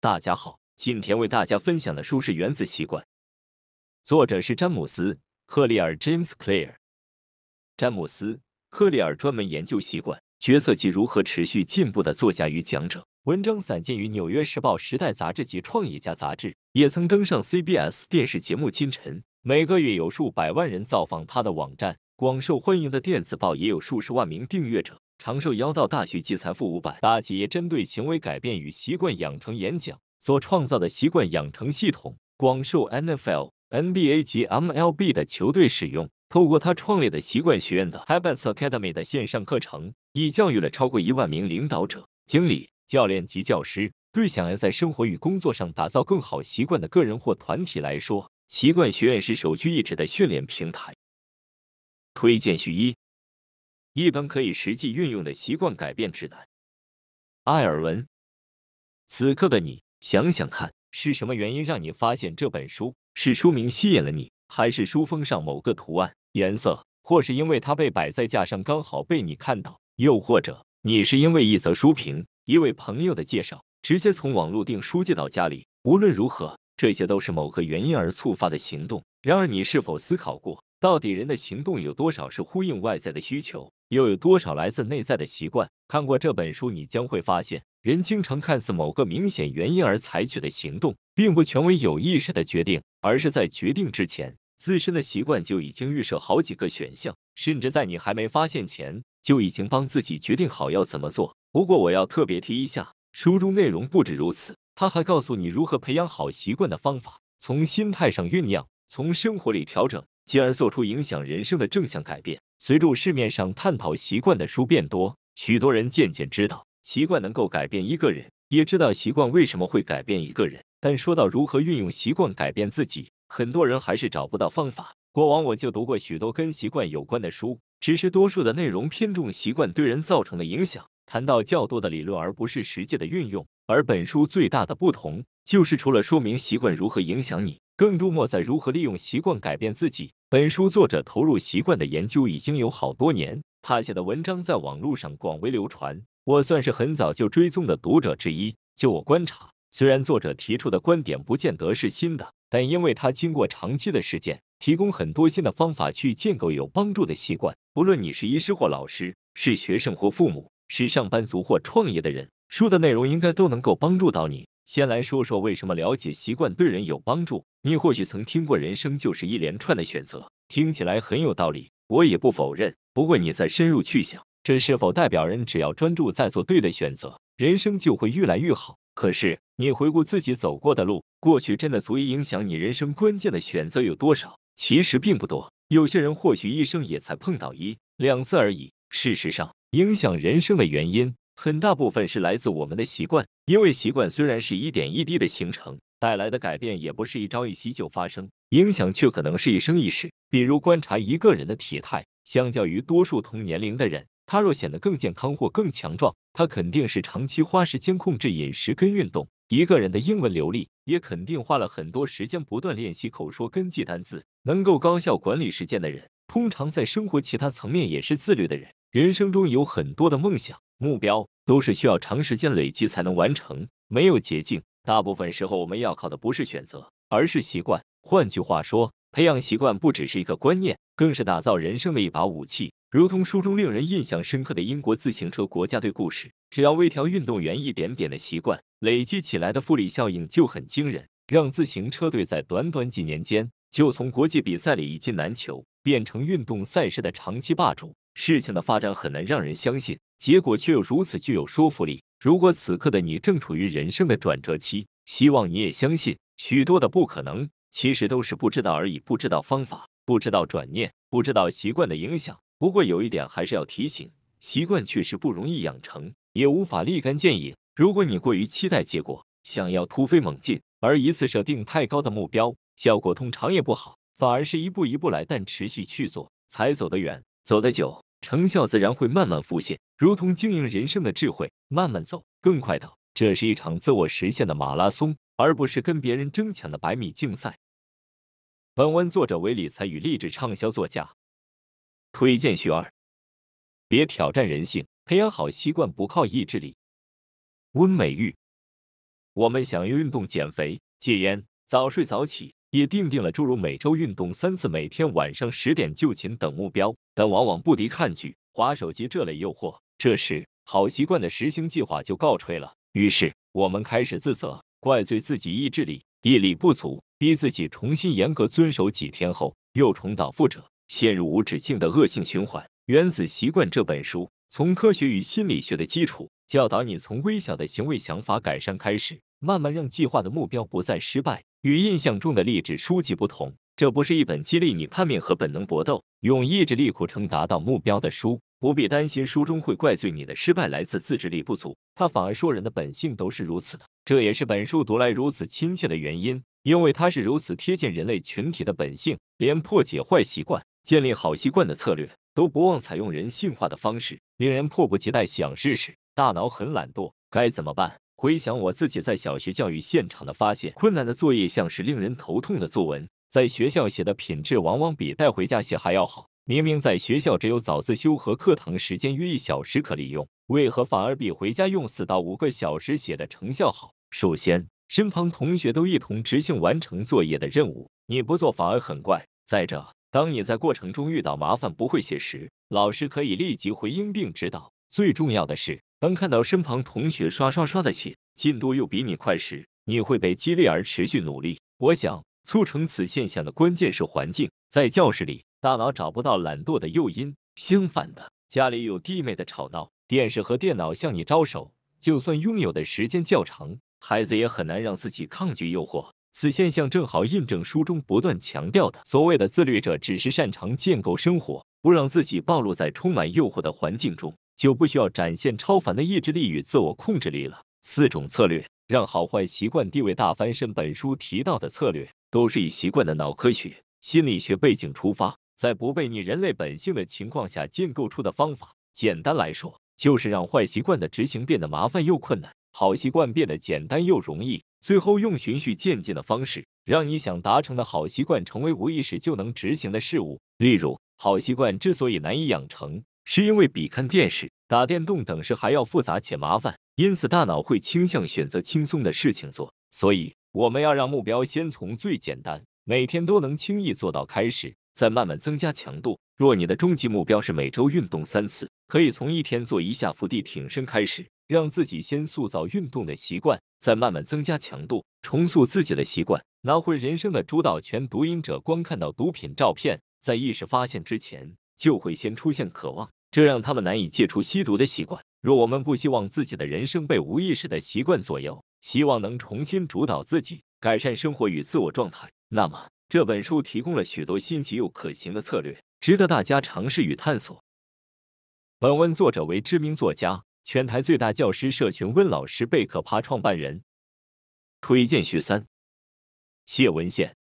大家好，今天为大家分享的书是《原子习惯》，作者是詹姆斯·赫利尔 （James Clear）。詹姆斯·赫利尔专门研究习惯、决策及如何持续进步的作家与讲者。文章散见于《纽约时报》《时代》杂志及《创意家》杂志，也曾登上 CBS 电视节目《清晨》。每个月有数百万人造访他的网站。广受欢迎的电子报也有数十万名订阅者。长寿妖道大学积财富五百。大企业针对行为改变与习惯养成演讲所创造的习惯养成系统，广受 NFL、NBA 及 MLB 的球队使用。透过他创立的习惯学院的 Habits Academy 的线上课程，已教育了超过一万名领导者、经理、教练及教师。对想要在生活与工作上打造更好习惯的个人或团体来说，习惯学院是首屈一指的训练平台。推荐序一：一本可以实际运用的习惯改变指南。艾尔文，此刻的你，想想看，是什么原因让你发现这本书？是书名吸引了你，还是书封上某个图案、颜色，或是因为它被摆在架上刚好被你看到？又或者你是因为一则书评、一位朋友的介绍，直接从网络订书寄到家里？无论如何，这些都是某个原因而触发的行动。然而，你是否思考过？到底人的行动有多少是呼应外在的需求，又有多少来自内在的习惯？看过这本书，你将会发现，人经常看似某个明显原因而采取的行动，并不全为有意识的决定，而是在决定之前，自身的习惯就已经预设好几个选项，甚至在你还没发现前，就已经帮自己决定好要怎么做。不过，我要特别提一下，书中内容不止如此，他还告诉你如何培养好习惯的方法：从心态上酝酿，从生活里调整。进而做出影响人生的正向改变。随着市面上探讨习惯的书变多，许多人渐渐知道习惯能够改变一个人，也知道习惯为什么会改变一个人。但说到如何运用习惯改变自己，很多人还是找不到方法。过往我就读过许多跟习惯有关的书，只是多数的内容偏重习惯对人造成的影响，谈到较多的理论而不是实际的运用。而本书最大的不同，就是除了说明习惯如何影响你，更注目在如何利用习惯改变自己。本书作者投入习惯的研究已经有好多年，他写的文章在网络上广为流传。我算是很早就追踪的读者之一。就我观察，虽然作者提出的观点不见得是新的，但因为他经过长期的实践，提供很多新的方法去建构有帮助的习惯。不论你是医师或老师，是学生或父母，是上班族或创业的人，书的内容应该都能够帮助到你。先来说说为什么了解习惯对人有帮助。你或许曾听过“人生就是一连串的选择”，听起来很有道理，我也不否认。不过你再深入去想，这是否代表人只要专注在做对的选择，人生就会越来越好？可是你回顾自己走过的路，过去真的足以影响你人生关键的选择有多少？其实并不多。有些人或许一生也才碰到一两次而已。事实上，影响人生的原因。很大部分是来自我们的习惯，因为习惯虽然是一点一滴的形成，带来的改变也不是一朝一夕就发生，影响却可能是一生一世。比如观察一个人的体态，相较于多数同年龄的人，他若显得更健康或更强壮，他肯定是长期花时间控制饮食跟运动。一个人的英文流利，也肯定花了很多时间不断练习口说跟记单词。能够高效管理时间的人，通常在生活其他层面也是自律的人。人生中有很多的梦想。目标都是需要长时间累积才能完成，没有捷径。大部分时候，我们要靠的不是选择，而是习惯。换句话说，培养习惯不只是一个观念，更是打造人生的一把武器。如同书中令人印象深刻的英国自行车国家队故事，只要微调运动员一点点的习惯，累积起来的复利效应就很惊人，让自行车队在短短几年间就从国际比赛里一金难求，变成运动赛事的长期霸主。事情的发展很难让人相信。结果却又如此具有说服力。如果此刻的你正处于人生的转折期，希望你也相信，许多的不可能其实都是不知道而已，不知道方法，不知道转念，不知道习惯的影响。不过有一点还是要提醒：习惯确实不容易养成，也无法立竿见影。如果你过于期待结果，想要突飞猛进，而一次设定太高的目标，效果通常也不好，反而是一步一步来，但持续去做，才走得远，走得久。成效自然会慢慢浮现，如同经营人生的智慧，慢慢走，更快到。这是一场自我实现的马拉松，而不是跟别人争抢的百米竞赛。本文作者为理财与励志畅销作家，推荐序读二。别挑战人性，培养好习惯不靠意志力。温美玉，我们想用运动减肥、戒烟、早睡早起。也定定了诸如每周运动三次、每天晚上十点就寝等目标，但往往不敌看剧、划手机这类诱惑，这时好习惯的实行计划就告吹了。于是我们开始自责，怪罪自己意志力、毅力不足，逼自己重新严格遵守。几天后又重蹈覆辙，陷入无止境的恶性循环。《原子习惯》这本书从科学与心理学的基础，教导你从微小的行为、想法改善开始，慢慢让计划的目标不再失败。与印象中的励志书籍不同，这不是一本激励你叛变和本能搏斗、用意志力苦撑达到目标的书。不必担心书中会怪罪你的失败来自自制力不足，他反而说人的本性都是如此的。这也是本书读来如此亲切的原因，因为它是如此贴近人类群体的本性，连破解坏习惯、建立好习惯的策略都不忘采用人性化的方式，令人迫不及待想试试。大脑很懒惰，该怎么办？回想我自己在小学教育现场的发现，困难的作业像是令人头痛的作文，在学校写的品质往往比带回家写还要好。明明在学校只有早自修和课堂时间约一小时可利用，为何反而比回家用四到五个小时写的成效好？首先，身旁同学都一同执行完成作业的任务，你不做反而很怪。再者，当你在过程中遇到麻烦不会写时，老师可以立即回应并指导。最重要的是。当看到身旁同学刷刷刷的写，进度又比你快时，你会被激励而持续努力。我想促成此现象的关键是环境。在教室里，大脑找不到懒惰的诱因；相反的，家里有弟妹的吵闹，电视和电脑向你招手，就算拥有的时间较长，孩子也很难让自己抗拒诱惑。此现象正好印证书中不断强调的：所谓的自律者，只是擅长建构生活，不让自己暴露在充满诱惑的环境中。就不需要展现超凡的意志力与自我控制力了。四种策略让好坏习惯地位大翻身。本书提到的策略都是以习惯的脑科学、心理学背景出发，在不背逆人类本性的情况下建构出的方法。简单来说，就是让坏习惯的执行变得麻烦又困难，好习惯变得简单又容易。最后，用循序渐进的方式，让你想达成的好习惯成为无意识就能执行的事物。例如，好习惯之所以难以养成。是因为比看电视、打电动等事还要复杂且麻烦，因此大脑会倾向选择轻松的事情做。所以，我们要让目标先从最简单，每天都能轻易做到开始，再慢慢增加强度。若你的终极目标是每周运动三次，可以从一天做一下伏地挺身开始，让自己先塑造运动的习惯，再慢慢增加强度，重塑自己的习惯，拿回人生的主导权。毒瘾者光看到毒品照片，在意识发现之前，就会先出现渴望。这让他们难以戒除吸毒的习惯。若我们不希望自己的人生被无意识的习惯左右，希望能重新主导自己，改善生活与自我状态，那么这本书提供了许多新奇又可行的策略，值得大家尝试与探索。本文作者为知名作家、全台最大教师社群温老师贝克趴创办人。推荐序三，谢文献。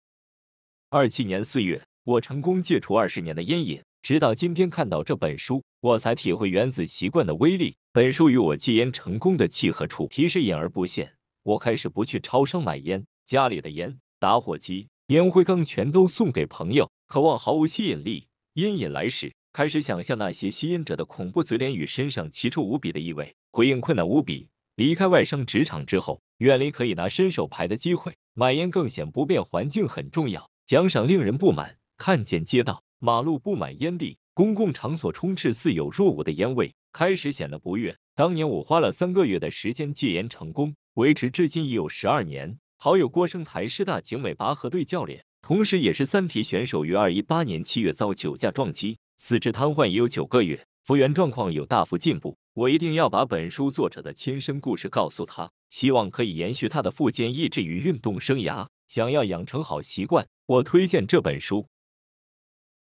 二七年四月，我成功戒除二十年的烟瘾。直到今天看到这本书，我才体会原子习惯的威力。本书与我戒烟成功的契合处，提示隐而不现。我开始不去超商买烟，家里的烟、打火机、烟灰缸全都送给朋友。渴望毫无吸引力，烟瘾来时，开始想象那些吸烟者的恐怖嘴脸与身上奇臭无比的异味，回应困难无比。离开外商职场之后，远离可以拿伸手牌的机会，买烟更显不便。环境很重要，奖赏令人不满。看见街道。马路布满烟蒂，公共场所充斥似有若无的烟味，开始显得不悦。当年我花了三个月的时间戒烟成功，维持至今已有十二年。好友郭生台，师大警美拔河队教练，同时也是三体选手，于二一八年七月遭酒驾撞击，四肢瘫痪已有九个月，复原状况有大幅进步。我一定要把本书作者的亲身故事告诉他，希望可以延续他的复健意志与运动生涯。想要养成好习惯，我推荐这本书。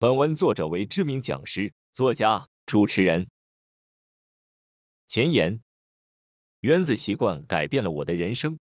本文作者为知名讲师、作家、主持人。前言：原子习惯改变了我的人生。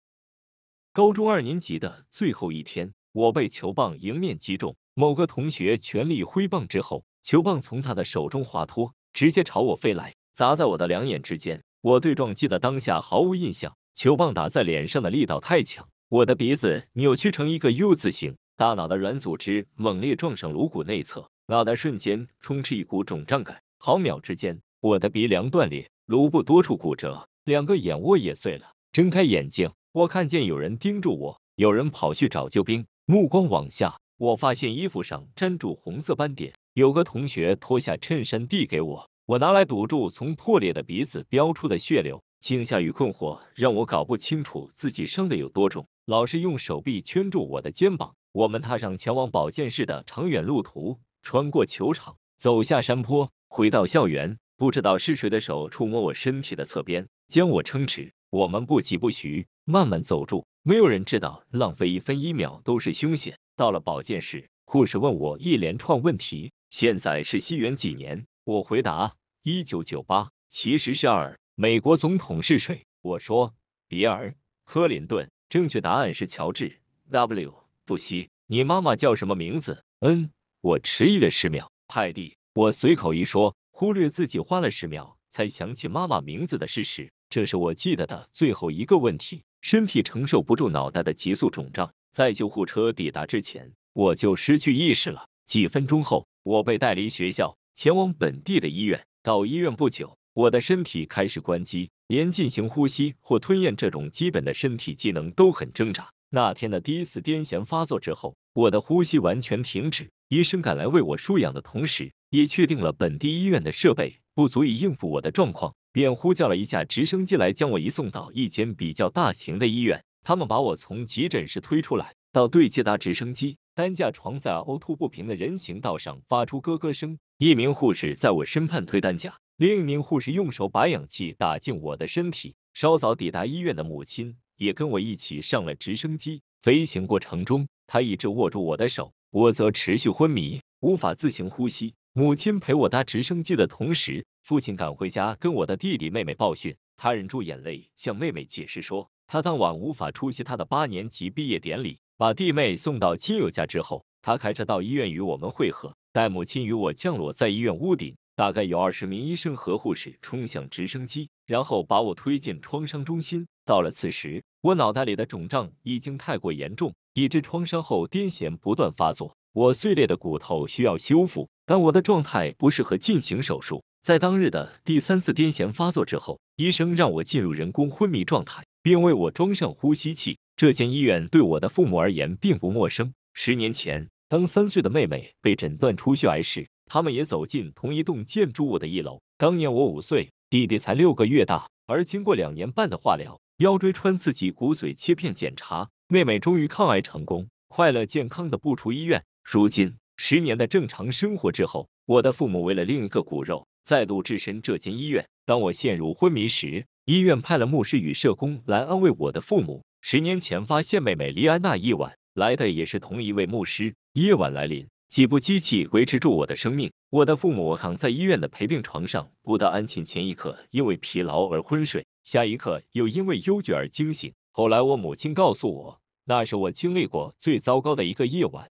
高中二年级的最后一天，我被球棒迎面击中。某个同学全力挥棒之后，球棒从他的手中滑脱，直接朝我飞来，砸在我的两眼之间。我对撞击的当下毫无印象，球棒打在脸上的力道太强，我的鼻子扭曲成一个 U 字形。大脑的软组织猛烈撞上颅骨内侧，脑袋瞬间充斥一股肿胀感。毫秒之间，我的鼻梁断裂，颅部多处骨折，两个眼窝也碎了。睁开眼睛，我看见有人盯住我，有人跑去找救兵。目光往下，我发现衣服上粘住红色斑点。有个同学脱下衬衫递给我，我拿来堵住从破裂的鼻子飙出的血流。惊吓与困惑让我搞不清楚自己伤的有多重。老师用手臂圈住我的肩膀。我们踏上前往保健室的长远路途，穿过球场，走下山坡，回到校园。不知道是谁的手触摸我身体的侧边，将我撑持。我们不急不徐，慢慢走住。没有人知道，浪费一分一秒都是凶险。到了保健室，护士问我一连串问题。现在是西元几年？我回答：一九九八。其实是二。美国总统是谁？我说：比尔·克林顿。正确答案是乔治 ·W。不惜。你妈妈叫什么名字？嗯，我迟疑了十秒。泰迪，我随口一说，忽略自己花了十秒才想起妈妈名字的事实。这是我记得的最后一个问题。身体承受不住脑袋的急速肿胀，在救护车抵达之前，我就失去意识了。几分钟后，我被带离学校，前往本地的医院。到医院不久，我的身体开始关机，连进行呼吸或吞咽这种基本的身体机能都很挣扎。那天的第一次癫痫发作之后，我的呼吸完全停止。医生赶来为我输氧的同时，也确定了本地医院的设备不足以应付我的状况，便呼叫了一架直升机来将我移送到一间比较大型的医院。他们把我从急诊室推出来，到对接搭直升机担架床在凹凸不平的人行道上发出咯咯声。一名护士在我身畔推担架，另一名护士用手把氧气打进我的身体。稍早抵达医院的母亲。也跟我一起上了直升机。飞行过程中，他一直握住我的手，我则持续昏迷，无法自行呼吸。母亲陪我搭直升机的同时，父亲赶回家跟我的弟弟妹妹报讯。他忍住眼泪，向妹妹解释说，他当晚无法出席他的八年级毕业典礼。把弟妹送到亲友家之后，他开车到医院与我们会合。待母亲与我降落在医院屋顶，大概有二十名医生和护士冲向直升机，然后把我推进创伤中心。到了此时，我脑袋里的肿胀已经太过严重，以致创伤后癫痫不断发作。我碎裂的骨头需要修复，但我的状态不适合进行手术。在当日的第三次癫痫发作之后，医生让我进入人工昏迷状态，并为我装上呼吸器。这间医院对我的父母而言并不陌生。十年前，当三岁的妹妹被诊断出血癌时，他们也走进同一栋建筑物的一楼。当年我五岁，弟弟才六个月大，而经过两年半的化疗。腰椎穿刺及骨髓切片检查，妹妹终于抗癌成功，快乐健康的步出医院。如今，十年的正常生活之后，我的父母为了另一个骨肉，再度置身这间医院。当我陷入昏迷时，医院派了牧师与社工来安慰我的父母。十年前发现妹妹离安那一晚来的也是同一位牧师。夜晚来临，几部机器维持住我的生命。我的父母躺在医院的陪病床上，不到安寝前一刻，因为疲劳而昏睡。下一刻又因为忧惧而惊醒。后来我母亲告诉我，那是我经历过最糟糕的一个夜晚。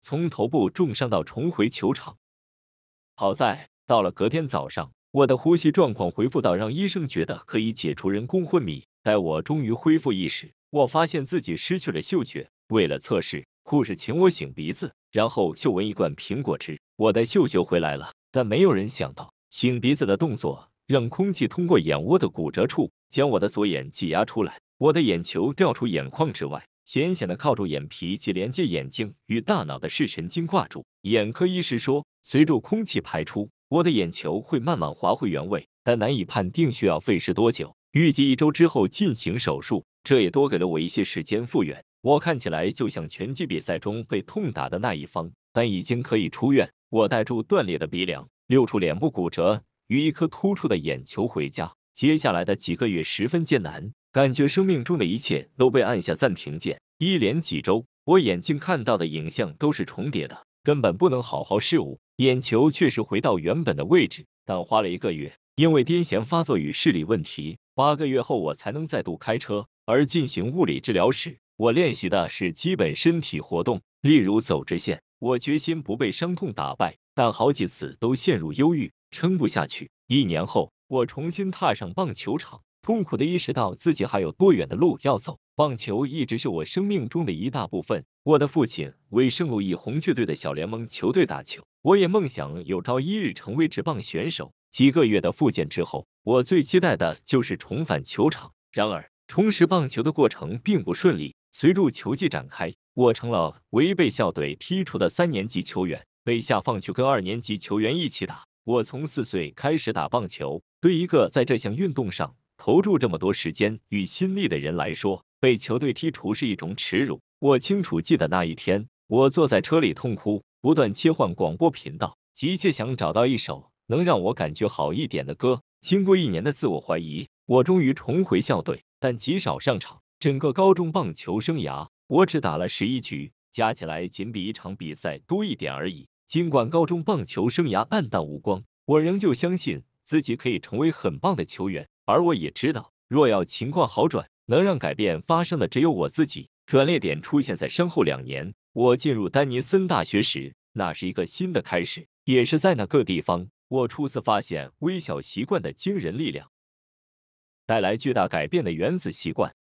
从头部重伤到重回球场，好在到了隔天早上，我的呼吸状况恢复到让医生觉得可以解除人工昏迷。待我终于恢复意识，我发现自己失去了嗅觉。为了测试，护士请我擤鼻子，然后嗅闻一罐苹果汁。我的嗅觉回来了，但没有人想到擤鼻子的动作。让空气通过眼窝的骨折处，将我的左眼挤压出来。我的眼球掉出眼眶之外，险险的靠住眼皮及连接眼睛与大脑的视神经挂住。眼科医师说，随着空气排出，我的眼球会慢慢滑回原位，但难以判定需要费时多久。预计一周之后进行手术，这也多给了我一些时间复原。我看起来就像拳击比赛中被痛打的那一方，但已经可以出院。我带住断裂的鼻梁，六处脸部骨折。与一颗突出的眼球回家。接下来的几个月十分艰难，感觉生命中的一切都被按下暂停键。一连几周，我眼睛看到的影像都是重叠的，根本不能好好视物。眼球确实回到原本的位置，但花了一个月。因为癫痫发作与视力问题，八个月后我才能再度开车。而进行物理治疗时，我练习的是基本身体活动，例如走直线。我决心不被伤痛打败，但好几次都陷入忧郁。撑不下去。一年后，我重新踏上棒球场，痛苦的意识到自己还有多远的路要走。棒球一直是我生命中的一大部分。我的父亲为圣路易红雀队的小联盟球队打球，我也梦想有朝一日成为职棒选手。几个月的复健之后，我最期待的就是重返球场。然而，重拾棒球的过程并不顺利。随着球季展开，我成了违背校队踢出的三年级球员，被下放去跟二年级球员一起打。我从四岁开始打棒球，对一个在这项运动上投注这么多时间与心力的人来说，被球队踢除是一种耻辱。我清楚记得那一天，我坐在车里痛哭，不断切换广播频道，急切想找到一首能让我感觉好一点的歌。经过一年的自我怀疑，我终于重回校队，但极少上场。整个高中棒球生涯，我只打了十一局，加起来仅比一场比赛多一点而已。尽管高中棒球生涯黯淡无光，我仍旧相信自己可以成为很棒的球员。而我也知道，若要情况好转，能让改变发生的只有我自己。转捩点出现在身后两年，我进入丹尼森大学时，那是一个新的开始，也是在那个地方，我初次发现微小习惯的惊人力量，带来巨大改变的原子习惯。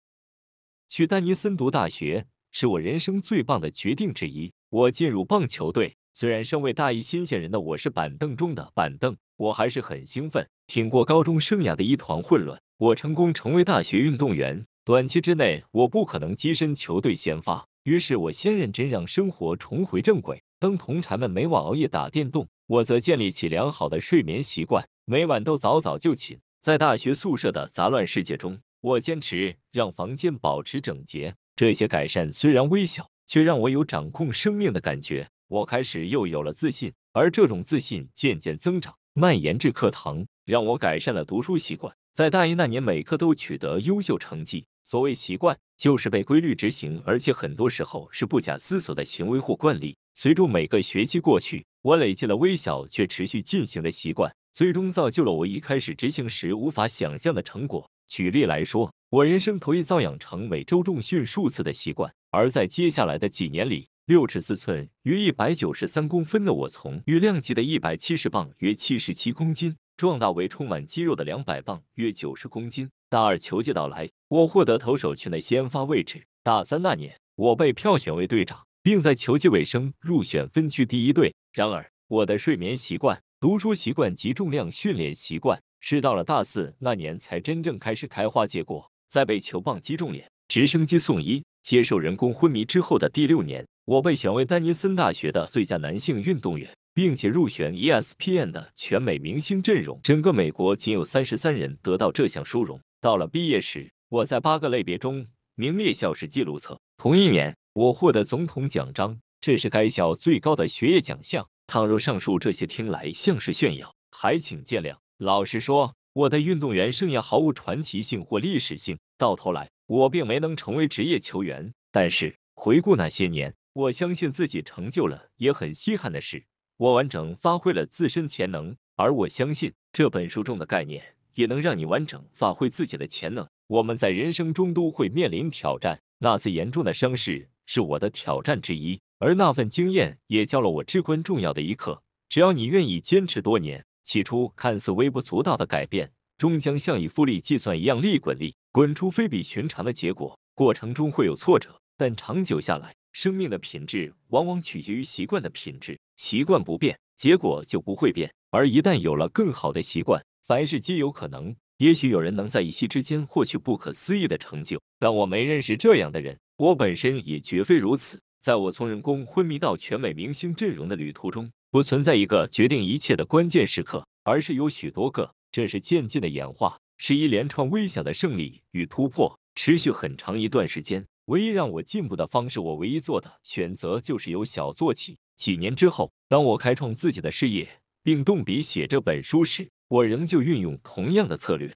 去丹尼森读大学是我人生最棒的决定之一。我进入棒球队。虽然身为大一新鲜人的我，是板凳中的板凳，我还是很兴奋。挺过高中生涯的一团混乱，我成功成为大学运动员。短期之内，我不可能跻身球队先发，于是我先认真让生活重回正轨。当同蝉们每晚熬夜打电动，我则建立起良好的睡眠习惯，每晚都早早就寝。在大学宿舍的杂乱世界中，我坚持让房间保持整洁。这些改善虽然微小，却让我有掌控生命的感觉。我开始又有了自信，而这种自信渐渐增长，蔓延至课堂，让我改善了读书习惯。在大一那年，每科都取得优秀成绩。所谓习惯，就是被规律执行，而且很多时候是不假思索的行为或惯例。随着每个学期过去，我累积了微小却持续进行的习惯，最终造就了我一开始执行时无法想象的成果。举例来说，我人生头一遭养成每周重训数次的习惯，而在接下来的几年里。六尺四寸，约一百九十三公分的我，从与量级的一百七十磅约七十七公斤，壮大为充满肌肉的两百磅约九十公斤。大二球季到来，我获得投手群的先发位置。大三那年，我被票选为队长，并在球季尾声入选分区第一队。然而，我的睡眠习惯、读书习惯及重量训练习惯，是到了大四那年才真正开始开花结果。在被球棒击中脸，直升机送医，接受人工昏迷之后的第六年。我被选为丹尼森大学的最佳男性运动员，并且入选 ESPN 的全美明星阵容。整个美国仅有三十三人得到这项殊荣。到了毕业时，我在八个类别中名列校史记录册。同一年，我获得总统奖章，这是该校最高的学业奖项。倘若上述这些听来像是炫耀，还请见谅。老实说，我的运动员生涯毫无传奇性或历史性。到头来，我并没能成为职业球员。但是回顾那些年，我相信自己成就了也很稀罕的事，我完整发挥了自身潜能，而我相信这本书中的概念也能让你完整发挥自己的潜能。我们在人生中都会面临挑战，那次严重的伤势是我的挑战之一，而那份经验也教了我至关重要的一课：只要你愿意坚持多年，起初看似微不足道的改变，终将像以复利计算一样，利滚利，滚出非比寻常的结果。过程中会有挫折，但长久下来。生命的品质往往取决于习惯的品质，习惯不变，结果就不会变。而一旦有了更好的习惯，凡事皆有可能。也许有人能在一夕之间获取不可思议的成就，但我没认识这样的人，我本身也绝非如此。在我从人工昏迷到全美明星阵容的旅途中，不存在一个决定一切的关键时刻，而是有许多个。这是渐进的演化，是一连串微小的胜利与突破，持续很长一段时间。唯一让我进步的方式，我唯一做的选择就是由小做起。几年之后，当我开创自己的事业并动笔写这本书时，我仍旧运用同样的策略。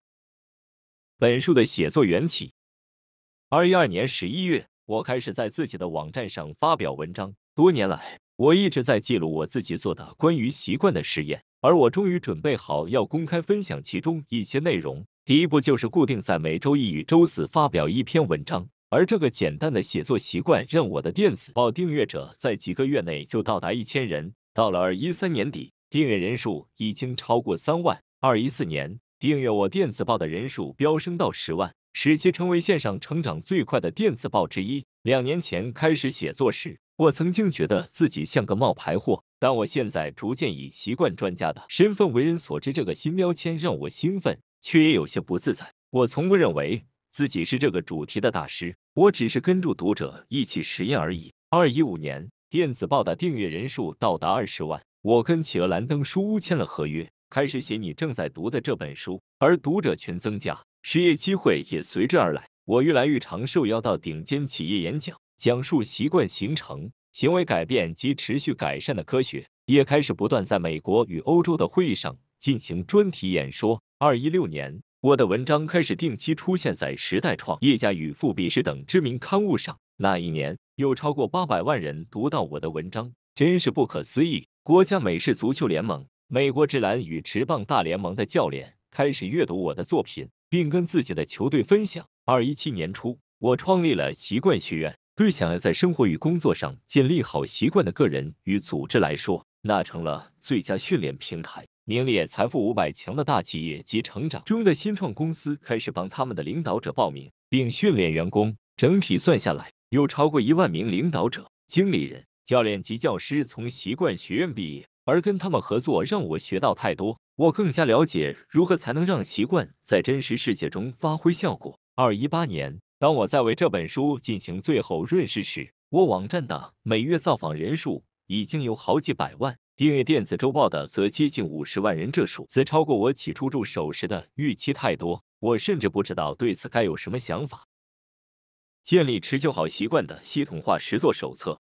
本书的写作缘起，二一二年十一月，我开始在自己的网站上发表文章。多年来，我一直在记录我自己做的关于习惯的实验，而我终于准备好要公开分享其中一些内容。第一步就是固定在每周一与周四发表一篇文章。而这个简单的写作习惯让我的电子报订阅者在几个月内就到达一千人。到了二一三年底，订阅人数已经超过三万。二一四年，订阅我电子报的人数飙升到十万，使其成为线上成长最快的电子报之一。两年前开始写作时，我曾经觉得自己像个冒牌货，但我现在逐渐以习惯专家的身份为人所知。这个新标签让我兴奋，却也有些不自在。我从不认为。自己是这个主题的大师，我只是跟住读者一起实验而已。二一五年，电子报的订阅人数到达二十万，我跟企鹅兰登书屋签了合约，开始写你正在读的这本书，而读者群增加，事业机会也随之而来。我愈来愈常受邀到顶尖企业演讲，讲述习惯形成、行为改变及持续改善的科学，也开始不断在美国与欧洲的会议上进行专题演说。二一六年。我的文章开始定期出现在《时代创》《业家与富比士》等知名刊物上。那一年，有超过八百万人读到我的文章，真是不可思议。国家美式足球联盟、美国职篮与职棒大联盟的教练开始阅读我的作品，并跟自己的球队分享。二一七年初，我创立了习惯学院，对想要在生活与工作上建立好习惯的个人与组织来说，那成了最佳训练平台。名列财富五百强的大企业及成长中的新创公司开始帮他们的领导者报名，并训练员工。整体算下来，有超过一万名领导者、经理人、教练及教师从习惯学院毕业。而跟他们合作，让我学到太多。我更加了解如何才能让习惯在真实世界中发挥效果。二一八年，当我在为这本书进行最后润饰时，我网站的每月造访人数已经有好几百万。订阅电子周报的则接近五十万人，这数则超过我起初入手时的预期太多，我甚至不知道对此该有什么想法。建立持久好习惯的系统化实作手册，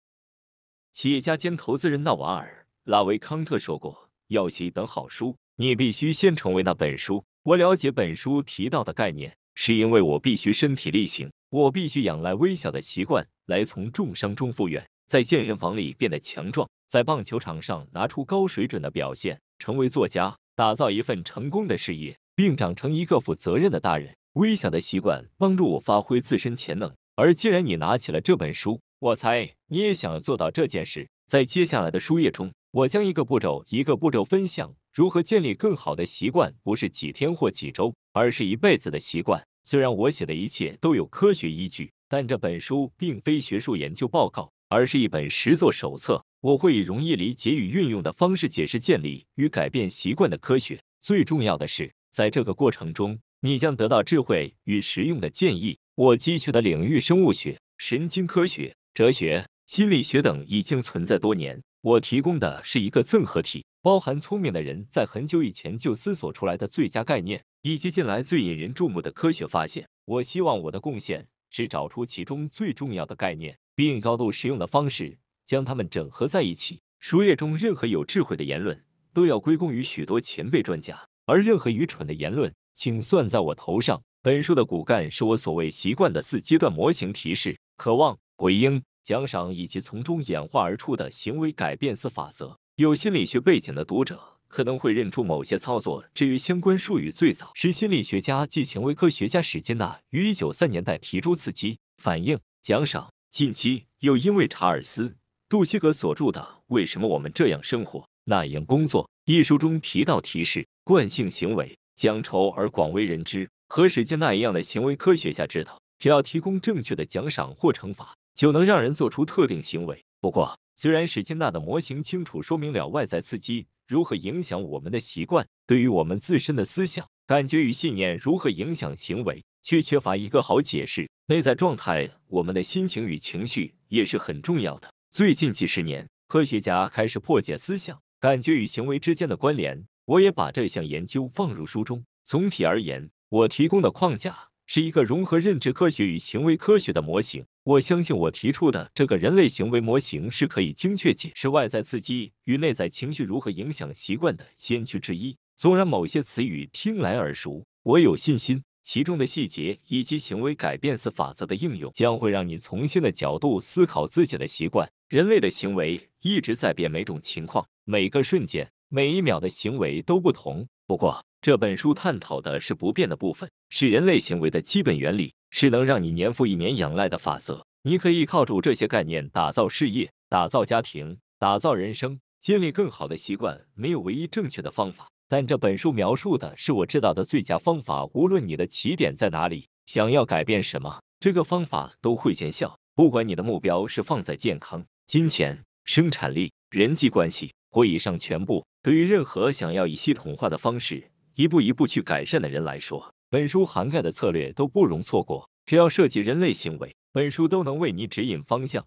企业家兼投资人纳瓦尔拉维康特说过：“要写一本好书，你必须先成为那本书。”我了解本书提到的概念，是因为我必须身体力行，我必须养来微小的习惯来从重伤中复原，在健身房里变得强壮。在棒球场上拿出高水准的表现，成为作家，打造一份成功的事业，并长成一个负责任的大人。微小的习惯帮助我发挥自身潜能。而既然你拿起了这本书，我猜你也想要做到这件事。在接下来的书页中，我将一个步骤一个步骤分享如何建立更好的习惯。不是几天或几周，而是一辈子的习惯。虽然我写的一切都有科学依据，但这本书并非学术研究报告。而是一本实作手册。我会以容易理解与运用的方式解释建立与改变习惯的科学。最重要的是，在这个过程中，你将得到智慧与实用的建议。我汲取的领域生物学、神经科学、哲学、心理学等已经存在多年。我提供的是一个综合体，包含聪明的人在很久以前就思索出来的最佳概念，以及近来最引人注目的科学发现。我希望我的贡献是找出其中最重要的概念。并高度实用的方式将它们整合在一起。书页中任何有智慧的言论都要归功于许多前辈专家，而任何愚蠢的言论，请算在我头上。本书的骨干是我所谓习惯的四阶段模型提示：渴望、回应、奖赏以及从中演化而出的行为改变四法则。有心理学背景的读者可能会认出某些操作。至于相关术语，最早是心理学家即行为科学家史金纳于1930年代提出刺激、反应、奖赏。近期又因为查尔斯·杜西格所著的《为什么我们这样生活那样工作》一书中提到提示惯性行为，将愁而广为人知。和史金纳一样的行为科学家知道，只要提供正确的奖赏或惩罚，就能让人做出特定行为。不过，虽然史金纳的模型清楚说明了外在刺激如何影响我们的习惯，对于我们自身的思想、感觉与信念如何影响行为。却缺乏一个好解释。内在状态，我们的心情与情绪也是很重要的。最近几十年，科学家开始破解思想、感觉与行为之间的关联。我也把这项研究放入书中。总体而言，我提供的框架是一个融合认知科学与行为科学的模型。我相信我提出的这个人类行为模型是可以精确解释外在刺激与内在情绪如何影响习惯的先驱之一。纵然某些词语听来耳熟，我有信心。其中的细节以及行为改变四法则的应用，将会让你从新的角度思考自己的习惯。人类的行为一直在变，每种情况、每个瞬间、每一秒的行为都不同。不过，这本书探讨的是不变的部分，是人类行为的基本原理，是能让你年复一年仰赖的法则。你可以靠住这些概念，打造事业、打造家庭、打造人生，建立更好的习惯。没有唯一正确的方法。但这本书描述的是我知道的最佳方法，无论你的起点在哪里，想要改变什么，这个方法都会见效。不管你的目标是放在健康、金钱、生产力、人际关系，或以上全部，对于任何想要以系统化的方式一步一步去改善的人来说，本书涵盖的策略都不容错过。只要涉及人类行为，本书都能为你指引方向。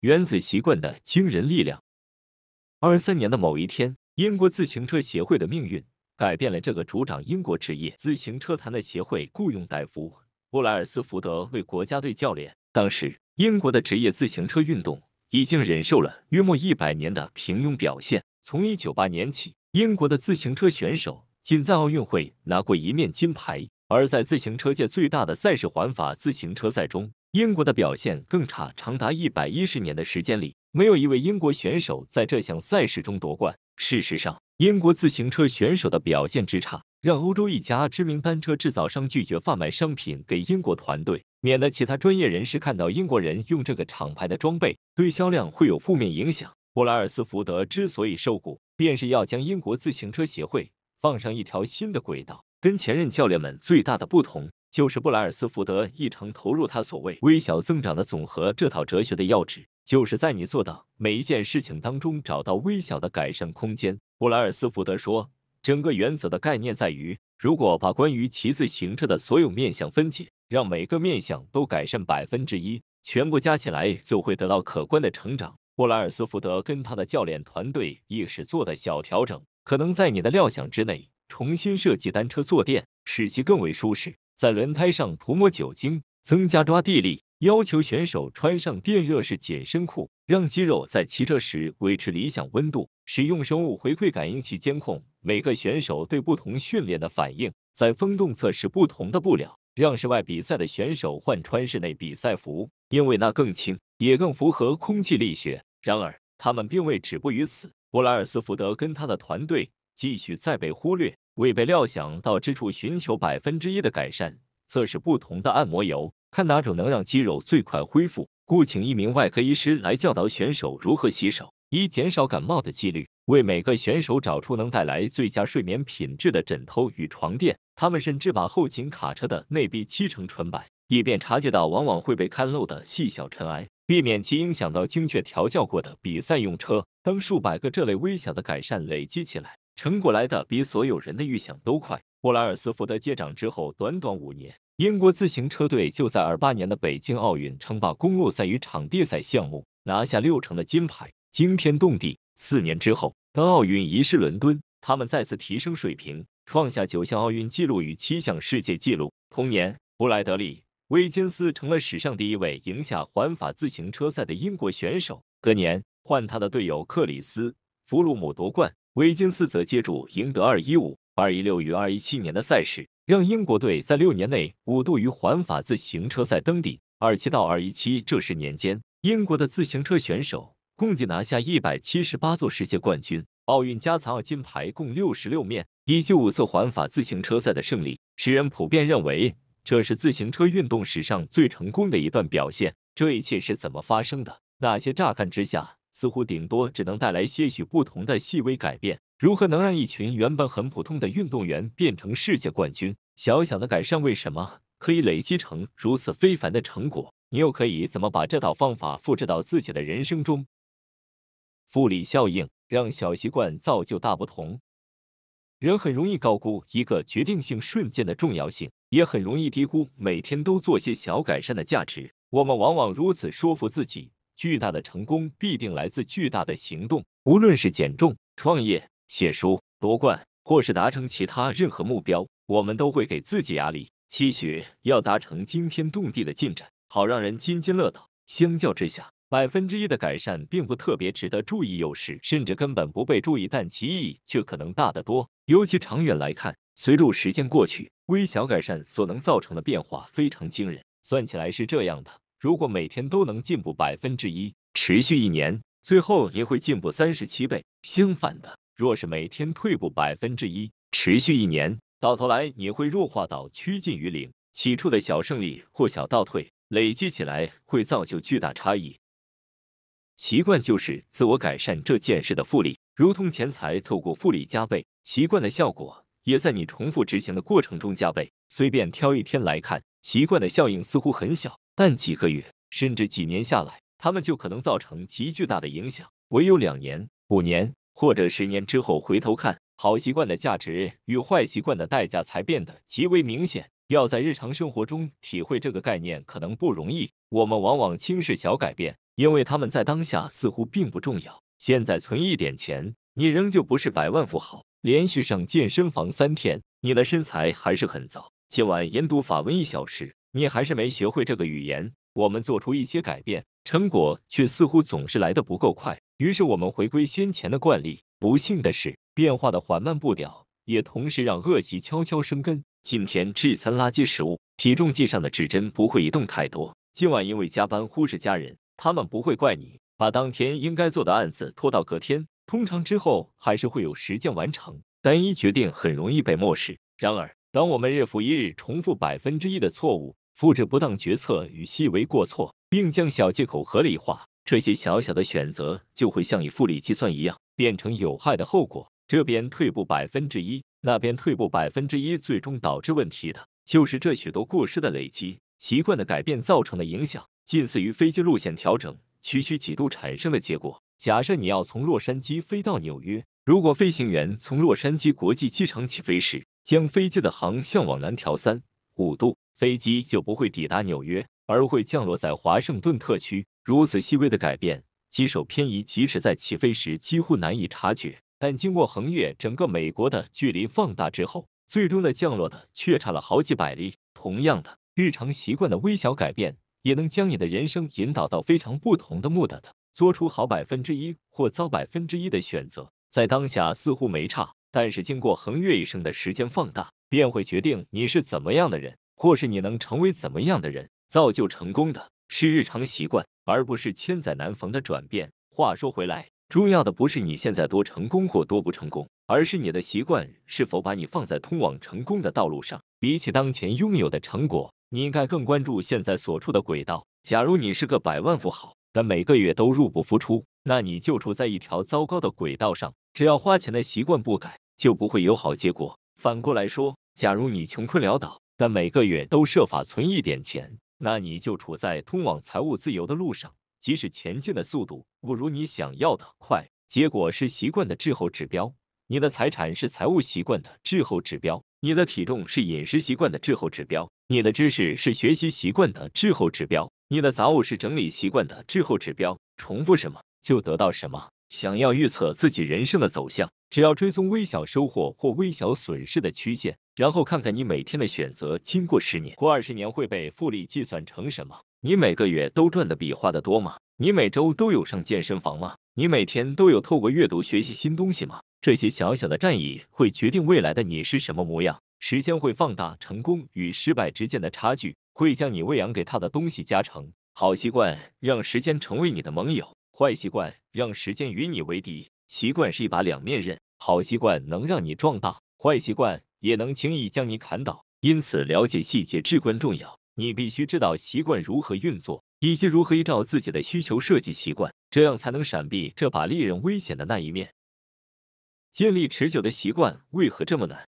原子习惯的惊人力量。二三年的某一天。英国自行车协会的命运改变了这个主掌英国职业自行车坛的协会，雇佣戴夫·布莱尔斯福德为国家队教练。当时，英国的职业自行车运动已经忍受了约莫一百年的平庸表现。从一九八年起，英国的自行车选手仅在奥运会拿过一面金牌；而在自行车界最大的赛事——环法自行车赛中，英国的表现更差。长达一百一十年的时间里，没有一位英国选手在这项赛事中夺冠。事实上，英国自行车选手的表现之差，让欧洲一家知名单车制造商拒绝贩卖商品给英国团队，免得其他专业人士看到英国人用这个厂牌的装备，对销量会有负面影响。布莱尔斯福德之所以受雇，便是要将英国自行车协会放上一条新的轨道，跟前任教练们最大的不同。就是布莱尔斯福德异常投入他所谓“微小增长的总和”这套哲学的要旨，就是在你做的每一件事情当中找到微小的改善空间。布莱尔斯福德说：“整个原则的概念在于，如果把关于骑自行车的所有面相分解，让每个面相都改善百分之一，全部加起来就会得到可观的成长。”布莱尔斯福德跟他的教练团队亦是做的小调整，可能在你的料想之内。重新设计单车坐垫，使其更为舒适。在轮胎上涂抹酒精，增加抓地力；要求选手穿上电热式紧身裤，让肌肉在骑车时维持理想温度；使用生物回馈感应器监控每个选手对不同训练的反应；在风洞测试不同的布料，让室外比赛的选手换穿室内比赛服，因为那更轻，也更符合空气力学。然而，他们并未止步于此。布莱尔斯福德跟他的团队继续再被忽略。未被料想到之处，寻求百分之一的改善，测试不同的按摩油，看哪种能让肌肉最快恢复。故请一名外科医师来教导选手如何洗手，以减少感冒的几率。为每个选手找出能带来最佳睡眠品质的枕头与床垫。他们甚至把后勤卡车的内壁漆成纯白，以便察觉到往往会被看漏的细小尘埃，避免其影响到精确调教过的比赛用车。当数百个这类微小的改善累积起来。成果来的比所有人的预想都快。布莱尔斯福德接掌之后，短短五年，英国自行车队就在二八年的北京奥运称霸公路赛与场地赛项目，拿下六成的金牌，惊天动地。四年之后，当奥运移师伦敦，他们再次提升水平，创下九项奥运纪录与七项世界纪录。同年，布莱德利·威金斯成了史上第一位赢下环法自行车赛的英国选手。隔年，换他的队友克里斯·弗鲁姆夺冠。维金斯则接住赢得215、216与217年的赛事，让英国队在六年内五度于环法自行车赛登顶。27到217这十年间，英国的自行车选手共计拿下178座世界冠军、奥运加残奥金牌共66面，以及五次环法自行车赛的胜利。世人普遍认为，这是自行车运动史上最成功的一段表现。这一切是怎么发生的？那些乍看之下。似乎顶多只能带来些许不同的细微改变。如何能让一群原本很普通的运动员变成世界冠军？小小的改善为什么可以累积成如此非凡的成果？你又可以怎么把这套方法复制到自己的人生中？复利效应让小习惯造就大不同。人很容易高估一个决定性瞬间的重要性，也很容易低估每天都做些小改善的价值。我们往往如此说服自己。巨大的成功必定来自巨大的行动。无论是减重、创业、写书、夺冠，或是达成其他任何目标，我们都会给自己压力，期许要达成惊天动地的进展，好让人津津乐道。相较之下，百分之一的改善并不特别值得注意，有时甚至根本不被注意，但其意义却可能大得多。尤其长远来看，随着时间过去，微小改善所能造成的变化非常惊人。算起来是这样的。如果每天都能进步百分之一，持续一年，最后也会进步三十七倍。相反的，若是每天退步百分之一，持续一年，到头来你会弱化到趋近于零。起初的小胜利或小倒退，累积起来会造就巨大差异。习惯就是自我改善这件事的复利，如同钱财透过复利加倍，习惯的效果也在你重复执行的过程中加倍。随便挑一天来看，习惯的效应似乎很小。但几个月甚至几年下来，他们就可能造成极巨大的影响。唯有两年、五年或者十年之后回头看，好习惯的价值与坏习惯的代价才变得极为明显。要在日常生活中体会这个概念可能不容易，我们往往轻视小改变，因为他们在当下似乎并不重要。现在存一点钱，你仍旧不是百万富豪；连续上健身房三天，你的身材还是很糟；今晚研读法文一小时。你还是没学会这个语言。我们做出一些改变，成果却似乎总是来得不够快。于是我们回归先前的惯例。不幸的是，变化的缓慢步调也同时让恶习悄悄生根。今天吃一餐垃圾食物，体重计上的指针不会移动太多。今晚因为加班忽视家人，他们不会怪你。把当天应该做的案子拖到隔天，通常之后还是会有时间完成。单一决定很容易被漠视。然而，当我们日复一日重复百分之一的错误，复制不当决策与细微过错，并将小借口合理化，这些小小的选择就会像以复利计算一样，变成有害的后果。这边退步百分之一，那边退步百分之一，最终导致问题的就是这许多过失的累积、习惯的改变造成的影响，近似于飞机路线调整，区区几度产生的结果。假设你要从洛杉矶飞到纽约，如果飞行员从洛杉矶国际机场起飞时，将飞机的航向往南调三五度。飞机就不会抵达纽约，而会降落在华盛顿特区。如此细微的改变，机首偏移，即使在起飞时几乎难以察觉，但经过横越整个美国的距离放大之后，最终的降落的却差了好几百里。同样的，日常习惯的微小改变，也能将你的人生引导到非常不同的目的。做出好百分之一或糟百分之一的选择，在当下似乎没差，但是经过横越一生的时间放大，便会决定你是怎么样的人。或是你能成为怎么样的人，造就成功的是日常习惯，而不是千载难逢的转变。话说回来，重要的不是你现在多成功或多不成功，而是你的习惯是否把你放在通往成功的道路上。比起当前拥有的成果，你应该更关注现在所处的轨道。假如你是个百万富豪，但每个月都入不敷出，那你就处在一条糟糕的轨道上。只要花钱的习惯不改，就不会有好结果。反过来说，假如你穷困潦倒，但每个月都设法存一点钱，那你就处在通往财务自由的路上，即使前进的速度不如你想要的快。结果是习惯的滞后指标。你的财产是财务习惯的滞后指标。你的体重是饮食习惯的滞后指标。你的知识是学习习惯的滞后指标。你的杂物是整理习惯的滞后指标。重复什么就得到什么。想要预测自己人生的走向，只要追踪微小收获或微小损失的曲线。然后看看你每天的选择，经过十年、过二十年会被复利计算成什么？你每个月都赚的比花的多吗？你每周都有上健身房吗？你每天都有透过阅读学习新东西吗？这些小小的战役会决定未来的你是什么模样。时间会放大成功与失败之间的差距，会将你喂养给他的东西加成。好习惯让时间成为你的盟友，坏习惯让时间与你为敌。习惯是一把两面刃，好习惯能让你壮大，坏习惯。也能轻易将你砍倒，因此了解细节至关重要。你必须知道习惯如何运作，以及如何依照自己的需求设计习惯，这样才能闪避这把利刃危险的那一面。建立持久的习惯为何这么难？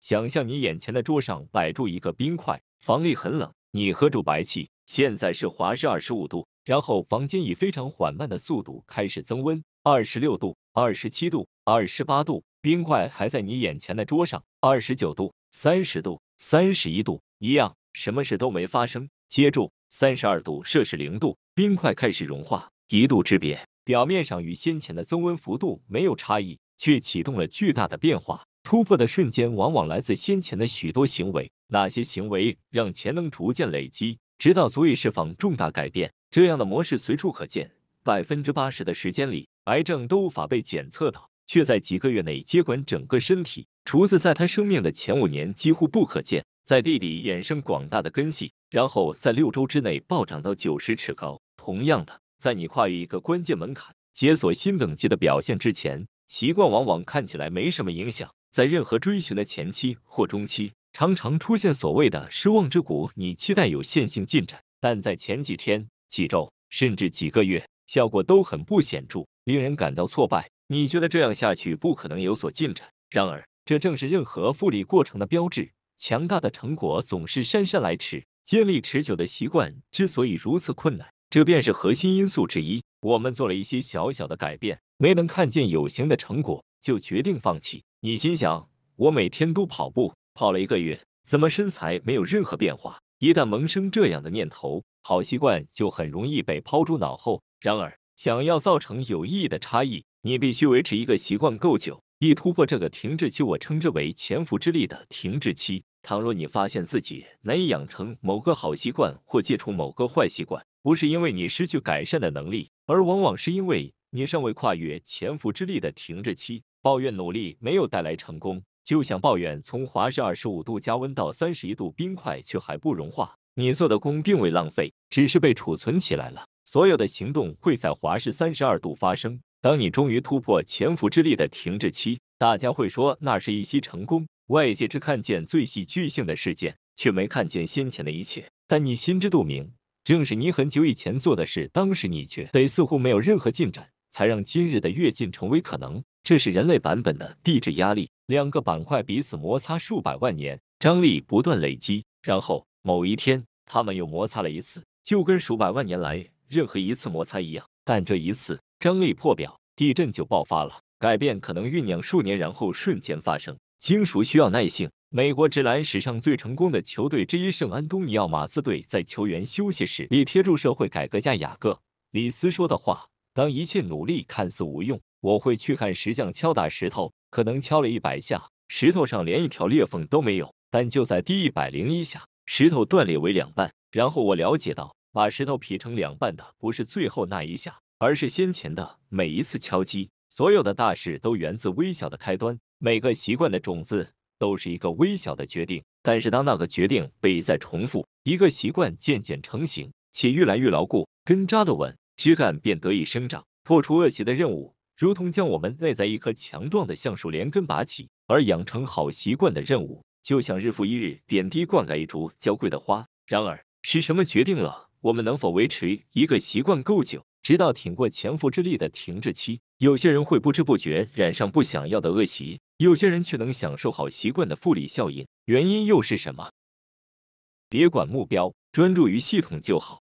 想象你眼前的桌上摆住一个冰块，房里很冷，你喝住白气。现在是华氏二十五度，然后房间以非常缓慢的速度开始增温：二十六度、二十七度、二十八度。冰块还在你眼前的桌上，二十九度、三十度、三十一度，一样，什么事都没发生。接住，三十二度，摄氏零度，冰块开始融化，一度之别，表面上与先前的增温幅度没有差异，却启动了巨大的变化。突破的瞬间，往往来自先前的许多行为，那些行为让潜能逐渐累积，直到足以释放重大改变。这样的模式随处可见，百分之八十的时间里，癌症都无法被检测到。却在几个月内接管整个身体。厨子在他生命的前五年几乎不可见，在地底衍生广大的根系，然后在六周之内暴涨到九十尺高。同样的，在你跨越一个关键门槛、解锁新等级的表现之前，习惯往往看起来没什么影响。在任何追寻的前期或中期，常常出现所谓的失望之谷。你期待有线性进展，但在前几天、几周甚至几个月，效果都很不显著，令人感到挫败。你觉得这样下去不可能有所进展。然而，这正是任何复利过程的标志。强大的成果总是姗姗来迟。建立持久的习惯之所以如此困难，这便是核心因素之一。我们做了一些小小的改变，没能看见有形的成果，就决定放弃。你心想，我每天都跑步，跑了一个月，怎么身材没有任何变化？一旦萌生这样的念头，好习惯就很容易被抛诸脑后。然而，想要造成有意义的差异。你必须维持一个习惯够久，以突破这个停滞期。我称之为“潜伏之力”的停滞期。倘若你发现自己难以养成某个好习惯或戒除某个坏习惯，不是因为你失去改善的能力，而往往是因为你尚未跨越“潜伏之力”的停滞期。抱怨努力没有带来成功，就像抱怨从华氏二十五度加温到三十一度，冰块却还不融化。你做的功并未浪费，只是被储存起来了。所有的行动会在华氏三十二度发生。当你终于突破潜伏之力的停滞期，大家会说那是一期成功。外界只看见最戏剧性的事件，却没看见先前的一切。但你心知肚明，正是你很久以前做的事，当时你觉得似乎没有任何进展，才让今日的跃进成为可能。这是人类版本的地质压力，两个板块彼此摩擦数百万年，张力不断累积，然后某一天他们又摩擦了一次，就跟数百万年来任何一次摩擦一样。但这一次。张力破表，地震就爆发了。改变可能酝酿数年，然后瞬间发生。金属需要耐性。美国职篮史上最成功的球队之一圣安东尼奥马刺队，在球员休息时，也贴住社会改革家雅各·李斯说的话：“当一切努力看似无用，我会去看石匠敲打石头，可能敲了一百下，石头上连一条裂缝都没有。但就在第一百零一下，石头断裂为两半。然后我了解到，把石头劈成两半的，不是最后那一下。”而是先前的每一次敲击，所有的大事都源自微小的开端。每个习惯的种子都是一个微小的决定，但是当那个决定被一再重复，一个习惯渐渐成型且越来越牢固，根扎得稳，枝干便得以生长。破除恶习的任务，如同将我们内在一棵强壮的橡树连根拔起；而养成好习惯的任务，就像日复一日点滴灌溉一株娇贵的花。然而，是什么决定了我们能否维持一个习惯够久？直到挺过潜伏之力的停滞期，有些人会不知不觉染上不想要的恶习，有些人却能享受好习惯的复利效应。原因又是什么？别管目标，专注于系统就好。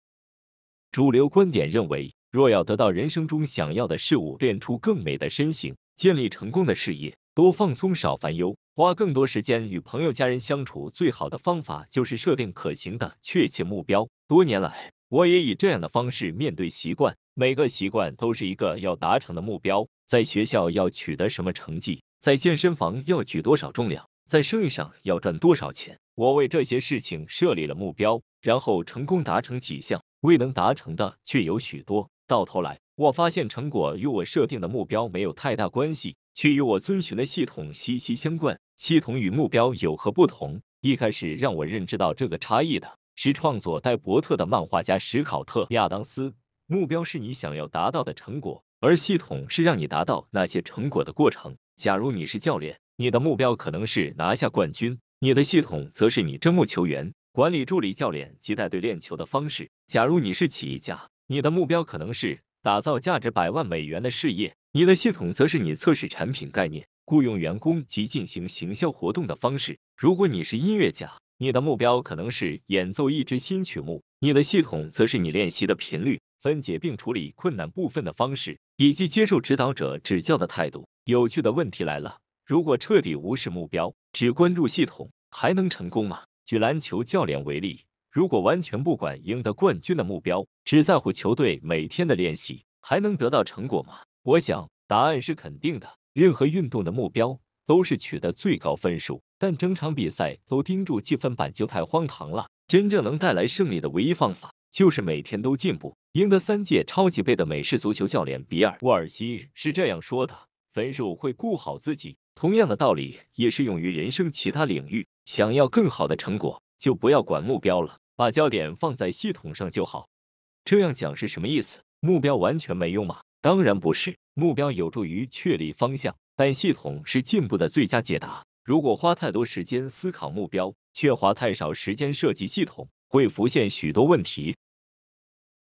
主流观点认为，若要得到人生中想要的事物，练出更美的身形，建立成功的事业，多放松少烦忧，花更多时间与朋友家人相处，最好的方法就是设定可行的确切目标。多年来。我也以这样的方式面对习惯，每个习惯都是一个要达成的目标。在学校要取得什么成绩，在健身房要举多少重量，在生意上要赚多少钱，我为这些事情设立了目标，然后成功达成几项，未能达成的却有许多。到头来，我发现成果与我设定的目标没有太大关系，却与我遵循的系统息息相关。系统与目标有何不同？一开始让我认知到这个差异的。是创作戴伯特的漫画家史考特·亚当斯。目标是你想要达到的成果，而系统是让你达到那些成果的过程。假如你是教练，你的目标可能是拿下冠军，你的系统则是你招募球员、管理助理教练及带队练球的方式。假如你是企业家，你的目标可能是打造价值百万美元的事业，你的系统则是你测试产品概念、雇佣员工及进行行销活动的方式。如果你是音乐家，你的目标可能是演奏一支新曲目，你的系统则是你练习的频率、分解并处理困难部分的方式，以及接受指导者指教的态度。有趣的问题来了：如果彻底无视目标，只关注系统，还能成功吗？举篮球教练为例，如果完全不管赢得冠军的目标，只在乎球队每天的练习，还能得到成果吗？我想答案是肯定的。任何运动的目标。都是取得最高分数，但整场比赛都盯住积分板就太荒唐了。真正能带来胜利的唯一方法，就是每天都进步。赢得三届超级杯的美式足球教练比尔·沃尔西是这样说的：“分数会顾好自己。”同样的道理也是用于人生其他领域。想要更好的成果，就不要管目标了，把焦点放在系统上就好。这样讲是什么意思？目标完全没用吗？当然不是，目标有助于确立方向。但系统是进步的最佳解答。如果花太多时间思考目标，却花太少时间设计系统，会浮现许多问题。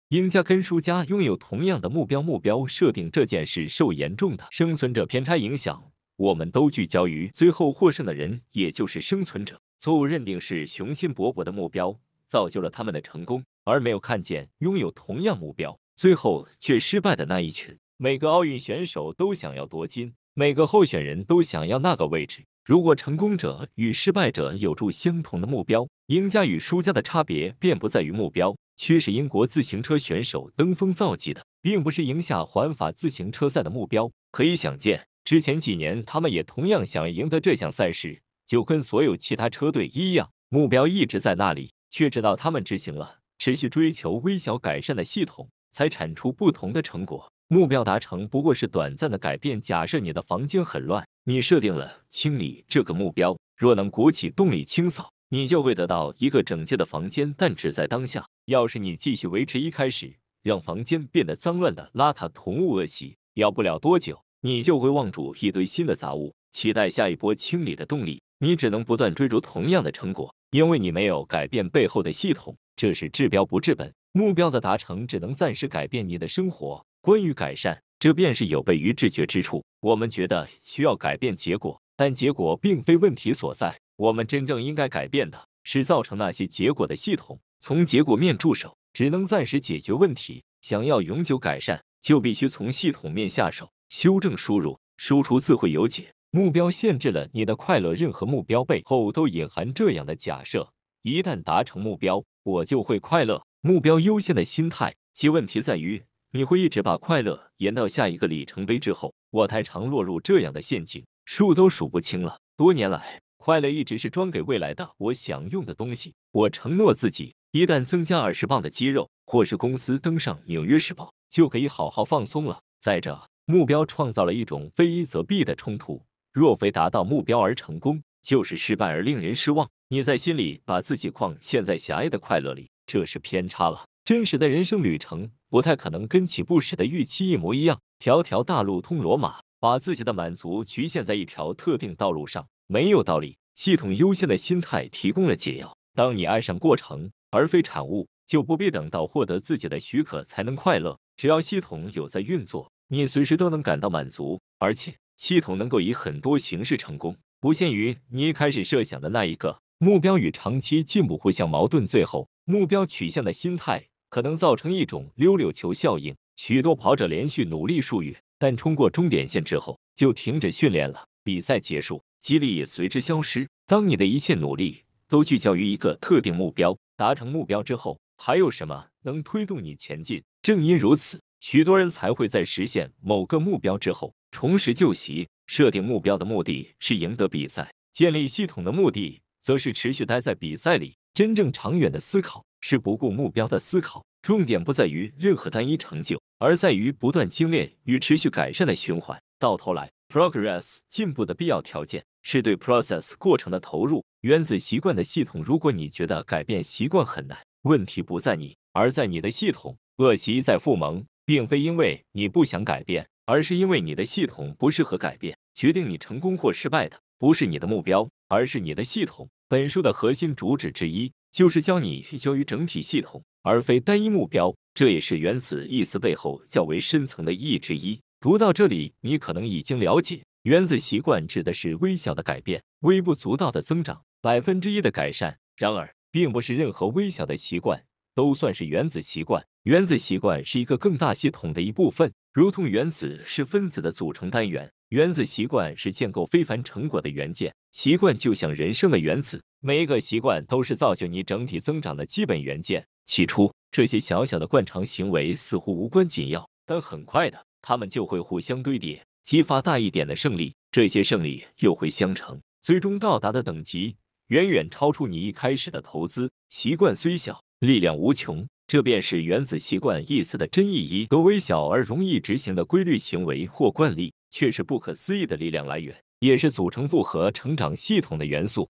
赢家跟输家拥有同样的目标，目标设定这件事受严重的生存者偏差影响。我们都聚焦于最后获胜的人，也就是生存者。错误认定是雄心勃勃的目标造就了他们的成功，而没有看见拥有同样目标最后却失败的那一群。每个奥运选手都想要夺金。每个候选人都想要那个位置。如果成功者与失败者有着相同的目标，赢家与输家的差别便不在于目标。驱使英国自行车选手登峰造极的，并不是赢下环法自行车赛的目标。可以想见，之前几年他们也同样想赢得这项赛事，就跟所有其他车队一样。目标一直在那里，却直到他们执行了持续追求微小改善的系统，才产出不同的成果。目标达成不过是短暂的改变。假设你的房间很乱，你设定了清理这个目标，若能鼓起动力清扫，你就会得到一个整洁的房间。但只在当下，要是你继续维持一开始让房间变得脏乱的邋遢囤物恶习，要不了多久，你就会望住一堆新的杂物，期待下一波清理的动力。你只能不断追逐同样的成果，因为你没有改变背后的系统，这是治标不治本。目标的达成只能暂时改变你的生活。关于改善，这便是有悖于治觉之处。我们觉得需要改变结果，但结果并非问题所在。我们真正应该改变的是造成那些结果的系统。从结果面入手，只能暂时解决问题；想要永久改善，就必须从系统面下手，修正输入，输出自会有解。目标限制了你的快乐，任何目标背后都隐含这样的假设：一旦达成目标，我就会快乐。目标优先的心态，其问题在于。你会一直把快乐延到下一个里程碑之后。我太常落入这样的陷阱，数都数不清了。多年来，快乐一直是装给未来的。我想用的东西，我承诺自己，一旦增加二十磅的肌肉，或是公司登上《纽约时报》，就可以好好放松了。再者，目标创造了一种非一则必的冲突。若非达到目标而成功，就是失败而令人失望。你在心里把自己框陷在狭隘的快乐里，这是偏差了。真实的人生旅程。不太可能跟起步时的预期一模一样。条条大路通罗马，把自己的满足局限在一条特定道路上没有道理。系统优先的心态提供了解药。当你爱上过程而非产物，就不必等到获得自己的许可才能快乐。只要系统有在运作，你随时都能感到满足，而且系统能够以很多形式成功，不限于你一开始设想的那一个目标。与长期进步互相矛盾，最后目标取向的心态。可能造成一种溜溜球效应，许多跑者连续努力数月，但冲过终点线之后就停止训练了。比赛结束，激励也随之消失。当你的一切努力都聚焦于一个特定目标，达成目标之后，还有什么能推动你前进？正因如此，许多人才会在实现某个目标之后重拾旧习。设定目标的目的是赢得比赛，建立系统的目的则是持续待在比赛里。真正长远的思考是不顾目标的思考，重点不在于任何单一成就，而在于不断精炼与持续改善的循环。到头来，progress 进步的必要条件是对 process 过程的投入。原子习惯的系统，如果你觉得改变习惯很难，问题不在你，而在你的系统。恶习在复萌，并非因为你不想改变，而是因为你的系统不适合改变。决定你成功或失败的。不是你的目标，而是你的系统。本书的核心主旨之一就是教你聚焦于整体系统，而非单一目标。这也是原子意思背后较为深层的意义之一。读到这里，你可能已经了解，原子习惯指的是微小的改变、微不足道的增长、百分之一的改善。然而，并不是任何微小的习惯都算是原子习惯。原子习惯是一个更大系统的一部分，如同原子是分子的组成单元。原子习惯是建构非凡成果的原件。习惯就像人生的原子，每一个习惯都是造就你整体增长的基本原件。起初，这些小小的惯常行为似乎无关紧要，但很快的，它们就会互相堆叠，激发大一点的胜利。这些胜利又会相乘，最终到达的等级远远超出你一开始的投资。习惯虽小，力量无穷。这便是原子习惯一词的真意：义。个微小而容易执行的规律行为或惯例，却是不可思议的力量来源，也是组成复合成长系统的元素。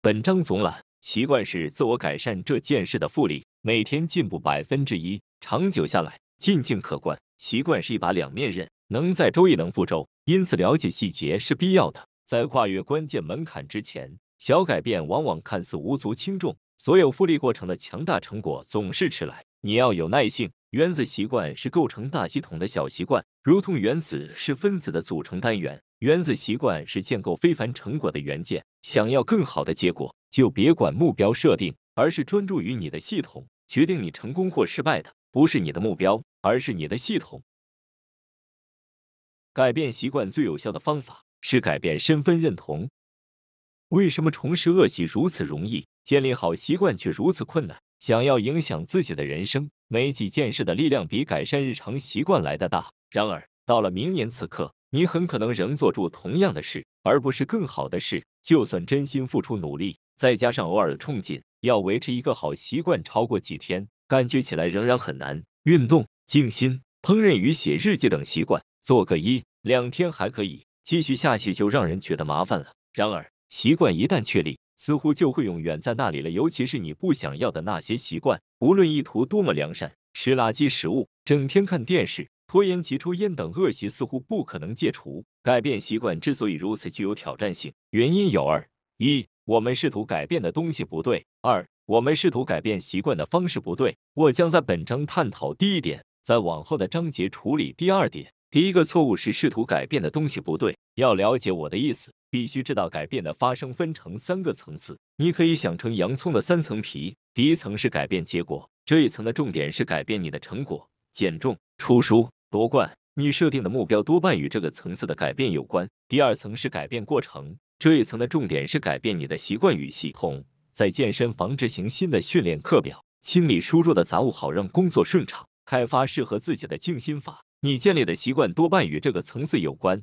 本章总览：习惯是自我改善这件事的复利，每天进步百分之一，长久下来进境可观。习惯是一把两面刃，能在周亦能覆周，因此了解细节是必要的。在跨越关键门槛之前，小改变往往看似无足轻重。所有复利过程的强大成果总是迟来，你要有耐性。原子习惯是构成大系统的小习惯，如同原子是分子的组成单元。原子习惯是建构非凡成果的元件。想要更好的结果，就别管目标设定，而是专注于你的系统。决定你成功或失败的不是你的目标，而是你的系统。改变习惯最有效的方法是改变身份认同。为什么重拾恶习如此容易？建立好习惯却如此困难，想要影响自己的人生，每几件事的力量比改善日常习惯来的大。然而到了明年此刻，你很可能仍做住同样的事，而不是更好的事。就算真心付出努力，再加上偶尔的冲劲，要维持一个好习惯超过几天，感觉起来仍然很难。运动、静心、烹饪与写日记等习惯，做个一两天还可以，继续下去就让人觉得麻烦了。然而习惯一旦确立，似乎就会永远在那里了，尤其是你不想要的那些习惯。无论意图多么良善，吃垃圾食物、整天看电视、拖延及抽烟等恶习，似乎不可能戒除。改变习惯之所以如此具有挑战性，原因有二：一，我们试图改变的东西不对；二，我们试图改变习惯的方式不对。我将在本章探讨第一点，在往后的章节处理第二点。第一个错误是试图改变的东西不对。要了解我的意思，必须知道改变的发生分成三个层次。你可以想成洋葱的三层皮。第一层是改变结果，这一层的重点是改变你的成果：减重、出书、夺冠。你设定的目标多半与这个层次的改变有关。第二层是改变过程，这一层的重点是改变你的习惯与系统。在健身房执行新的训练课表，清理书桌的杂物，好让工作顺畅。开发适合自己的静心法，你建立的习惯多半与这个层次有关。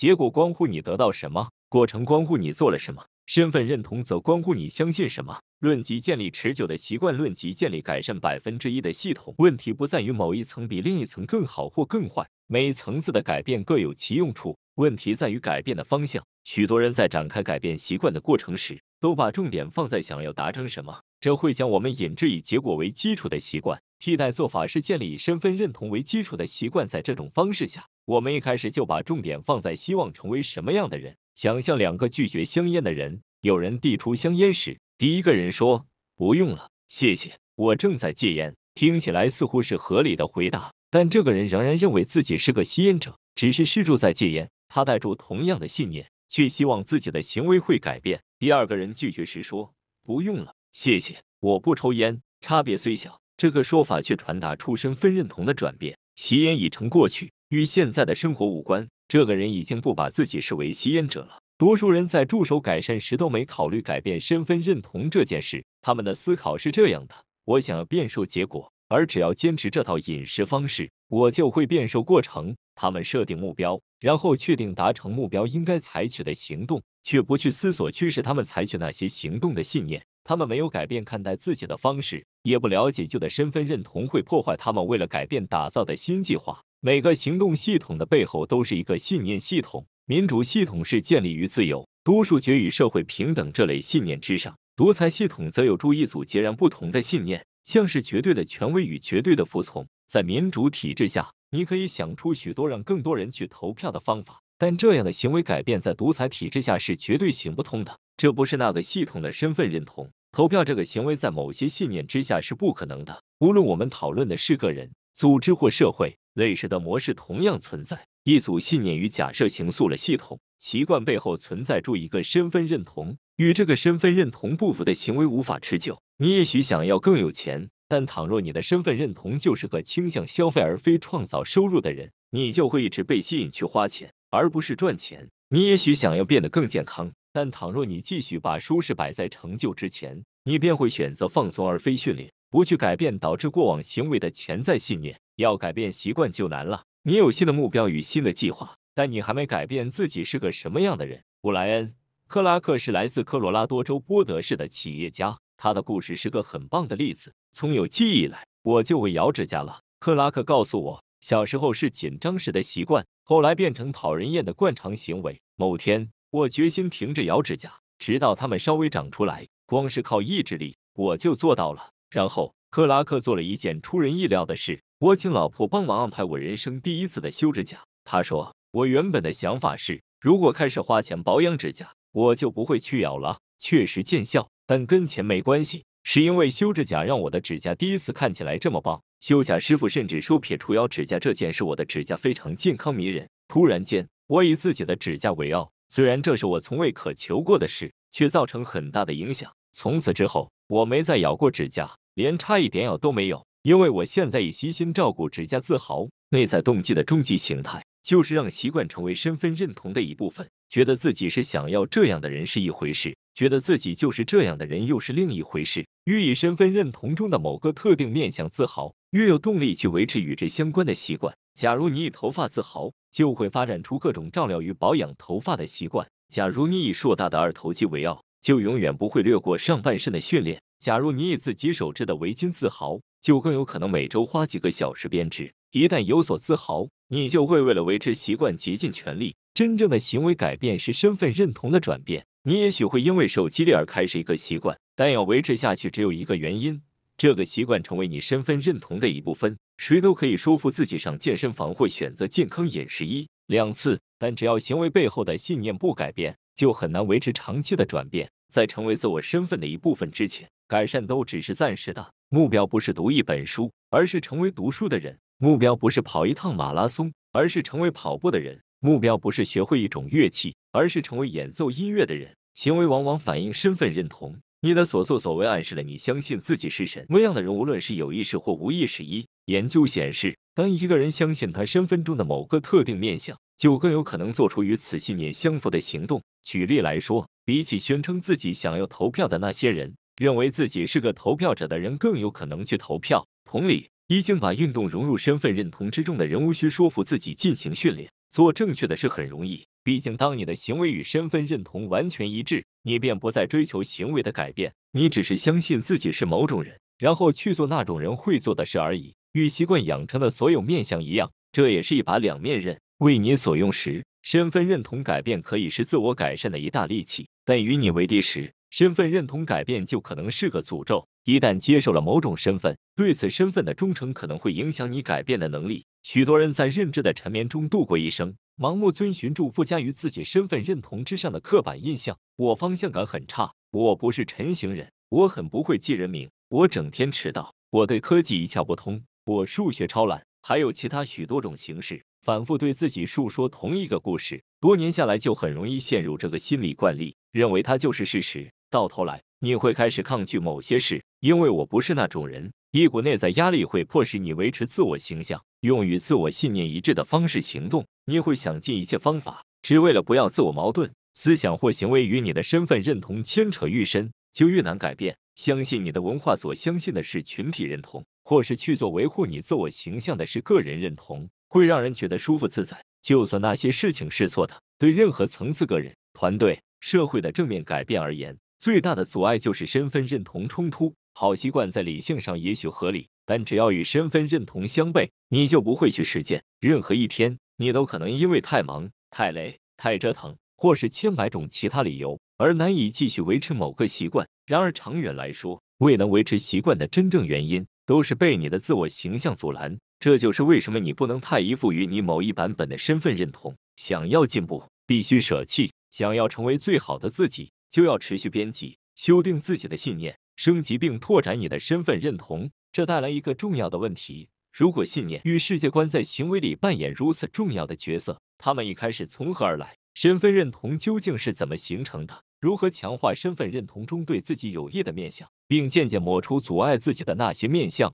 结果关乎你得到什么，过程关乎你做了什么，身份认同则关乎你相信什么。论及建立持久的习惯，论及建立改善百分之一的系统。问题不在于某一层比另一层更好或更坏，每一层次的改变各有其用处。问题在于改变的方向。许多人在展开改变习惯的过程时，都把重点放在想要达成什么。这会将我们引至以结果为基础的习惯。替代做法是建立以身份认同为基础的习惯。在这种方式下，我们一开始就把重点放在希望成为什么样的人。想象两个拒绝香烟的人，有人递出香烟时，第一个人说：“不用了，谢谢，我正在戒烟。”听起来似乎是合理的回答，但这个人仍然认为自己是个吸烟者，只是试住在戒烟。他带住同样的信念，却希望自己的行为会改变。第二个人拒绝时说：“不用了。”谢谢，我不抽烟，差别虽小，这个说法却传达出身分认同的转变。吸烟已成过去，与现在的生活无关。这个人已经不把自己视为吸烟者了。多数人在助手改善时，都没考虑改变身份认同这件事。他们的思考是这样的：我想要变瘦，结果而只要坚持这套饮食方式，我就会变瘦。过程，他们设定目标，然后确定达成目标应该采取的行动，却不去思索驱使他们采取那些行动的信念。他们没有改变看待自己的方式，也不了解旧的身份认同会破坏他们为了改变打造的新计划。每个行动系统的背后都是一个信念系统。民主系统是建立于自由、多数决与社会平等这类信念之上；独裁系统则有助一组截然不同的信念，像是绝对的权威与绝对的服从。在民主体制下，你可以想出许多让更多人去投票的方法。但这样的行为改变在独裁体制下是绝对行不通的。这不是那个系统的身份认同投票这个行为，在某些信念之下是不可能的。无论我们讨论的是个人、组织或社会，类似的模式同样存在。一组信念与假设形塑了系统习惯背后存在住一个身份认同，与这个身份认同不符的行为无法持久。你也许想要更有钱，但倘若你的身份认同就是个倾向消费而非创造收入的人，你就会一直被吸引去花钱。而不是赚钱，你也许想要变得更健康，但倘若你继续把舒适摆在成就之前，你便会选择放松而非训练，不去改变导致过往行为的潜在信念。要改变习惯就难了。你有新的目标与新的计划，但你还没改变自己是个什么样的人。布莱恩·克拉克是来自科罗拉多州波德市的企业家，他的故事是个很棒的例子。从有记忆以来，我就会咬指甲了。克拉克告诉我。小时候是紧张时的习惯，后来变成讨人厌的惯常行为。某天，我决心停止咬指甲，直到它们稍微长出来。光是靠意志力，我就做到了。然后，克拉克做了一件出人意料的事：我请老婆帮忙安排我人生第一次的修指甲。他说，我原本的想法是，如果开始花钱保养指甲，我就不会去咬了。确实见效，但跟钱没关系，是因为修指甲让我的指甲第一次看起来这么棒。修甲师傅甚至说：“撇除咬指甲这件事，我的指甲非常健康迷人。”突然间，我以自己的指甲为傲，虽然这是我从未渴求过的事，却造成很大的影响。从此之后，我没再咬过指甲，连差一点咬都没有，因为我现在以悉心照顾指甲自豪。内在动机的终极形态。就是让习惯成为身份认同的一部分。觉得自己是想要这样的人是一回事，觉得自己就是这样的人又是另一回事。越以身份认同中的某个特定面向自豪，越有动力去维持与之相关的习惯。假如你以头发自豪，就会发展出各种照料与保养头发的习惯。假如你以硕大的二头肌为傲，就永远不会略过上半身的训练。假如你以自己手织的围巾自豪，就更有可能每周花几个小时编织。一旦有所自豪，你就会为了维持习惯竭尽全力。真正的行为改变是身份认同的转变。你也许会因为受激励而开始一个习惯，但要维持下去，只有一个原因：这个习惯成为你身份认同的一部分。谁都可以说服自己上健身房，会选择健康饮食一两次，但只要行为背后的信念不改变，就很难维持长期的转变。在成为自我身份的一部分之前，改善都只是暂时的。目标不是读一本书，而是成为读书的人。目标不是跑一趟马拉松，而是成为跑步的人；目标不是学会一种乐器，而是成为演奏音乐的人。行为往往反映身份认同，你的所作所为暗示了你相信自己是什么样的人，无论是有意识或无意识。一研究显示，当一个人相信他身份中的某个特定面相，就更有可能做出与此信念相符的行动。举例来说，比起宣称自己想要投票的那些人，认为自己是个投票者的人更有可能去投票。同理。已经把运动融入身份认同之中的人，无需说服自己进行训练。做正确的事很容易，毕竟当你的行为与身份认同完全一致，你便不再追求行为的改变，你只是相信自己是某种人，然后去做那种人会做的事而已。与习惯养成的所有面相一样，这也是一把两面刃。为你所用时，身份认同改变可以是自我改善的一大利器；但与你为敌时，身份认同改变就可能是个诅咒。一旦接受了某种身份，对此身份的忠诚可能会影响你改变的能力。许多人在认知的沉眠中度过一生，盲目遵循住附加于自己身份认同之上的刻板印象。我方向感很差，我不是陈行人，我很不会记人名，我整天迟到，我对科技一窍不通，我数学超懒，还有其他许多种形式，反复对自己述说同一个故事，多年下来就很容易陷入这个心理惯例，认为它就是事实，到头来。你会开始抗拒某些事，因为我不是那种人。一股内在压力会迫使你维持自我形象，用与自我信念一致的方式行动。你会想尽一切方法，只为了不要自我矛盾。思想或行为与你的身份认同牵扯愈深，就愈难改变。相信你的文化所相信的是群体认同，或是去做维护你自我形象的是个人认同，会让人觉得舒服自在。就算那些事情是错的，对任何层次个人、团队、社会的正面改变而言。最大的阻碍就是身份认同冲突。好习惯在理性上也许合理，但只要与身份认同相悖，你就不会去实践。任何一天，你都可能因为太忙、太累、太折腾，或是千百种其他理由，而难以继续维持某个习惯。然而，长远来说，未能维持习惯的真正原因，都是被你的自我形象阻拦。这就是为什么你不能太依附于你某一版本的身份认同。想要进步，必须舍弃；想要成为最好的自己。就要持续编辑、修订自己的信念，升级并拓展你的身份认同。这带来一个重要的问题：如果信念与世界观在行为里扮演如此重要的角色，他们一开始从何而来？身份认同究竟是怎么形成的？如何强化身份认同中对自己有益的面相，并渐渐抹除阻碍自己的那些面相？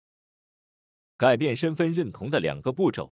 改变身份认同的两个步骤：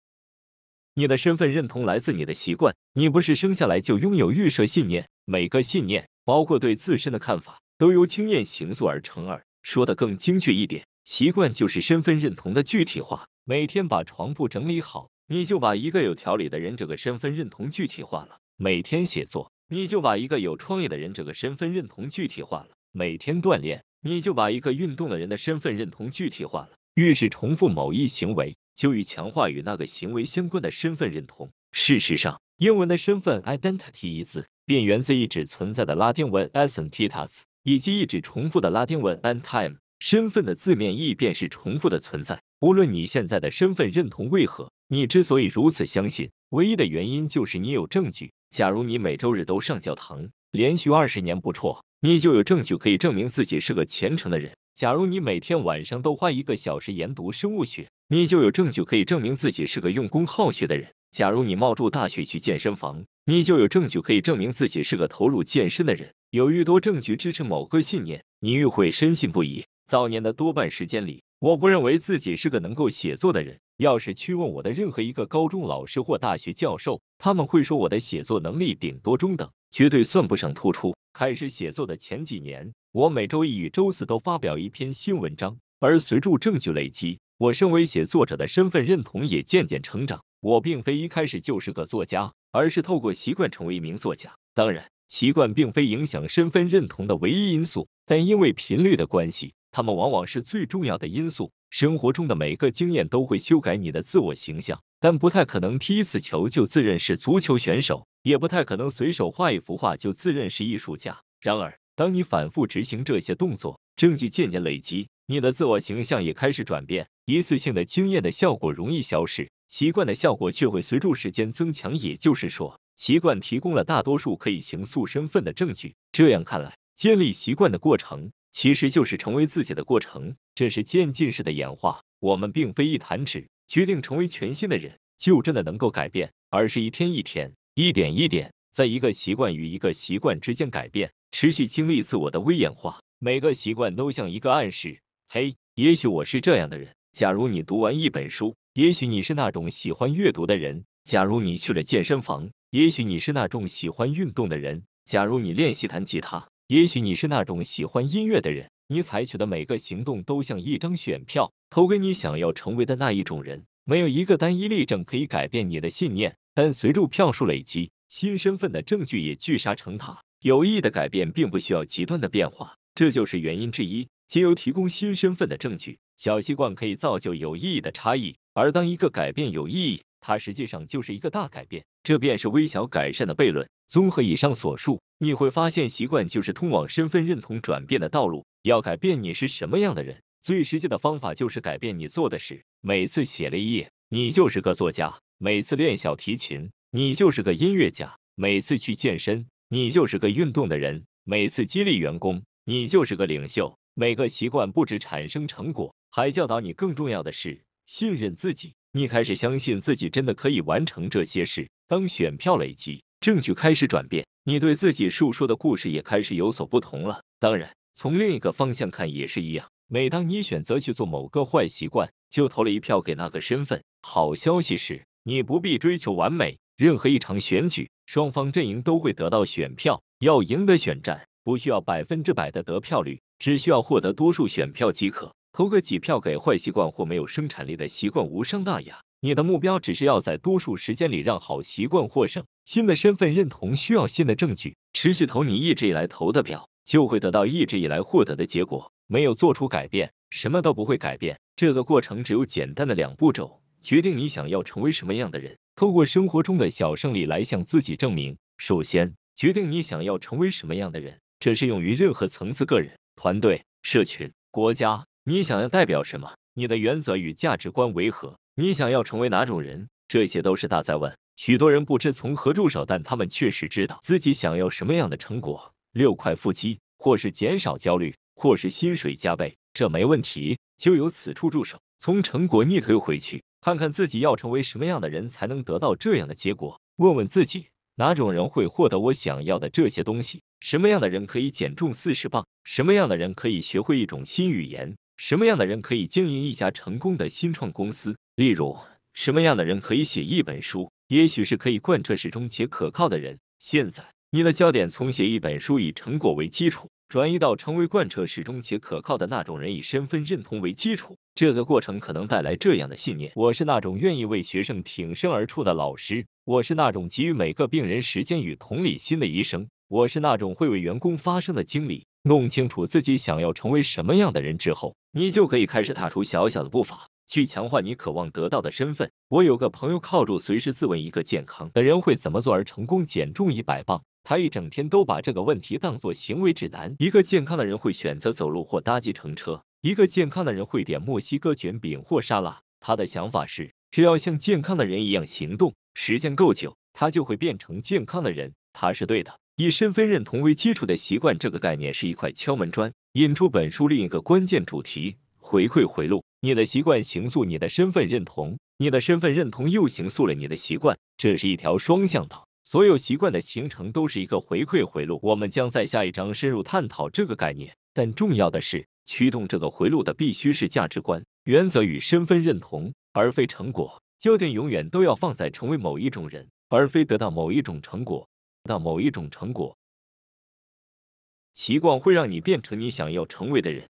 你的身份认同来自你的习惯，你不是生下来就拥有预设信念，每个信念。包括对自身的看法，都由经验形塑而成。而说的更精确一点，习惯就是身份认同的具体化。每天把床铺整理好，你就把一个有条理的人这个身份认同具体化了；每天写作，你就把一个有创意的人这个身份认同具体化了；每天锻炼，你就把一个运动的人的身份认同具体化了。越是重复某一行为，就越强化与那个行为相关的身份认同。事实上，英文的身份 （identity） 一字。便源自一指存在的拉丁文 "essentitas"，以及一指重复的拉丁文 "an time"。身份的字面意便是重复的存在。无论你现在的身份认同为何，你之所以如此相信，唯一的原因就是你有证据。假如你每周日都上教堂，连续二十年不辍，你就有证据可以证明自己是个虔诚的人。假如你每天晚上都花一个小时研读生物学，你就有证据可以证明自己是个用功好学的人。假如你冒住大雪去健身房，你就有证据可以证明自己是个投入健身的人。有愈多证据支持某个信念，你愈会深信不疑。早年的多半时间里，我不认为自己是个能够写作的人。要是去问我的任何一个高中老师或大学教授，他们会说我的写作能力顶多中等，绝对算不上突出。开始写作的前几年，我每周一与周四都发表一篇新文章，而随着证据累积，我身为写作者的身份认同也渐渐成长。我并非一开始就是个作家，而是透过习惯成为一名作家。当然，习惯并非影响身份认同的唯一因素，但因为频率的关系，他们往往是最重要的因素。生活中的每个经验都会修改你的自我形象，但不太可能踢一次球就自认是足球选手，也不太可能随手画一幅画就自认是艺术家。然而，当你反复执行这些动作，证据渐渐累积，你的自我形象也开始转变。一次性的经验的效果容易消失。习惯的效果却会随住时间增强，也就是说，习惯提供了大多数可以形塑身份的证据。这样看来，建立习惯的过程其实就是成为自己的过程，这是渐进式的演化。我们并非一弹指决定成为全新的人就真的能够改变，而是一天一天，一点一点，在一个习惯与一个习惯之间改变，持续经历自我的微演化。每个习惯都像一个暗示，嘿，也许我是这样的人。假如你读完一本书。也许你是那种喜欢阅读的人，假如你去了健身房；也许你是那种喜欢运动的人，假如你练习弹吉他；也许你是那种喜欢音乐的人。你采取的每个行动都像一张选票，投给你想要成为的那一种人。没有一个单一例证可以改变你的信念，但随着票数累积，新身份的证据也聚沙成塔。有意义的改变并不需要极端的变化，这就是原因之一。皆由提供新身份的证据，小习惯可以造就有意义的差异。而当一个改变有意义，它实际上就是一个大改变，这便是微小改善的悖论。综合以上所述，你会发现，习惯就是通往身份认同转变的道路。要改变你是什么样的人，最实际的方法就是改变你做的事。每次写了一页，你就是个作家；每次练小提琴，你就是个音乐家；每次去健身，你就是个运动的人；每次激励员工，你就是个领袖。每个习惯不止产生成果，还教导你更重要的是。信任自己，你开始相信自己真的可以完成这些事。当选票累积，证据开始转变，你对自己述说的故事也开始有所不同了。当然，从另一个方向看也是一样。每当你选择去做某个坏习惯，就投了一票给那个身份。好消息是，你不必追求完美。任何一场选举，双方阵营都会得到选票。要赢得选战，不需要百分之百的得票率，只需要获得多数选票即可。投个几票给坏习惯或没有生产力的习惯无伤大雅。你的目标只是要在多数时间里让好习惯获胜。新的身份认同需要新的证据。持续投你一直以来投的票，就会得到一直以来获得的结果。没有做出改变，什么都不会改变。这个过程只有简单的两步骤：决定你想要成为什么样的人，通过生活中的小胜利来向自己证明。首先，决定你想要成为什么样的人，这是用于任何层次个人、团队、社群、国家。你想要代表什么？你的原则与价值观为何？你想要成为哪种人？这些都是大在问。许多人不知从何入手，但他们确实知道自己想要什么样的成果：六块腹肌，或是减少焦虑，或是薪水加倍。这没问题，就由此处入手，从成果逆推回去，看看自己要成为什么样的人才能得到这样的结果。问问自己，哪种人会获得我想要的这些东西？什么样的人可以减重四十磅？什么样的人可以学会一种新语言？什么样的人可以经营一家成功的新创公司？例如，什么样的人可以写一本书？也许是可以贯彻始终且可靠的人。现在，你的焦点从写一本书以成果为基础，转移到成为贯彻始终且可靠的那种人以身份认同为基础。这个过程可能带来这样的信念：我是那种愿意为学生挺身而出的老师；我是那种给予每个病人时间与同理心的医生；我是那种会为员工发声的经理。弄清楚自己想要成为什么样的人之后，你就可以开始踏出小小的步伐，去强化你渴望得到的身份。我有个朋友靠住随时自问一个健康的人会怎么做而成功减重一百磅。他一整天都把这个问题当做行为指南。一个健康的人会选择走路或搭计程车，一个健康的人会点墨西哥卷饼或沙拉。他的想法是，只要像健康的人一样行动，时间够久，他就会变成健康的人。他是对的。以身份认同为基础的习惯这个概念是一块敲门砖，引出本书另一个关键主题——回馈回路。你的习惯形塑你的身份认同，你的身份认同又形塑了你的习惯，这是一条双向道。所有习惯的形成都是一个回馈回路。我们将在下一章深入探讨这个概念。但重要的是，驱动这个回路的必须是价值观、原则与身份认同，而非成果。焦点永远都要放在成为某一种人，而非得到某一种成果。到某一种成果，习惯会让你变成你想要成为的人。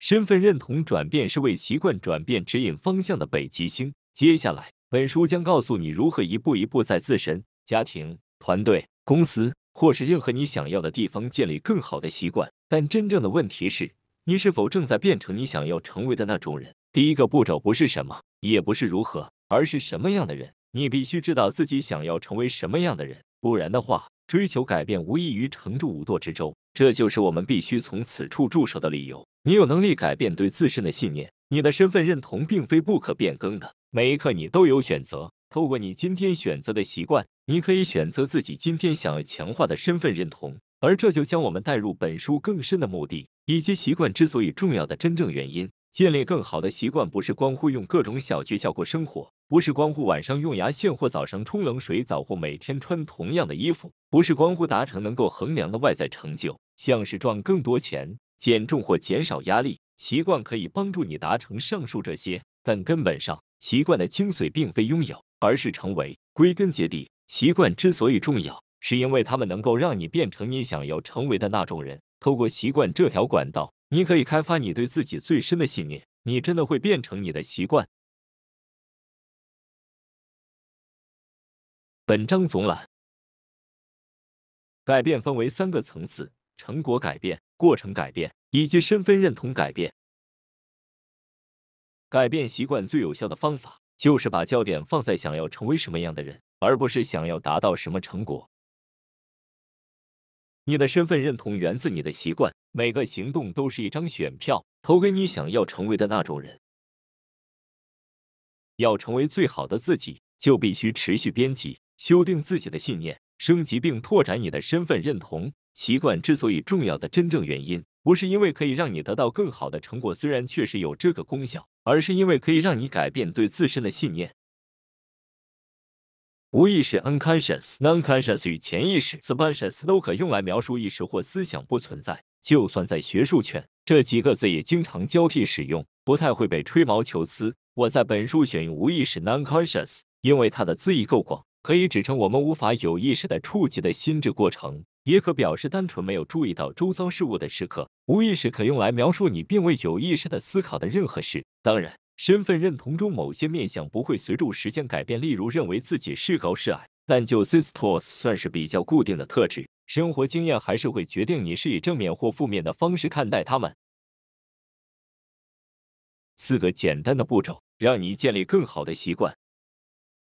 身份认同转变是为习惯转变指引方向的北极星。接下来，本书将告诉你如何一步一步在自身、家庭、团队、公司，或是任何你想要的地方建立更好的习惯。但真正的问题是你是否正在变成你想要成为的那种人？第一个步骤不是什么，也不是如何，而是什么样的人。你必须知道自己想要成为什么样的人，不然的话，追求改变无异于乘住无舵之舟。这就是我们必须从此处驻守的理由。你有能力改变对自身的信念，你的身份认同并非不可变更的。每一刻，你都有选择。透过你今天选择的习惯，你可以选择自己今天想要强化的身份认同。而这就将我们带入本书更深的目的，以及习惯之所以重要的真正原因。建立更好的习惯，不是关乎用各种小诀窍过生活。不是关乎晚上用牙线或早上冲冷水澡，或每天穿同样的衣服；不是关乎达成能够衡量的外在成就，像是赚更多钱、减重或减少压力。习惯可以帮助你达成上述这些，但根本上，习惯的精髓并非拥有，而是成为。归根结底，习惯之所以重要，是因为他们能够让你变成你想要成为的那种人。透过习惯这条管道，你可以开发你对自己最深的信念。你真的会变成你的习惯。本章总览：改变分为三个层次，成果改变、过程改变以及身份认同改变。改变习惯最有效的方法就是把焦点放在想要成为什么样的人，而不是想要达到什么成果。你的身份认同源自你的习惯，每个行动都是一张选票，投给你想要成为的那种人。要成为最好的自己，就必须持续编辑。修订自己的信念，升级并拓展你的身份认同习惯之所以重要的真正原因，不是因为可以让你得到更好的成果，虽然确实有这个功效，而是因为可以让你改变对自身的信念。无意识 （unconscious）、unconscious 与潜意识 （subconscious） 都可用来描述意识或思想不存在。就算在学术圈，这几个字也经常交替使用，不太会被吹毛求疵。我在本书选用无意识 （unconscious），因为它的字义够广。可以指称我们无法有意识的触及的心智过程，也可表示单纯没有注意到周遭事物的时刻。无意识可用来描述你并未有意识的思考的任何事。当然，身份认同中某些面相不会随着时间改变，例如认为自己是高是矮，但就 s t e 特 s 算是比较固定的特质。生活经验还是会决定你是以正面或负面的方式看待他们。四个简单的步骤，让你建立更好的习惯。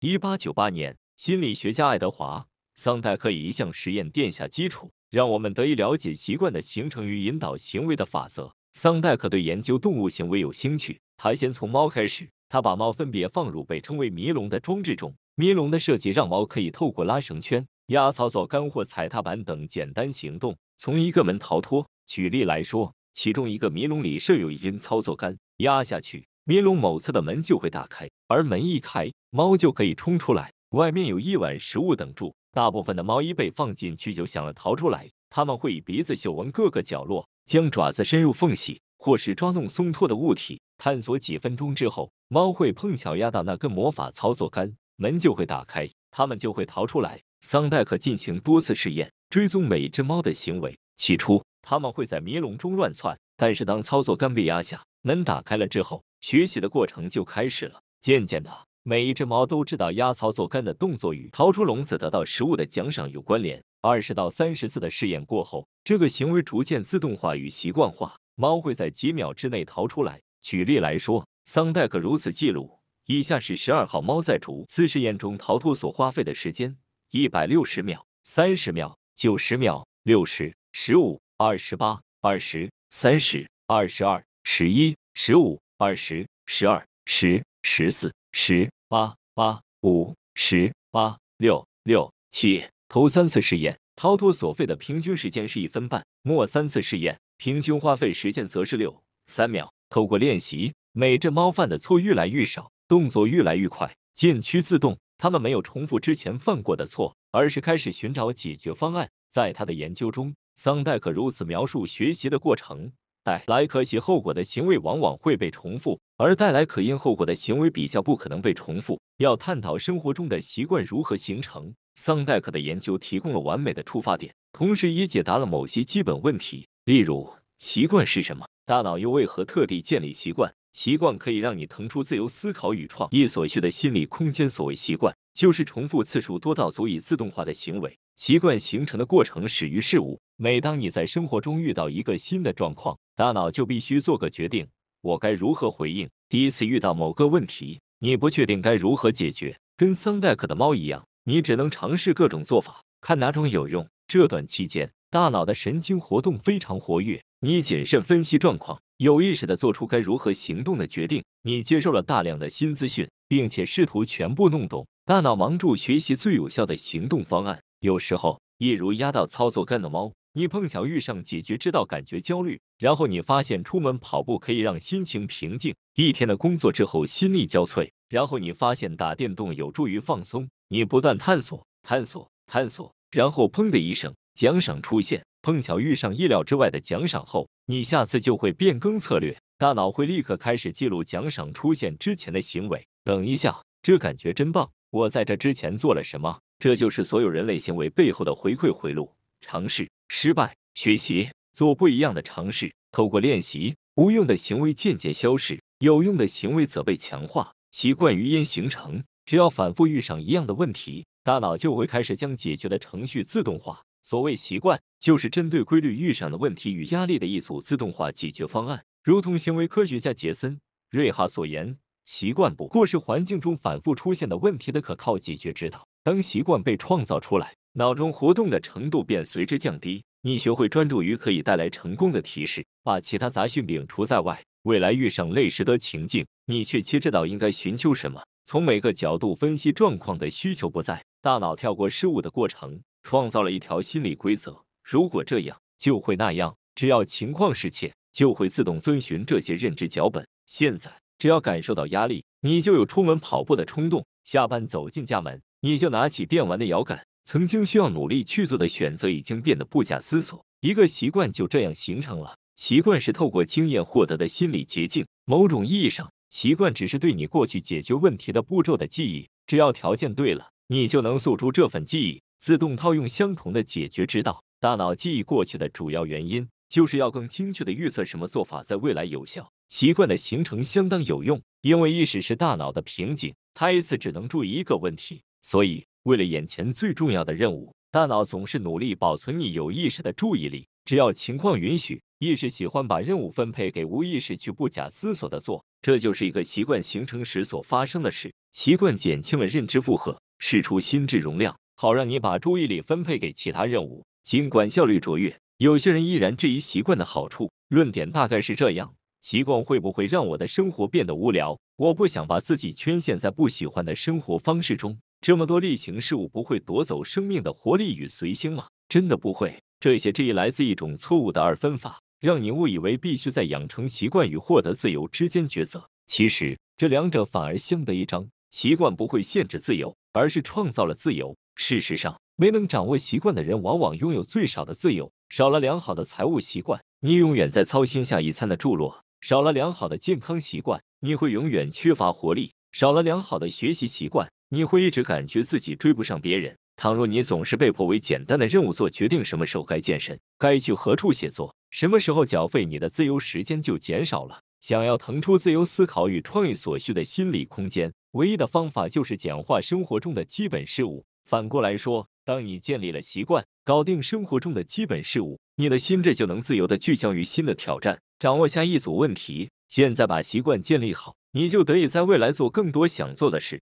一八九八年。心理学家爱德华·桑代克以一项实验奠下基础，让我们得以了解习惯的形成与引导行为的法则。桑代克对研究动物行为有兴趣，他先从猫开始。他把猫分别放入被称为迷笼的装置中。迷笼的设计让猫可以透过拉绳圈、压操作杆或踩踏板等简单行动，从一个门逃脱。举例来说，其中一个迷笼里设有一根操作杆，压下去，迷笼某侧的门就会打开，而门一开，猫就可以冲出来。外面有一碗食物等住，大部分的猫一被放进去就想了逃出来。它们会以鼻子嗅闻各个角落，将爪子伸入缝隙，或是抓弄松脱的物体，探索几分钟之后，猫会碰巧压到那根魔法操作杆，门就会打开，它们就会逃出来。桑代可进行多次试验，追踪每只猫的行为。起初，它们会在迷笼中乱窜，但是当操作杆被压下，门打开了之后，学习的过程就开始了。渐渐的。每一只猫都知道压槽做杆的动作与逃出笼子得到食物的奖赏有关联。二十到三十次的试验过后，这个行为逐渐自动化与习惯化，猫会在几秒之内逃出来。举例来说，桑代克如此记录：以下是十二号猫在逐次试验中逃脱所花费的时间：一百六十秒、三十秒、九十秒、六十、十五、二十八、二十、三十、二十二、十一、十五、二十、十二、十、十四。十八八五十八六六七，头三次试验逃脱所费的平均时间是一分半，末三次试验平均花费时间则是六三秒。透过练习，每只猫犯的错越来越少，动作越来越快，渐趋自动。它们没有重复之前犯过的错，而是开始寻找解决方案。在他的研究中，桑代克如此描述学习的过程。带来可喜后果的行为往往会被重复，而带来可因后果的行为比较不可能被重复。要探讨生活中的习惯如何形成，桑代克的研究提供了完美的出发点，同时也解答了某些基本问题，例如习惯是什么，大脑又为何特地建立习惯？习惯可以让你腾出自由思考与创意所需的心理空间。所谓习惯，就是重复次数多到足以自动化的行为。习惯形成的过程始于事物。每当你在生活中遇到一个新的状况，大脑就必须做个决定：我该如何回应？第一次遇到某个问题，你不确定该如何解决，跟桑代克的猫一样，你只能尝试各种做法，看哪种有用。这段期间，大脑的神经活动非常活跃，你谨慎分析状况，有意识地做出该如何行动的决定。你接受了大量的新资讯，并且试图全部弄懂。大脑忙住学习最有效的行动方案。有时候，一如压到操作杆的猫，你碰巧遇上解决之道，感觉焦虑。然后你发现出门跑步可以让心情平静。一天的工作之后，心力交瘁。然后你发现打电动有助于放松。你不断探索，探索，探索。然后砰的一声，奖赏出现。碰巧遇上意料之外的奖赏后，你下次就会变更策略。大脑会立刻开始记录奖赏出现之前的行为。等一下，这感觉真棒！我在这之前做了什么？这就是所有人类行为背后的回馈回路：尝试、失败、学习、做不一样的尝试。透过练习，无用的行为渐渐消失，有用的行为则被强化，习惯于因形成。只要反复遇上一样的问题，大脑就会开始将解决的程序自动化。所谓习惯，就是针对规律遇上的问题与压力的一组自动化解决方案。如同行为科学家杰森·瑞哈所言，习惯不过是环境中反复出现的问题的可靠解决之道。当习惯被创造出来，脑中活动的程度便随之降低。你学会专注于可以带来成功的提示，把其他杂讯摒除在外。未来遇上类似的情境，你却切知道应该寻求什么，从每个角度分析状况的需求不再。大脑跳过失误的过程，创造了一条心理规则：如果这样，就会那样。只要情况适切，就会自动遵循这些认知脚本。现在，只要感受到压力，你就有出门跑步的冲动。下班走进家门。你就拿起电玩的摇杆，曾经需要努力去做的选择，已经变得不假思索。一个习惯就这样形成了。习惯是透过经验获得的心理捷径。某种意义上，习惯只是对你过去解决问题的步骤的记忆。只要条件对了，你就能诉诸这份记忆，自动套用相同的解决之道。大脑记忆过去的主要原因，就是要更精确的预测什么做法在未来有效。习惯的形成相当有用，因为意识是大脑的瓶颈，它一次只能注意一个问题。所以，为了眼前最重要的任务，大脑总是努力保存你有意识的注意力。只要情况允许，意识喜欢把任务分配给无意识去不假思索的做。这就是一个习惯形成时所发生的事。习惯减轻了认知负荷，释出心智容量，好让你把注意力分配给其他任务。尽管效率卓越，有些人依然质疑习惯的好处。论点大概是这样：习惯会不会让我的生活变得无聊？我不想把自己圈陷在不喜欢的生活方式中。这么多例行事务不会夺走生命的活力与随心吗？真的不会。这些疑来自一种错误的二分法，让你误以为必须在养成习惯与获得自由之间抉择。其实这两者反而相得益彰。习惯不会限制自由，而是创造了自由。事实上，没能掌握习惯的人往往拥有最少的自由。少了良好的财务习惯，你永远在操心下一餐的住落；少了良好的健康习惯，你会永远缺乏活力；少了良好的学习习惯。你会一直感觉自己追不上别人。倘若你总是被迫为简单的任务做决定，什么时候该健身，该去何处写作，什么时候缴费，你的自由时间就减少了。想要腾出自由思考与创意所需的心理空间，唯一的方法就是简化生活中的基本事物。反过来说，当你建立了习惯，搞定生活中的基本事物，你的心智就能自由的聚焦于新的挑战。掌握下一组问题。现在把习惯建立好，你就得以在未来做更多想做的事。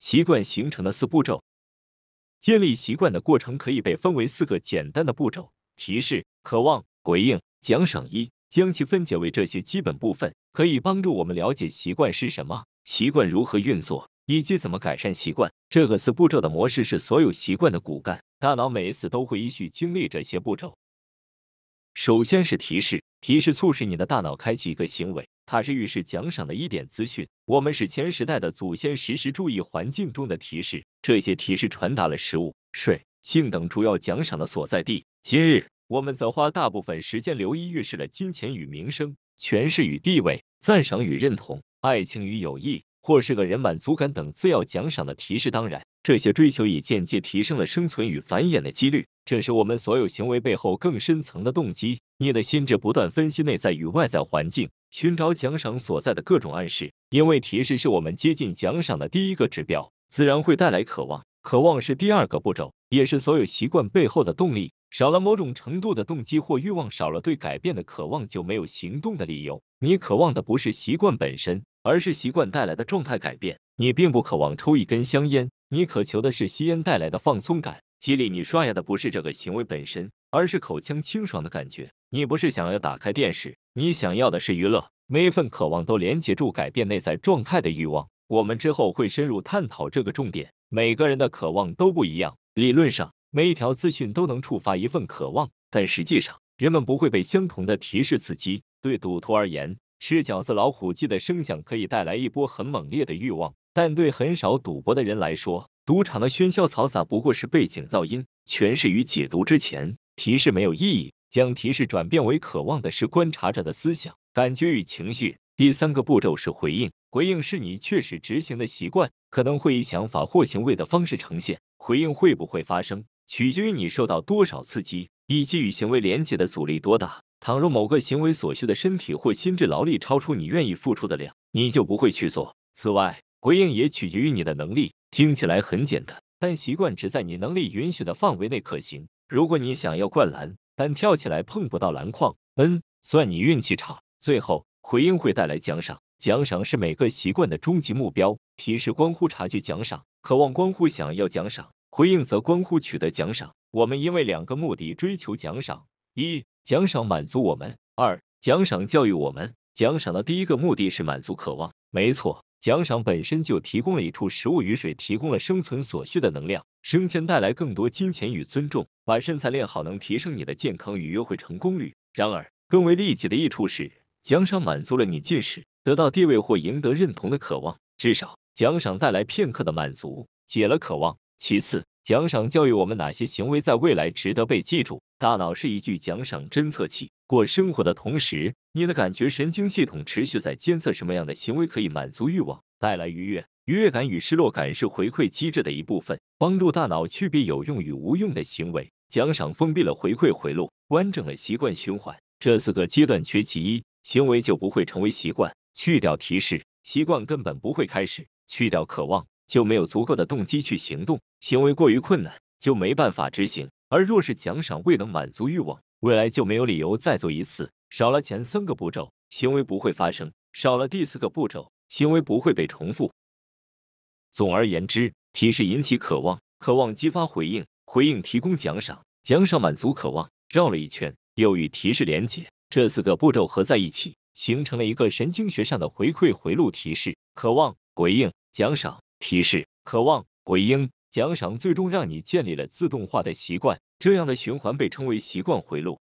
习惯形成的四步骤，建立习惯的过程可以被分为四个简单的步骤：提示、渴望、回应、奖赏一。将其分解为这些基本部分，可以帮助我们了解习惯是什么，习惯如何运作，以及怎么改善习惯。这个四步骤的模式是所有习惯的骨干，大脑每一次都会依序经历这些步骤。首先是提示。提示促使你的大脑开启一个行为，它是预示奖赏的一点资讯。我们是前时代的祖先，时时注意环境中的提示，这些提示传达了食物、水、性等主要奖赏的所在地。今日，我们则花大部分时间留意预示了金钱与名声、权势与地位、赞赏与认同、爱情与友谊。或是个人满足感等次要奖赏的提示，当然，这些追求也间接提升了生存与繁衍的几率。这是我们所有行为背后更深层的动机。你的心智不断分析内在与外在环境，寻找奖赏所在的各种暗示，因为提示是我们接近奖赏的第一个指标，自然会带来渴望。渴望是第二个步骤，也是所有习惯背后的动力。少了某种程度的动机或欲望，少了对改变的渴望，就没有行动的理由。你渴望的不是习惯本身。而是习惯带来的状态改变。你并不渴望抽一根香烟，你渴求的是吸烟带来的放松感。激励你刷牙的不是这个行为本身，而是口腔清爽的感觉。你不是想要打开电视，你想要的是娱乐。每一份渴望都连接住改变内在状态的欲望。我们之后会深入探讨这个重点。每个人的渴望都不一样。理论上，每一条资讯都能触发一份渴望，但实际上，人们不会被相同的提示刺激。对赌徒而言。吃饺子、老虎机的声响可以带来一波很猛烈的欲望，但对很少赌博的人来说，赌场的喧嚣嘈杂不过是背景噪音。诠释与解读之前，提示没有意义。将提示转变为渴望的是观察者的思想、感觉与情绪。第三个步骤是回应。回应是你确实执行的习惯，可能会以想法或行为的方式呈现。回应会不会发生，取决于你受到多少刺激，以及与行为连接的阻力多大。倘若某个行为所需的身体或心智劳力超出你愿意付出的量，你就不会去做。此外，回应也取决于你的能力。听起来很简单，但习惯只在你能力允许的范围内可行。如果你想要灌篮，但跳起来碰不到篮筐，嗯，算你运气差。最后，回应会带来奖赏。奖赏是每个习惯的终极目标。提示关乎察觉奖赏，渴望关乎想要奖赏，回应则关乎取得奖赏。我们因为两个目的追求奖赏：一。奖赏满足我们。二、奖赏教育我们。奖赏的第一个目的是满足渴望。没错，奖赏本身就提供了一处食物与水，提供了生存所需的能量。生前带来更多金钱与尊重。把身材练好，能提升你的健康与约会成功率。然而，更为利己的益处是，奖赏满足了你进食、得到地位或赢得认同的渴望。至少，奖赏带来片刻的满足，解了渴望。其次。奖赏教育我们哪些行为在未来值得被记住。大脑是一具奖赏侦测器，过生活的同时，你的感觉神经系统持续在监测什么样的行为可以满足欲望，带来愉悦。愉悦感与失落感是回馈机制的一部分，帮助大脑区别有用与无用的行为。奖赏封闭了回馈回路，完整了习惯循环。这四个阶段缺其一，行为就不会成为习惯。去掉提示，习惯根本不会开始。去掉渴望。就没有足够的动机去行动，行为过于困难就没办法执行；而若是奖赏未能满足欲望，未来就没有理由再做一次。少了前三个步骤，行为不会发生；少了第四个步骤，行为不会被重复。总而言之，提示引起渴望，渴望激发回应，回应提供奖赏，奖赏满足渴望。绕了一圈，又与提示连结，这四个步骤合在一起，形成了一个神经学上的回馈回路：提示、渴望、回应、奖赏。提示：渴望、回应、奖赏，最终让你建立了自动化的习惯。这样的循环被称为习惯回路。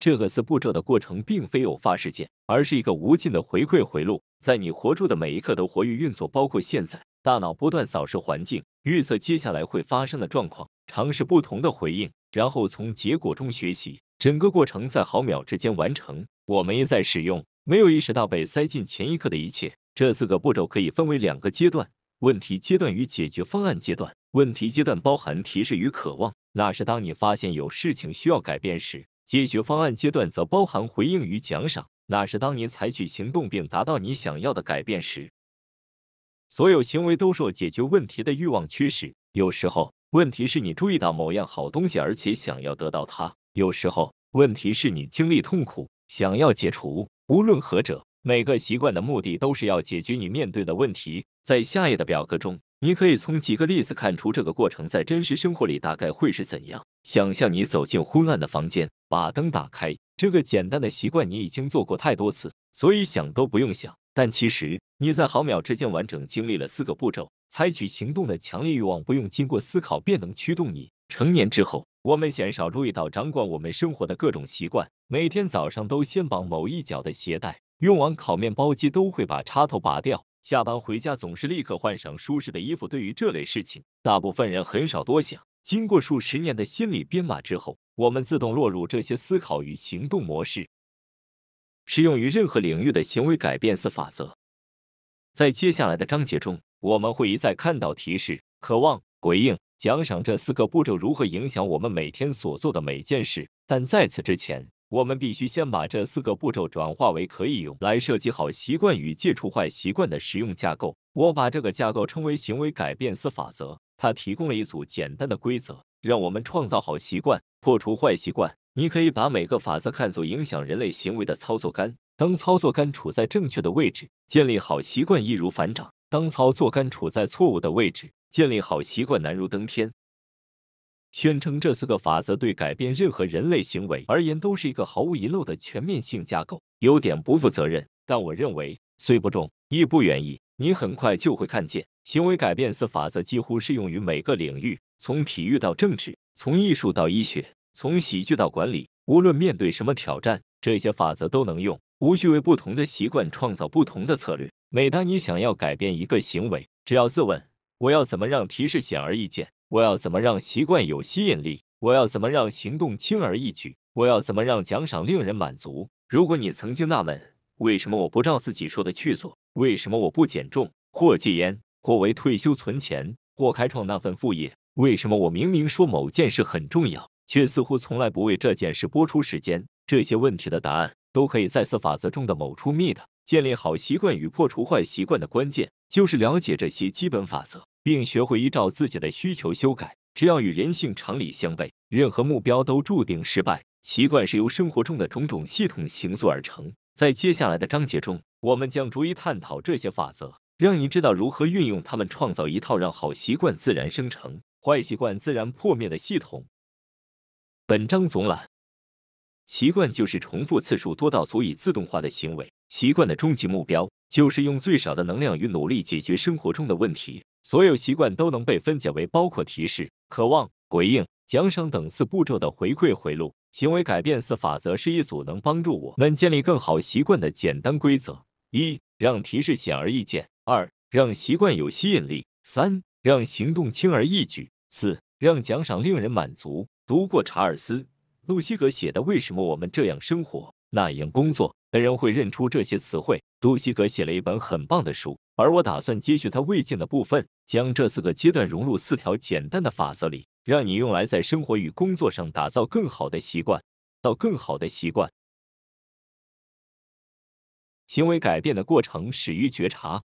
这个四步骤的过程并非偶发事件，而是一个无尽的回馈回路，在你活住的每一刻都活跃运作，包括现在。大脑不断扫视环境，预测接下来会发生的状况，尝试不同的回应，然后从结果中学习。整个过程在毫秒之间完成。我们一再使用，没有意识到被塞进前一刻的一切。这四个步骤可以分为两个阶段：问题阶段与解决方案阶段。问题阶段包含提示与渴望，那是当你发现有事情需要改变时；解决方案阶段则包含回应与奖赏，那是当你采取行动并达到你想要的改变时。所有行为都受解决问题的欲望驱使。有时候，问题是你注意到某样好东西而且想要得到它；有时候，问题是你经历痛苦想要解除。无论何者。每个习惯的目的都是要解决你面对的问题。在下页的表格中，你可以从几个例子看出这个过程在真实生活里大概会是怎样。想象你走进昏暗的房间，把灯打开。这个简单的习惯你已经做过太多次，所以想都不用想。但其实你在毫秒之间完整经历了四个步骤，采取行动的强烈欲望不用经过思考便能驱动你。成年之后，我们鲜少注意到掌管我们生活的各种习惯，每天早上都先绑某一脚的鞋带。用完烤面包机都会把插头拔掉。下班回家总是立刻换上舒适的衣服。对于这类事情，大部分人很少多想。经过数十年的心理编码之后，我们自动落入这些思考与行动模式。适用于任何领域的行为改变四法则。在接下来的章节中，我们会一再看到提示、渴望、回应、奖赏这四个步骤如何影响我们每天所做的每件事。但在此之前，我们必须先把这四个步骤转化为可以用来设计好习惯与戒除坏习惯的实用架构。我把这个架构称为行为改变四法则，它提供了一组简单的规则，让我们创造好习惯、破除坏习惯。你可以把每个法则看作影响人类行为的操作杆。当操作杆处在正确的位置，建立好习惯易如反掌；当操作杆处在错误的位置，建立好习惯难如登天。宣称这四个法则对改变任何人类行为而言都是一个毫无遗漏的全面性架构，有点不负责任。但我认为虽不重，亦不远矣。你很快就会看见，行为改变四法则几乎适用于每个领域，从体育到政治，从艺术到医学，从喜剧到管理。无论面对什么挑战，这些法则都能用，无需为不同的习惯创造不同的策略。每当你想要改变一个行为，只要自问：我要怎么让提示显而易见？我要怎么让习惯有吸引力？我要怎么让行动轻而易举？我要怎么让奖赏令人满足？如果你曾经纳闷为什么我不照自己说的去做，为什么我不减重或戒烟或为退休存钱或开创那份副业，为什么我明明说某件事很重要，却似乎从来不为这件事播出时间？这些问题的答案都可以在四法则中的某处觅的。建立好习惯与破除坏习惯的关键，就是了解这些基本法则。并学会依照自己的需求修改。只要与人性常理相悖，任何目标都注定失败。习惯是由生活中的种种系统形塑而成。在接下来的章节中，我们将逐一探讨这些法则，让你知道如何运用它们，创造一套让好习惯自然生成、坏习惯自然破灭的系统。本章总览：习惯就是重复次数多到足以自动化的行为。习惯的终极目标就是用最少的能量与努力解决生活中的问题。所有习惯都能被分解为包括提示、渴望、回应、奖赏等四步骤的回馈回路。行为改变四法则是一组能帮助我们建立更好习惯的简单规则：一、让提示显而易见；二、让习惯有吸引力；三、让行动轻而易举；四、让奖赏令人满足。读过查尔斯·路西格写的《为什么我们这样生活、那样工作》。人会认出这些词汇。杜西格写了一本很棒的书，而我打算接续他未尽的部分，将这四个阶段融入四条简单的法则里，让你用来在生活与工作上打造更好的习惯，到更好的习惯。行为改变的过程始于觉察。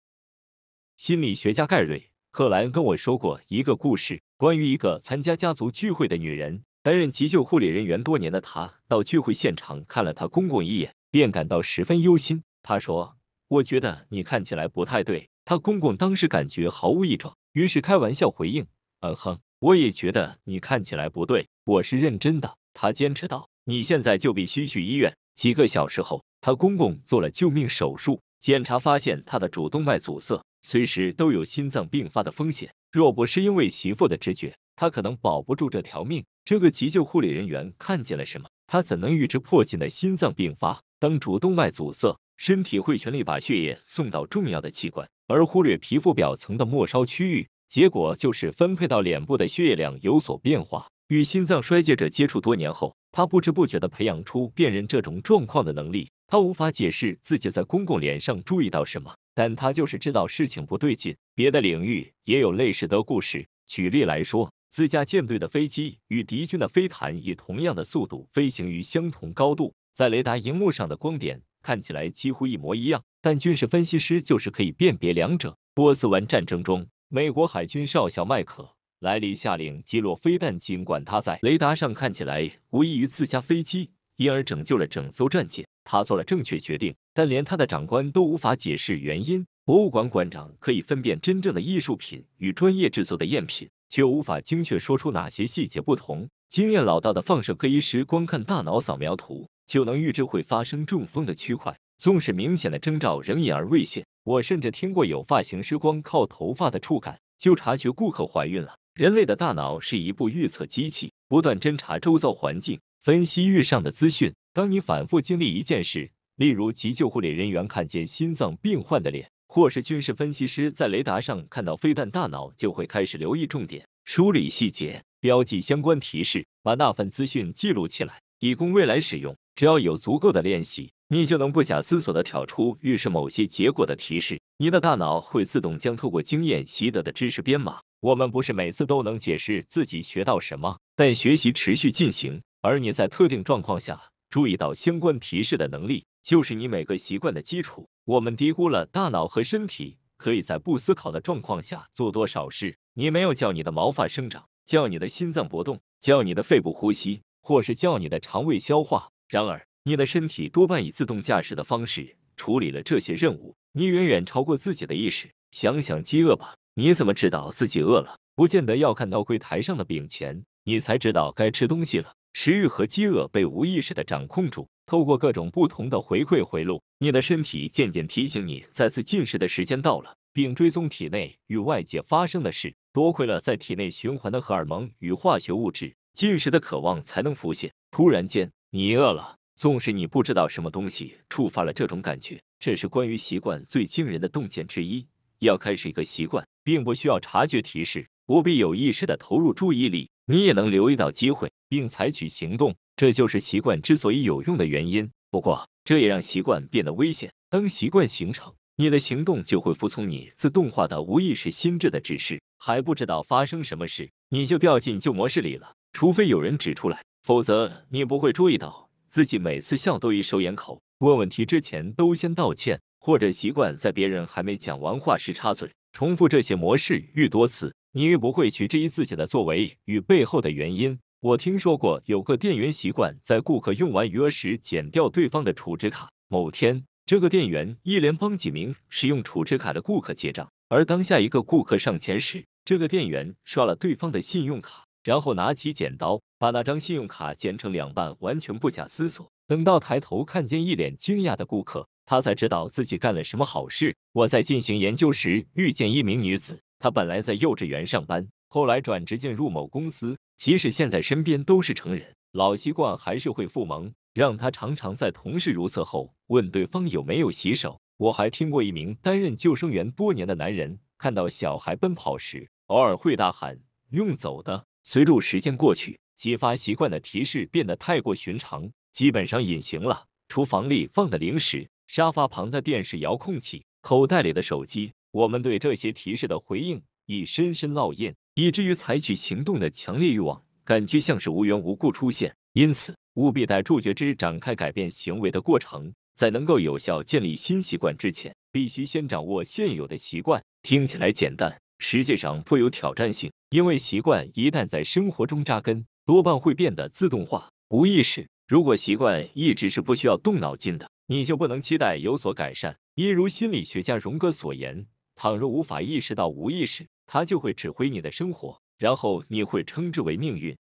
心理学家盖瑞·克兰跟我说过一个故事，关于一个参加家族聚会的女人。担任急救护理人员多年的她，到聚会现场看了她公公一眼。便感到十分忧心。他说：“我觉得你看起来不太对。”他公公当时感觉毫无异状，于是开玩笑回应：“嗯哼，我也觉得你看起来不对，我是认真的。”他坚持道：“你现在就必须去医院。”几个小时后，他公公做了救命手术，检查发现他的主动脉阻塞，随时都有心脏病发的风险。若不是因为媳妇的直觉，他可能保不住这条命。这个急救护理人员看见了什么？他怎能预知破近的心脏病发？当主动脉阻塞，身体会全力把血液送到重要的器官，而忽略皮肤表层的末梢区域。结果就是分配到脸部的血液量有所变化。与心脏衰竭者接触多年后，他不知不觉的培养出辨认这种状况的能力。他无法解释自己在公共脸上注意到什么，但他就是知道事情不对劲。别的领域也有类似的故事。举例来说，自家舰队的飞机与敌军的飞弹以同样的速度飞行于相同高度。在雷达荧幕上的光点看起来几乎一模一样，但军事分析师就是可以辨别两者。波斯湾战争中，美国海军少校麦克莱利下令击落飞弹，尽管他在雷达上看起来无异于自家飞机，因而拯救了整艘战舰。他做了正确决定，但连他的长官都无法解释原因。博物馆馆长可以分辨真正的艺术品与专业制作的赝品，却无法精确说出哪些细节不同。经验老道的放射科医师观看大脑扫描图。就能预知会发生中风的区块，纵使明显的征兆仍隐而未现。我甚至听过有发型师光靠头发的触感就察觉顾客怀孕了。人类的大脑是一部预测机器，不断侦查周遭环境，分析遇上的资讯。当你反复经历一件事，例如急救护理人员看见心脏病患的脸，或是军事分析师在雷达上看到飞弹，大脑就会开始留意重点，梳理细节，标记相关提示，把那份资讯记录起来。以供未来使用。只要有足够的练习，你就能不假思索地挑出预示某些结果的提示。你的大脑会自动将透过经验习得的知识编码。我们不是每次都能解释自己学到什么，但学习持续进行。而你在特定状况下注意到相关提示的能力，就是你每个习惯的基础。我们低估了大脑和身体可以在不思考的状况下做多少事。你没有叫你的毛发生长，叫你的心脏搏动，叫你的肺部呼吸。或是叫你的肠胃消化，然而你的身体多半以自动驾驶的方式处理了这些任务。你远远超过自己的意识。想想饥饿吧，你怎么知道自己饿了？不见得要看到柜台上的饼钱，你才知道该吃东西了。食欲和饥饿被无意识的掌控住，透过各种不同的回馈回路，你的身体渐渐提醒你再次进食的时间到了，并追踪体内与外界发生的事。多亏了在体内循环的荷尔蒙与化学物质。进食的渴望才能浮现。突然间，你饿了。纵使你不知道什么东西触发了这种感觉，这是关于习惯最惊人的洞见之一。要开始一个习惯，并不需要察觉提示，不必有意识的投入注意力，你也能留意到机会并采取行动。这就是习惯之所以有用的原因。不过，这也让习惯变得危险。当习惯形成，你的行动就会服从你自动化的无意识心智的指示，还不知道发生什么事，你就掉进旧模式里了。除非有人指出来，否则你不会注意到自己每次笑都一手掩口，问问题之前都先道歉，或者习惯在别人还没讲完话时插嘴、重复这些模式。愈多次，你越不会去质疑自己的作为与背后的原因。我听说过有个店员习惯在顾客用完余额时剪掉对方的储值卡。某天，这个店员一连帮几名使用储值卡的顾客结账，而当下一个顾客上前时，这个店员刷了对方的信用卡。然后拿起剪刀，把那张信用卡剪成两半，完全不假思索。等到抬头看见一脸惊讶的顾客，他才知道自己干了什么好事。我在进行研究时，遇见一名女子，她本来在幼稚园上班，后来转职进入某公司。即使现在身边都是成人，老习惯还是会附萌，让她常常在同事如厕后问对方有没有洗手。我还听过一名担任救生员多年的男人，看到小孩奔跑时，偶尔会大喊“用走的”。随着时间过去，激发习惯的提示变得太过寻常，基本上隐形了。厨房里放的零食，沙发旁的电视遥控器，口袋里的手机，我们对这些提示的回应已深深烙印，以至于采取行动的强烈欲望，感觉像是无缘无故出现。因此，务必在触觉知展开改变行为的过程，在能够有效建立新习惯之前，必须先掌握现有的习惯。听起来简单。实际上富有挑战性，因为习惯一旦在生活中扎根，多半会变得自动化、无意识。如果习惯一直是不需要动脑筋的，你就不能期待有所改善。一如心理学家荣格所言，倘若无法意识到无意识，它就会指挥你的生活，然后你会称之为命运。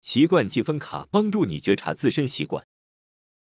习惯积分卡帮助你觉察自身习惯。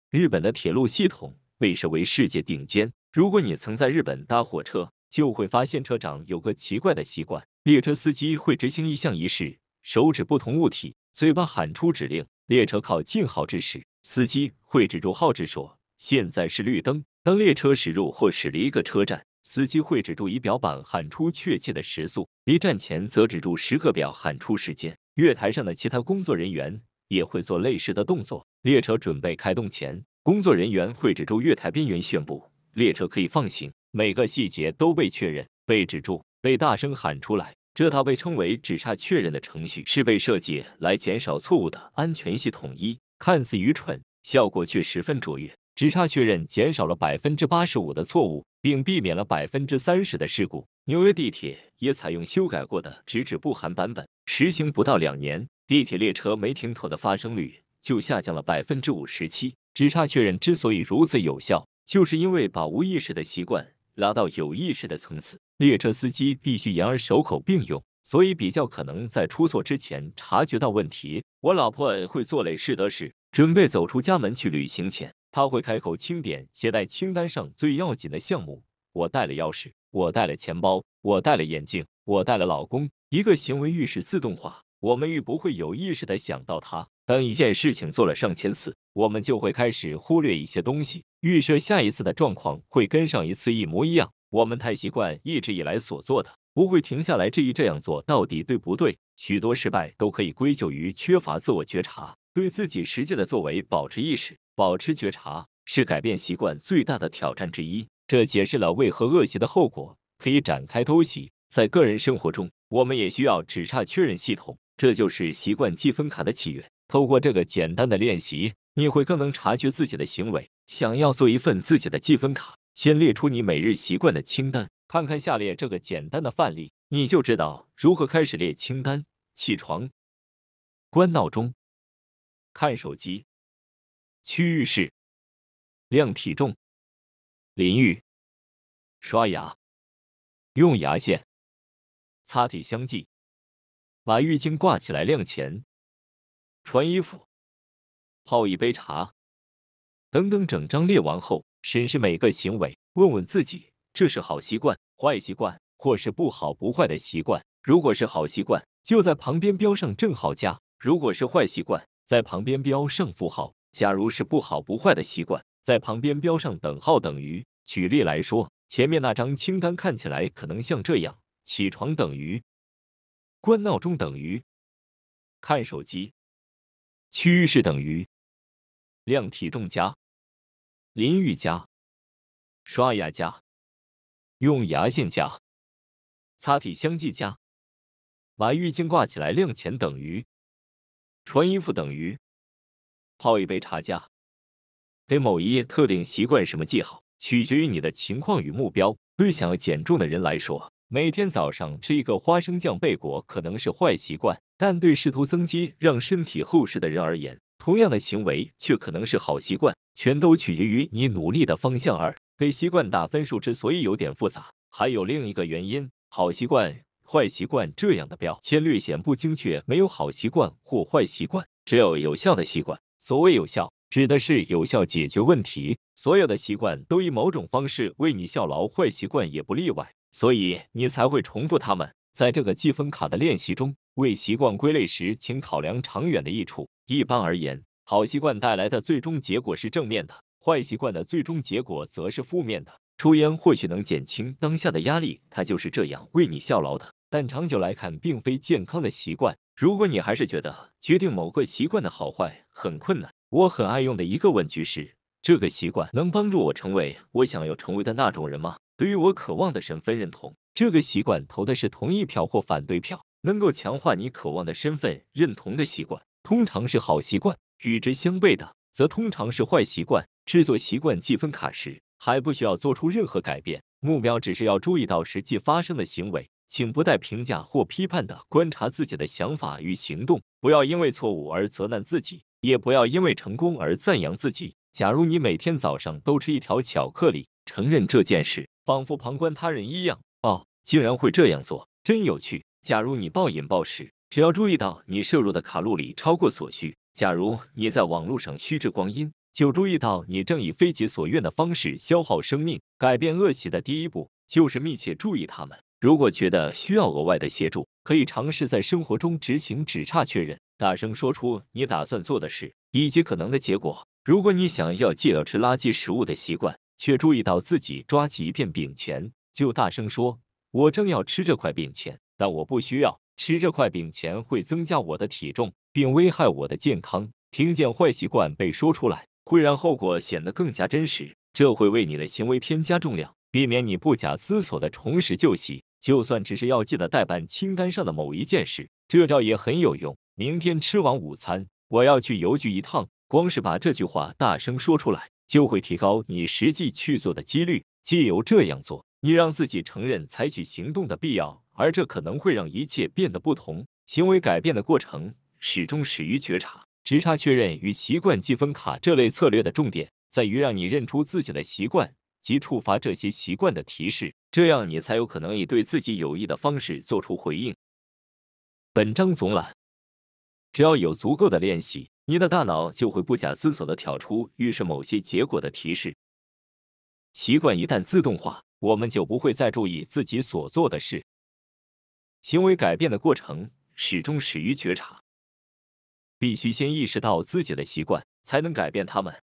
日本的铁路系统被视为世界顶尖。如果你曾在日本搭火车，就会发现车长有个奇怪的习惯，列车司机会执行一项仪式：手指不同物体，嘴巴喊出指令。列车靠近号指示，司机会指住号志说：“现在是绿灯。”当列车驶入或驶离一个车站，司机会指住仪表板喊出确切的时速。离站前则指住时刻表喊出时间。月台上的其他工作人员也会做类似的动作。列车准备开动前，工作人员会指住月台边缘宣布：“列车可以放行。”每个细节都被确认、被指住、被大声喊出来。这套被称为“只差确认”的程序是被设计来减少错误的安全系统，一看似愚蠢，效果却十分卓越。只差确认减少了百分之八十五的错误，并避免了百分之三十的事故。纽约地铁也采用修改过的“只指不含”版本，实行不到两年，地铁列车没停妥的发生率就下降了百分之五十七。只差确认之所以如此有效，就是因为把无意识的习惯。拉到有意识的层次，列车司机必须言而守口并用，所以比较可能在出错之前察觉到问题。我老婆会做累事的事，准备走出家门去旅行前，她会开口清点携带清单上最要紧的项目。我带了钥匙，我带了钱包，我带了眼镜，我带了老公。一个行为预示自动化，我们预不会有意识的想到他。当一件事情做了上千次，我们就会开始忽略一些东西，预设下一次的状况会跟上一次一模一样。我们太习惯一直以来所做的，不会停下来质疑这样做到底对不对。许多失败都可以归咎于缺乏自我觉察，对自己实际的作为保持意识、保持觉察，是改变习惯最大的挑战之一。这解释了为何恶习的后果可以展开偷袭。在个人生活中，我们也需要只差确认系统，这就是习惯积分卡的起源。透过这个简单的练习，你会更能察觉自己的行为。想要做一份自己的积分卡，先列出你每日习惯的清单。看看下列这个简单的范例，你就知道如何开始列清单。起床，关闹钟，看手机，去浴室，量体重，淋浴，刷牙，用牙线，擦体香剂，把浴巾挂起来晾钱。穿衣服，泡一杯茶，等等。整张列完后，审视每个行为，问问自己：这是好习惯、坏习惯，或是不好不坏的习惯？如果是好习惯，就在旁边标上正号加；如果是坏习惯，在旁边标上负号；假如是不好不坏的习惯，在旁边标上等号等于。举例来说，前面那张清单看起来可能像这样：起床等于关闹钟等于看手机。区域是等于量体重加淋浴加刷牙加用牙线加擦体香剂加把浴巾挂起来晾前等于穿衣服等于泡一杯茶加给某一特定习惯什么记号，取决于你的情况与目标。对想要减重的人来说，每天早上吃一个花生酱贝果可能是坏习惯。但对试图增肌、让身体厚实的人而言，同样的行为却可能是好习惯，全都取决于你努力的方向。而给习惯打分数之所以有点复杂，还有另一个原因：好习惯、坏习惯这样的标签略显不精确。没有好习惯或坏习惯，只有有效的习惯。所谓有效，指的是有效解决问题。所有的习惯都以某种方式为你效劳，坏习惯也不例外，所以你才会重复它们。在这个积分卡的练习中。为习惯归类时，请考量长远的益处。一般而言，好习惯带来的最终结果是正面的，坏习惯的最终结果则是负面的。抽烟或许能减轻当下的压力，它就是这样为你效劳的，但长久来看，并非健康的习惯。如果你还是觉得决定某个习惯的好坏很困难，我很爱用的一个问句是：这个习惯能帮助我成为我想要成为的那种人吗？对于我渴望的身份认同，这个习惯投的是同意票或反对票？能够强化你渴望的身份认同的习惯，通常是好习惯；与之相悖的，则通常是坏习惯。制作习惯积分卡时，还不需要做出任何改变，目标只是要注意到实际发生的行为。请不带评价或批判的观察自己的想法与行动，不要因为错误而责难自己，也不要因为成功而赞扬自己。假如你每天早上都吃一条巧克力，承认这件事，仿佛旁观他人一样。哦，竟然会这样做，真有趣。假如你暴饮暴食，只要注意到你摄入的卡路里超过所需；假如你在网络上虚掷光阴，就注意到你正以非己所愿的方式消耗生命。改变恶习的第一步就是密切注意他们。如果觉得需要额外的协助，可以尝试在生活中执行“只差确认”，大声说出你打算做的事以及可能的结果。如果你想要戒掉吃垃圾食物的习惯，却注意到自己抓起一片饼前就大声说：“我正要吃这块饼前。”但我不需要吃这块饼，前会增加我的体重，并危害我的健康。听见坏习惯被说出来，会让后果显得更加真实，这会为你的行为添加重量，避免你不假思索的重拾旧习。就算只是要记得代办清单上的某一件事，这招也很有用。明天吃完午餐，我要去邮局一趟。光是把这句话大声说出来，就会提高你实际去做的几率。借由这样做，你让自己承认采取行动的必要。而这可能会让一切变得不同。行为改变的过程始终始于觉察。直插确认与习惯积分卡这类策略的重点在于让你认出自己的习惯及触发这些习惯的提示，这样你才有可能以对自己有益的方式做出回应。本章总览：只要有足够的练习，你的大脑就会不假思索地挑出预示某些结果的提示。习惯一旦自动化，我们就不会再注意自己所做的事。行为改变的过程始终始于觉察，必须先意识到自己的习惯，才能改变他们。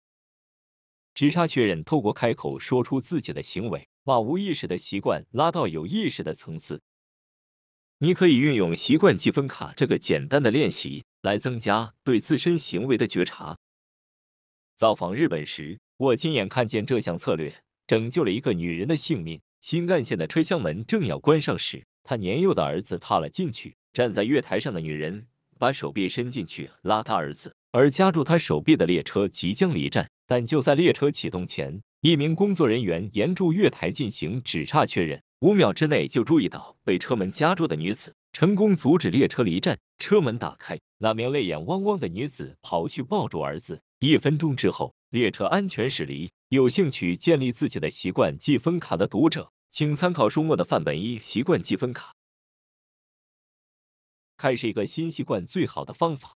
直插确认，透过开口说出自己的行为，把无意识的习惯拉到有意识的层次。你可以运用习惯积分卡这个简单的练习，来增加对自身行为的觉察。造访日本时，我亲眼看见这项策略拯救了一个女人的性命。新干线的车厢门正要关上时。他年幼的儿子踏了进去，站在月台上的女人把手臂伸进去拉他儿子，而夹住他手臂的列车即将离站。但就在列车启动前，一名工作人员沿住月台进行指差确认，五秒之内就注意到被车门夹住的女子，成功阻止列车离站。车门打开，那名泪眼汪汪的女子跑去抱住儿子。一分钟之后，列车安全驶离。有兴趣建立自己的习惯记分卡的读者。请参考书末的范本一习惯积分卡。开始一个新习惯最好的方法。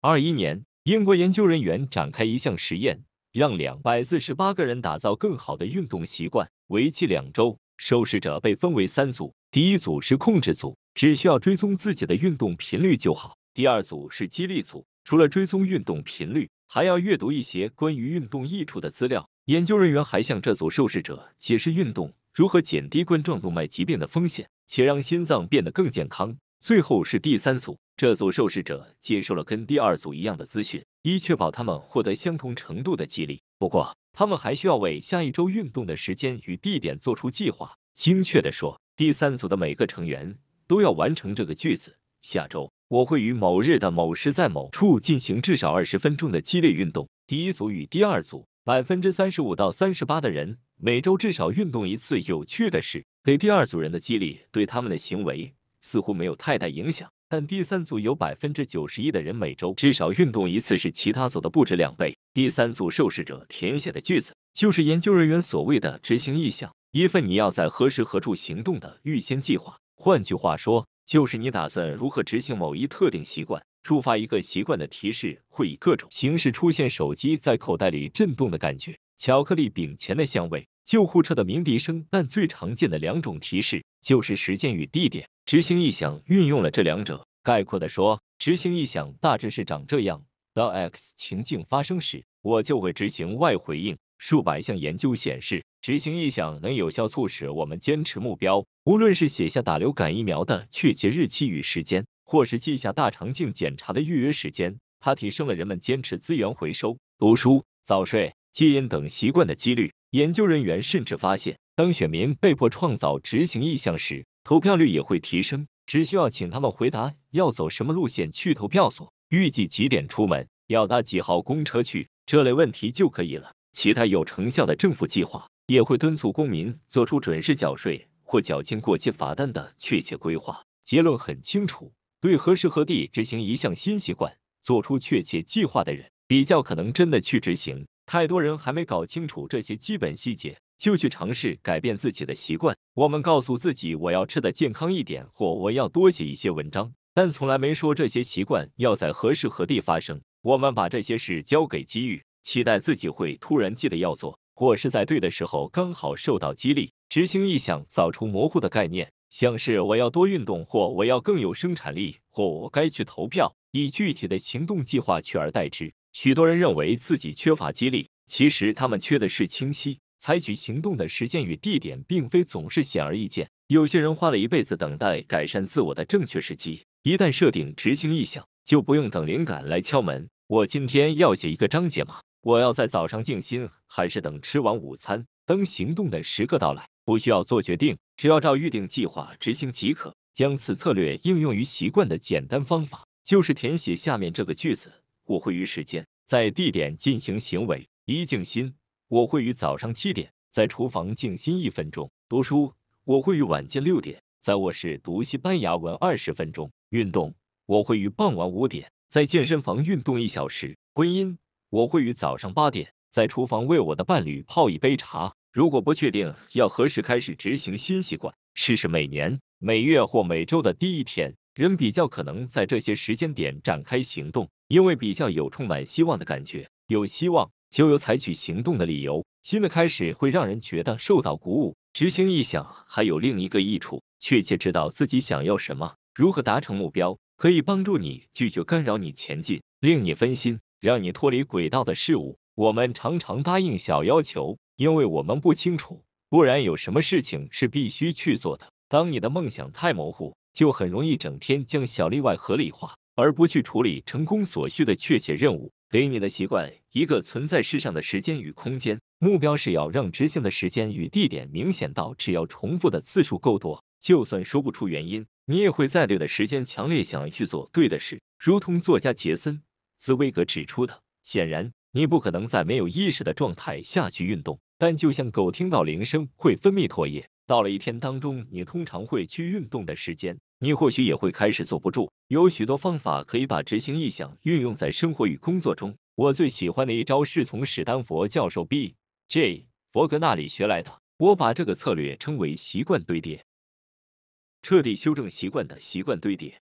二一年，英国研究人员展开一项实验，让两百四十八个人打造更好的运动习惯，为期两周。受试者被分为三组，第一组是控制组，只需要追踪自己的运动频率就好；第二组是激励组，除了追踪运动频率，还要阅读一些关于运动益处的资料。研究人员还向这组受试者解释运动。如何减低冠状动脉疾病的风险，且让心脏变得更健康？最后是第三组，这组受试者接受了跟第二组一样的咨询，以确保他们获得相同程度的激励。不过，他们还需要为下一周运动的时间与地点做出计划。精确的说，第三组的每个成员都要完成这个句子：下周我会于某日的某时在某处进行至少二十分钟的激烈运动。第一组与第二组，百分之三十五到三十八的人。每周至少运动一次。有趣的事，给第二组人的激励对他们的行为似乎没有太大影响。但第三组有百分之九十一的人每周至少运动一次，是其他组的不止两倍。第三组受试者填写的句子，就是研究人员所谓的执行意向，一份你要在何时何处行动的预先计划。换句话说，就是你打算如何执行某一特定习惯。触发一个习惯的提示会以各种形式出现：手机在口袋里震动的感觉，巧克力饼前的香味。救护车的鸣笛声，但最常见的两种提示就是时间与地点。执行一响运用了这两者。概括地说，执行一响大致是长这样：当 X 情境发生时，我就会执行 Y 回应。数百项研究显示，执行一响能有效促使我们坚持目标，无论是写下打流感疫苗的确切日期与时间，或是记下大肠镜检查的预约时间。它提升了人们坚持资源回收、读书、早睡。戒烟等习惯的几率。研究人员甚至发现，当选民被迫创造执行意向时，投票率也会提升。只需要请他们回答要走什么路线去投票所，预计几点出门，要搭几号公车去这类问题就可以了。其他有成效的政府计划也会敦促公民做出准时缴税或缴清过期罚单的确切规划。结论很清楚：对何时何地执行一项新习惯做出确切计划的人，比较可能真的去执行。太多人还没搞清楚这些基本细节，就去尝试改变自己的习惯。我们告诉自己，我要吃的健康一点，或我要多写一些文章，但从来没说这些习惯要在何时何地发生。我们把这些事交给机遇，期待自己会突然记得要做，或是在对的时候刚好受到激励。执行意向扫除模糊的概念，像是我要多运动，或我要更有生产力，或我该去投票，以具体的行动计划取而代之。许多人认为自己缺乏激励，其实他们缺的是清晰。采取行动的时间与地点，并非总是显而易见。有些人花了一辈子等待改善自我的正确时机。一旦设定执行意向，就不用等灵感来敲门。我今天要写一个章节吗？我要在早上静心，还是等吃完午餐？等行动的时刻到来，不需要做决定，只要照预定计划执行即可。将此策略应用于习惯的简单方法，就是填写下面这个句子。我会于时间在地点进行行为一静心。我会于早上七点在厨房静心一分钟。读书，我会于晚间六点在卧室读西班牙文二十分钟。运动，我会于傍晚五点在健身房运动一小时。婚姻，我会于早上八点在厨房为我的伴侣泡一杯茶。如果不确定要何时开始执行新习惯，试试每年、每月或每周的第一天。人比较可能在这些时间点展开行动，因为比较有充满希望的感觉，有希望就有采取行动的理由。新的开始会让人觉得受到鼓舞。执行意想还有另一个益处，确切知道自己想要什么，如何达成目标，可以帮助你拒绝干扰你前进、令你分心、让你脱离轨道的事物。我们常常答应小要求，因为我们不清楚，不然有什么事情是必须去做的。当你的梦想太模糊。就很容易整天将小例外合理化，而不去处理成功所需的确切任务。给你的习惯一个存在世上的时间与空间。目标是要让执行的时间与地点明显到，只要重复的次数够多，就算说不出原因，你也会在对的时间强烈想要去做对的事。如同作家杰森·茨威格指出的，显然你不可能在没有意识的状态下去运动，但就像狗听到铃声会分泌唾液。到了一天当中，你通常会去运动的时间，你或许也会开始坐不住。有许多方法可以把执行意向运用在生活与工作中。我最喜欢的一招是从史丹佛教授 B.J. 佛格那里学来的。我把这个策略称为“习惯堆叠”，彻底修正习惯的习惯堆叠。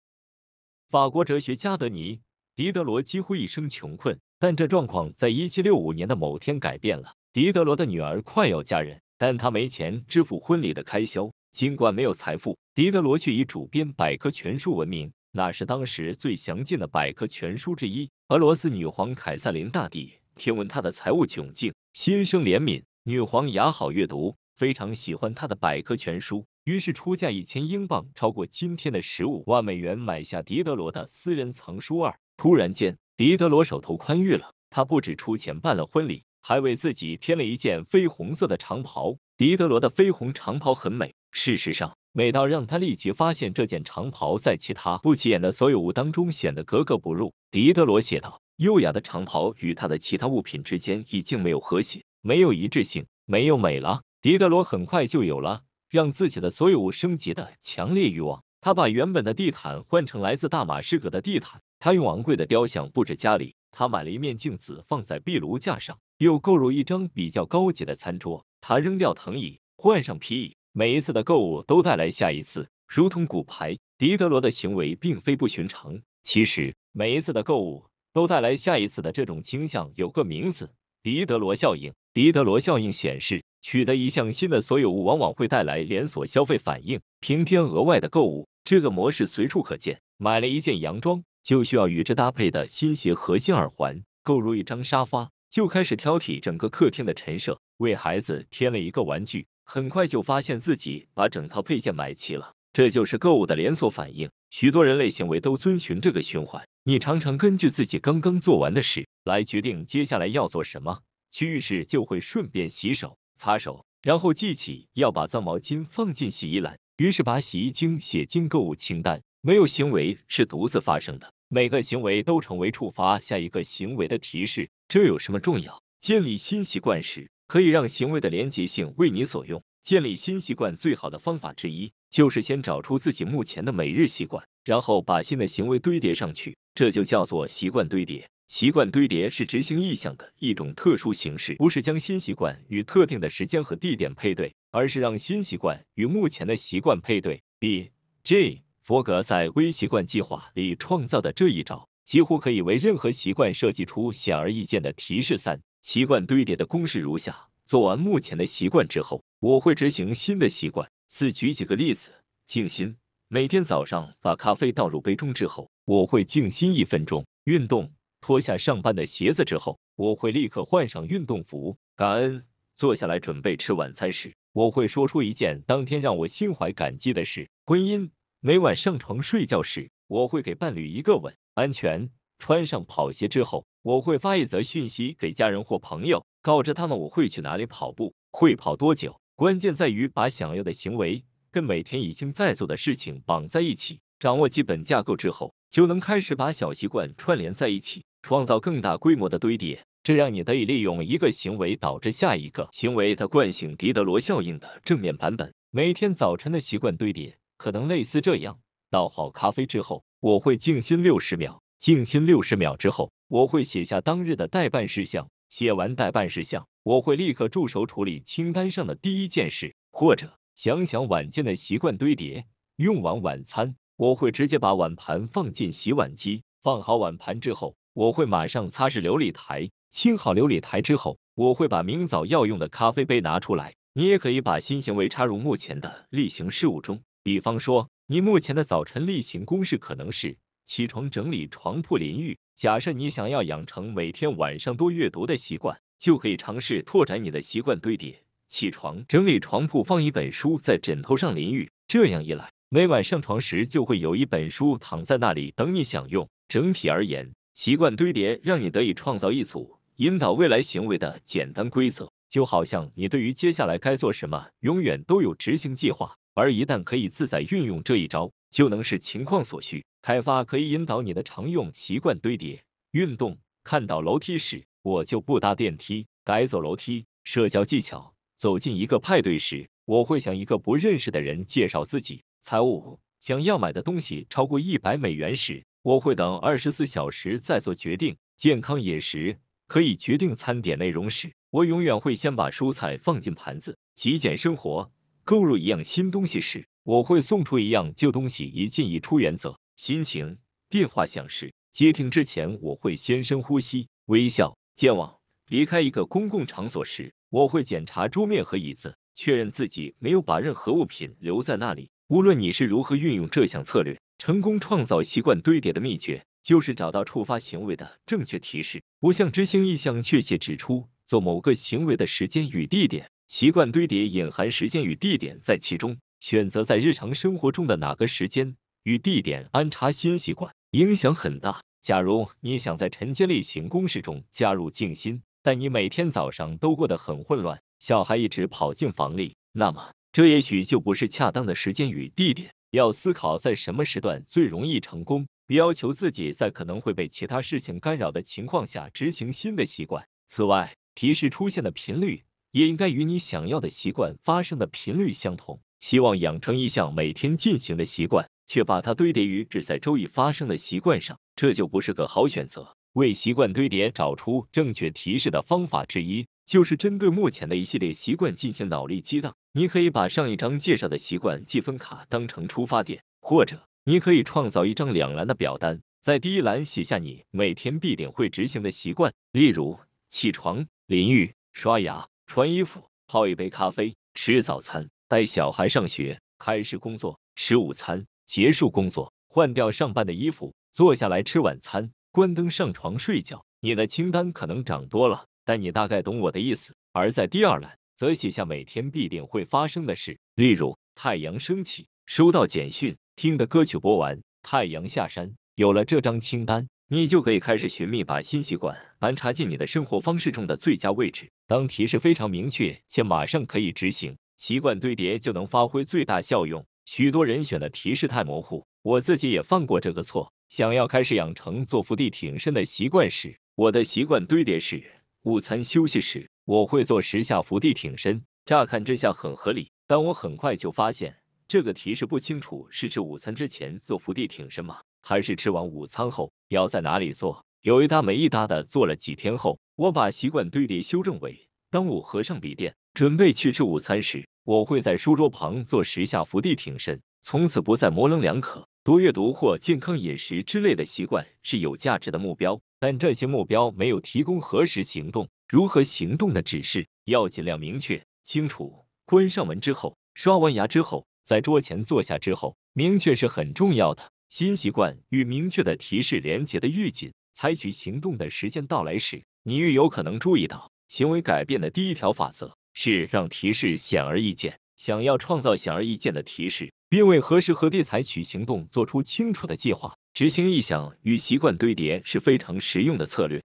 法国哲学家德尼·狄德罗几乎一生穷困，但这状况在一七六五年的某天改变了。狄德罗的女儿快要嫁人。但他没钱支付婚礼的开销。尽管没有财富，狄德罗却以主编百科全书闻名，那是当时最详尽的百科全书之一。俄罗斯女皇凯瑟琳大帝听闻他的财务窘境，心生怜悯。女皇雅好阅读，非常喜欢他的百科全书，于是出价一千英镑，超过今天的十五万美元，买下狄德罗的私人藏书二。突然间，狄德罗手头宽裕了，他不止出钱办了婚礼。还为自己添了一件绯红色的长袍。狄德罗的绯红长袍很美，事实上美到让他立即发现这件长袍在其他不起眼的所有物当中显得格格不入。狄德罗写道：“优雅的长袍与他的其他物品之间已经没有和谐，没有一致性，没有美了。”狄德罗很快就有了让自己的所有物升级的强烈欲望。他把原本的地毯换成来自大马士革的地毯。他用昂贵的雕像布置家里。他买了一面镜子放在壁炉架上。又购入一张比较高级的餐桌，他扔掉藤椅，换上皮椅。每一次的购物都带来下一次，如同骨牌。狄德罗的行为并非不寻常。其实，每一次的购物都带来下一次的这种倾向，有个名字——狄德罗效应。狄德罗效应显示，取得一项新的所有物，往往会带来连锁消费反应，平添额外的购物。这个模式随处可见。买了一件洋装，就需要与之搭配的新鞋和新耳环。购入一张沙发。就开始挑剔整个客厅的陈设，为孩子添了一个玩具，很快就发现自己把整套配件买齐了。这就是购物的连锁反应。许多人类行为都遵循这个循环。你常常根据自己刚刚做完的事来决定接下来要做什么。去浴室就会顺便洗手、擦手，然后记起要把脏毛巾放进洗衣篮，于是把洗衣精写进购物清单。没有行为是独自发生的，每个行为都成为触发下一个行为的提示。这有什么重要？建立新习惯时，可以让行为的连结性为你所用。建立新习惯最好的方法之一，就是先找出自己目前的每日习惯，然后把新的行为堆叠上去，这就叫做习惯堆叠。习惯堆叠是执行意向的一种特殊形式，不是将新习惯与特定的时间和地点配对，而是让新习惯与目前的习惯配对。B.J. 佛格在微习惯计划里创造的这一招。几乎可以为任何习惯设计出显而易见的提示。三、习惯堆叠的公式如下：做完目前的习惯之后，我会执行新的习惯。四、举几个例子：静心，每天早上把咖啡倒入杯中之后，我会静心一分钟；运动，脱下上班的鞋子之后，我会立刻换上运动服；感恩，坐下来准备吃晚餐时，我会说出一件当天让我心怀感激的事；婚姻，每晚上床睡觉时。我会给伴侣一个吻，安全穿上跑鞋之后，我会发一则讯息给家人或朋友，告知他们我会去哪里跑步，会跑多久。关键在于把想要的行为跟每天已经在做的事情绑在一起。掌握基本架构之后，就能开始把小习惯串联在一起，创造更大规模的堆叠。这让你得以利用一个行为导致下一个行为的惯性——狄德罗效应的正面版本。每天早晨的习惯堆叠可能类似这样。倒好咖啡之后，我会静心六十秒。静心六十秒之后，我会写下当日的待办事项。写完待办事项，我会立刻助手处理清单上的第一件事，或者想想晚间的习惯堆叠。用完晚餐，我会直接把碗盘放进洗碗机。放好碗盘之后，我会马上擦拭琉璃台。清好琉璃台之后，我会把明早要用的咖啡杯拿出来。你也可以把新行为插入目前的例行事务中，比方说。你目前的早晨例行公式可能是起床、整理床铺、淋浴。假设你想要养成每天晚上多阅读的习惯，就可以尝试拓展你的习惯堆叠：起床、整理床铺、放一本书在枕头上、淋浴。这样一来，每晚上床时就会有一本书躺在那里等你享用。整体而言，习惯堆叠让你得以创造一组引导未来行为的简单规则，就好像你对于接下来该做什么永远都有执行计划。而一旦可以自在运用这一招，就能视情况所需开发，可以引导你的常用习惯堆叠。运动，看到楼梯时，我就不搭电梯，改走楼梯。社交技巧，走进一个派对时，我会向一个不认识的人介绍自己。财务，想要买的东西超过一百美元时，我会等二十四小时再做决定。健康饮食，可以决定餐点内容时，我永远会先把蔬菜放进盘子。极简生活。购入一样新东西时，我会送出一样旧东西，一进一出原则。心情，电话响时，接听之前我会先深呼吸，微笑。健忘，离开一个公共场所时，我会检查桌面和椅子，确认自己没有把任何物品留在那里。无论你是如何运用这项策略，成功创造习惯堆叠的秘诀就是找到触发行为的正确提示，不向执行意向确切指出做某个行为的时间与地点。习惯堆叠隐含时间与地点在其中，选择在日常生活中的哪个时间与地点安插新习惯影响很大。假如你想在晨间例行公事中加入静心，但你每天早上都过得很混乱，小孩一直跑进房里，那么这也许就不是恰当的时间与地点。要思考在什么时段最容易成功，要求自己在可能会被其他事情干扰的情况下执行新的习惯。此外，提示出现的频率。也应该与你想要的习惯发生的频率相同。希望养成一项每天进行的习惯，却把它堆叠于只在周一发生的习惯上，这就不是个好选择。为习惯堆叠找出正确提示的方法之一，就是针对目前的一系列习惯进行脑力激荡。你可以把上一张介绍的习惯积分卡当成出发点，或者你可以创造一张两栏的表单，在第一栏写下你每天必点会执行的习惯，例如起床、淋浴、刷牙。穿衣服，泡一杯咖啡，吃早餐，带小孩上学，开始工作，吃午餐，结束工作，换掉上班的衣服，坐下来吃晚餐，关灯上床睡觉。你的清单可能长多了，但你大概懂我的意思。而在第二栏，则写下每天必定会发生的事，例如太阳升起，收到简讯，听的歌曲播完，太阳下山。有了这张清单。你就可以开始寻觅把新习惯安插进你的生活方式中的最佳位置。当提示非常明确且马上可以执行，习惯堆叠就能发挥最大效用。许多人选的提示太模糊，我自己也犯过这个错。想要开始养成做伏地挺身的习惯时，我的习惯堆叠是：午餐休息时我会做十下伏地挺身。乍看这下很合理，但我很快就发现这个提示不清楚是吃午餐之前做伏地挺身吗？还是吃完午餐后要在哪里坐？有一搭没一搭的做了几天后，我把习惯堆叠修正为：当我合上笔电，准备去吃午餐时，我会在书桌旁做十下伏地挺身。从此不再模棱两可。多阅读或健康饮食之类的习惯是有价值的目标，但这些目标没有提供何时行动、如何行动的指示，要尽量明确清楚。关上门之后，刷完牙之后，在桌前坐下之后，明确是很重要的。新习惯与明确的提示连接的预警，采取行动的时间到来时，你越有可能注意到。行为改变的第一条法则，是让提示显而易见。想要创造显而易见的提示，并为何时何地采取行动做出清楚的计划。执行意向与习惯堆叠是非常实用的策略。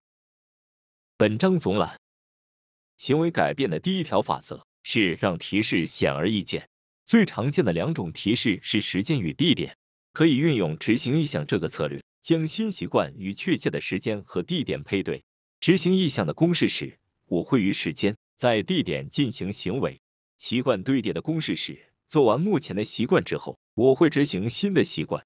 本章总览：行为改变的第一条法则，是让提示显而易见。最常见的两种提示是时间与地点。可以运用执行意向这个策略，将新习惯与确切的时间和地点配对。执行意向的公式是：我会于时间在地点进行行为。习惯堆叠的公式是：做完目前的习惯之后，我会执行新的习惯。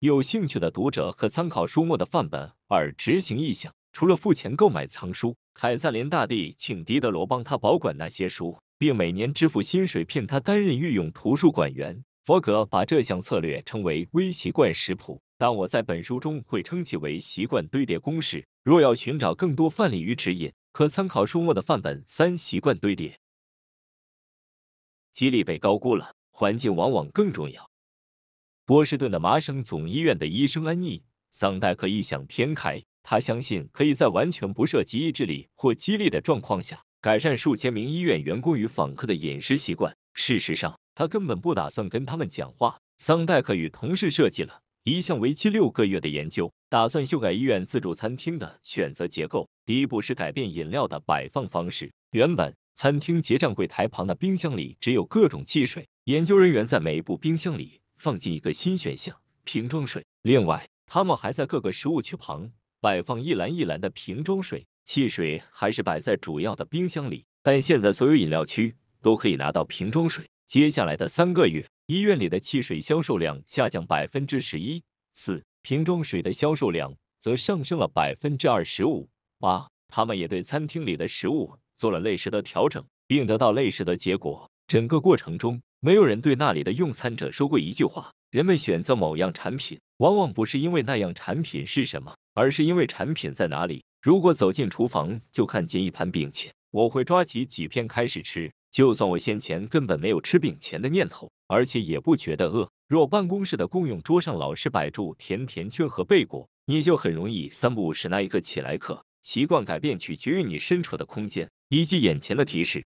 有兴趣的读者可参考书末的范本。二、执行意向。除了付钱购买藏书，凯瑟琳大帝请狄德罗帮他保管那些书，并每年支付薪水，聘他担任御用图书馆员。佛格把这项策略称为“微习惯食谱”，但我在本书中会称其为“习惯堆叠公式”。若要寻找更多范例与指引，可参考书末的范本三：习惯堆叠。激励被高估了，环境往往更重要。波士顿的麻省总医院的医生安妮·桑代克异想天开，他相信可以在完全不涉及意志力或激励的状况下，改善数千名医院员工与访客的饮食习惯。事实上，他根本不打算跟他们讲话。桑代克与同事设计了一项为期六个月的研究，打算修改医院自助餐厅的选择结构。第一步是改变饮料的摆放方式。原本餐厅结账柜台旁的冰箱里只有各种汽水，研究人员在每部冰箱里放进一个新选项——瓶装水。另外，他们还在各个食物区旁摆放一篮一篮的瓶装水，汽水还是摆在主要的冰箱里，但现在所有饮料区都可以拿到瓶装水。接下来的三个月，医院里的汽水销售量下降百分之十一，四瓶装水的销售量则上升了百分之二十五。八，他们也对餐厅里的食物做了类似的调整，并得到类似的结果。整个过程中，没有人对那里的用餐者说过一句话。人们选择某样产品，往往不是因为那样产品是什么，而是因为产品在哪里。如果走进厨房就看见一盘饼子，我会抓起几片开始吃。就算我先前根本没有吃饼钱的念头，而且也不觉得饿。若办公室的共用桌上老是摆住甜甜圈和贝果，你就很容易三不五时拿一个起来吃。习惯改变取决于你身处的空间以及眼前的提示。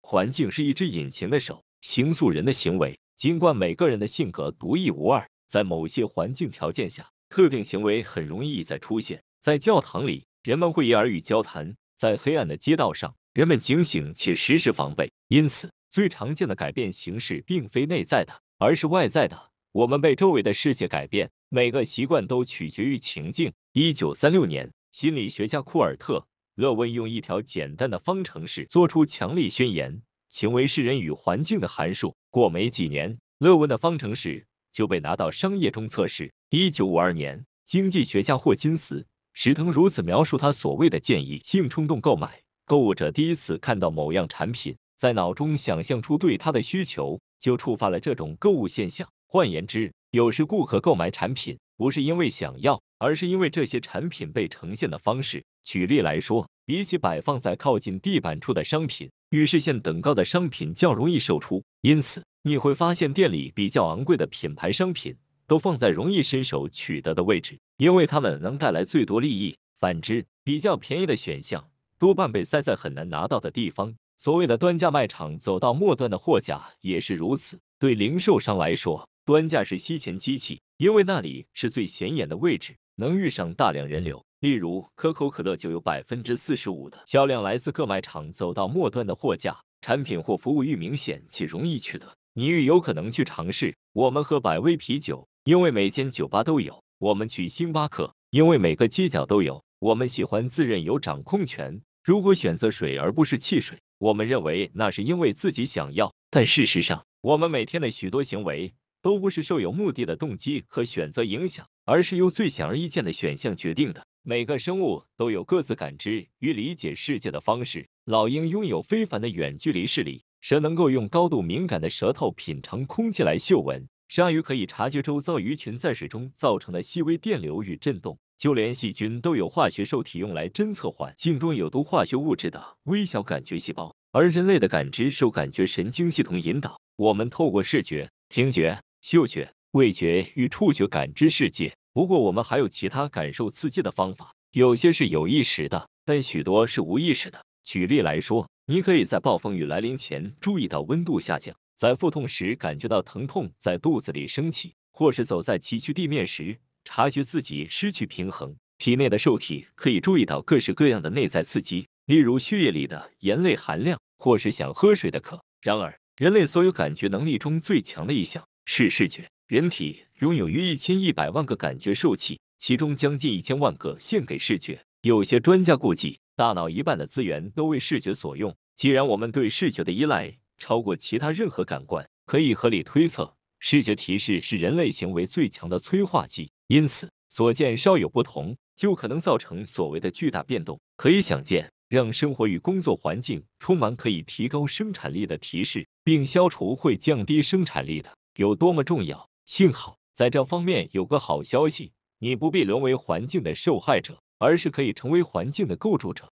环境是一只隐形的手，形塑人的行为。尽管每个人的性格独一无二，在某些环境条件下，特定行为很容易再出现。在教堂里，人们会以耳语交谈；在黑暗的街道上。人们警醒且时时防备，因此最常见的改变形式并非内在的，而是外在的。我们被周围的世界改变，每个习惯都取决于情境。一九三六年，心理学家库尔特·勒温用一条简单的方程式做出强力宣言：情为世人与环境的函数。过没几年，勒温的方程式就被拿到商业中测试。一九五二年，经济学家霍金斯石腾如此描述他所谓的建议性冲动购买。购物者第一次看到某样产品，在脑中想象出对它的需求，就触发了这种购物现象。换言之，有时顾客购买产品不是因为想要，而是因为这些产品被呈现的方式。举例来说，比起摆放在靠近地板处的商品，与视线等高的商品较容易售出。因此，你会发现店里比较昂贵的品牌商品都放在容易伸手取得的位置，因为它们能带来最多利益。反之，比较便宜的选项。多半被塞在很难拿到的地方。所谓的端架卖场走到末端的货架也是如此。对零售商来说，端架是吸钱机器，因为那里是最显眼的位置，能遇上大量人流。例如，可口可乐就有百分之四十五的销量来自各卖场走到末端的货架。产品或服务愈明显且容易取得，你愈有可能去尝试。我们喝百威啤酒，因为每间酒吧都有；我们去星巴克，因为每个街角都有；我们喜欢自认有掌控权。如果选择水而不是汽水，我们认为那是因为自己想要。但事实上，我们每天的许多行为都不是受有目的的动机和选择影响，而是由最显而易见的选项决定的。每个生物都有各自感知与理解世界的方式。老鹰拥有非凡的远距离视力，蛇能够用高度敏感的舌头品尝空气来嗅闻，鲨鱼可以察觉周遭鱼群在水中造成的细微电流与震动。就连细菌都有化学受体用来侦测环境中有毒化学物质的微小感觉细胞，而人类的感知受感觉神经系统引导，我们透过视觉、听觉、嗅觉、味觉与触觉感知世界。不过，我们还有其他感受刺激的方法，有些是有意识的，但许多是无意识的。举例来说，你可以在暴风雨来临前注意到温度下降，在腹痛时感觉到疼痛在肚子里升起，或是走在崎岖地面时。察觉自己失去平衡，体内的受体可以注意到各式各样的内在刺激，例如血液里的盐类含量，或是想喝水的渴。然而，人类所有感觉能力中最强的一项是视觉。人体拥有约一千一百万个感觉受器，其中将近一千万个献给视觉。有些专家估计，大脑一半的资源都为视觉所用。既然我们对视觉的依赖超过其他任何感官，可以合理推测，视觉提示是人类行为最强的催化剂。因此，所见稍有不同，就可能造成所谓的巨大变动。可以想见，让生活与工作环境充满可以提高生产力的提示，并消除会降低生产力的，有多么重要。幸好，在这方面有个好消息：你不必沦为环境的受害者，而是可以成为环境的构筑者。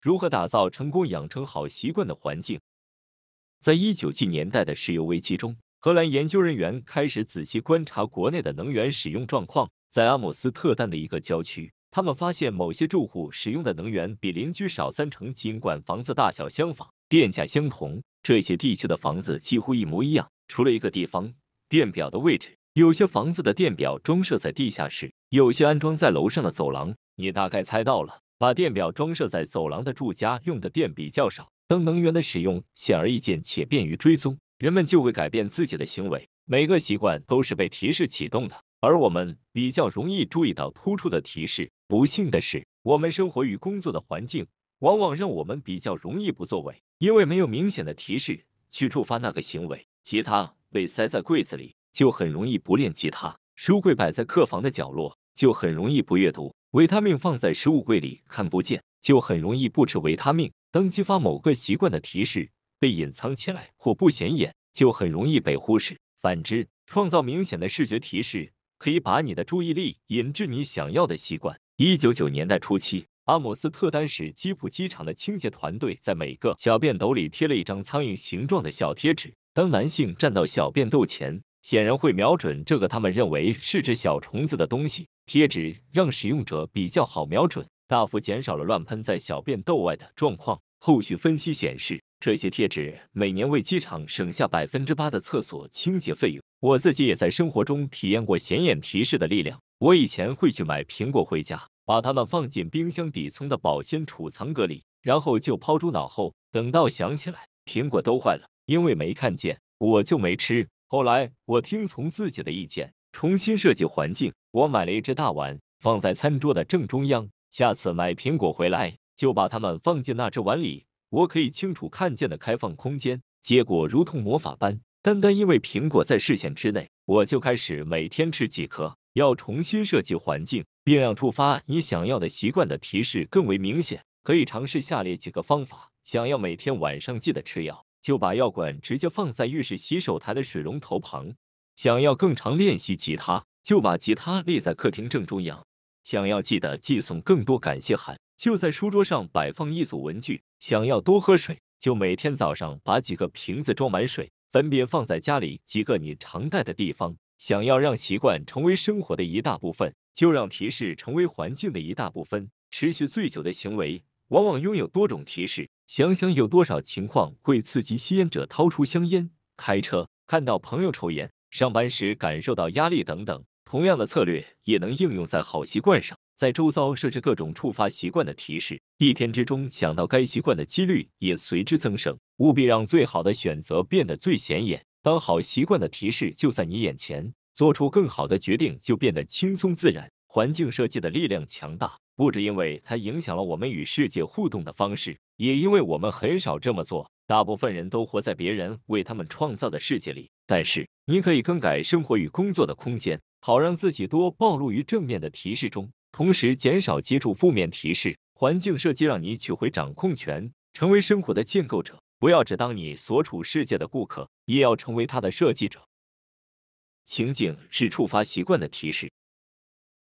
如何打造成功养成好习惯的环境？在一九七年代的石油危机中。荷兰研究人员开始仔细观察国内的能源使用状况。在阿姆斯特丹的一个郊区，他们发现某些住户使用的能源比邻居少三成，尽管房子大小相仿，电价相同。这些地区的房子几乎一模一样，除了一个地方——电表的位置。有些房子的电表装设在地下室，有些安装在楼上的走廊。你大概猜到了，把电表装设在走廊的住家用的电比较少。当能源的使用显而易见且便于追踪。人们就会改变自己的行为。每个习惯都是被提示启动的，而我们比较容易注意到突出的提示。不幸的是，我们生活与工作的环境往往让我们比较容易不作为，因为没有明显的提示去触发那个行为。吉他被塞在柜子里，就很容易不练吉他；书柜摆在客房的角落，就很容易不阅读；维他命放在食物柜里看不见，就很容易不吃维他命。当激发某个习惯的提示。被隐藏起来或不显眼，就很容易被忽视。反之，创造明显的视觉提示，可以把你的注意力引至你想要的习惯。一九九年代初期，阿姆斯特丹市基普机场的清洁团队在每个小便斗里贴了一张苍蝇形状的小贴纸。当男性站到小便斗前，显然会瞄准这个他们认为是只小虫子的东西。贴纸让使用者比较好瞄准，大幅减少了乱喷在小便斗外的状况。后续分析显示。这些贴纸每年为机场省下百分之八的厕所清洁费用。我自己也在生活中体验过显眼提示的力量。我以前会去买苹果回家，把它们放进冰箱底层的保鲜储藏格里，然后就抛诸脑后。等到想起来，苹果都坏了，因为没看见，我就没吃。后来我听从自己的意见，重新设计环境。我买了一只大碗，放在餐桌的正中央。下次买苹果回来，就把它们放进那只碗里。我可以清楚看见的开放空间，结果如同魔法般，单单因为苹果在视线之内，我就开始每天吃几颗。要重新设计环境，并让触发你想要的习惯的提示更为明显，可以尝试下列几个方法：想要每天晚上记得吃药，就把药管直接放在浴室洗手台的水龙头旁；想要更常练习吉他，就把吉他立在客厅正中央；想要记得寄送更多感谢函，就在书桌上摆放一组文具。想要多喝水，就每天早上把几个瓶子装满水，分别放在家里几个你常待的地方。想要让习惯成为生活的一大部分，就让提示成为环境的一大部分。持续醉酒的行为往往拥有多种提示。想想有多少情况会刺激吸烟者掏出香烟，开车看到朋友抽烟，上班时感受到压力等等。同样的策略也能应用在好习惯上。在周遭设置各种触发习惯的提示，一天之中想到该习惯的几率也随之增生。务必让最好的选择变得最显眼。当好习惯的提示就在你眼前，做出更好的决定就变得轻松自然。环境设计的力量强大，不只因为它影响了我们与世界互动的方式，也因为我们很少这么做。大部分人都活在别人为他们创造的世界里，但是你可以更改生活与工作的空间，好让自己多暴露于正面的提示中。同时减少接触负面提示，环境设计让你取回掌控权，成为生活的建构者。不要只当你所处世界的顾客，也要成为他的设计者。情景是触发习惯的提示。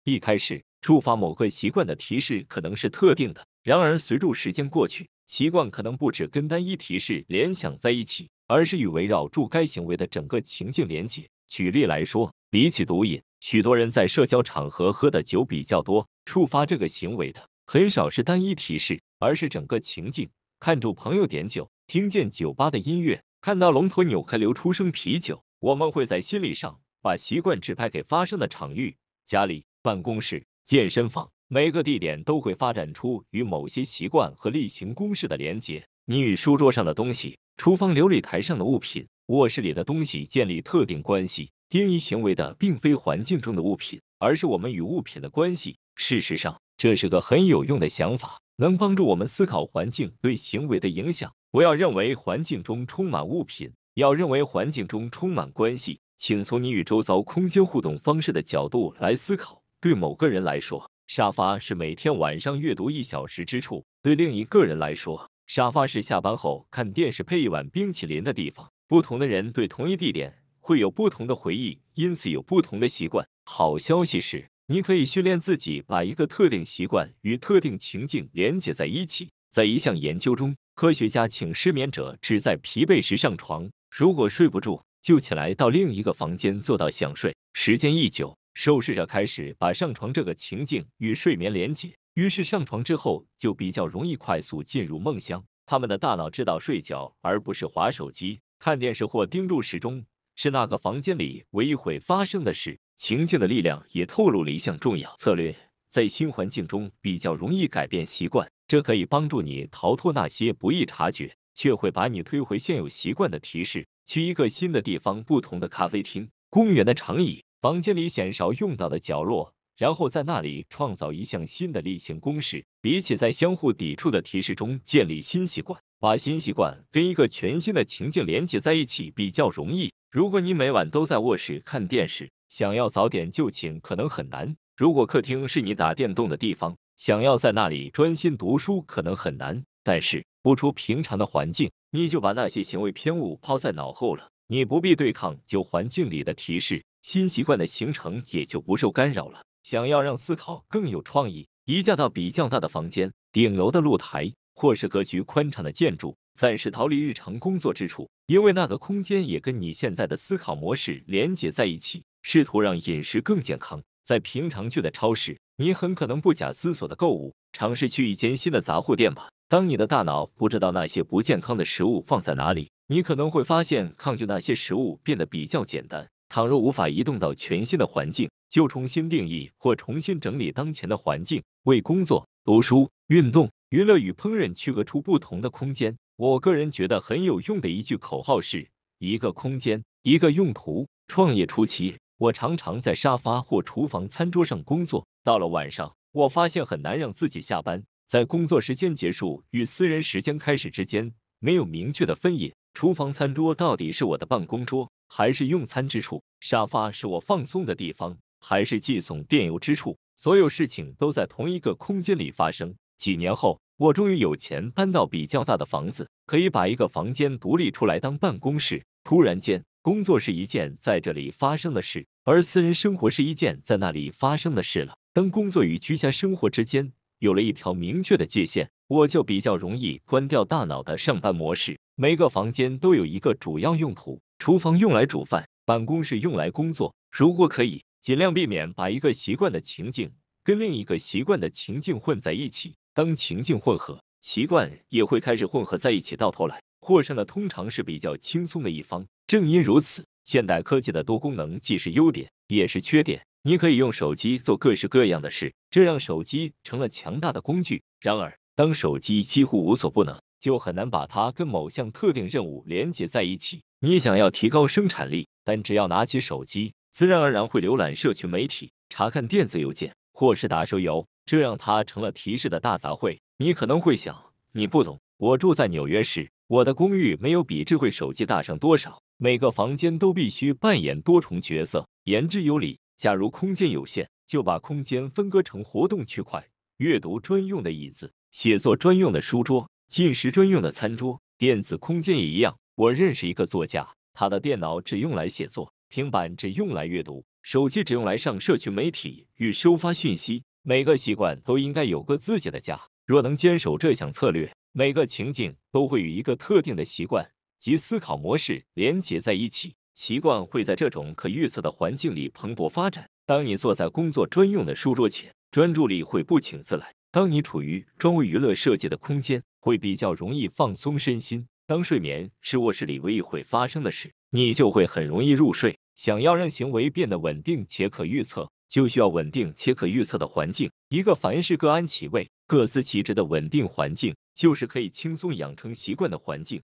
一开始，触发某个习惯的提示可能是特定的；然而，随着时间过去，习惯可能不止跟单一提示联想在一起，而是与围绕住该行为的整个情境连接。举例来说，比起毒瘾。许多人在社交场合喝的酒比较多，触发这个行为的很少是单一提示，而是整个情境。看住朋友点酒，听见酒吧的音乐，看到龙头扭开流出声啤酒，我们会在心理上把习惯指派给发生的场域：家里、办公室、健身房。每个地点都会发展出与某些习惯和例行公事的连接。你与书桌上的东西、厨房琉璃台上的物品、卧室里的东西建立特定关系。定义行为的并非环境中的物品，而是我们与物品的关系。事实上，这是个很有用的想法，能帮助我们思考环境对行为的影响。不要认为环境中充满物品，要认为环境中充满关系。请从你与周遭空间互动方式的角度来思考。对某个人来说，沙发是每天晚上阅读一小时之处；对另一个人来说，沙发是下班后看电视配一碗冰淇淋的地方。不同的人对同一地点。会有不同的回忆，因此有不同的习惯。好消息是，你可以训练自己把一个特定习惯与特定情境连接在一起。在一项研究中，科学家请失眠者只在疲惫时上床，如果睡不住就起来到另一个房间做到想睡。时间一久，受试者开始把上床这个情境与睡眠连接，于是上床之后就比较容易快速进入梦乡。他们的大脑知道睡觉，而不是划手机、看电视或盯住时钟。是那个房间里唯一会发生的事。情境的力量也透露了一项重要策略：在新环境中比较容易改变习惯，这可以帮助你逃脱那些不易察觉却会把你推回现有习惯的提示。去一个新的地方，不同的咖啡厅、公园的长椅、房间里鲜少用到的角落。然后在那里创造一项新的例行公事，比起在相互抵触的提示中建立新习惯，把新习惯跟一个全新的情境连接在一起比较容易。如果你每晚都在卧室看电视，想要早点就寝可能很难；如果客厅是你打电动的地方，想要在那里专心读书可能很难。但是，不出平常的环境，你就把那些行为偏误抛在脑后了。你不必对抗旧环境里的提示，新习惯的形成也就不受干扰了。想要让思考更有创意，移驾到比较大的房间、顶楼的露台，或是格局宽敞的建筑，暂时逃离日常工作之处，因为那个空间也跟你现在的思考模式连接在一起。试图让饮食更健康，在平常去的超市，你很可能不假思索的购物。尝试去一间新的杂货店吧，当你的大脑不知道那些不健康的食物放在哪里，你可能会发现抗拒那些食物变得比较简单。倘若无法移动到全新的环境，就重新定义或重新整理当前的环境，为工作、读书、运动、娱乐与烹饪区隔出不同的空间。我个人觉得很有用的一句口号是：“一个空间，一个用途。”创业初期，我常常在沙发或厨房餐桌上工作。到了晚上，我发现很难让自己下班，在工作时间结束与私人时间开始之间没有明确的分野。厨房餐桌到底是我的办公桌？还是用餐之处，沙发是我放松的地方，还是寄送电邮之处？所有事情都在同一个空间里发生。几年后，我终于有钱搬到比较大的房子，可以把一个房间独立出来当办公室。突然间，工作是一件在这里发生的事，而私人生活是一件在那里发生的事了。当工作与居家生活之间有了一条明确的界限，我就比较容易关掉大脑的上班模式。每个房间都有一个主要用途。厨房用来煮饭，办公室用来工作。如果可以，尽量避免把一个习惯的情境跟另一个习惯的情境混在一起。当情境混合，习惯也会开始混合在一起。到头来，获胜的通常是比较轻松的一方。正因如此，现代科技的多功能既是优点，也是缺点。你可以用手机做各式各样的事，这让手机成了强大的工具。然而，当手机几乎无所不能，就很难把它跟某项特定任务连接在一起。你想要提高生产力，但只要拿起手机，自然而然会浏览社群媒体、查看电子邮件或是打手游，这让他成了提示的大杂烩。你可能会想，你不懂。我住在纽约时，我的公寓没有比智慧手机大上多少，每个房间都必须扮演多重角色。言之有理。假如空间有限，就把空间分割成活动区块、阅读专用的椅子、写作专用的书桌、进食专用的餐桌。电子空间也一样。我认识一个作家，他的电脑只用来写作，平板只用来阅读，手机只用来上社区媒体与收发讯息。每个习惯都应该有个自己的家。若能坚守这项策略，每个情境都会与一个特定的习惯及思考模式连结在一起。习惯会在这种可预测的环境里蓬勃发展。当你坐在工作专用的书桌前，专注力会不请自来；当你处于专为娱乐设计的空间，会比较容易放松身心。当睡眠是卧室里唯一会发生的事，你就会很容易入睡。想要让行为变得稳定且可预测，就需要稳定且可预测的环境。一个凡事各安其位、各司其职的稳定环境，就是可以轻松养成习惯的环境。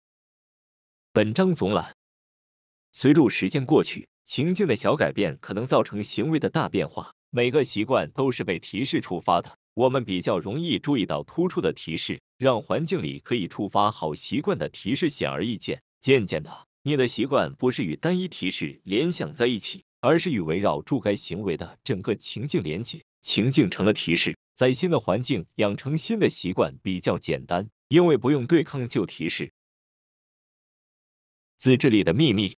本章总览：随着时间过去，情境的小改变可能造成行为的大变化。每个习惯都是被提示触发的。我们比较容易注意到突出的提示，让环境里可以触发好习惯的提示显而易见。渐渐的，你的习惯不是与单一提示联想在一起，而是与围绕住该行为的整个情境连接。情境成了提示，在新的环境养成新的习惯比较简单，因为不用对抗旧提示。自制力的秘密。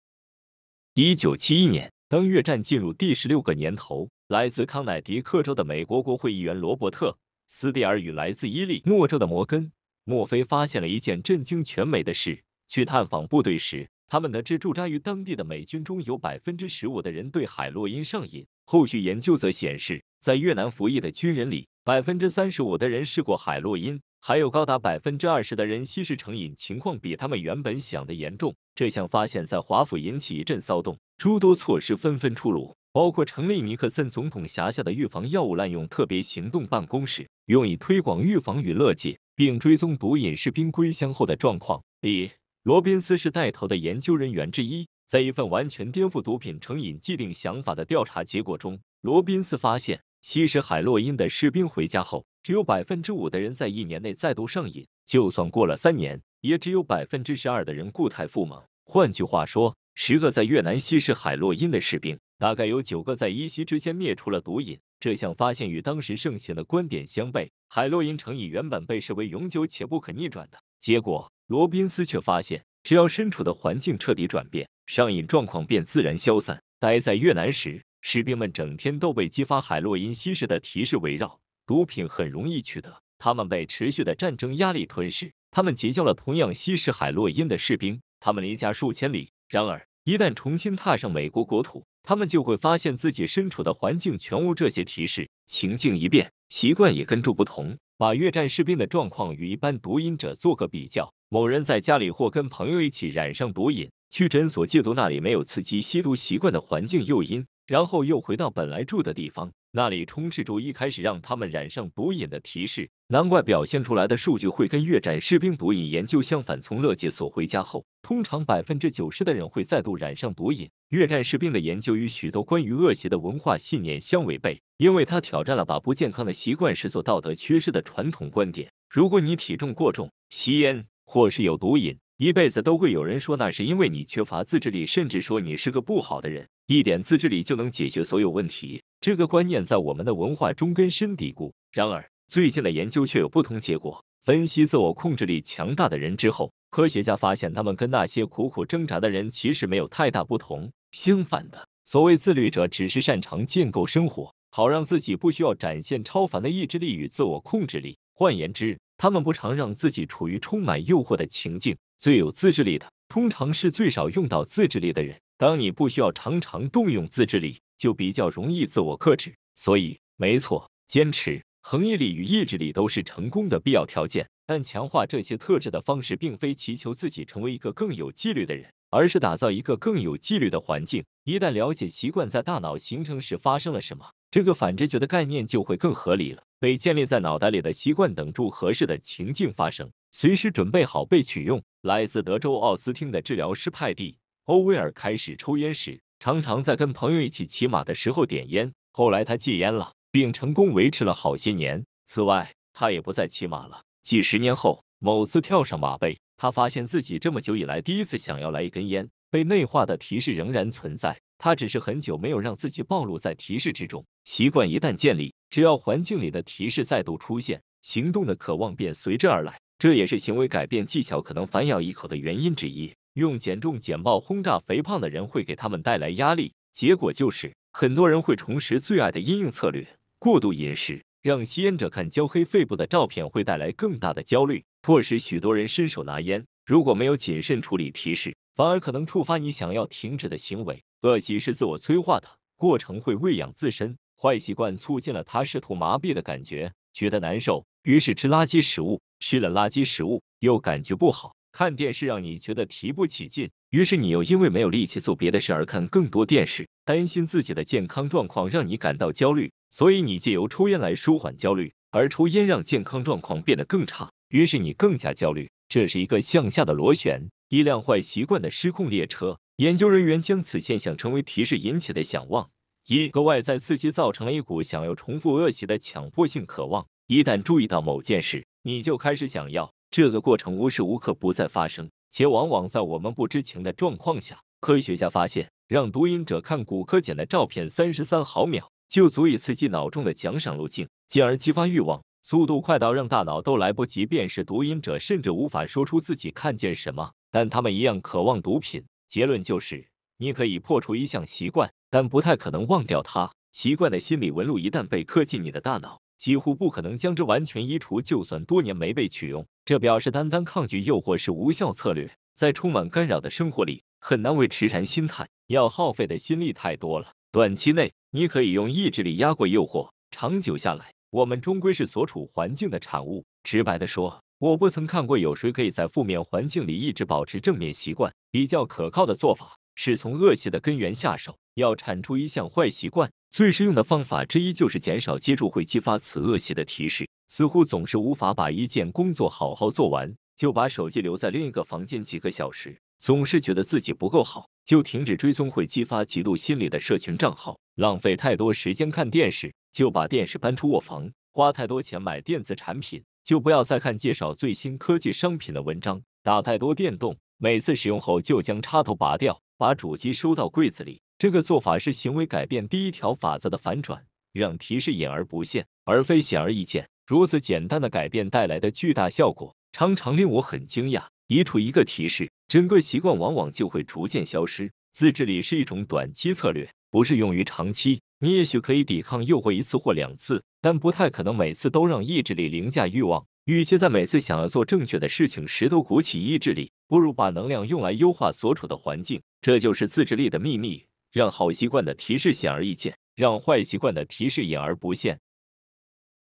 一九七一年，当越战进入第十六个年头。来自康乃狄克州的美国国会议员罗伯特·斯蒂尔与来自伊利诺州的摩根·墨菲发现了一件震惊全美的事。去探访部队时，他们得知驻扎于当地的美军中有百分之十五的人对海洛因上瘾。后续研究则显示，在越南服役的军人里，百分之三十五的人试过海洛因，还有高达百分之二十的人吸食成瘾，情况比他们原本想的严重。这项发现，在华府引起一阵骚动，诸多措施纷纷出炉。包括成立尼克森总统辖下的预防药物滥用特别行动办公室，用以推广预防与乐戒，并追踪毒瘾士兵归乡后的状况。里罗宾斯是带头的研究人员之一，在一份完全颠覆毒品成瘾既定想法的调查结果中，罗宾斯发现，吸食海洛因的士兵回家后，只有百分之五的人在一年内再度上瘾，就算过了三年，也只有百分之十二的人固态复萌。换句话说，十个在越南吸食海洛因的士兵。大概有九个在一夕之间灭除了毒瘾。这项发现与当时盛行的观点相悖。海洛因成瘾原本被视为永久且不可逆转的结果，罗宾斯却发现，只要身处的环境彻底转变，上瘾状况便自然消散。待在越南时，士兵们整天都被激发海洛因吸食的提示围绕，毒品很容易取得，他们被持续的战争压力吞噬，他们结交了同样吸食海洛因的士兵，他们离家数千里。然而，一旦重新踏上美国国土，他们就会发现自己身处的环境全无这些提示，情境一变，习惯也跟着不同。把越战士兵的状况与一般毒瘾者做个比较：某人在家里或跟朋友一起染上毒瘾，去诊所戒毒，那里没有刺激吸毒习惯的环境诱因，然后又回到本来住的地方。那里充斥着一开始让他们染上毒瘾的提示，难怪表现出来的数据会跟越战士兵毒瘾研究相反。从乐戒所回家后，通常百分之九十的人会再度染上毒瘾。越战士兵的研究与许多关于恶习的文化信念相违背，因为他挑战了把不健康的习惯视作道德缺失的传统观点。如果你体重过重、吸烟或是有毒瘾，一辈子都会有人说那是因为你缺乏自制力，甚至说你是个不好的人。一点自制力就能解决所有问题。这个观念在我们的文化中根深蒂固。然而，最近的研究却有不同结果。分析自我控制力强大的人之后，科学家发现他们跟那些苦苦挣扎的人其实没有太大不同。相反的，所谓自律者只是擅长建构生活，好让自己不需要展现超凡的意志力与自我控制力。换言之，他们不常让自己处于充满诱惑的情境。最有自制力的，通常是最少用到自制力的人。当你不需要常常动用自制力。就比较容易自我克制，所以没错，坚持、恒毅力与意志力都是成功的必要条件。但强化这些特质的方式，并非祈求自己成为一个更有纪律的人，而是打造一个更有纪律的环境。一旦了解习惯在大脑形成时发生了什么，这个反直觉的概念就会更合理了。被建立在脑袋里的习惯，等住合适的情境发生，随时准备好被取用。来自德州奥斯汀的治疗师派蒂·欧威尔开始抽烟时。常常在跟朋友一起骑马的时候点烟，后来他戒烟了，并成功维持了好些年。此外，他也不再骑马了。几十年后，某次跳上马背，他发现自己这么久以来第一次想要来一根烟，被内化的提示仍然存在。他只是很久没有让自己暴露在提示之中。习惯一旦建立，只要环境里的提示再度出现，行动的渴望便随之而来。这也是行为改变技巧可能反咬一口的原因之一。用减重、减暴轰炸肥胖的人，会给他们带来压力，结果就是很多人会重拾最爱的阴影策略，过度饮食。让吸烟者看焦黑肺部的照片，会带来更大的焦虑，迫使许多人伸手拿烟。如果没有谨慎处理提示，反而可能触发你想要停止的行为。恶习是自我催化的过程，会喂养自身。坏习惯促进了他试图麻痹的感觉，觉得难受，于是吃垃圾食物。吃了垃圾食物，又感觉不好。看电视让你觉得提不起劲，于是你又因为没有力气做别的事而看更多电视。担心自己的健康状况让你感到焦虑，所以你借由抽烟来舒缓焦虑，而抽烟让健康状况变得更差，于是你更加焦虑。这是一个向下的螺旋，一辆坏习惯的失控列车。研究人员将此现象称为“提示引起的想望”，一个外在刺激造成了一股想要重复恶习的强迫性渴望。一旦注意到某件事，你就开始想要。这个过程无时无刻不在发生，且往往在我们不知情的状况下。科学家发现，让读音者看骨科检的照片，三十三毫秒就足以刺激脑中的奖赏路径，进而激发欲望，速度快到让大脑都来不及。辨识读音者，甚至无法说出自己看见什么，但他们一样渴望毒品。结论就是：你可以破除一项习惯，但不太可能忘掉它。习惯的心理纹路一旦被刻进你的大脑。几乎不可能将之完全移除，就算多年没被取用，这表示单单抗拒诱惑是无效策略。在充满干扰的生活里，很难维持禅心态，要耗费的心力太多了。短期内，你可以用意志力压过诱惑；长久下来，我们终归是所处环境的产物。直白的说，我不曾看过有谁可以在负面环境里一直保持正面习惯。比较可靠的做法是从恶习的根源下手，要铲除一项坏习惯。最实用的方法之一就是减少接触会激发此恶习的提示。似乎总是无法把一件工作好好做完，就把手机留在另一个房间几个小时。总是觉得自己不够好，就停止追踪会激发嫉妒心理的社群账号。浪费太多时间看电视，就把电视搬出卧房。花太多钱买电子产品，就不要再看介绍最新科技商品的文章。打太多电动，每次使用后就将插头拔掉，把主机收到柜子里。这个做法是行为改变第一条法则的反转，让提示隐而不现，而非显而易见。如此简单的改变带来的巨大效果，常常令我很惊讶。移除一个提示，整个习惯往往就会逐渐消失。自制力是一种短期策略，不是用于长期。你也许可以抵抗诱惑一次或两次，但不太可能每次都让意志力凌驾欲望。与其在每次想要做正确的事情时都鼓起意志力，不如把能量用来优化所处的环境。这就是自制力的秘密。让好习惯的提示显而易见，让坏习惯的提示隐而不现。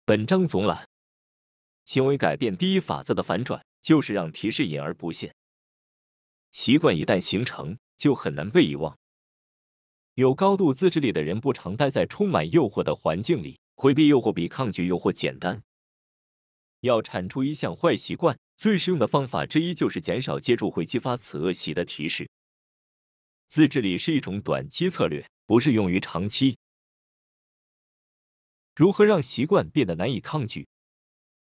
本章总览：行为改变第一法则的反转，就是让提示隐而不现。习惯一旦形成，就很难被遗忘。有高度自制力的人，不常待在充满诱惑的环境里，回避诱惑比抗拒诱惑简单。要铲除一项坏习惯，最实用的方法之一，就是减少接触会激发此恶习的提示。自制力是一种短期策略，不是用于长期。如何让习惯变得难以抗拒？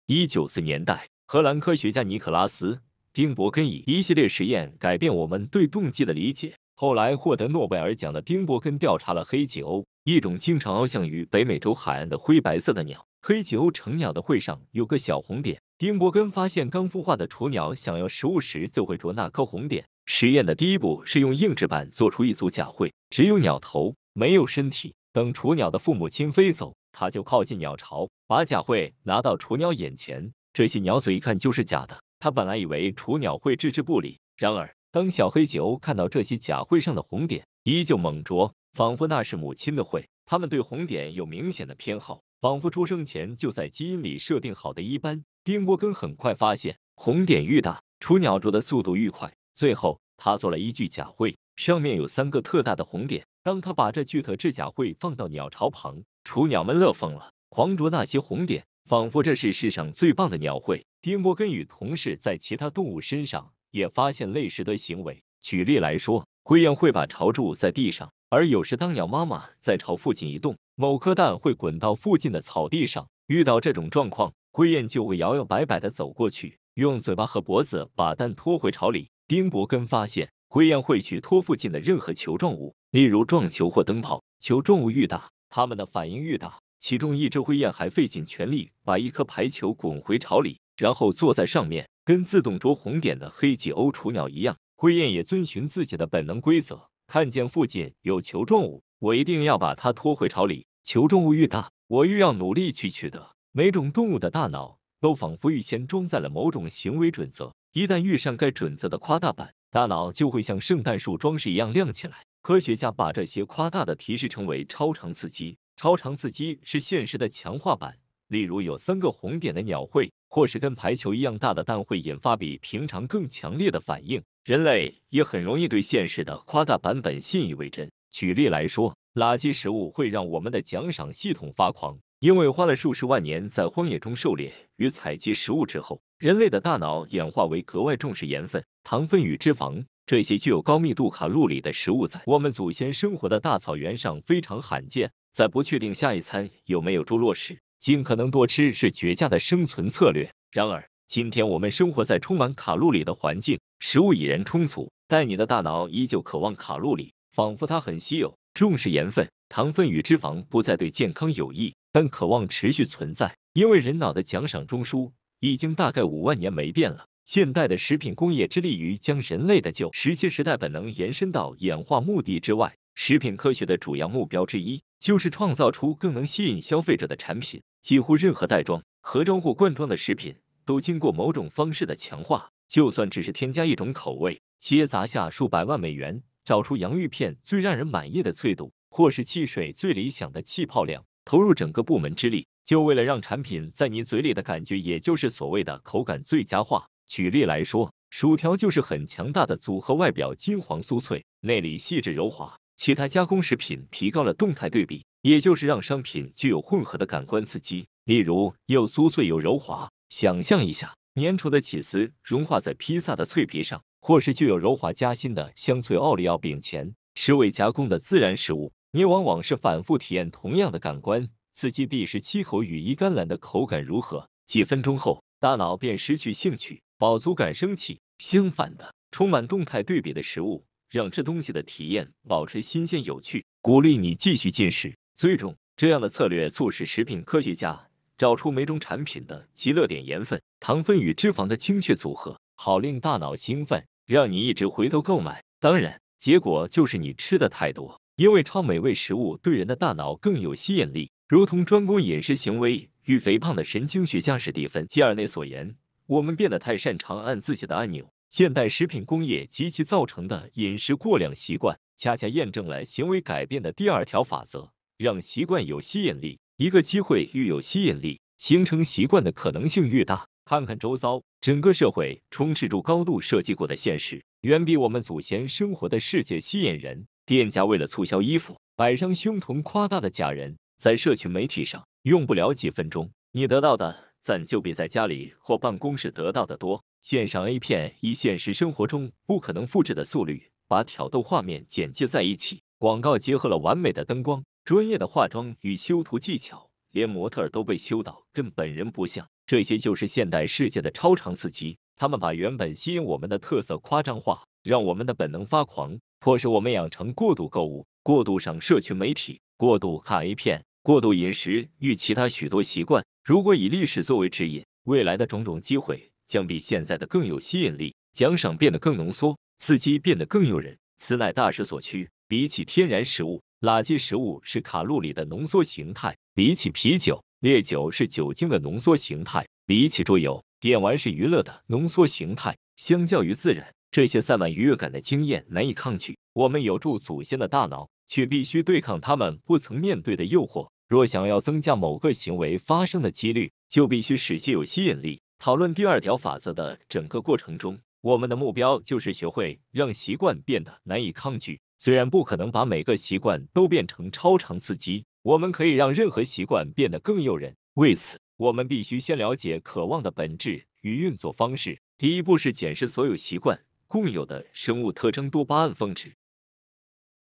一九四年代，荷兰科学家尼克拉斯·丁伯根以一系列实验改变我们对动机的理解。后来获得诺贝尔奖的丁伯根调查了黑脊鸥，一种经常翱翔于北美洲海岸的灰白色的鸟。黑脊鸥成鸟的喙上有个小红点。丁伯根发现，刚孵化的雏鸟想要食物时，就会啄那颗红点。实验的第一步是用硬纸板做出一组假喙，只有鸟头，没有身体。等雏鸟的父母亲飞走，他就靠近鸟巢，把假喙拿到雏鸟眼前。这些鸟嘴一看就是假的。他本来以为雏鸟会置之不理，然而当小黑球看到这些假喙上的红点，依旧猛啄，仿佛那是母亲的喙。它们对红点有明显的偏好，仿佛出生前就在基因里设定好的一般。丁波根很快发现，红点愈大，雏鸟啄的速度愈快。最后，他做了一具假喙，上面有三个特大的红点。当他把这具特制假喙放到鸟巢旁，雏鸟们乐疯了，狂啄那些红点，仿佛这是世上最棒的鸟喙。丁伯根与同事在其他动物身上也发现类似的行为。举例来说，灰雁会把巢筑在地上，而有时当鸟妈妈在巢附近移动，某颗蛋会滚到附近的草地上。遇到这种状况，灰雁就会摇摇摆摆的走过去，用嘴巴和脖子把蛋拖回巢里。丁伯根发现，灰雁会去拖附近的任何球状物，例如撞球或灯泡。球状物愈大，它们的反应愈大。其中一只灰雁还费尽全力把一颗排球滚回巢里，然后坐在上面，跟自动啄红点的黑脊鸥雏鸟一样。灰雁也遵循自己的本能规则，看见附近有球状物，我一定要把它拖回巢里。球状物愈大，我愈要努力去取得。每种动物的大脑都仿佛预先装载了某种行为准则。一旦遇上该准则的夸大版，大脑就会像圣诞树装饰一样亮起来。科学家把这些夸大的提示称为超长刺激。超长刺激是现实的强化版，例如有三个红点的鸟喙，或是跟排球一样大的蛋会引发比平常更强烈的反应。人类也很容易对现实的夸大版本信以为真。举例来说，垃圾食物会让我们的奖赏系统发狂。因为花了数十万年在荒野中狩猎与采集食物之后，人类的大脑演化为格外重视盐分、糖分与脂肪，这些具有高密度卡路里的食物，在我们祖先生活的大草原上非常罕见。在不确定下一餐有没有猪落时，尽可能多吃是绝佳的生存策略。然而，今天我们生活在充满卡路里的环境，食物已然充足，但你的大脑依旧渴望卡路里，仿佛它很稀有。重视盐分、糖分与脂肪不再对健康有益。但渴望持续存在，因为人脑的奖赏中枢已经大概五万年没变了。现代的食品工业致力于将人类的旧石器时代本能延伸到演化目的之外。食品科学的主要目标之一就是创造出更能吸引消费者的产品。几乎任何袋装、盒装或罐装的食品都经过某种方式的强化，就算只是添加一种口味，企业砸下数百万美元，找出洋芋片最让人满意的脆度，或是汽水最理想的气泡量。投入整个部门之力，就为了让产品在你嘴里的感觉，也就是所谓的口感最佳化。举例来说，薯条就是很强大的组合，外表金黄酥脆，内里细致柔滑。其他加工食品提高了动态对比，也就是让商品具有混合的感官刺激，例如又酥脆又柔滑。想象一下，粘稠的起司融化在披萨的脆皮上，或是具有柔滑夹心的香脆奥利奥饼前，是未加工的自然食物。你往往是反复体验同样的感官刺激，第十七口羽衣甘蓝的口感如何？几分钟后，大脑便失去兴趣，饱足感升起。相反的，充满动态对比的食物，让吃东西的体验保持新鲜有趣，鼓励你继续进食。最终，这样的策略促使食品科学家找出每种产品的极乐点，盐分、糖分与脂肪的精确组合，好令大脑兴奋，让你一直回头购买。当然，结果就是你吃的太多。因为超美味食物对人的大脑更有吸引力，如同专攻饮食行为与肥胖的神经学家史蒂芬·吉尔内所言：“我们变得太擅长按自己的按钮。”现代食品工业及其造成的饮食过量习惯，恰恰验证了行为改变的第二条法则：让习惯有吸引力。一个机会愈有吸引力，形成习惯的可能性愈大。看看周遭，整个社会充斥住高度设计过的现实，远比我们祖先生活的世界吸引人。店家为了促销衣服，摆上胸同夸大的假人，在社群媒体上用不了几分钟，你得到的赞就比在家里或办公室得到的多。线上 A 片以现实生活中不可能复制的速率，把挑逗画面剪接在一起，广告结合了完美的灯光、专业的化妆与修图技巧，连模特都被修到跟本人不像。这些就是现代世界的超长刺激，他们把原本吸引我们的特色夸张化。让我们的本能发狂，迫使我们养成过度购物、过度上社群媒体、过度看 A 片、过度饮食与其他许多习惯。如果以历史作为指引，未来的种种机会将比现在的更有吸引力，奖赏变得更浓缩，刺激变得更诱人。此乃大势所趋。比起天然食物，垃圾食物是卡路里的浓缩形态；比起啤酒，烈酒是酒精的浓缩形态；比起桌游，电玩是娱乐的浓缩形态。相较于自然。这些散满愉悦感的经验难以抗拒。我们有助祖先的大脑，却必须对抗他们不曾面对的诱惑。若想要增加某个行为发生的几率，就必须使其有吸引力。讨论第二条法则的整个过程中，我们的目标就是学会让习惯变得难以抗拒。虽然不可能把每个习惯都变成超长刺激，我们可以让任何习惯变得更诱人。为此，我们必须先了解渴望的本质与运作方式。第一步是检视所有习惯。共有的生物特征多巴胺峰值，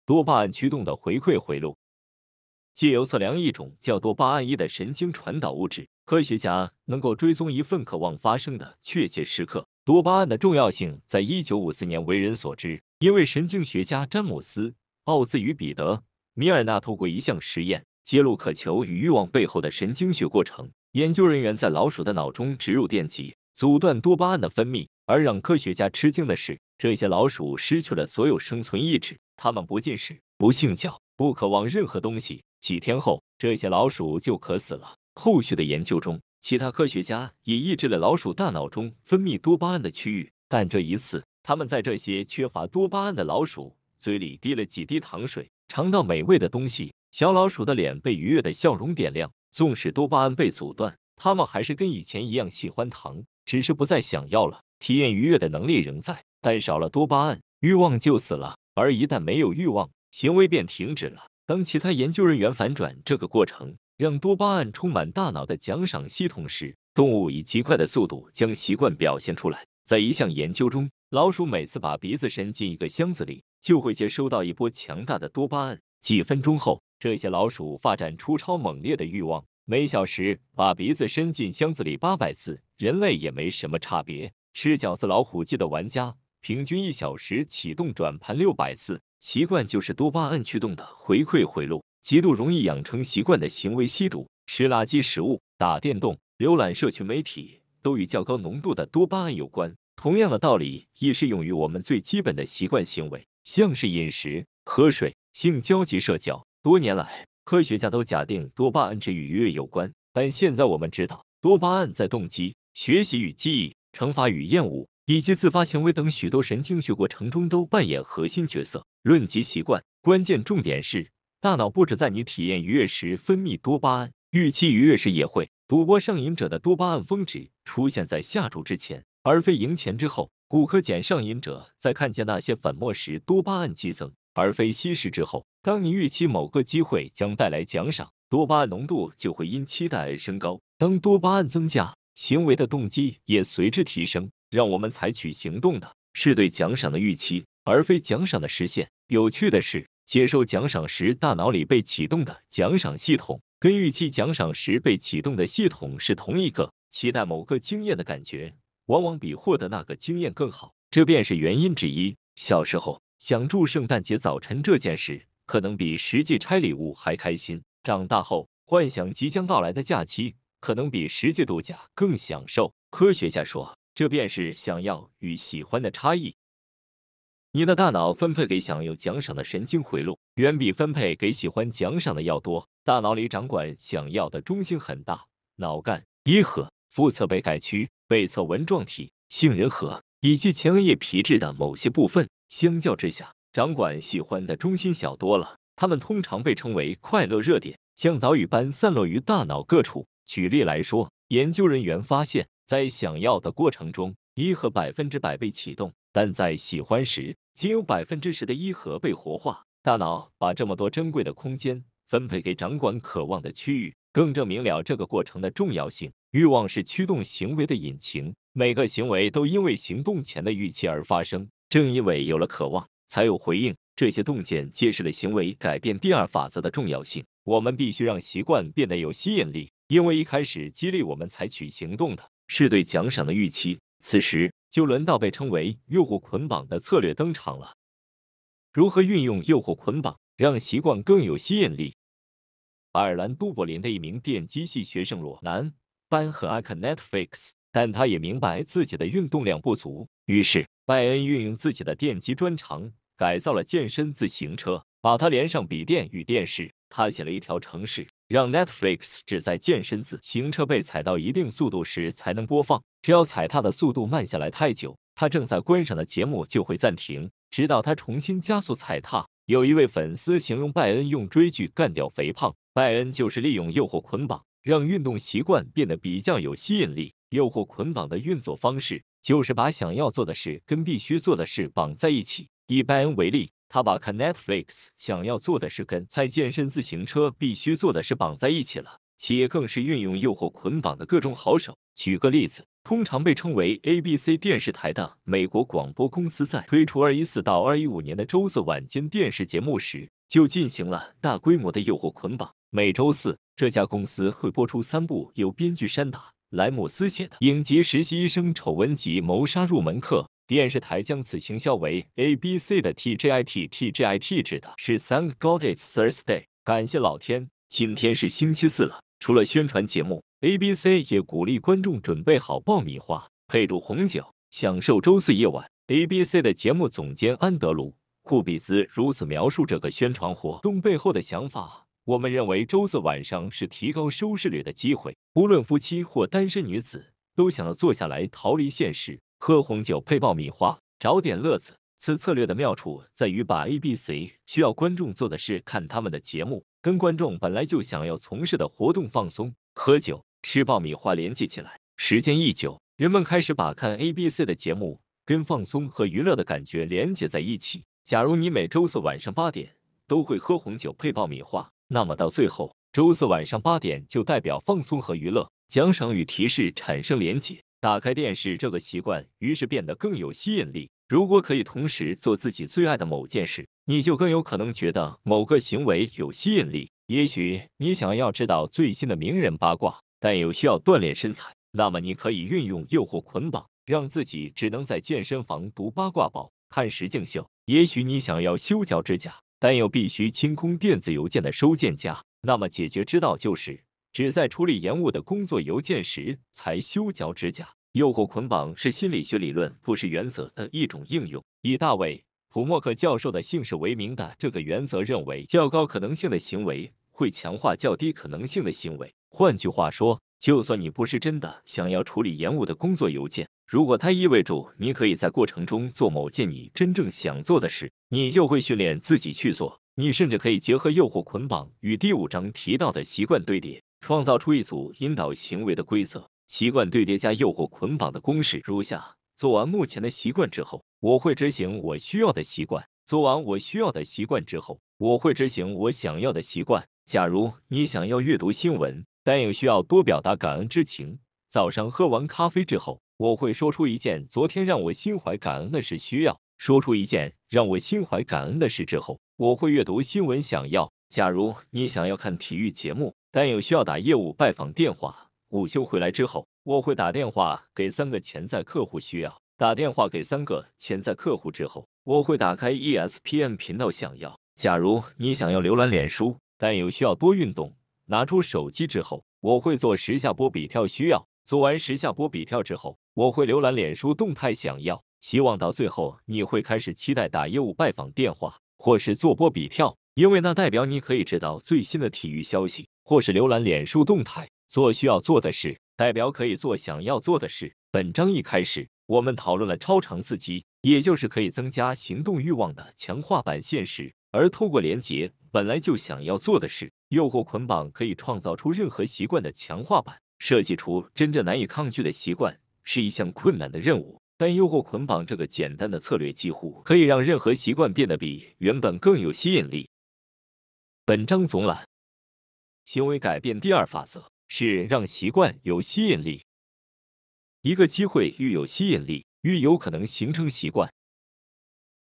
多巴胺驱动的回馈回路，借由测量一种叫多巴胺一的神经传导物质，科学家能够追踪一份渴望发生的确切时刻。多巴胺的重要性在一九五四年为人所知，因为神经学家詹姆斯·奥兹与彼得·米尔纳透过一项实验揭露渴求与欲望背后的神经学过程。研究人员在老鼠的脑中植入电极。阻断多巴胺的分泌，而让科学家吃惊的是，这些老鼠失去了所有生存意志，它们不进食、不性交、不渴望任何东西。几天后，这些老鼠就渴死了。后续的研究中，其他科学家也抑制了老鼠大脑中分泌多巴胺的区域，但这一次，他们在这些缺乏多巴胺的老鼠嘴里滴了几滴糖水，尝到美味的东西，小老鼠的脸被愉悦的笑容点亮。纵使多巴胺被阻断，它们还是跟以前一样喜欢糖。只是不再想要了，体验愉悦的能力仍在，但少了多巴胺，欲望就死了。而一旦没有欲望，行为便停止了。当其他研究人员反转这个过程，让多巴胺充满大脑的奖赏系统时，动物以极快的速度将习惯表现出来。在一项研究中，老鼠每次把鼻子伸进一个箱子里，就会接收到一波强大的多巴胺。几分钟后，这些老鼠发展出超猛烈的欲望。每小时把鼻子伸进箱子里八百次，人类也没什么差别。吃饺子、老虎机的玩家平均一小时启动转盘六百次，习惯就是多巴胺驱动的回馈回路，极度容易养成习惯的行为。吸毒、吃垃圾食物、打电动、浏览社群媒体，都与较高浓度的多巴胺有关。同样的道理也适用于我们最基本的习惯行为，像是饮食、喝水、性交及社交。多年来。科学家都假定多巴胺值与愉悦有关，但现在我们知道，多巴胺在动机、学习与记忆、惩罚与厌恶以及自发行为等许多神经学过程中都扮演核心角色。论及习惯，关键重点是，大脑不止在你体验愉悦时分泌多巴胺，预期愉悦时也会。赌博上瘾者的多巴胺峰值出现在下注之前，而非赢钱之后。骨科碱上瘾者在看见那些粉末时，多巴胺激增。而非稀释之后。当你预期某个机会将带来奖赏，多巴胺浓度就会因期待而升高。当多巴胺增加，行为的动机也随之提升。让我们采取行动的是对奖赏的预期，而非奖赏的实现。有趣的是，接受奖赏时大脑里被启动的奖赏系统，跟预期奖赏时被启动的系统是同一个。期待某个经验的感觉，往往比获得那个经验更好，这便是原因之一。小时候。想祝圣诞节早晨这件事，可能比实际拆礼物还开心。长大后，幻想即将到来的假期，可能比实际度假更享受。科学家说，这便是想要与喜欢的差异。你的大脑分配给想要奖赏的神经回路，远比分配给喜欢奖赏的要多。大脑里掌管想要的中心很大，脑干、一核、腹侧背盖区、背侧纹状体、杏仁核。以及前额叶皮质的某些部分，相较之下，掌管喜欢的中心小多了。它们通常被称为快乐热点，像岛屿般散落于大脑各处。举例来说，研究人员发现，在想要的过程中，一核百分之百被启动，但在喜欢时，仅有百分之十的一核被活化。大脑把这么多珍贵的空间分配给掌管渴望的区域，更证明了这个过程的重要性。欲望是驱动行为的引擎。每个行为都因为行动前的预期而发生。正因为有了渴望，才有回应。这些洞见揭示了行为改变第二法则的重要性。我们必须让习惯变得有吸引力，因为一开始激励我们采取行动的是对奖赏的预期。此时就轮到被称为“诱惑捆绑”的策略登场了。如何运用“诱惑捆绑”让习惯更有吸引力？爱尔兰都柏林的一名电机系学生罗南班和阿克 Netflix。但他也明白自己的运动量不足，于是拜恩运用自己的电机专长改造了健身自行车，把它连上笔电与电视。他写了一条程式，让 Netflix 只在健身自行车被踩到一定速度时才能播放。只要踩踏的速度慢下来太久，他正在观赏的节目就会暂停，直到他重新加速踩踏。有一位粉丝形容拜恩用追剧干掉肥胖，拜恩就是利用诱惑捆绑。让运动习惯变得比较有吸引力，诱惑捆绑的运作方式就是把想要做的事跟必须做的事绑在一起。以拜恩为例，他把看 Netflix 想要做的事跟在健身自行车必须做的事绑在一起了。企业更是运用诱惑捆绑的各种好手。举个例子，通常被称为 ABC 电视台的美国广播公司在推出2一1 4到2一1 5年的周四晚间电视节目时，就进行了大规模的诱惑捆绑。每周四，这家公司会播出三部由编剧山达莱姆斯写的影集《实习医生丑闻集》《谋杀入门课》。电视台将此行销为 ABC 的 t g i t t g i t 指的是 Thank God It's Thursday，感谢老天，今天是星期四了。除了宣传节目，ABC 也鼓励观众准备好爆米花，配煮红酒，享受周四夜晚。ABC 的节目总监安德鲁库比斯如此描述这个宣传活动背后的想法。我们认为周四晚上是提高收视率的机会。无论夫妻或单身女子，都想要坐下来逃离现实，喝红酒配爆米花，找点乐子。此策略的妙处在于把 A、B、C 需要观众做的事——看他们的节目，跟观众本来就想要从事的活动——放松、喝酒、吃爆米花联系起来。时间一久，人们开始把看 A、B、C 的节目跟放松和娱乐的感觉连接在一起。假如你每周四晚上八点都会喝红酒配爆米花。那么到最后，周四晚上八点就代表放松和娱乐，奖赏与提示产生连结，打开电视这个习惯于是变得更有吸引力。如果可以同时做自己最爱的某件事，你就更有可能觉得某个行为有吸引力。也许你想要知道最新的名人八卦，但又需要锻炼身材，那么你可以运用诱惑捆绑，让自己只能在健身房读八卦报、看实境秀。也许你想要修脚趾甲。但又必须清空电子邮件的收件夹，那么解决之道就是只在处理延误的工作邮件时才修脚趾甲。诱惑捆绑是心理学理论不是原则的一种应用，以大卫·普默克教授的姓氏为名的这个原则认为，较高可能性的行为会强化较低可能性的行为。换句话说，就算你不是真的想要处理延误的工作邮件。如果它意味着你可以在过程中做某件你真正想做的事，你就会训练自己去做。你甚至可以结合诱惑捆绑与第五章提到的习惯堆叠，创造出一组引导行为的规则。习惯堆叠加诱惑捆绑的公式如下：做完目前的习惯之后，我会执行我需要的习惯；做完我需要的习惯之后，我会执行我想要的习惯。假如你想要阅读新闻，但又需要多表达感恩之情，早上喝完咖啡之后。我会说出一件昨天让我心怀感恩的事。需要说出一件让我心怀感恩的事之后，我会阅读新闻。想要，假如你想要看体育节目，但有需要打业务拜访电话。午休回来之后，我会打电话给三个潜在客户。需要打电话给三个潜在客户之后，我会打开 ESPN 频道。想要，假如你想要浏览脸书，但有需要多运动，拿出手机之后，我会做时下波比跳。需要。做完十下波比跳之后，我会浏览脸书动态。想要希望到最后，你会开始期待打业务拜访电话，或是做波比跳，因为那代表你可以知道最新的体育消息，或是浏览脸书动态做需要做的事，代表可以做想要做的事。本章一开始，我们讨论了超长刺激，也就是可以增加行动欲望的强化版现实，而透过连接本来就想要做的事，诱惑捆绑可以创造出任何习惯的强化版。设计出真正难以抗拒的习惯是一项困难的任务，但诱惑捆绑这个简单的策略几乎可以让任何习惯变得比原本更有吸引力。本章总览：行为改变第二法则，是让习惯有吸引力。一个机会愈有吸引力，愈有可能形成习惯。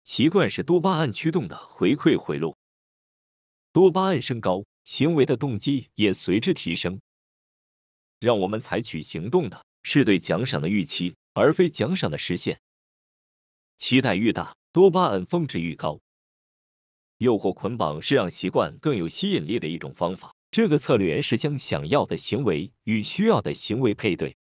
习惯是多巴胺驱动的回馈回路，多巴胺升高，行为的动机也随之提升。让我们采取行动的是对奖赏的预期，而非奖赏的实现。期待愈大，多巴胺峰值愈高。诱惑捆绑是让习惯更有吸引力的一种方法。这个策略是将想要的行为与需要的行为配对。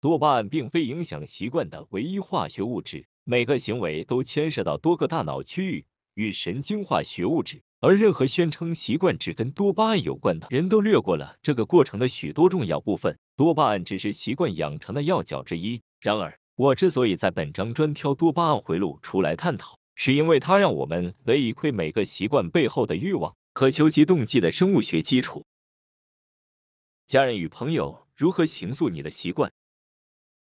多巴胺并非影响习惯的唯一化学物质，每个行为都牵涉到多个大脑区域与神经化学物质。而任何宣称习惯只跟多巴胺有关的人都略过了这个过程的许多重要部分，多巴胺只是习惯养成的要角之一。然而，我之所以在本章专挑多巴胺回路出来探讨，是因为它让我们得以窥每个习惯背后的欲望、渴求及动机的生物学基础。家人与朋友如何形塑你的习惯？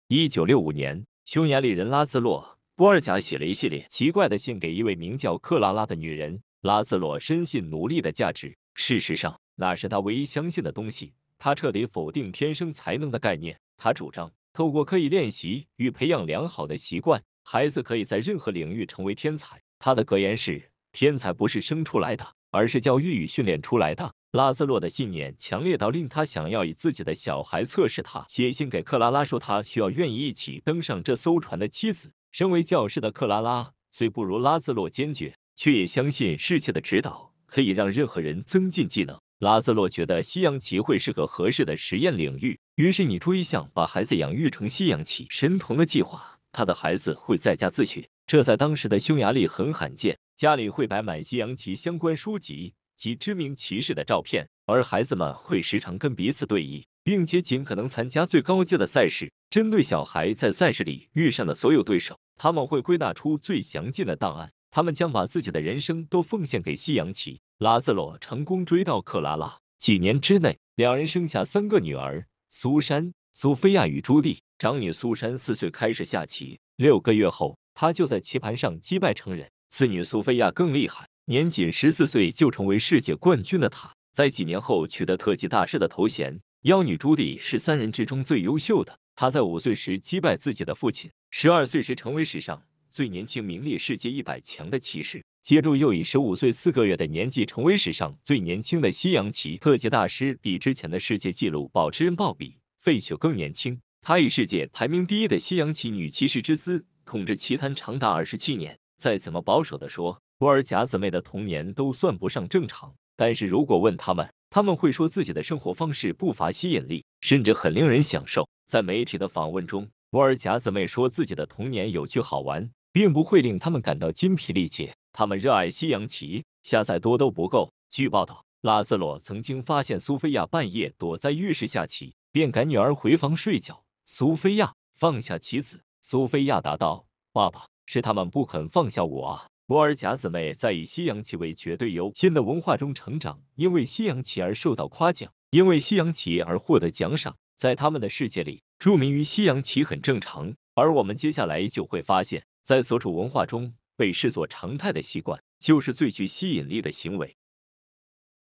一九六五年，匈牙利人拉兹洛·波尔贾写了一系列奇怪的信给一位名叫克拉拉的女人。拉兹洛深信努力的价值，事实上，那是他唯一相信的东西。他彻底否定天生才能的概念。他主张，透过刻意练习与培养良好的习惯，孩子可以在任何领域成为天才。他的格言是：“天才不是生出来的，而是教育与训练出来的。”拉兹洛的信念强烈到令他想要以自己的小孩测试他。写信给克拉拉说：“他需要愿意一起登上这艘船的妻子。”身为教师的克拉拉虽不如拉兹洛坚决。却也相信世界的指导可以让任何人增进技能。拉兹洛觉得西洋棋会是个合适的实验领域，于是你追向一把孩子养育成西洋棋神童的计划。他的孩子会在家自学，这在当时的匈牙利很罕见。家里会摆满西洋棋相关书籍及知名骑士的照片，而孩子们会时常跟彼此对弈，并且尽可能参加最高阶的赛事。针对小孩在赛事里遇上的所有对手，他们会归纳出最详尽的档案。他们将把自己的人生都奉献给西洋棋。拉兹洛成功追到克拉拉，几年之内，两人生下三个女儿：苏珊、苏菲亚与朱莉。长女苏珊四岁开始下棋，六个月后，她就在棋盘上击败成人。次女苏菲亚更厉害，年仅十四岁就成为世界冠军的她，在几年后取得特级大师的头衔。幺女朱莉是三人之中最优秀的，她在五岁时击败自己的父亲，十二岁时成为史上。最年轻名列世界一百强的骑士，接着又以十五岁四个月的年纪成为史上最年轻的西洋棋特级大师，比之前的世界纪录保持人鲍比·费雪更年轻。他以世界排名第一的西洋棋女骑士之姿，统治棋坛长达二十七年。再怎么保守的说，波尔贾子妹的童年都算不上正常。但是如果问他们，他们会说自己的生活方式不乏吸引力，甚至很令人享受。在媒体的访问中，摩尔贾子妹说自己的童年有趣好玩。并不会令他们感到筋疲力竭。他们热爱西洋棋，下再多都不够。据报道，拉兹洛曾经发现苏菲亚半夜躲在浴室下棋，便赶女儿回房睡觉。苏菲亚放下棋子。苏菲亚答道：“爸爸，是他们不肯放下我啊！”摩尔贾姊妹在以西洋棋为绝对优先的文化中成长，因为西洋棋而受到夸奖，因为西洋棋而获得奖赏。在他们的世界里，著名于西洋棋很正常。而我们接下来就会发现。在所处文化中被视作常态的习惯，就是最具吸引力的行为。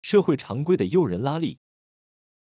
社会常规的诱人拉力。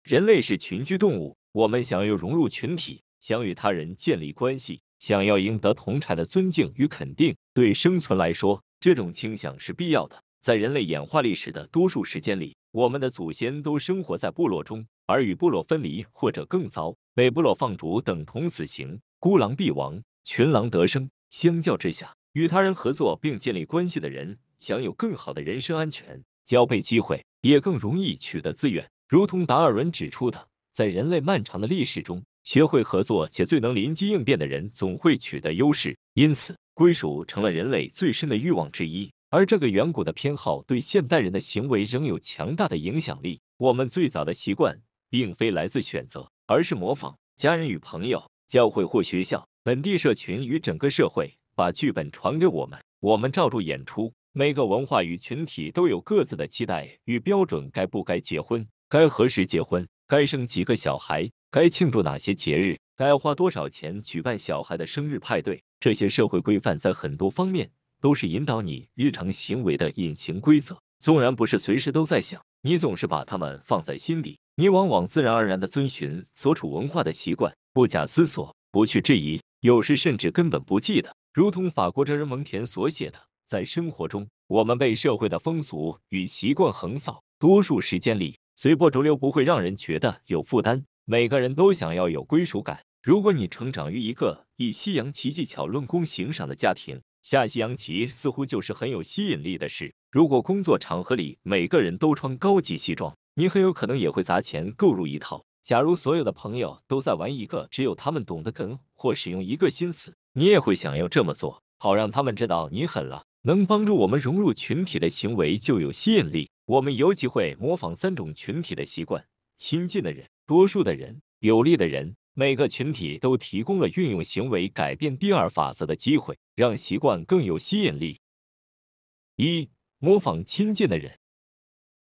人类是群居动物，我们想要融入群体，想与他人建立关系，想要赢得同产的尊敬与肯定。对生存来说，这种倾向是必要的。在人类演化历史的多数时间里，我们的祖先都生活在部落中，而与部落分离，或者更糟，被部落放逐，等同死刑。孤狼必亡，群狼得生。相较之下，与他人合作并建立关系的人享有更好的人身安全、交配机会，也更容易取得资源。如同达尔文指出的，在人类漫长的历史中，学会合作且最能临机应变的人总会取得优势。因此，归属成了人类最深的欲望之一，而这个远古的偏好对现代人的行为仍有强大的影响力。我们最早的习惯并非来自选择，而是模仿家人与朋友、教会或学校。本地社群与整个社会把剧本传给我们，我们照住演出。每个文化与群体都有各自的期待与标准。该不该结婚？该何时结婚？该生几个小孩？该庆祝哪些节日？该花多少钱举办小孩的生日派对？这些社会规范在很多方面都是引导你日常行为的隐形规则，纵然不是随时都在想，你总是把它们放在心里。你往往自然而然地遵循所处文化的习惯，不假思索，不去质疑。有时甚至根本不记得，如同法国哲人蒙田所写的，在生活中，我们被社会的风俗与习惯横扫，多数时间里随波逐流不会让人觉得有负担。每个人都想要有归属感。如果你成长于一个以西洋棋技巧论功行赏的家庭，下西洋棋似乎就是很有吸引力的事。如果工作场合里每个人都穿高级西装，你很有可能也会砸钱购入一套。假如所有的朋友都在玩一个只有他们懂得梗。或使用一个心思，你也会想要这么做，好让他们知道你狠了。能帮助我们融入群体的行为就有吸引力。我们有机会模仿三种群体的习惯：亲近的人、多数的人、有利的人。每个群体都提供了运用行为改变第二法则的机会，让习惯更有吸引力。一、模仿亲近的人，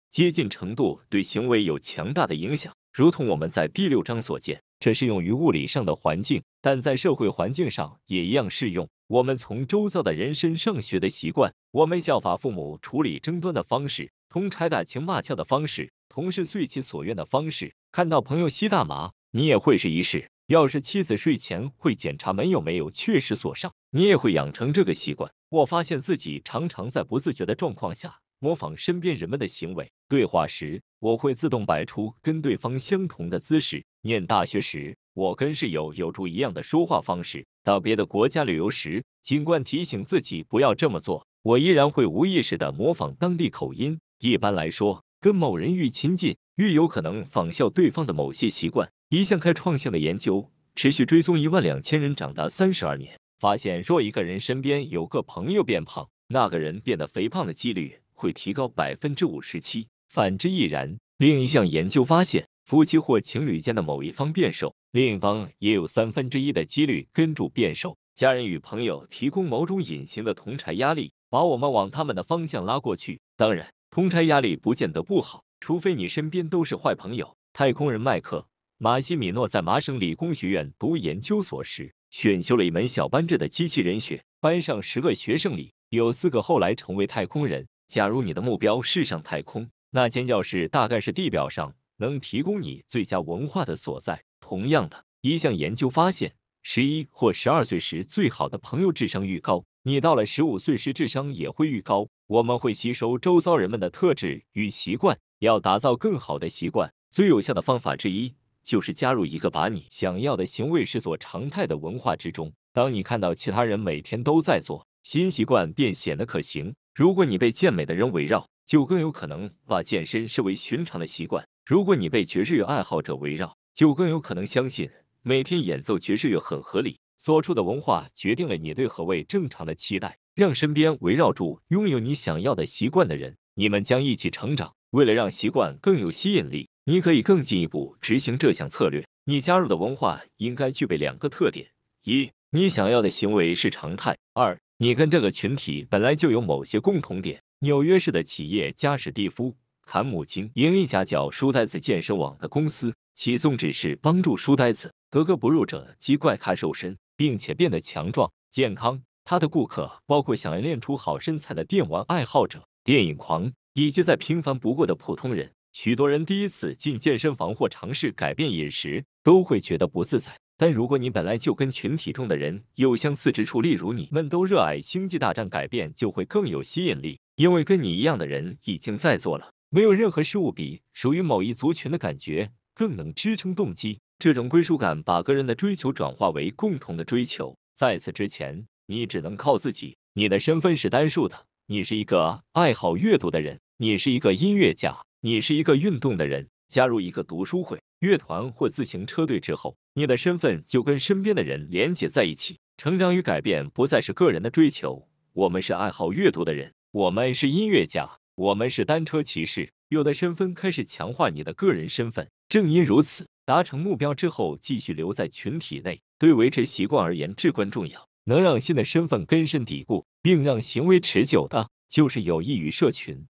接近程度对行为有强大的影响。如同我们在第六章所见，这适用于物理上的环境，但在社会环境上也一样适用。我们从周遭的人身上学的习惯，我们效法父母处理争端的方式，同拆打情骂俏的方式，同是遂其所愿的方式。看到朋友吸大麻，你也会试一试。要是妻子睡前会检查门有没有确实锁上，你也会养成这个习惯。我发现自己常常在不自觉的状况下模仿身边人们的行为，对话时。我会自动摆出跟对方相同的姿势。念大学时，我跟室友有住一样的说话方式。到别的国家旅游时，尽管提醒自己不要这么做，我依然会无意识的模仿当地口音。一般来说，跟某人越亲近，越有可能仿效对方的某些习惯。一项开创性的研究持续追踪一万两千人长达三十二年，发现若一个人身边有个朋友变胖，那个人变得肥胖的几率会提高百分之五十七。反之亦然。另一项研究发现，夫妻或情侣间的某一方变瘦，另一方也有三分之一的几率跟住变瘦。家人与朋友提供某种隐形的同柴压力，把我们往他们的方向拉过去。当然，同柴压力不见得不好，除非你身边都是坏朋友。太空人麦克·马西米诺在麻省理工学院读研究所时，选修了一门小班制的机器人学，班上十个学生里有四个后来成为太空人。假如你的目标是上太空，那间教室大概是地表上能提供你最佳文化的所在。同样的一项研究发现，十一或十二岁时最好的朋友智商愈高，你到了十五岁时智商也会愈高。我们会吸收周遭人们的特质与习惯。要打造更好的习惯，最有效的方法之一就是加入一个把你想要的行为视作常态的文化之中。当你看到其他人每天都在做，新习惯便显得可行。如果你被健美的人围绕，就更有可能把健身视为寻常的习惯。如果你被爵士乐爱好者围绕，就更有可能相信每天演奏爵士乐很合理。所处的文化决定了你对何为正常的期待。让身边围绕住拥有你想要的习惯的人，你们将一起成长。为了让习惯更有吸引力，你可以更进一步执行这项策略。你加入的文化应该具备两个特点：一，你想要的行为是常态；二，你跟这个群体本来就有某些共同点。纽约市的企业家史蒂夫·坎姆金经营一家叫“书呆子健身网”的公司，其宗旨是帮助书呆子、格格不入者及怪咖瘦身，并且变得强壮健康。他的顾客包括想要练出好身材的电玩爱好者、电影狂以及再平凡不过的普通人。许多人第一次进健身房或尝试改变饮食，都会觉得不自在。但如果你本来就跟群体中的人有相似之处，例如你们都热爱《星际大战》，改变就会更有吸引力，因为跟你一样的人已经在做了。没有任何事物比属于某一族群的感觉更能支撑动机。这种归属感把个人的追求转化为共同的追求。在此之前，你只能靠自己。你的身份是单数的，你是一个爱好阅读的人，你是一个音乐家，你是一个运动的人。加入一个读书会、乐团或自行车队之后。你的身份就跟身边的人连接在一起，成长与改变不再是个人的追求。我们是爱好阅读的人，我们是音乐家，我们是单车骑士。有的身份开始强化你的个人身份。正因如此，达成目标之后继续留在群体内，对维持习惯而言至关重要。能让新的身份根深蒂固，并让行为持久的，就是有益于社群。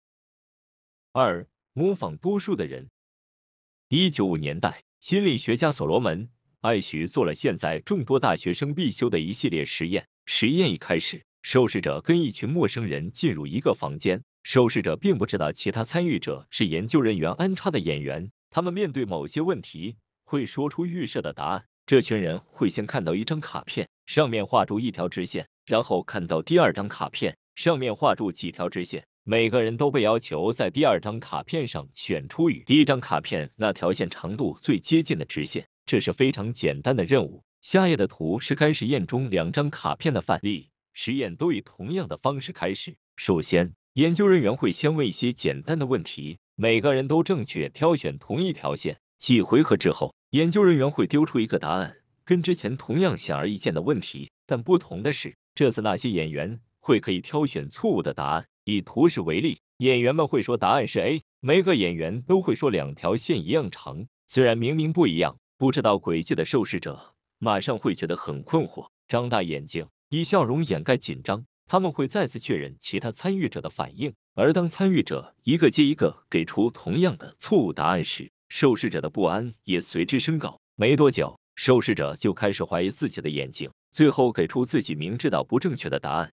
二、模仿多数的人。一九五年代，心理学家所罗门。艾许做了现在众多大学生必修的一系列实验。实验一开始，受试者跟一群陌生人进入一个房间。受试者并不知道其他参与者是研究人员安插的演员。他们面对某些问题会说出预设的答案。这群人会先看到一张卡片，上面画出一条直线，然后看到第二张卡片，上面画出几条直线。每个人都被要求在第二张卡片上选出与第一张卡片那条线长度最接近的直线。这是非常简单的任务。下页的图是该实验中两张卡片的范例。实验都以同样的方式开始。首先，研究人员会先问一些简单的问题，每个人都正确挑选同一条线。几回合之后，研究人员会丢出一个答案，跟之前同样显而易见的问题。但不同的是，这次那些演员会可以挑选错误的答案。以图示为例，演员们会说答案是 A，每个演员都会说两条线一样长，虽然明明不一样。不知道诡计的受试者马上会觉得很困惑，张大眼睛，以笑容掩盖紧张。他们会再次确认其他参与者的反应，而当参与者一个接一个给出同样的错误答案时，受试者的不安也随之升高。没多久，受试者就开始怀疑自己的眼睛，最后给出自己明知道不正确的答案。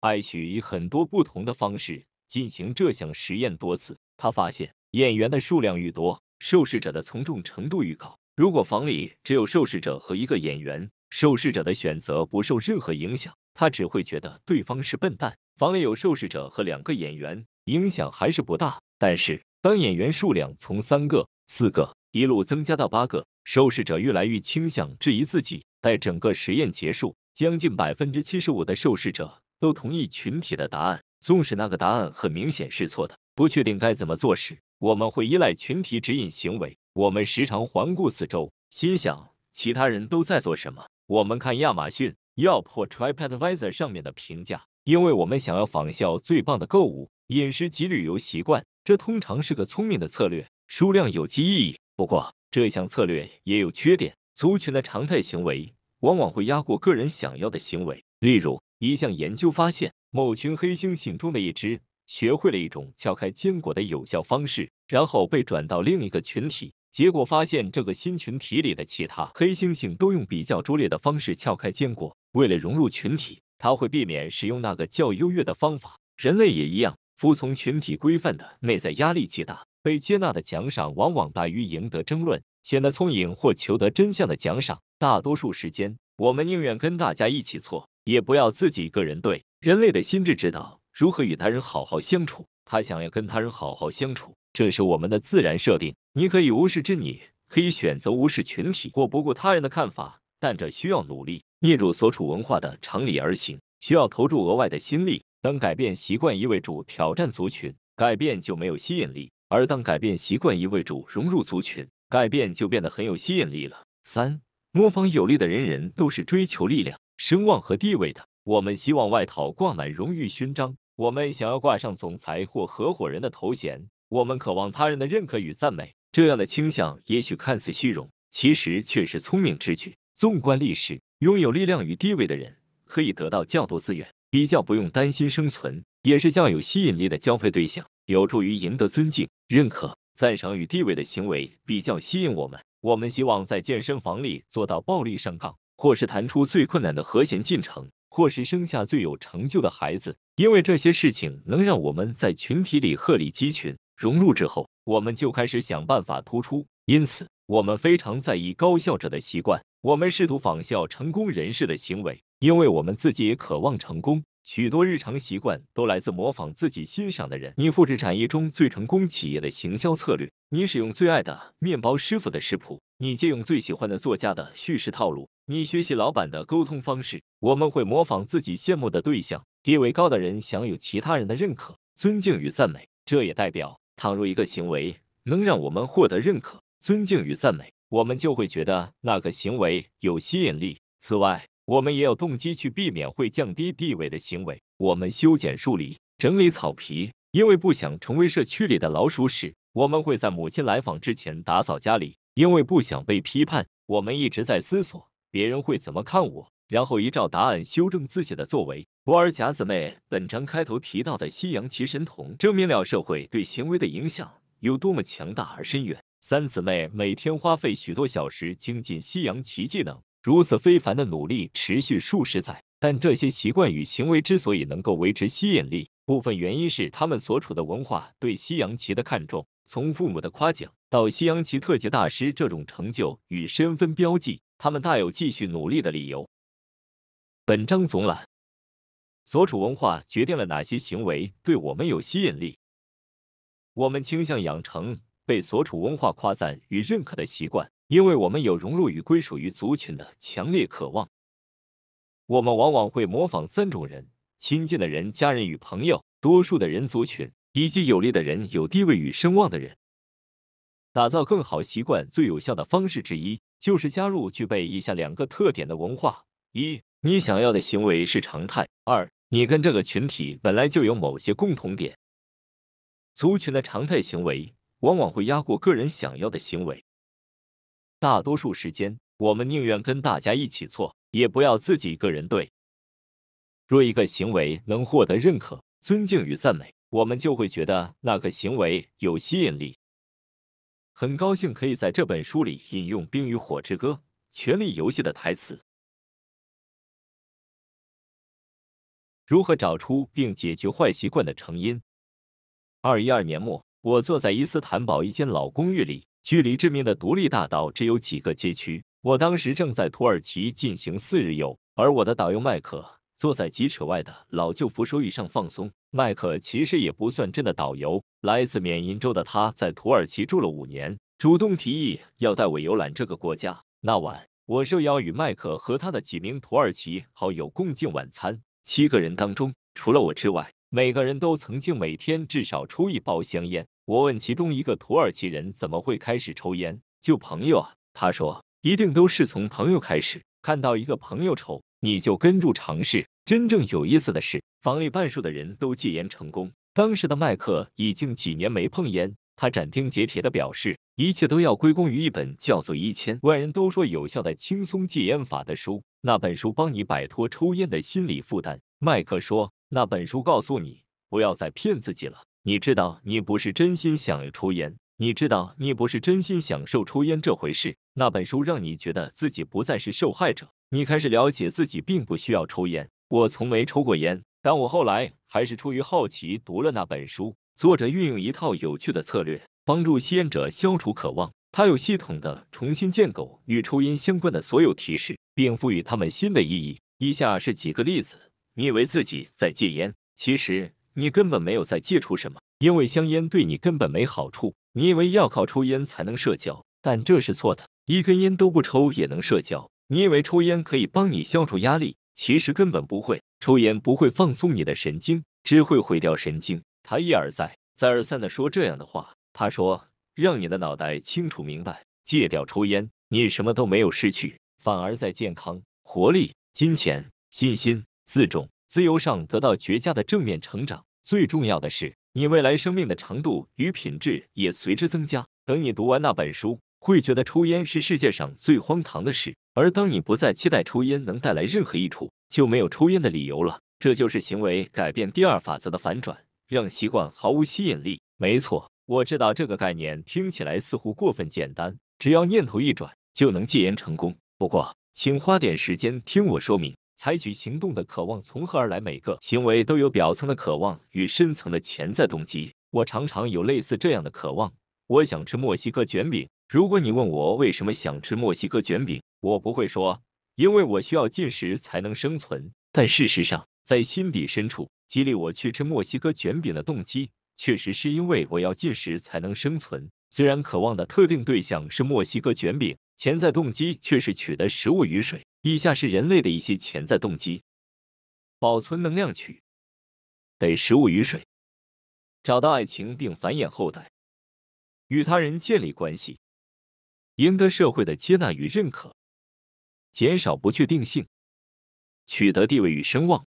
艾许以很多不同的方式进行这项实验多次，他发现演员的数量愈多。受试者的从众程度预考。如果房里只有受试者和一个演员，受试者的选择不受任何影响，他只会觉得对方是笨蛋。房里有受试者和两个演员，影响还是不大。但是当演员数量从三个、四个一路增加到八个，受试者越来越倾向质疑自己。待整个实验结束，将近百分之七十五的受试者都同意群体的答案，纵使那个答案很明显是错的。不确定该怎么做时。我们会依赖群体指引行为。我们时常环顾四周，心想其他人都在做什么。我们看亚马逊、Yelp、或 TripAdvisor 上面的评价，因为我们想要仿效最棒的购物、饮食及旅游习惯。这通常是个聪明的策略，数量有其意义。不过，这项策略也有缺点。族群的常态行为往往会压过个人想要的行为。例如，一项研究发现，某群黑猩猩中的一只。学会了一种撬开坚果的有效方式，然后被转到另一个群体。结果发现，这个新群体里的其他黑猩猩都用比较拙劣的方式撬开坚果。为了融入群体，他会避免使用那个较优越的方法。人类也一样，服从群体规范的内在压力极大，被接纳的奖赏往往大于赢得争论、显得聪颖或求得真相的奖赏。大多数时间，我们宁愿跟大家一起错，也不要自己一个人对。人类的心智知道。如何与他人好好相处？他想要跟他人好好相处，这是我们的自然设定。你可以无视之，你可以选择无视群体或不顾他人的看法，但这需要努力。逆主所处文化的常理而行，需要投注额外的心力。当改变习惯，一位主挑战族群，改变就没有吸引力；而当改变习惯，一位主融入族群，改变就变得很有吸引力了。三，模仿有力的人，人都是追求力量、声望和地位的。我们希望外套挂满荣誉勋章，我们想要挂上总裁或合伙人的头衔，我们渴望他人的认可与赞美。这样的倾向也许看似虚荣，其实却是聪明之举。纵观历史，拥有力量与地位的人可以得到较多资源，比较不用担心生存，也是较有吸引力的交配对象，有助于赢得尊敬、认可、赞赏与地位的行为比较吸引我们。我们希望在健身房里做到暴力上杠，或是弹出最困难的和弦进程。或是生下最有成就的孩子，因为这些事情能让我们在群体里鹤立鸡群。融入之后，我们就开始想办法突出。因此，我们非常在意高效者的习惯。我们试图仿效成功人士的行为，因为我们自己也渴望成功。许多日常习惯都来自模仿自己欣赏的人。你复制产业中最成功企业的行销策略，你使用最爱的面包师傅的食谱。你借用最喜欢的作家的叙事套路，你学习老板的沟通方式。我们会模仿自己羡慕的对象。地位高的人享有其他人的认可、尊敬与赞美。这也代表，倘若一个行为能让我们获得认可、尊敬与赞美，我们就会觉得那个行为有吸引力。此外，我们也有动机去避免会降低地位的行为。我们修剪树篱、整理草皮，因为不想成为社区里的老鼠屎。我们会在母亲来访之前打扫家里。因为不想被批判，我们一直在思索别人会怎么看我，然后依照答案修正自己的作为。博尔贾姊妹，本章开头提到的西洋棋神童，证明了社会对行为的影响有多么强大而深远。三姊妹每天花费许多小时精进西洋棋技能，如此非凡的努力持续数十载。但这些习惯与行为之所以能够维持吸引力，部分原因是他们所处的文化对西洋棋的看重。从父母的夸奖到西洋棋特级大师这种成就与身份标记，他们大有继续努力的理由。本章总览：所处文化决定了哪些行为对我们有吸引力。我们倾向养成被所处文化夸赞与认可的习惯，因为我们有融入与归属于族群的强烈渴望。我们往往会模仿三种人：亲近的人、家人与朋友；多数的人、族群。以及有利的人、有地位与声望的人，打造更好习惯最有效的方式之一，就是加入具备以下两个特点的文化：一、你想要的行为是常态；二、你跟这个群体本来就有某些共同点。族群的常态行为往往会压过个人想要的行为。大多数时间，我们宁愿跟大家一起错，也不要自己一个人对。若一个行为能获得认可、尊敬与赞美，我们就会觉得那个行为有吸引力。很高兴可以在这本书里引用《冰与火之歌》《权力游戏》的台词。如何找出并解决坏习惯的成因？二一二年末，我坐在伊斯坦堡一间老公寓里，距离致命的独立大道只有几个街区。我当时正在土耳其进行四日游，而我的导游麦克。坐在几尺外的老旧扶手椅上放松。麦克其实也不算真的导游，来自缅因州的他，在土耳其住了五年，主动提议要带我游览这个国家。那晚，我受邀与麦克和他的几名土耳其好友共进晚餐。七个人当中，除了我之外，每个人都曾经每天至少抽一包香烟。我问其中一个土耳其人怎么会开始抽烟：“就朋友啊。”他说：“一定都是从朋友开始，看到一个朋友抽。”你就跟住尝试。真正有意思的是，房里半数的人都戒烟成功。当时的麦克已经几年没碰烟，他斩钉截铁的表示，一切都要归功于一本叫做《一千万人都说有效的轻松戒烟法》的书。那本书帮你摆脱抽烟的心理负担。麦克说，那本书告诉你，不要再骗自己了。你知道你不是真心想要抽烟，你知道你不是真心享受抽烟这回事。那本书让你觉得自己不再是受害者。你开始了解自己并不需要抽烟。我从没抽过烟，但我后来还是出于好奇读了那本书。作者运用一套有趣的策略，帮助吸烟者消除渴望。他有系统的重新建构与抽烟相关的所有提示，并赋予他们新的意义。以下是几个例子：你以为自己在戒烟，其实你根本没有在戒除什么，因为香烟对你根本没好处。你以为要靠抽烟才能社交，但这是错的，一根烟都不抽也能社交。你以为抽烟可以帮你消除压力，其实根本不会。抽烟不会放松你的神经，只会毁掉神经。他一而再，再而三地说这样的话。他说，让你的脑袋清楚明白，戒掉抽烟，你什么都没有失去，反而在健康、活力、金钱、信心、自重、自由上得到绝佳的正面成长。最重要的是，你未来生命的长度与品质也随之增加。等你读完那本书。会觉得抽烟是世界上最荒唐的事，而当你不再期待抽烟能带来任何益处，就没有抽烟的理由了。这就是行为改变第二法则的反转，让习惯毫无吸引力。没错，我知道这个概念听起来似乎过分简单，只要念头一转就能戒烟成功。不过，请花点时间听我说明：采取行动的渴望从何而来？每个行为都有表层的渴望与深层的潜在动机。我常常有类似这样的渴望：我想吃墨西哥卷饼。如果你问我为什么想吃墨西哥卷饼，我不会说因为我需要进食才能生存。但事实上，在心底深处，激励我去吃墨西哥卷饼的动机，确实是因为我要进食才能生存。虽然渴望的特定对象是墨西哥卷饼，潜在动机却是取得食物与水。以下是人类的一些潜在动机：保存能量，取得食物与水，找到爱情并繁衍后代，与他人建立关系。赢得社会的接纳与认可，减少不确定性，取得地位与声望，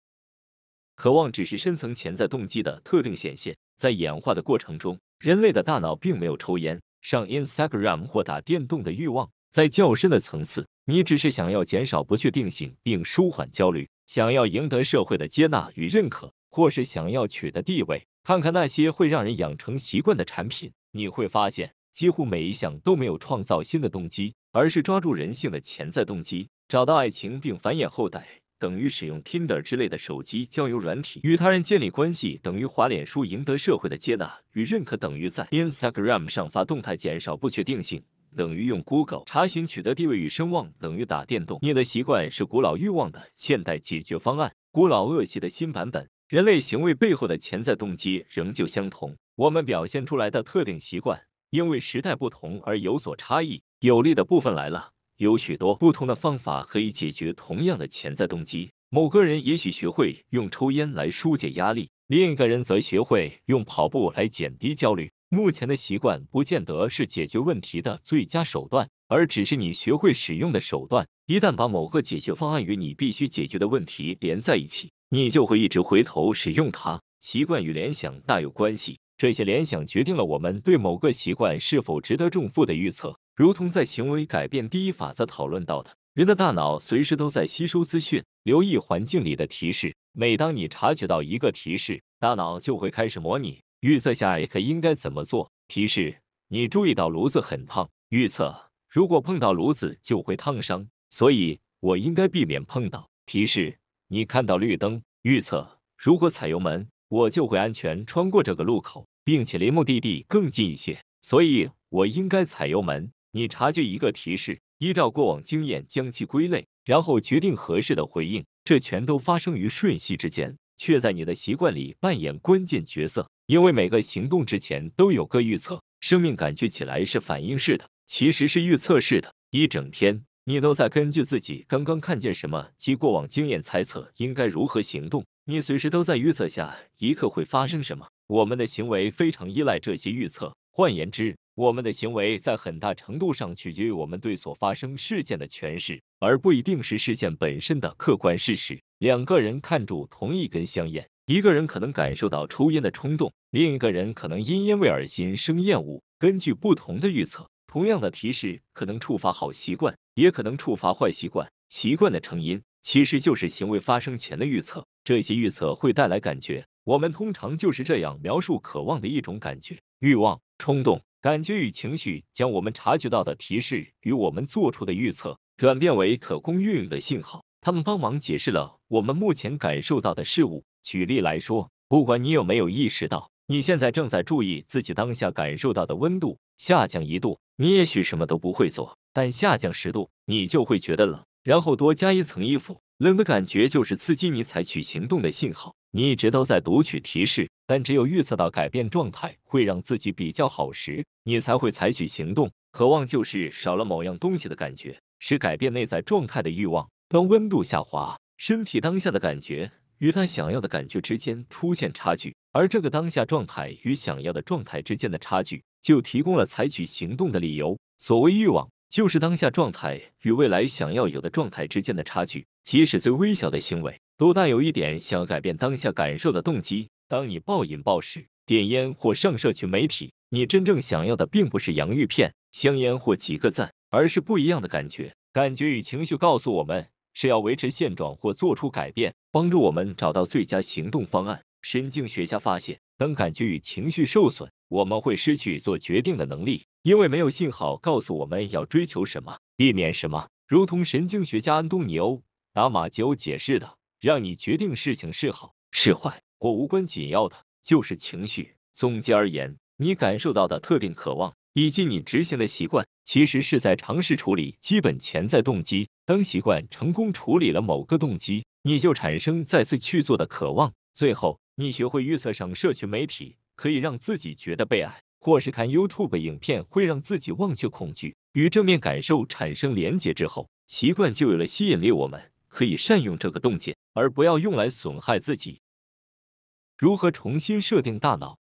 渴望只是深层潜在动机的特定显现。在演化的过程中，人类的大脑并没有抽烟、上 Instagram 或打电动的欲望。在较深的层次，你只是想要减少不确定性并舒缓焦虑，想要赢得社会的接纳与认可，或是想要取得地位。看看那些会让人养成习惯的产品，你会发现。几乎每一项都没有创造新的动机，而是抓住人性的潜在动机。找到爱情并繁衍后代，等于使用 Tinder 之类的手机交友软体与他人建立关系；等于滑脸书赢得社会的接纳与认可；等于在 Instagram 上发动态减少不确定性；等于用 Google 查询取得地位与声望；等于打电动。你的习惯是古老欲望的现代解决方案，古老恶习的新版本。人类行为背后的潜在动机仍旧相同，我们表现出来的特定习惯。因为时代不同而有所差异。有利的部分来了，有许多不同的方法可以解决同样的潜在动机。某个人也许学会用抽烟来疏解压力，另一个人则学会用跑步来减低焦虑。目前的习惯不见得是解决问题的最佳手段，而只是你学会使用的手段。一旦把某个解决方案与你必须解决的问题连在一起，你就会一直回头使用它。习惯与联想大有关系。这些联想决定了我们对某个习惯是否值得重复的预测，如同在行为改变第一法则讨论到的，人的大脑随时都在吸收资讯，留意环境里的提示。每当你察觉到一个提示，大脑就会开始模拟预测下艾克应该怎么做。提示：你注意到炉子很烫，预测如果碰到炉子就会烫伤，所以我应该避免碰到。提示：你看到绿灯，预测如果踩油门。我就会安全穿过这个路口，并且离目的地更近一些，所以我应该踩油门。你察觉一个提示，依照过往经验将其归类，然后决定合适的回应。这全都发生于瞬息之间，却在你的习惯里扮演关键角色。因为每个行动之前都有个预测。生命感觉起来是反应式的，其实是预测式的。一整天你都在根据自己刚刚看见什么及过往经验猜测应该如何行动。你随时都在预测下一刻会发生什么。我们的行为非常依赖这些预测。换言之，我们的行为在很大程度上取决于我们对所发生事件的诠释，而不一定是事件本身的客观事实。两个人看住同一根香烟，一个人可能感受到抽烟的冲动，另一个人可能因烟味而心生厌恶。根据不同的预测，同样的提示可能触发好习惯，也可能触发坏习惯。习惯的成因。其实就是行为发生前的预测，这些预测会带来感觉。我们通常就是这样描述渴望的一种感觉：欲望、冲动、感觉与情绪，将我们察觉到的提示与我们做出的预测转变为可供运用的信号。他们帮忙解释了我们目前感受到的事物。举例来说，不管你有没有意识到，你现在正在注意自己当下感受到的温度下降一度，你也许什么都不会做；但下降十度，你就会觉得冷。然后多加一层衣服，冷的感觉就是刺激你采取行动的信号。你一直都在读取提示，但只有预测到改变状态会让自己比较好时，你才会采取行动。渴望就是少了某样东西的感觉，是改变内在状态的欲望。当温度下滑，身体当下的感觉与他想要的感觉之间出现差距，而这个当下状态与想要的状态之间的差距，就提供了采取行动的理由。所谓欲望。就是当下状态与未来想要有的状态之间的差距，即使最微小的行为都带有一点想要改变当下感受的动机。当你暴饮暴食、点烟或上社区媒体，你真正想要的并不是洋芋片、香烟或几个赞，而是不一样的感觉。感觉与情绪告诉我们是要维持现状或做出改变，帮助我们找到最佳行动方案。神经学家发现，当感觉与情绪受损，我们会失去做决定的能力。因为没有信号告诉我们要追求什么，避免什么，如同神经学家安东尼欧·达马吉欧解释的，让你决定事情是好是坏或无关紧要的，就是情绪。总结而言，你感受到的特定渴望以及你执行的习惯，其实是在尝试处理基本潜在动机。当习惯成功处理了某个动机，你就产生再次去做的渴望。最后，你学会预测上社群媒体可以让自己觉得被爱。或是看 YouTube 影片，会让自己忘却恐惧与正面感受产生连结之后，习惯就有了吸引力。我们可以善用这个洞见，而不要用来损害自己。如何重新设定大脑，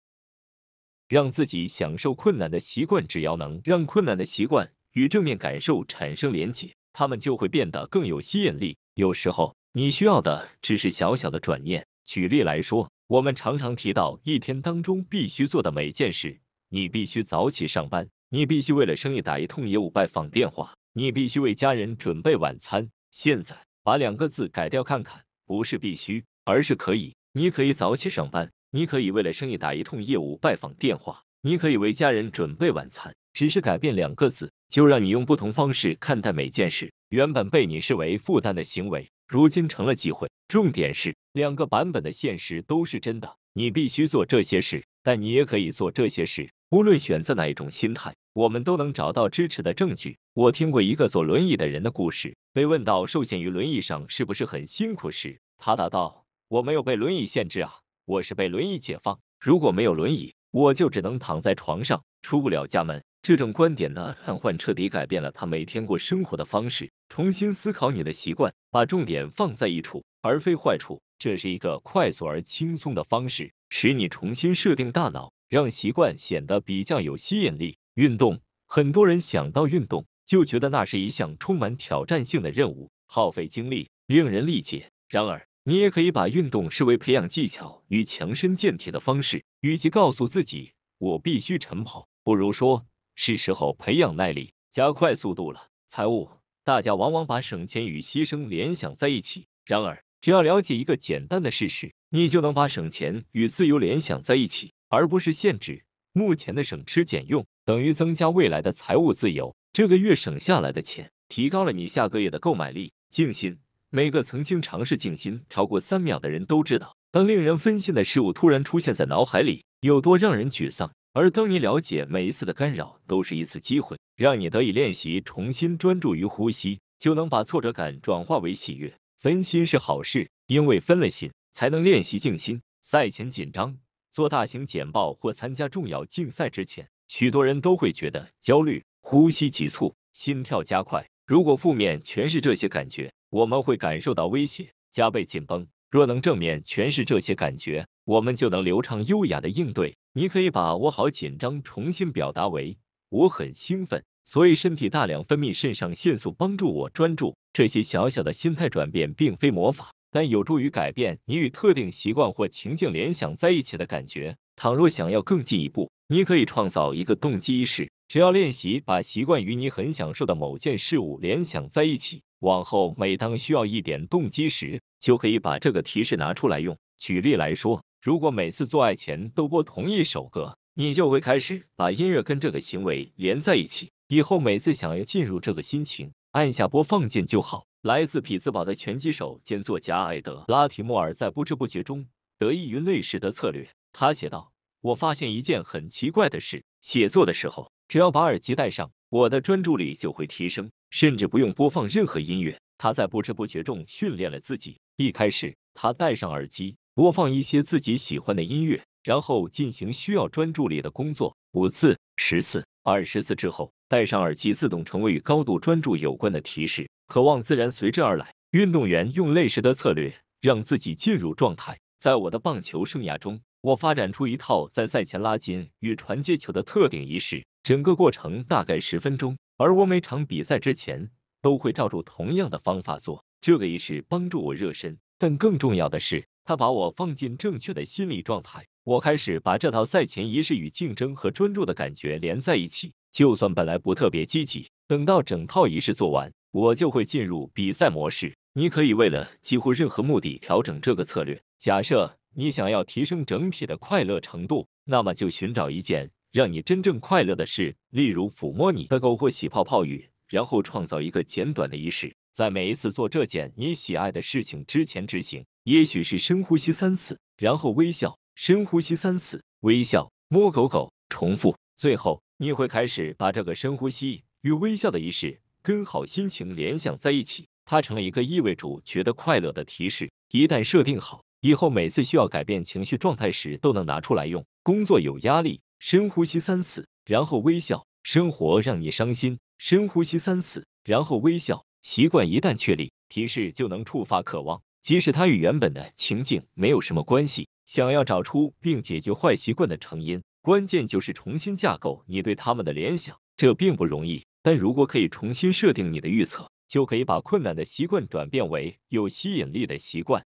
让自己享受困难的习惯？只要能让困难的习惯与正面感受产生连结，他们就会变得更有吸引力。有时候你需要的只是小小的转念。举例来说，我们常常提到一天当中必须做的每件事。你必须早起上班，你必须为了生意打一通业务拜访电话，你必须为家人准备晚餐。现在把两个字改掉看看，不是必须，而是可以。你可以早起上班，你可以为了生意打一通业务拜访电话，你可以为家人准备晚餐。只是改变两个字，就让你用不同方式看待每件事。原本被你视为负担的行为，如今成了机会。重点是，两个版本的现实都是真的。你必须做这些事。但你也可以做这些事。无论选择哪一种心态，我们都能找到支持的证据。我听过一个坐轮椅的人的故事。被问到受限于轮椅上是不是很辛苦时，他答道：“我没有被轮椅限制啊，我是被轮椅解放。如果没有轮椅，我就只能躺在床上，出不了家门。”这种观点的瘫痪彻底改变了他每天过生活的方式。重新思考你的习惯，把重点放在益处而非坏处。这是一个快速而轻松的方式，使你重新设定大脑，让习惯显得比较有吸引力。运动，很多人想到运动就觉得那是一项充满挑战性的任务，耗费精力，令人力竭。然而，你也可以把运动视为培养技巧与强身健体的方式。与其告诉自己“我必须晨跑”，不如说是时候培养耐力、加快速度了。财务，大家往往把省钱与牺牲联想在一起，然而。只要了解一个简单的事实，你就能把省钱与自由联想在一起，而不是限制。目前的省吃俭用等于增加未来的财务自由。这个月省下来的钱，提高了你下个月的购买力。静心，每个曾经尝试静心超过三秒的人都知道，当令人分心的事物突然出现在脑海里，有多让人沮丧。而当你了解每一次的干扰都是一次机会，让你得以练习重新专注于呼吸，就能把挫折感转化为喜悦。分心是好事，因为分了心才能练习静心。赛前紧张，做大型简报或参加重要竞赛之前，许多人都会觉得焦虑、呼吸急促、心跳加快。如果负面全是这些感觉，我们会感受到威胁，加倍紧绷。若能正面诠释这些感觉，我们就能流畅优雅的应对。你可以把我好紧张重新表达为我很兴奋。所以，身体大量分泌肾上腺素，帮助我专注。这些小小的心态转变并非魔法，但有助于改变你与特定习惯或情境联想在一起的感觉。倘若想要更进一步，你可以创造一个动机仪式，只要练习把习惯与你很享受的某件事物联想在一起。往后每当需要一点动机时，就可以把这个提示拿出来用。举例来说，如果每次做爱前都播同一首歌，你就会开始把音乐跟这个行为连在一起。以后每次想要进入这个心情，按下播放键就好。来自匹兹堡的拳击手兼作家艾德拉提莫尔在不知不觉中得益于类似的策略。他写道：“我发现一件很奇怪的事，写作的时候只要把耳机戴上，我的专注力就会提升，甚至不用播放任何音乐。”他在不知不觉中训练了自己。一开始，他戴上耳机，播放一些自己喜欢的音乐。然后进行需要专注力的工作，五次、十次、二十次之后，戴上耳机，自动成为与高度专注有关的提示，渴望自然随之而来。运动员用类似的策略让自己进入状态。在我的棒球生涯中，我发展出一套在赛前拉筋与传接球的特定仪式，整个过程大概十分钟。而我每场比赛之前都会照住同样的方法做。这个仪式帮助我热身，但更重要的是，它把我放进正确的心理状态。我开始把这套赛前仪式与竞争和专注的感觉连在一起，就算本来不特别积极，等到整套仪式做完，我就会进入比赛模式。你可以为了几乎任何目的调整这个策略。假设你想要提升整体的快乐程度，那么就寻找一件让你真正快乐的事，例如抚摸你的狗或洗泡泡浴，然后创造一个简短的仪式，在每一次做这件你喜爱的事情之前执行，也许是深呼吸三次，然后微笑。深呼吸三次，微笑，摸狗狗，重复。最后，你会开始把这个深呼吸与微笑的仪式跟好心情联想在一起，它成了一个意味主觉得快乐的提示。一旦设定好，以后每次需要改变情绪状态时都能拿出来用。工作有压力，深呼吸三次，然后微笑。生活让你伤心，深呼吸三次，然后微笑。习惯一旦确立，提示就能触发渴望，即使它与原本的情境没有什么关系。想要找出并解决坏习惯的成因，关键就是重新架构你对他们的联想。这并不容易，但如果可以重新设定你的预测，就可以把困难的习惯转变为有吸引力的习惯。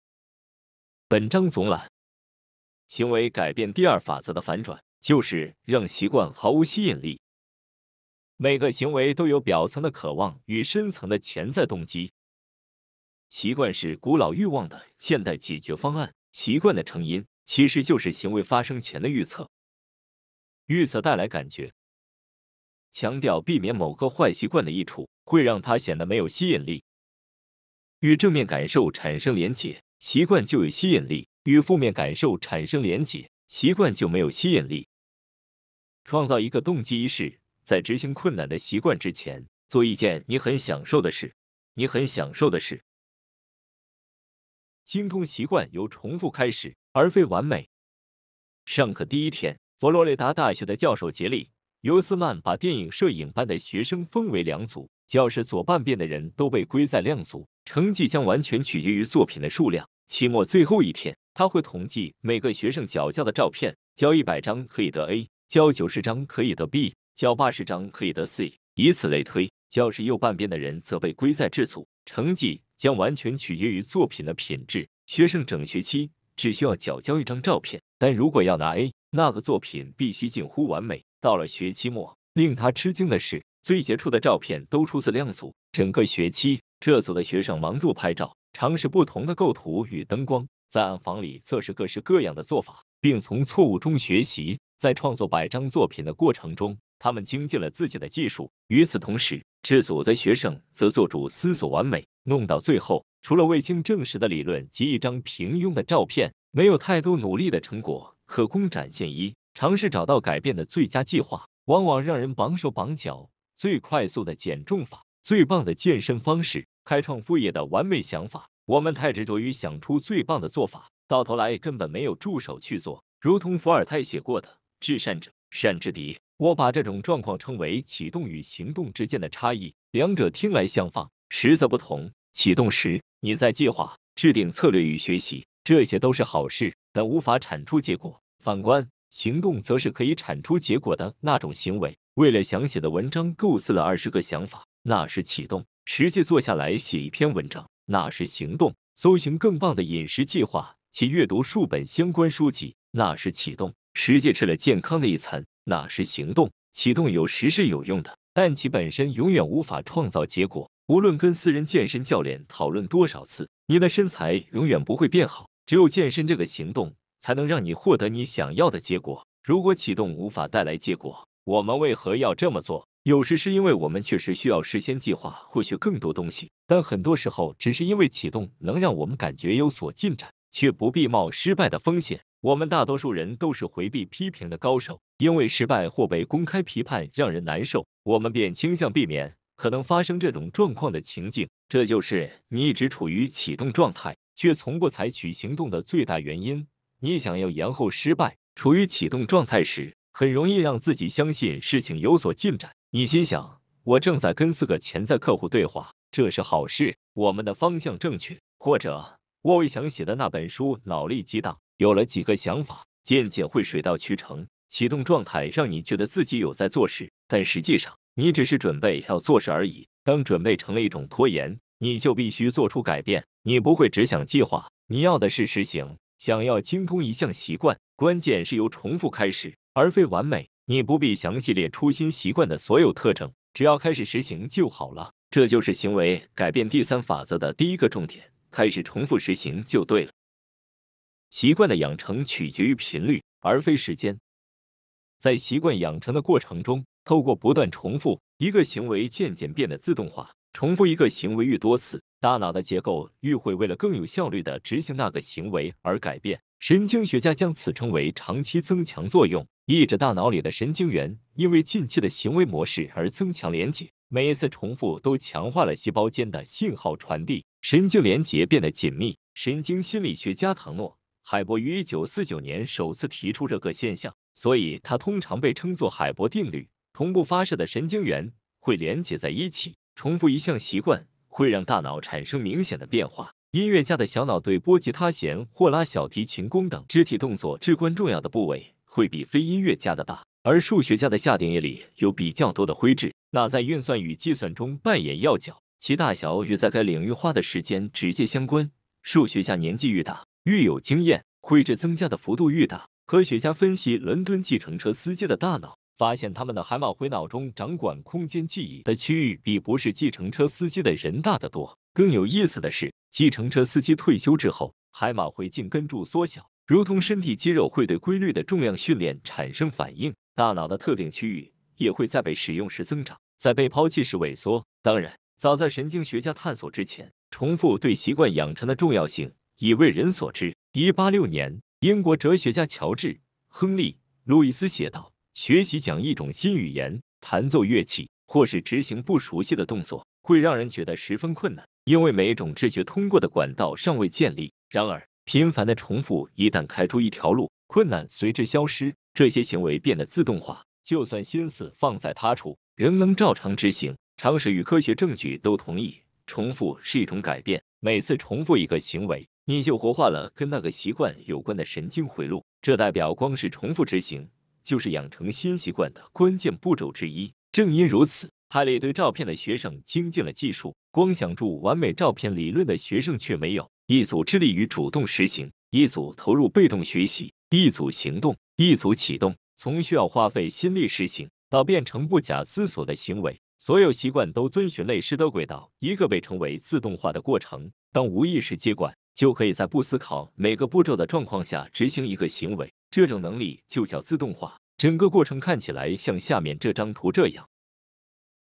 本章总览：行为改变第二法则的反转，就是让习惯毫无吸引力。每个行为都有表层的渴望与深层的潜在动机。习惯是古老欲望的现代解决方案。习惯的成因其实就是行为发生前的预测，预测带来感觉。强调避免某个坏习惯的益处，会让它显得没有吸引力；与正面感受产生连结，习惯就有吸引力；与负面感受产生连结，习惯就没有吸引力。创造一个动机仪式，在执行困难的习惯之前，做一件你很享受的事，你很享受的事。精通习惯由重复开始，而非完美。上课第一天，佛罗里达大学的教授杰里·尤斯曼把电影摄影班的学生分为两组。教室左半边的人都被归在亮组，成绩将完全取决于作品的数量。期末最后一天，他会统计每个学生脚交的照片，交一百张可以得 A，交九十张可以得 B，交八十张可以得 C，以此类推。教室右半边的人则被归在质组，成绩。将完全取决于作品的品质。学生整学期只需要缴交一张照片，但如果要拿 A，那个作品必须近乎完美。到了学期末，令他吃惊的是，最杰出的照片都出自亮组。整个学期，这组的学生忙碌拍照，尝试不同的构图与灯光，在暗房里测试各式各样的做法，并从错误中学习。在创作百张作品的过程中。他们精进了自己的技术，与此同时，这组的学生则做主思索完美，弄到最后，除了未经证实的理论及一张平庸的照片，没有太多努力的成果可供展现。一尝试找到改变的最佳计划，往往让人绑手绑脚。最快速的减重法，最棒的健身方式，开创副业的完美想法，我们太执着于想出最棒的做法，到头来根本没有助手去做。如同伏尔泰写过的：“至善者，善之敌。”我把这种状况称为启动与行动之间的差异。两者听来相仿，实则不同。启动时，你在计划、制定策略与学习，这些都是好事，但无法产出结果。反观行动，则是可以产出结果的那种行为。为了想写的文章，构思了二十个想法，那是启动；实际坐下来写一篇文章，那是行动。搜寻更棒的饮食计划，其阅读数本相关书籍，那是启动；实际吃了健康的一餐。哪是行动？启动有时是有用的，但其本身永远无法创造结果。无论跟私人健身教练讨论多少次，你的身材永远不会变好。只有健身这个行动，才能让你获得你想要的结果。如果启动无法带来结果，我们为何要这么做？有时是因为我们确实需要事先计划，获取更多东西。但很多时候，只是因为启动能让我们感觉有所进展，却不必冒失败的风险。我们大多数人都是回避批评的高手，因为失败或被公开批判让人难受，我们便倾向避免可能发生这种状况的情境。这就是你一直处于启动状态却从不采取行动的最大原因。你想要延后失败，处于启动状态时，很容易让自己相信事情有所进展。你心想：“我正在跟四个潜在客户对话，这是好事，我们的方向正确。”或者，我为想写的那本书脑力激荡。有了几个想法，渐渐会水到渠成。启动状态让你觉得自己有在做事，但实际上你只是准备要做事而已。当准备成了一种拖延，你就必须做出改变。你不会只想计划，你要的是实行。想要精通一项习惯，关键是由重复开始，而非完美。你不必详细列出新习惯的所有特征，只要开始实行就好了。这就是行为改变第三法则的第一个重点：开始重复实行就对了。习惯的养成取决于频率，而非时间。在习惯养成的过程中，透过不断重复一个行为，渐渐变得自动化。重复一个行为愈多次，大脑的结构愈会为了更有效率的执行那个行为而改变。神经学家将此称为长期增强作用，意指大脑里的神经元因为近期的行为模式而增强连接。每一次重复都强化了细胞间的信号传递，神经连接变得紧密。神经心理学家唐诺。海伯于一九四九年首次提出这个现象，所以它通常被称作海伯定律。同步发射的神经元会连接在一起。重复一项习惯会让大脑产生明显的变化。音乐家的小脑对拨吉他弦或拉小提琴弓等肢体动作至关重要的部位会比非音乐家的大，而数学家的下定义里有比较多的灰质，那在运算与计算中扮演要角，其大小与在该领域花的时间直接相关。数学家年纪越大。越有经验，绘制增加的幅度越大。科学家分析伦敦计程车司机的大脑，发现他们的海马回脑中掌管空间记忆的区域比不是计程车司机的人大得多。更有意思的是，计程车司机退休之后，海马回竟跟柱缩小，如同身体肌肉会对规律的重量训练产生反应，大脑的特定区域也会在被使用时增长，在被抛弃时萎缩。当然，早在神经学家探索之前，重复对习惯养成的重要性。已为人所知。一八六年，英国哲学家乔治·亨利·路易斯写道：“学习讲一种新语言、弹奏乐器或是执行不熟悉的动作，会让人觉得十分困难，因为每一种知觉通过的管道尚未建立。然而，频繁的重复一旦开出一条路，困难随之消失，这些行为变得自动化，就算心思放在他处，仍能照常执行。常识与科学证据都同意，重复是一种改变。每次重复一个行为。”你就活化了跟那个习惯有关的神经回路，这代表光是重复执行就是养成新习惯的关键步骤之一。正因如此，拍利堆照片的学生精进了技术，光想住完美照片理论的学生却没有。一组致力于主动实行，一组投入被动学习，一组行动，一组启动，从需要花费心力实行到变成不假思索的行为。所有习惯都遵循类似的轨道，一个被称为自动化的过程，当无意识接管。就可以在不思考每个步骤的状况下执行一个行为，这种能力就叫自动化。整个过程看起来像下面这张图这样。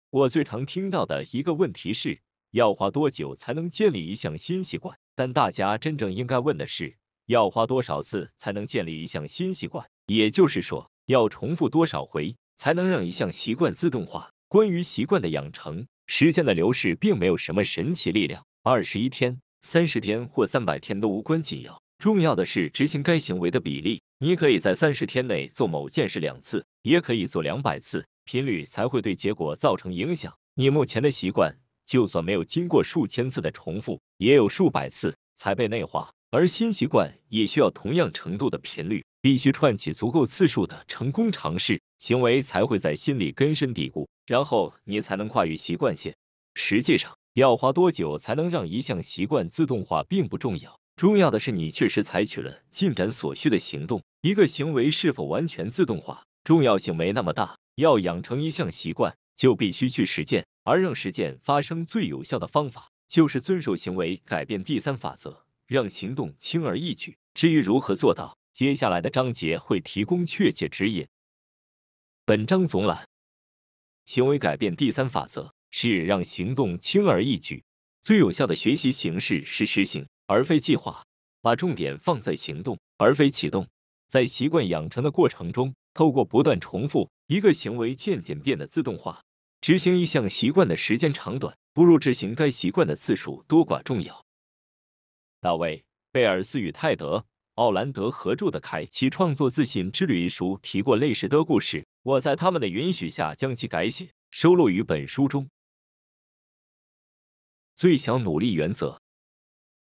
我最常听到的一个问题是：要花多久才能建立一项新习惯？但大家真正应该问的是：要花多少次才能建立一项新习惯？也就是说，要重复多少回才能让一项习惯自动化？关于习惯的养成，时间的流逝并没有什么神奇力量。二十一天。三十天或三百天都无关紧要，重要的是执行该行为的比例。你可以在三十天内做某件事两次，也可以做两百次，频率才会对结果造成影响。你目前的习惯，就算没有经过数千次的重复，也有数百次才被内化，而新习惯也需要同样程度的频率，必须串起足够次数的成功尝试，行为才会在心里根深蒂固，然后你才能跨越习惯线。实际上。要花多久才能让一项习惯自动化并不重要，重要的是你确实采取了进展所需的行动。一个行为是否完全自动化，重要性没那么大。要养成一项习惯，就必须去实践，而让实践发生最有效的方法，就是遵守行为改变第三法则，让行动轻而易举。至于如何做到，接下来的章节会提供确切指引。本章总览：行为改变第三法则。是让行动轻而易举，最有效的学习形式是实行而非计划，把重点放在行动而非启动。在习惯养成的过程中，透过不断重复，一个行为渐渐变得自动化。执行一项习惯的时间长短，不如执行该习惯的次数多寡重要。大卫·贝尔斯与泰德·奥兰德合著的《开启创作自信之旅》一书提过类似的故事，我在他们的允许下将其改写，收录于本书中。最小努力原则，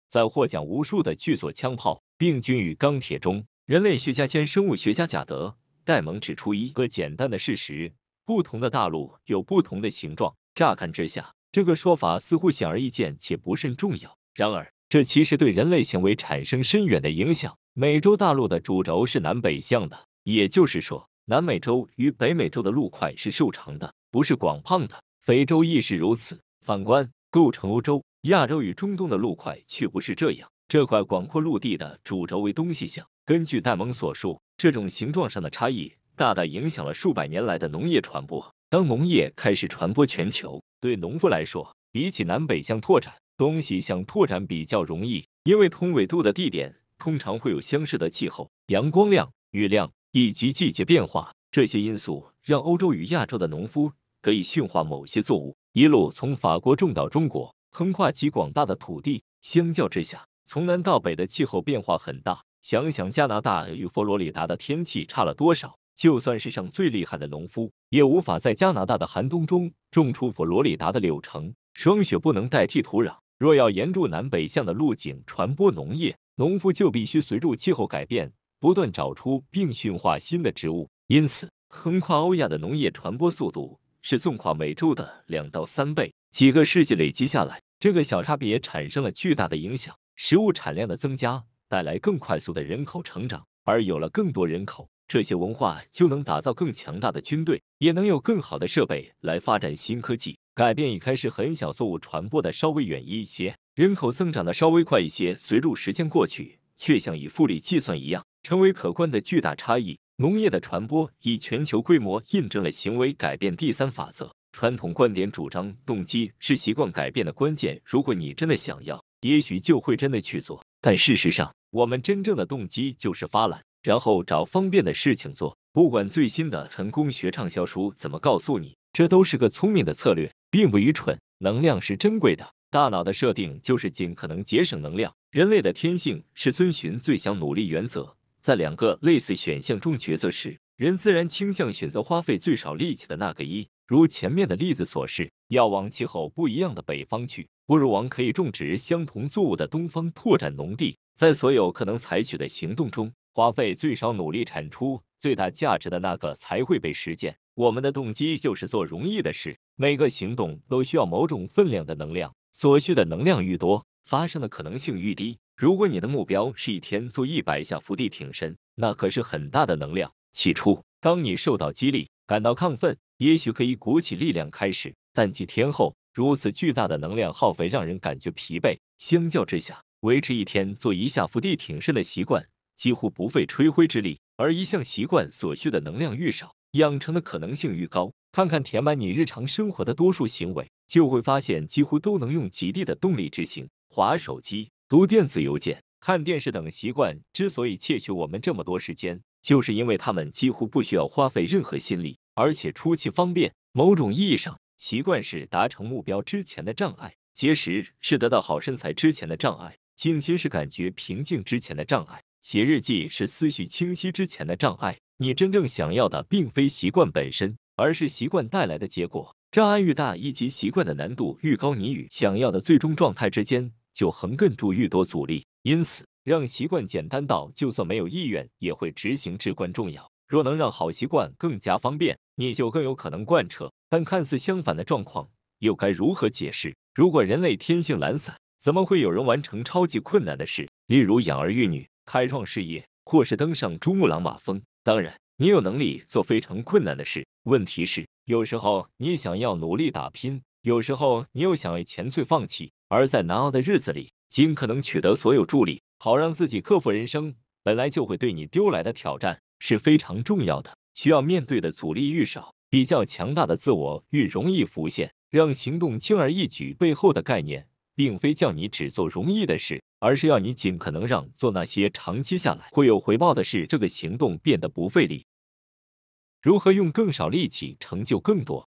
在获奖无数的巨作《枪炮、病菌与钢铁》中，人类学家兼生物学家贾德·戴蒙指出一个简单的事实：不同的大陆有不同的形状。乍看之下，这个说法似乎显而易见且不甚重要。然而，这其实对人类行为产生深远的影响。美洲大陆的主轴是南北向的，也就是说，南美洲与北美洲的陆块是瘦长的，不是广胖的。非洲亦是如此。反观构成欧洲、亚洲与中东的陆块却不是这样。这块广阔陆地的主轴为东西向。根据戴蒙所述，这种形状上的差异大大影响了数百年来的农业传播。当农业开始传播全球，对农夫来说，比起南北向拓展，东西向拓展比较容易，因为同纬度的地点通常会有相似的气候、阳光量、雨量以及季节变化。这些因素让欧洲与亚洲的农夫得以驯化某些作物。一路从法国种到中国，横跨其广大的土地。相较之下，从南到北的气候变化很大。想想加拿大与佛罗里达的天气差了多少，就算世上最厉害的农夫，也无法在加拿大的寒冬中种出佛罗里达的柳橙。霜雪不能代替土壤。若要沿住南北向的路径传播农业，农夫就必须随着气候改变，不断找出并驯化新的植物。因此，横跨欧亚的农业传播速度。是纵跨美洲的两到三倍。几个世纪累积下来，这个小差别产生了巨大的影响。食物产量的增加带来更快速的人口成长，而有了更多人口，这些文化就能打造更强大的军队，也能有更好的设备来发展新科技。改变一开始很小，作物传播的稍微远一些，人口增长的稍微快一些。随着时间过去，却像以复利计算一样，成为可观的巨大差异。农业的传播以全球规模印证了行为改变第三法则。传统观点主张动机是习惯改变的关键。如果你真的想要，也许就会真的去做。但事实上，我们真正的动机就是发懒，然后找方便的事情做。不管最新的成功学畅销书怎么告诉你，这都是个聪明的策略，并不愚蠢。能量是珍贵的，大脑的设定就是尽可能节省能量。人类的天性是遵循最小努力原则。在两个类似选项中抉择时，人自然倾向选择花费最少力气的那个。一，如前面的例子所示，要往气候不一样的北方去，不如往可以种植相同作物的东方拓展农地。在所有可能采取的行动中，花费最少努力、产出最大价值的那个才会被实践。我们的动机就是做容易的事。每个行动都需要某种分量的能量，所需的能量愈多，发生的可能性愈低。如果你的目标是一天做一百下伏地挺身，那可是很大的能量。起初，当你受到激励，感到亢奋，也许可以鼓起力量开始。但几天后，如此巨大的能量耗费让人感觉疲惫。相较之下，维持一天做一下伏地挺身的习惯，几乎不费吹灰之力。而一项习惯所需的能量愈少，养成的可能性愈高。看看填满你日常生活的多数行为，就会发现几乎都能用极地的动力执行。划手机。读电子邮件、看电视等习惯之所以窃取我们这么多时间，就是因为他们几乎不需要花费任何心力，而且出奇方便。某种意义上，习惯是达成目标之前的障碍；节食是得到好身材之前的障碍；静心是感觉平静之前的障碍；写日记是思绪清晰之前的障碍。你真正想要的，并非习惯本身，而是习惯带来的结果。障碍越大，以及习惯的难度愈高，你与想要的最终状态之间。就横亘住愈多阻力，因此让习惯简单到就算没有意愿也会执行至关重要。若能让好习惯更加方便，你就更有可能贯彻。但看似相反的状况又该如何解释？如果人类天性懒散，怎么会有人完成超级困难的事，例如养儿育女、开创事业，或是登上珠穆朗玛峰？当然，你有能力做非常困难的事。问题是，有时候你想要努力打拼，有时候你又想为前罪放弃。而在难熬的日子里，尽可能取得所有助力，好让自己克服人生本来就会对你丢来的挑战，是非常重要的。需要面对的阻力愈少，比较强大的自我愈容易浮现，让行动轻而易举。背后的概念，并非叫你只做容易的事，而是要你尽可能让做那些长期下来会有回报的事，这个行动变得不费力。如何用更少力气成就更多？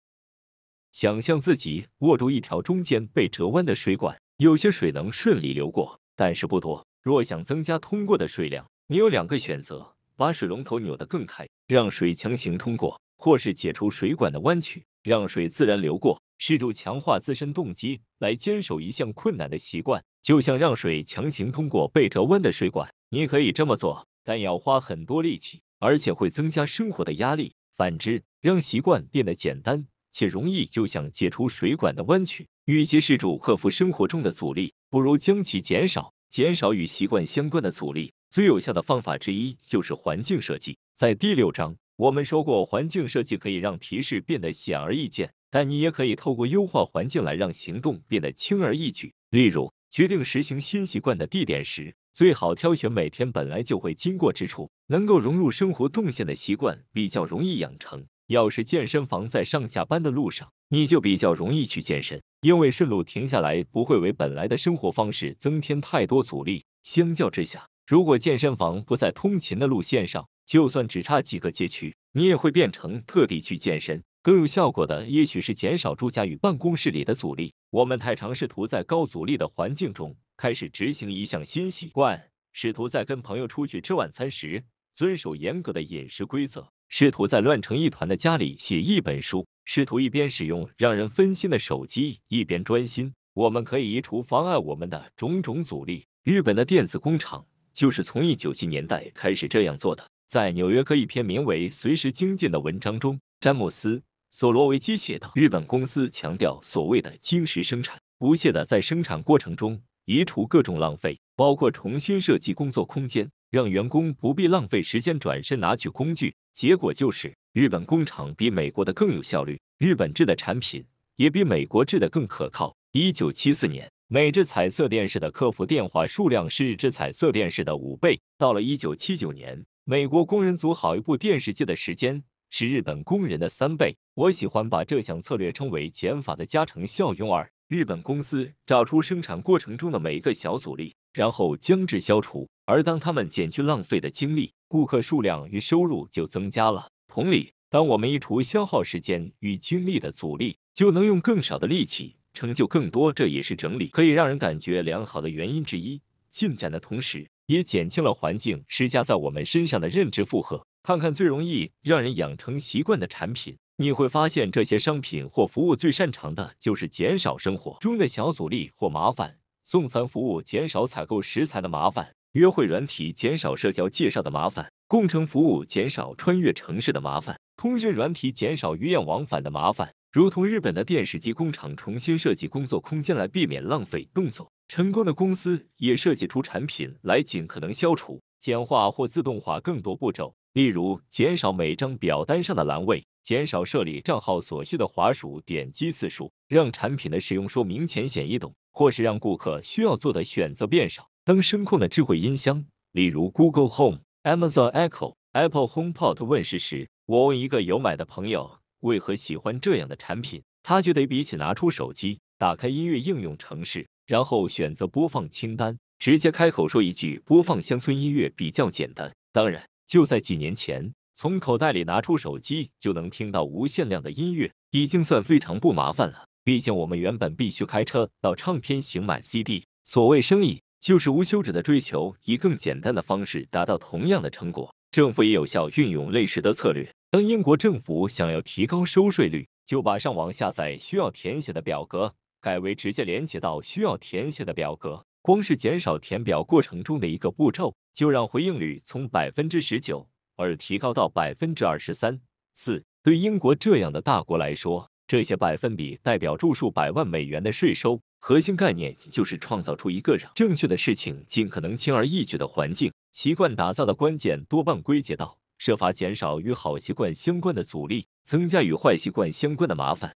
想象自己握住一条中间被折弯的水管，有些水能顺利流过，但是不多。若想增加通过的水量，你有两个选择：把水龙头扭得更开，让水强行通过；或是解除水管的弯曲，让水自然流过。试着强化自身动机来坚守一项困难的习惯，就像让水强行通过被折弯的水管，你可以这么做，但要花很多力气，而且会增加生活的压力。反之，让习惯变得简单。且容易就想解除水管的弯曲，与其试图克服生活中的阻力，不如将其减少，减少与习惯相关的阻力。最有效的方法之一就是环境设计。在第六章，我们说过，环境设计可以让提示变得显而易见，但你也可以透过优化环境来让行动变得轻而易举。例如，决定实行新习惯的地点时，最好挑选每天本来就会经过之处，能够融入生活动线的习惯比较容易养成。要是健身房在上下班的路上，你就比较容易去健身，因为顺路停下来不会为本来的生活方式增添太多阻力。相较之下，如果健身房不在通勤的路线上，就算只差几个街区，你也会变成特地去健身。更有效果的，也许是减少住家与办公室里的阻力。我们太常试图在高阻力的环境中开始执行一项新习惯，试图在跟朋友出去吃晚餐时遵守严格的饮食规则。试图在乱成一团的家里写一本书，试图一边使用让人分心的手机，一边专心。我们可以移除妨碍我们的种种阻力。日本的电子工厂就是从一九七年代开始这样做的。在纽约，各一篇名为《随时精进》的文章中，詹姆斯·索罗维基写道：日本公司强调所谓的精实生产，不懈地在生产过程中移除各种浪费，包括重新设计工作空间，让员工不必浪费时间转身拿取工具。结果就是，日本工厂比美国的更有效率，日本制的产品也比美国制的更可靠。一九七四年，美制彩色电视的客服电话数量是日制彩色电视的五倍。到了一九七九年，美国工人组好一部电视机的时间是日本工人的三倍。我喜欢把这项策略称为“减法的加成效用”。二，日本公司找出生产过程中的每一个小阻力，然后将之消除。而当他们减去浪费的精力。顾客数量与收入就增加了。同理，当我们移除消耗时间与精力的阻力，就能用更少的力气成就更多。这也是整理可以让人感觉良好的原因之一。进展的同时，也减轻了环境施加在我们身上的认知负荷。看看最容易让人养成习惯的产品，你会发现这些商品或服务最擅长的就是减少生活中的小阻力或麻烦。送餐服务减少采购食材的麻烦。约会软体减少社交介绍的麻烦，共乘服务减少穿越城市的麻烦，通讯软体减少鱼眼往返的麻烦。如同日本的电视机工厂重新设计工作空间来避免浪费动作，成功的公司也设计出产品来尽可能消除、简化或自动化更多步骤，例如减少每张表单上的栏位，减少设立账号所需的滑鼠点击次数，让产品的使用说明浅显易懂，或是让顾客需要做的选择变少。当声控的智慧音箱，例如 Google Home、Amazon Echo、Apple Home Pod 问世时，我问一个有买的朋友为何喜欢这样的产品，他觉得比起拿出手机打开音乐应用程式，然后选择播放清单，直接开口说一句“播放乡村音乐”比较简单。当然，就在几年前，从口袋里拿出手机就能听到无限量的音乐，已经算非常不麻烦了。毕竟我们原本必须开车到唱片行买 CD，所谓生意。就是无休止的追求以更简单的方式达到同样的成果。政府也有效运用类似的策略。当英国政府想要提高收税率，就把上网下载需要填写的表格改为直接连接到需要填写的表格。光是减少填表过程中的一个步骤，就让回应率从百分之十九而提高到百分之二十三四。对英国这样的大国来说，这些百分比代表住数百万美元的税收。核心概念就是创造出一个让正确的事情尽可能轻而易举的环境。习惯打造的关键多半归结到设法减少与好习惯相关的阻力，增加与坏习惯相关的麻烦。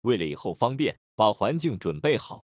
为了以后方便，把环境准备好。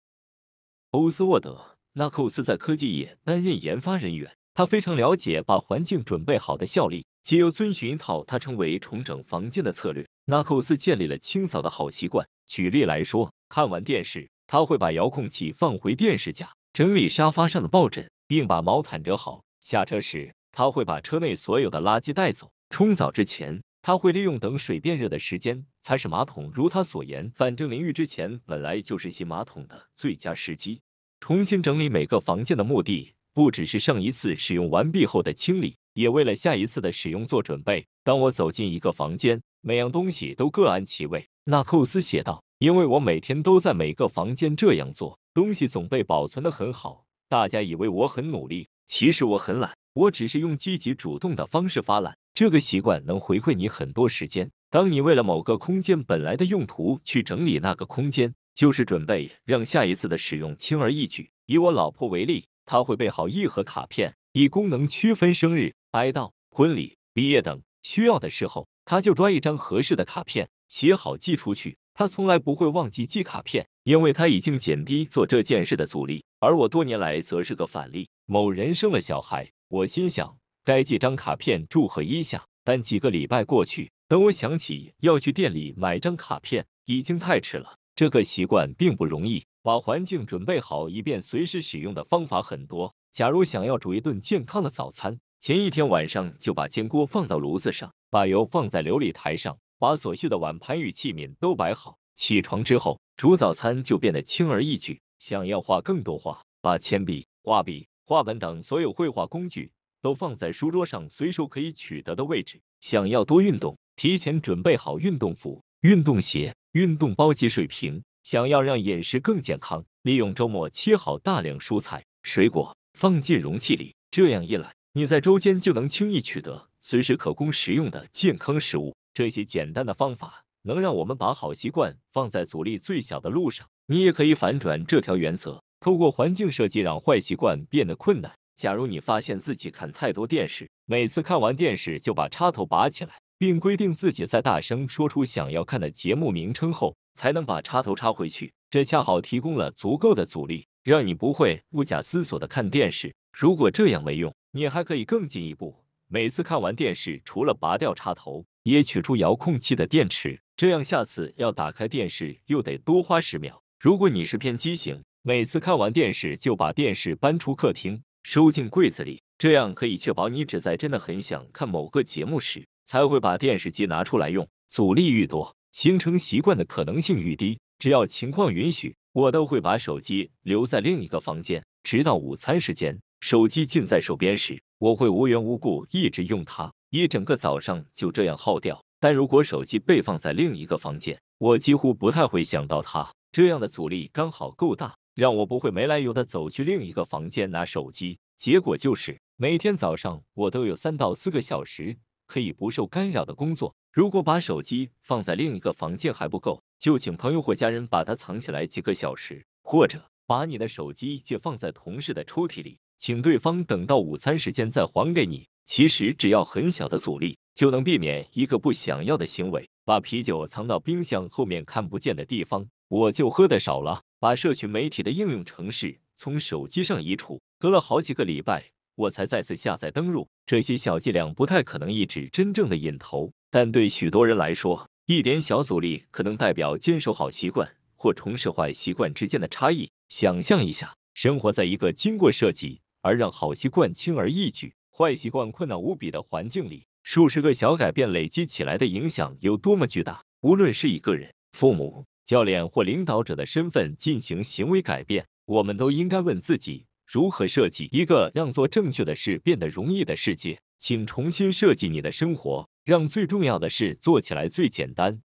欧斯沃德·纳库斯在科技业担任研发人员，他非常了解把环境准备好的效力，且又遵循一套他称为“重整房间”的策略。纳库斯建立了清扫的好习惯。举例来说。看完电视，他会把遥控器放回电视架，整理沙发上的抱枕，并把毛毯折好。下车时，他会把车内所有的垃圾带走。冲澡之前，他会利用等水变热的时间擦拭马桶。如他所言，反正淋浴之前本来就是洗马桶的最佳时机。重新整理每个房间的目的，不只是上一次使用完毕后的清理，也为了下一次的使用做准备。当我走进一个房间，每样东西都各安其位。纳寇斯写道。因为我每天都在每个房间这样做，东西总被保存的很好。大家以为我很努力，其实我很懒。我只是用积极主动的方式发懒。这个习惯能回馈你很多时间。当你为了某个空间本来的用途去整理那个空间，就是准备让下一次的使用轻而易举。以我老婆为例，她会备好一盒卡片，以功能区分生日、哀悼、婚礼、毕业等需要的时候，她就抓一张合适的卡片。写好寄出去，他从来不会忘记寄卡片，因为他已经减低做这件事的阻力。而我多年来则是个反例。某人生了小孩，我心想该寄张卡片祝贺一下，但几个礼拜过去，等我想起要去店里买张卡片，已经太迟了。这个习惯并不容易。把环境准备好以便随时使用的方法很多。假如想要煮一顿健康的早餐，前一天晚上就把煎锅放到炉子上，把油放在琉璃台上。把所需的碗盘与器皿都摆好。起床之后，煮早餐就变得轻而易举。想要画更多画，把铅笔、画笔、画本等所有绘画工具都放在书桌上随手可以取得的位置。想要多运动，提前准备好运动服、运动鞋、运动包及水瓶。想要让饮食更健康，利用周末切好大量蔬菜、水果，放进容器里。这样一来，你在周间就能轻易取得随时可供食用的健康食物。这些简单的方法能让我们把好习惯放在阻力最小的路上。你也可以反转这条原则，透过环境设计让坏习惯变得困难。假如你发现自己看太多电视，每次看完电视就把插头拔起来，并规定自己在大声说出想要看的节目名称后才能把插头插回去，这恰好提供了足够的阻力，让你不会不假思索的看电视。如果这样没用，你还可以更进一步。每次看完电视，除了拔掉插头，也取出遥控器的电池。这样下次要打开电视又得多花十秒。如果你是偏激型，每次看完电视就把电视搬出客厅，收进柜子里。这样可以确保你只在真的很想看某个节目时，才会把电视机拿出来用。阻力愈多，形成习惯的可能性愈低。只要情况允许，我都会把手机留在另一个房间，直到午餐时间，手机尽在手边时。我会无缘无故一直用它一整个早上，就这样耗掉。但如果手机被放在另一个房间，我几乎不太会想到它。这样的阻力刚好够大，让我不会没来由的走去另一个房间拿手机。结果就是，每天早上我都有三到四个小时可以不受干扰的工作。如果把手机放在另一个房间还不够，就请朋友或家人把它藏起来几个小时，或者把你的手机借放在同事的抽屉里。请对方等到午餐时间再还给你。其实只要很小的阻力，就能避免一个不想要的行为。把啤酒藏到冰箱后面看不见的地方，我就喝的少了。把社群媒体的应用程式从手机上移除，隔了好几个礼拜，我才再次下载登录。这些小伎俩不太可能抑制真正的瘾头，但对许多人来说，一点小阻力可能代表坚守好习惯或重拾坏习惯之间的差异。想象一下，生活在一个经过设计。而让好习惯轻而易举，坏习惯困难无比的环境里，数十个小改变累积起来的影响有多么巨大？无论是以个人、父母、教练或领导者的身份进行行为改变，我们都应该问自己：如何设计一个让做正确的事变得容易的世界？请重新设计你的生活，让最重要的事做起来最简单。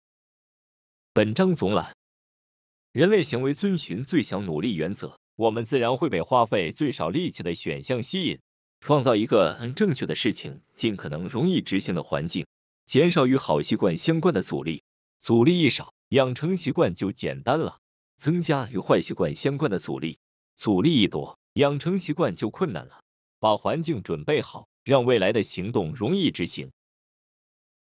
本章总览：人类行为遵循最小努力原则。我们自然会被花费最少力气的选项吸引，创造一个正确的事情尽可能容易执行的环境，减少与好习惯相关的阻力，阻力一少，养成习惯就简单了；增加与坏习惯相关的阻力，阻力一多，养成习惯就困难了。把环境准备好，让未来的行动容易执行，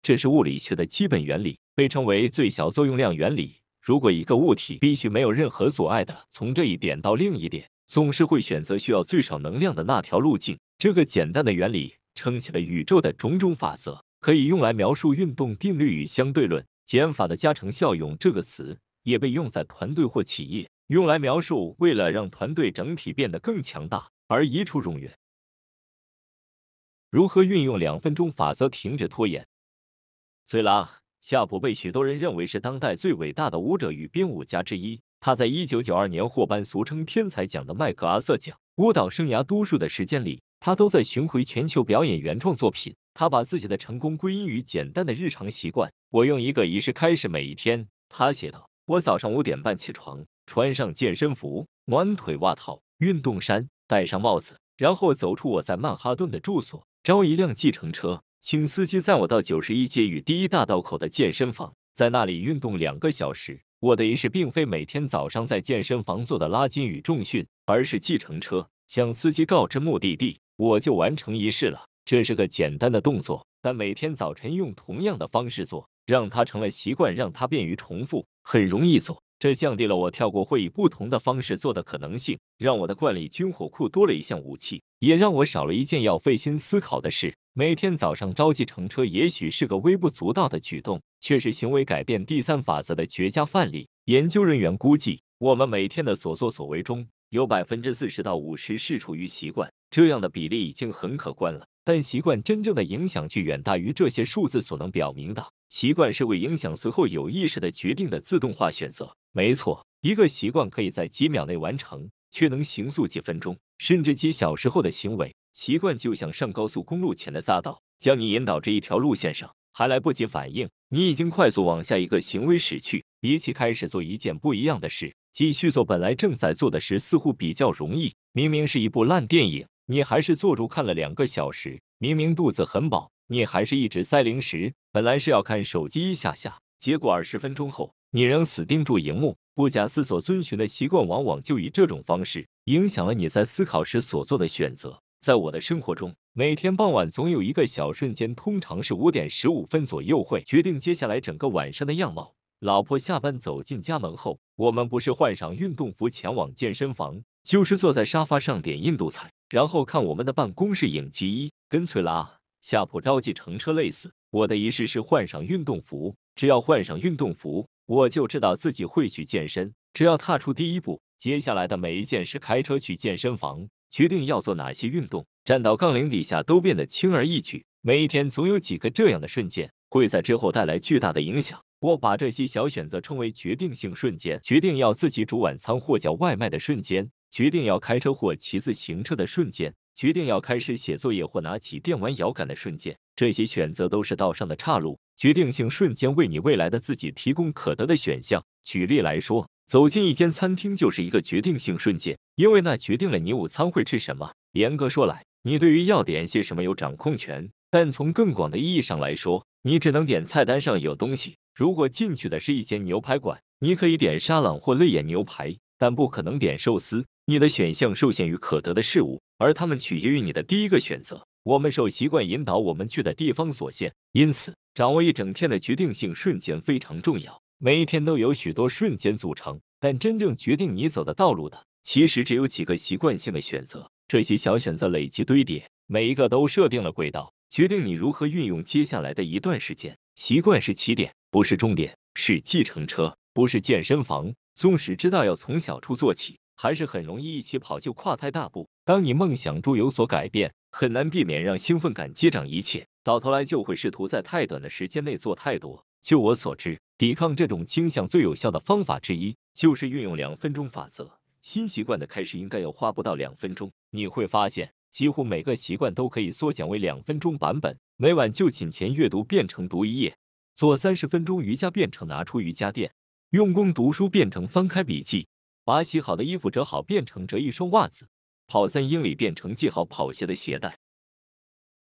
这是物理学的基本原理，被称为最小作用量原理。如果一个物体必须没有任何阻碍的从这一点到另一点，总是会选择需要最少能量的那条路径。这个简单的原理撑起了宇宙的种种法则，可以用来描述运动定律与相对论。减法的加成效用这个词也被用在团队或企业，用来描述为了让团队整体变得更强大而移除冗员。如何运用两分钟法则停止拖延？崔郎。夏普被许多人认为是当代最伟大的舞者与编舞家之一。他在一九九二年获颁俗称“天才奖”的麦克阿瑟奖。舞蹈生涯多数的时间里，他都在巡回全球表演原创作品。他把自己的成功归因于简单的日常习惯。我用一个仪式开始每一天，他写道：“我早上五点半起床，穿上健身服、暖腿袜套、运动衫，戴上帽子，然后走出我在曼哈顿的住所，招一辆计程车。”请司机载我到九十一街与第一大道口的健身房，在那里运动两个小时。我的仪式并非每天早上在健身房做的拉筋与重训，而是计程车向司机告知目的地，我就完成仪式了。这是个简单的动作，但每天早晨用同样的方式做，让它成了习惯，让它便于重复，很容易做。这降低了我跳过会以不同的方式做的可能性，让我的惯例军火库多了一项武器，也让我少了一件要费心思考的事。每天早上着急乘车，也许是个微不足道的举动，却是行为改变第三法则的绝佳范例。研究人员估计，我们每天的所作所为中有百分之四十到五十是处于习惯，这样的比例已经很可观了。但习惯真正的影响却远大于这些数字所能表明的。习惯是为影响随后有意识的决定的自动化选择。没错，一个习惯可以在几秒内完成，却能行速几分钟，甚至几小时后的行为。习惯就像上高速公路前的匝道，将你引导至一条路线上，还来不及反应，你已经快速往下一个行为驶去，比起开始做一件不一样的事，继续做本来正在做的事似乎比较容易。明明是一部烂电影，你还是坐住看了两个小时；明明肚子很饱，你还是一直塞零食。本来是要看手机一下下，结果二十分钟后，你仍死盯住荧幕，不假思索遵循的习惯，往往就以这种方式影响了你在思考时所做的选择。在我的生活中，每天傍晚总有一个小瞬间，通常是五点十五分左右，会决定接下来整个晚上的样貌。老婆下班走进家门后，我们不是换上运动服前往健身房，就是坐在沙发上点印度菜，然后看我们的办公室影集。一跟翠拉，夏普着急乘车累死。我的仪式是换上运动服，只要换上运动服，我就知道自己会去健身。只要踏出第一步，接下来的每一件事，开车去健身房。决定要做哪些运动，站到杠铃底下都变得轻而易举。每一天总有几个这样的瞬间，会在之后带来巨大的影响。我把这些小选择称为决定性瞬间：决定要自己煮晚餐或叫外卖的瞬间，决定要开车或骑自行车的瞬间，决定要开始写作业或拿起电玩摇杆的瞬间。这些选择都是道上的岔路，决定性瞬间为你未来的自己提供可得的选项。举例来说。走进一间餐厅就是一个决定性瞬间，因为那决定了你午餐会吃什么。严格说来，你对于要点些什么有掌控权，但从更广的意义上来说，你只能点菜单上有东西。如果进去的是一间牛排馆，你可以点沙朗或肋眼牛排，但不可能点寿司。你的选项受限于可得的事物，而它们取决于你的第一个选择。我们受习惯引导，我们去的地方所限，因此掌握一整天的决定性瞬间非常重要。每一天都有许多瞬间组成，但真正决定你走的道路的，其实只有几个习惯性的选择。这些小选择累积堆叠，每一个都设定了轨道，决定你如何运用接下来的一段时间。习惯是起点，不是终点，是计程车，不是健身房。纵使知道要从小处做起，还是很容易一起跑就跨太大步。当你梦想中有所改变，很难避免让兴奋感接掌一切，到头来就会试图在太短的时间内做太多。就我所知，抵抗这种倾向最有效的方法之一，就是运用两分钟法则。新习惯的开始应该要花不到两分钟。你会发现，几乎每个习惯都可以缩减为两分钟版本。每晚就寝前阅读变成读一页，做三十分钟瑜伽变成拿出瑜伽垫，用功读书变成翻开笔记，把洗好的衣服折好变成折一双袜子，跑三英里变成系好跑鞋的鞋带。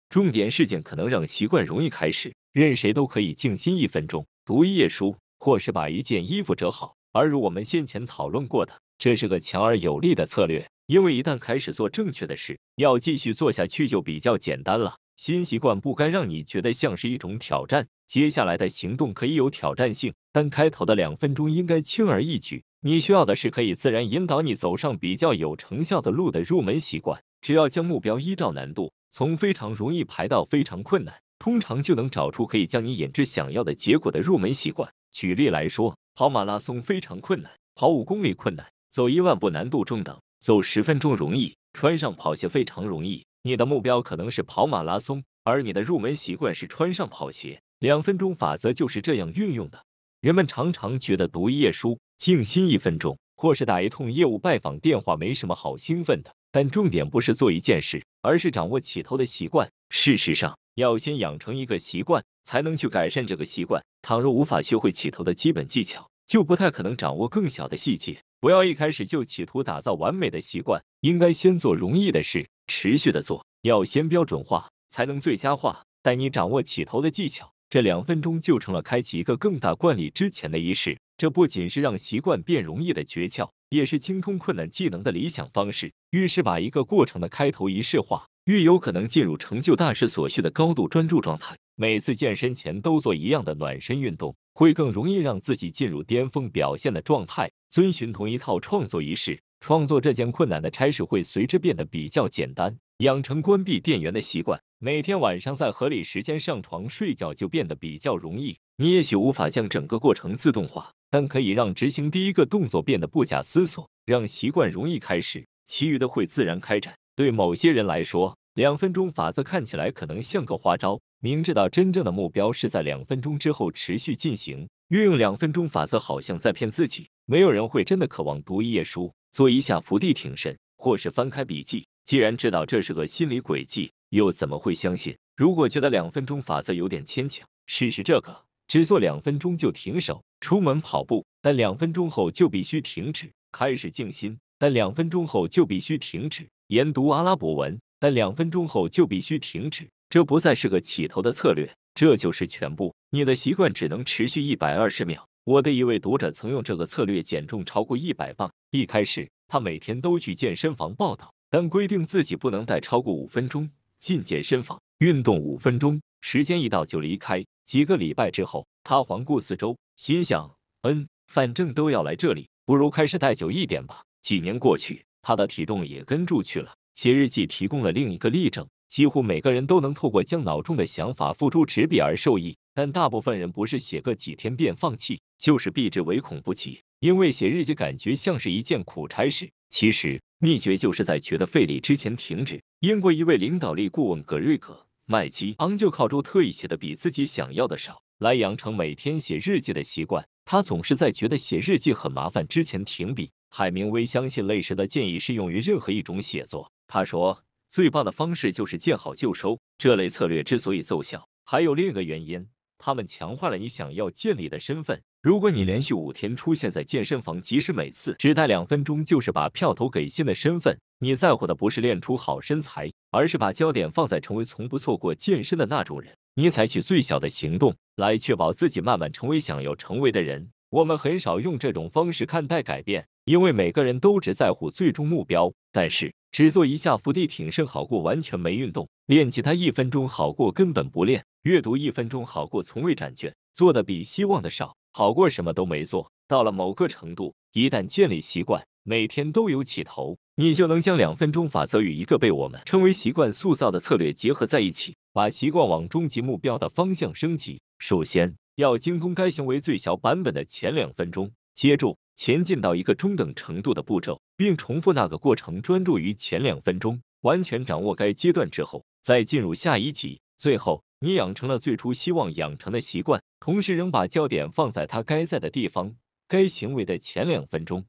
重点事件可能让习惯容易开始。任谁都可以静心一分钟，读一页书，或是把一件衣服折好。而如我们先前讨论过的，这是个强而有力的策略，因为一旦开始做正确的事，要继续做下去就比较简单了。新习惯不该让你觉得像是一种挑战。接下来的行动可以有挑战性，但开头的两分钟应该轻而易举。你需要的是可以自然引导你走上比较有成效的路的入门习惯。只要将目标依照难度，从非常容易排到非常困难。通常就能找出可以将你引至想要的结果的入门习惯。举例来说，跑马拉松非常困难，跑五公里困难，走一万步难度中等，走十分钟容易，穿上跑鞋非常容易。你的目标可能是跑马拉松，而你的入门习惯是穿上跑鞋。两分钟法则就是这样运用的。人们常常觉得读一页书、静心一分钟，或是打一通业务拜访电话没什么好兴奋的，但重点不是做一件事，而是掌握起头的习惯。事实上。要先养成一个习惯，才能去改善这个习惯。倘若无法学会起头的基本技巧，就不太可能掌握更小的细节。不要一开始就企图打造完美的习惯，应该先做容易的事，持续的做。要先标准化，才能最佳化。带你掌握起头的技巧，这两分钟就成了开启一个更大惯例之前的仪式。这不仅是让习惯变容易的诀窍，也是精通困难技能的理想方式。越是把一个过程的开头仪式化。越有可能进入成就大事所需的高度专注状态。每次健身前都做一样的暖身运动，会更容易让自己进入巅峰表现的状态。遵循同一套创作仪式，创作这件困难的差事会随之变得比较简单。养成关闭电源的习惯，每天晚上在合理时间上床睡觉就变得比较容易。你也许无法将整个过程自动化，但可以让执行第一个动作变得不假思索，让习惯容易开始，其余的会自然开展。对某些人来说，两分钟法则看起来可能像个花招。明知道真正的目标是在两分钟之后持续进行，运用两分钟法则好像在骗自己。没有人会真的渴望读一页书、做一下伏地挺身，或是翻开笔记。既然知道这是个心理诡计，又怎么会相信？如果觉得两分钟法则有点牵强，试试这个：只做两分钟就停手。出门跑步，但两分钟后就必须停止；开始静心，但两分钟后就必须停止。研读阿拉伯文，但两分钟后就必须停止。这不再是个起头的策略，这就是全部。你的习惯只能持续一百二十秒。我的一位读者曾用这个策略减重超过一百磅。一开始，他每天都去健身房报道，但规定自己不能待超过五分钟进健身房，运动五分钟，时间一到就离开。几个礼拜之后，他环顾四周，心想：“嗯，反正都要来这里，不如开始待久一点吧。”几年过去。他的体重也跟住去了。写日记提供了另一个例证，几乎每个人都能透过将脑中的想法付诸纸笔而受益，但大部分人不是写个几天便放弃，就是避之唯恐不及，因为写日记感觉像是一件苦差事。其实秘诀就是在觉得费力之前停止。英国一位领导力顾问格瑞格·麦基昂就靠住特意写的比自己想要的少来养成每天写日记的习惯，他总是在觉得写日记很麻烦之前停笔。海明威相信类似的建议适用于任何一种写作。他说：“最棒的方式就是见好就收。”这类策略之所以奏效，还有另一个原因：他们强化了你想要建立的身份。如果你连续五天出现在健身房，即使每次只待两分钟，就是把票投给新的身份。你在乎的不是练出好身材，而是把焦点放在成为从不错过健身的那种人。你采取最小的行动，来确保自己慢慢成为想要成为的人。我们很少用这种方式看待改变。因为每个人都只在乎最终目标，但是只做一下伏地挺身好过完全没运动；练吉他一分钟好过根本不练；阅读一分钟好过从未展卷。做的比希望的少，好过什么都没做到。了某个程度，一旦建立习惯，每天都有起头，你就能将两分钟法则与一个被我们称为习惯塑造的策略结合在一起，把习惯往终极目标的方向升级。首先要精通该行为最小版本的前两分钟。接住，前进到一个中等程度的步骤，并重复那个过程。专注于前两分钟，完全掌握该阶段之后，再进入下一级。最后，你养成了最初希望养成的习惯，同时仍把焦点放在他该在的地方。该行为的前两分钟，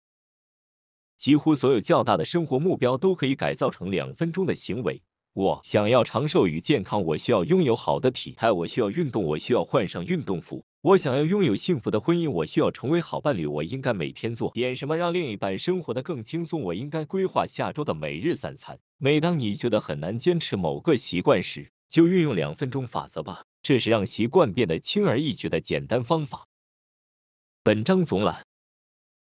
几乎所有较大的生活目标都可以改造成两分钟的行为。我想要长寿与健康，我需要拥有好的体态，我需要运动，我需要换上运动服。我想要拥有幸福的婚姻，我需要成为好伴侣，我应该每天做点什么让另一半生活的更轻松。我应该规划下周的每日三餐。每当你觉得很难坚持某个习惯时，就运用两分钟法则吧，这是让习惯变得轻而易举的简单方法。本章总览：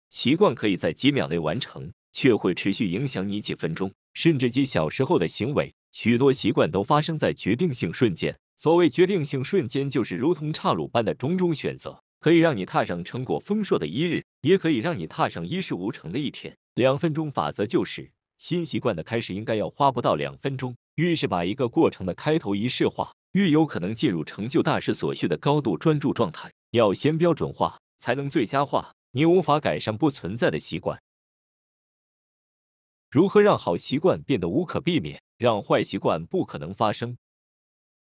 习惯可以在几秒内完成，却会持续影响你几分钟，甚至几小时后的行为。许多习惯都发生在决定性瞬间。所谓决定性瞬间，就是如同岔路般的种种选择，可以让你踏上成果丰硕的一日，也可以让你踏上一事无成的一天。两分钟法则就是，新习惯的开始应该要花不到两分钟。越是把一个过程的开头仪式化，越有可能进入成就大势所需的高度专注状态。要先标准化，才能最佳化。你无法改善不存在的习惯。如何让好习惯变得无可避免，让坏习惯不可能发生？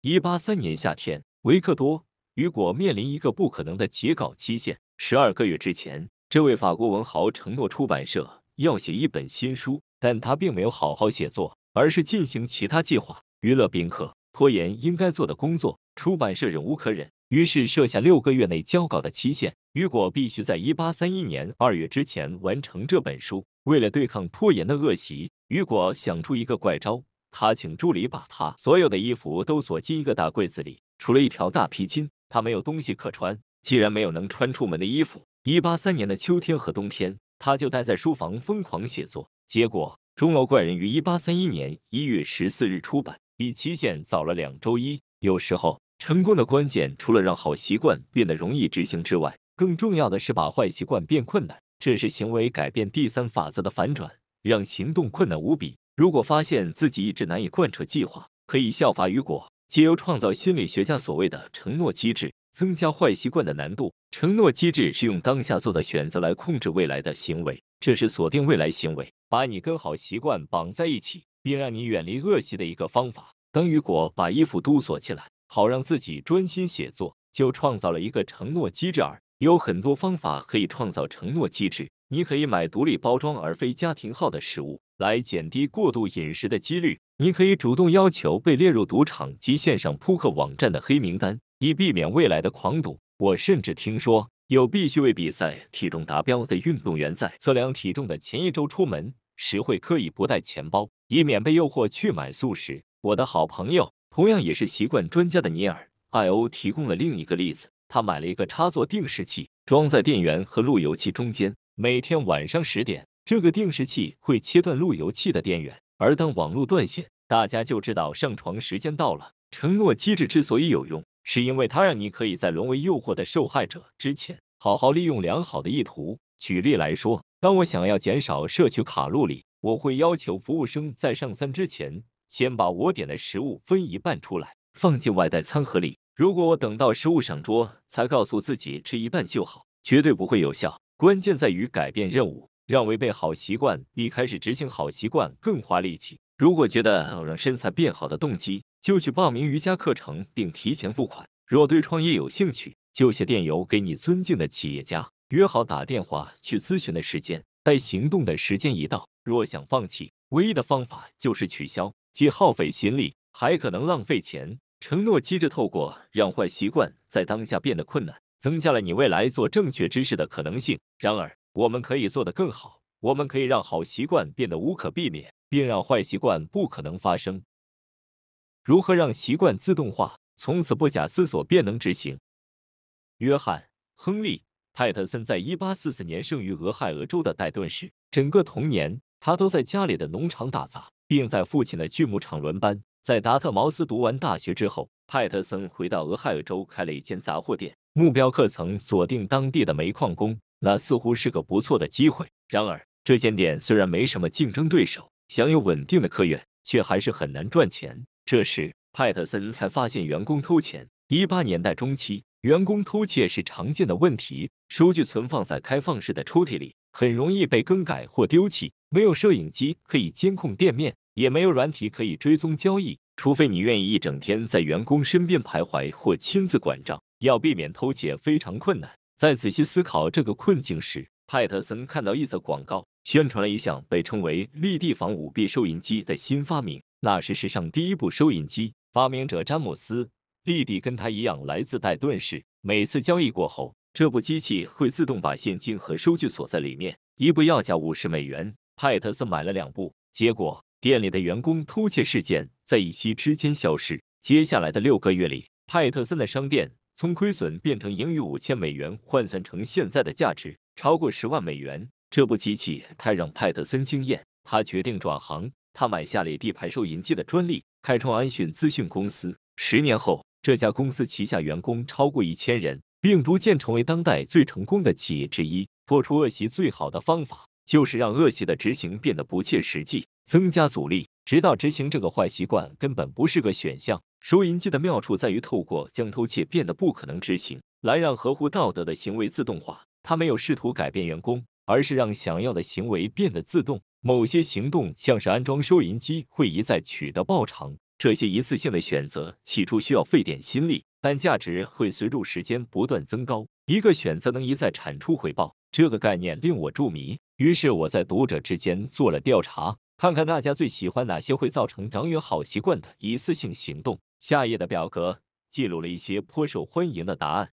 一八三年夏天，维克多·雨果面临一个不可能的截稿期限。十二个月之前，这位法国文豪承诺出版社要写一本新书，但他并没有好好写作，而是进行其他计划，娱乐宾客，拖延应该做的工作。出版社忍无可忍，于是设下六个月内交稿的期限，雨果必须在一八三一年二月之前完成这本书。为了对抗拖延的恶习，雨果想出一个怪招。他请助理把他所有的衣服都锁进一个大柜子里，除了一条大皮筋，他没有东西可穿。既然没有能穿出门的衣服，183年的秋天和冬天，他就待在书房疯狂写作。结果，《钟楼怪人》于1831年1月14日出版，比期限早了两周一。有时候，成功的关键除了让好习惯变得容易执行之外，更重要的是把坏习惯变困难。这是行为改变第三法则的反转，让行动困难无比。如果发现自己一直难以贯彻计划，可以效法雨果，借由创造心理学家所谓的承诺机制，增加坏习惯的难度。承诺机制是用当下做的选择来控制未来的行为，这是锁定未来行为，把你跟好习惯绑在一起，并让你远离恶习的一个方法。当雨果把衣服都锁起来，好让自己专心写作，就创造了一个承诺机制。尔有很多方法可以创造承诺机制，你可以买独立包装而非家庭号的食物。来减低过度饮食的几率。你可以主动要求被列入赌场及线上扑克网站的黑名单，以避免未来的狂赌。我甚至听说有必须为比赛体重达标的运动员，在测量体重的前一周出门时会刻意不带钱包，以免被诱惑去买速食。我的好朋友，同样也是习惯专家的尼尔·艾欧提供了另一个例子。他买了一个插座定时器，装在电源和路由器中间，每天晚上十点。这个定时器会切断路由器的电源，而当网络断线，大家就知道上床时间到了。承诺机制之所以有用，是因为它让你可以在沦为诱惑的受害者之前，好好利用良好的意图。举例来说，当我想要减少摄取卡路里，我会要求服务生在上餐之前，先把我点的食物分一半出来，放进外带餐盒里。如果我等到食物上桌才告诉自己吃一半就好，绝对不会有效。关键在于改变任务。让违背好习惯比开始执行好习惯更花力气。如果觉得要让身材变好的动机，就去报名瑜伽课程并提前付款。若对创业有兴趣，就写电邮给你尊敬的企业家，约好打电话去咨询的时间。待行动的时间一到，若想放弃，唯一的方法就是取消，既耗费心力，还可能浪费钱。承诺机制透过让坏习惯在当下变得困难，增加了你未来做正确知识的可能性。然而，我们可以做得更好。我们可以让好习惯变得无可避免，并让坏习惯不可能发生。如何让习惯自动化，从此不假思索便能执行？约翰·亨利·泰特森在一八四四年生于俄亥俄州的代顿市。整个童年，他都在家里的农场打杂，并在父亲的锯木厂轮班。在达特茅斯读完大学之后，泰特森回到俄亥俄州开了一间杂货店，目标客层锁定当地的煤矿工。那似乎是个不错的机会。然而，这间店虽然没什么竞争对手，享有稳定的客源，却还是很难赚钱。这时，派特森才发现员工偷钱。一八年代中期，员工偷窃是常见的问题。数据存放在开放式的抽屉里，很容易被更改或丢弃。没有摄影机可以监控店面，也没有软体可以追踪交易，除非你愿意一整天在员工身边徘徊或亲自管账，要避免偷窃非常困难。在仔细思考这个困境时，派特森看到一则广告，宣传了一项被称为“立地防舞弊收银机”的新发明。那是史上第一部收银机，发明者詹姆斯·利蒂跟他一样来自戴顿市。每次交易过后，这部机器会自动把现金和收据锁在里面。一部要价五十美元，派特森买了两部。结果，店里的员工偷窃事件在一夕之间消失。接下来的六个月里，派特森的商店。从亏损变成盈余五千美元，换算成现在的价值，超过十万美元。这部机器太让派特森惊艳，他决定转行。他买下里地牌收银机的专利，开创安讯资讯公司。十年后，这家公司旗下员工超过一千人，并逐渐成为当代最成功的企业之一。破除恶习最好的方法，就是让恶习的执行变得不切实际，增加阻力，直到执行这个坏习惯根本不是个选项。收银机的妙处在于，透过将偷窃变得不可能执行，来让合乎道德的行为自动化。他没有试图改变员工，而是让想要的行为变得自动。某些行动，像是安装收银机，会一再取得报偿。这些一次性的选择，起初需要费点心力，但价值会随着时间不断增高。一个选择能一再产出回报，这个概念令我着迷。于是我在读者之间做了调查，看看大家最喜欢哪些会造成长远好习惯的一次性行动。下页的表格记录了一些颇受欢迎的答案。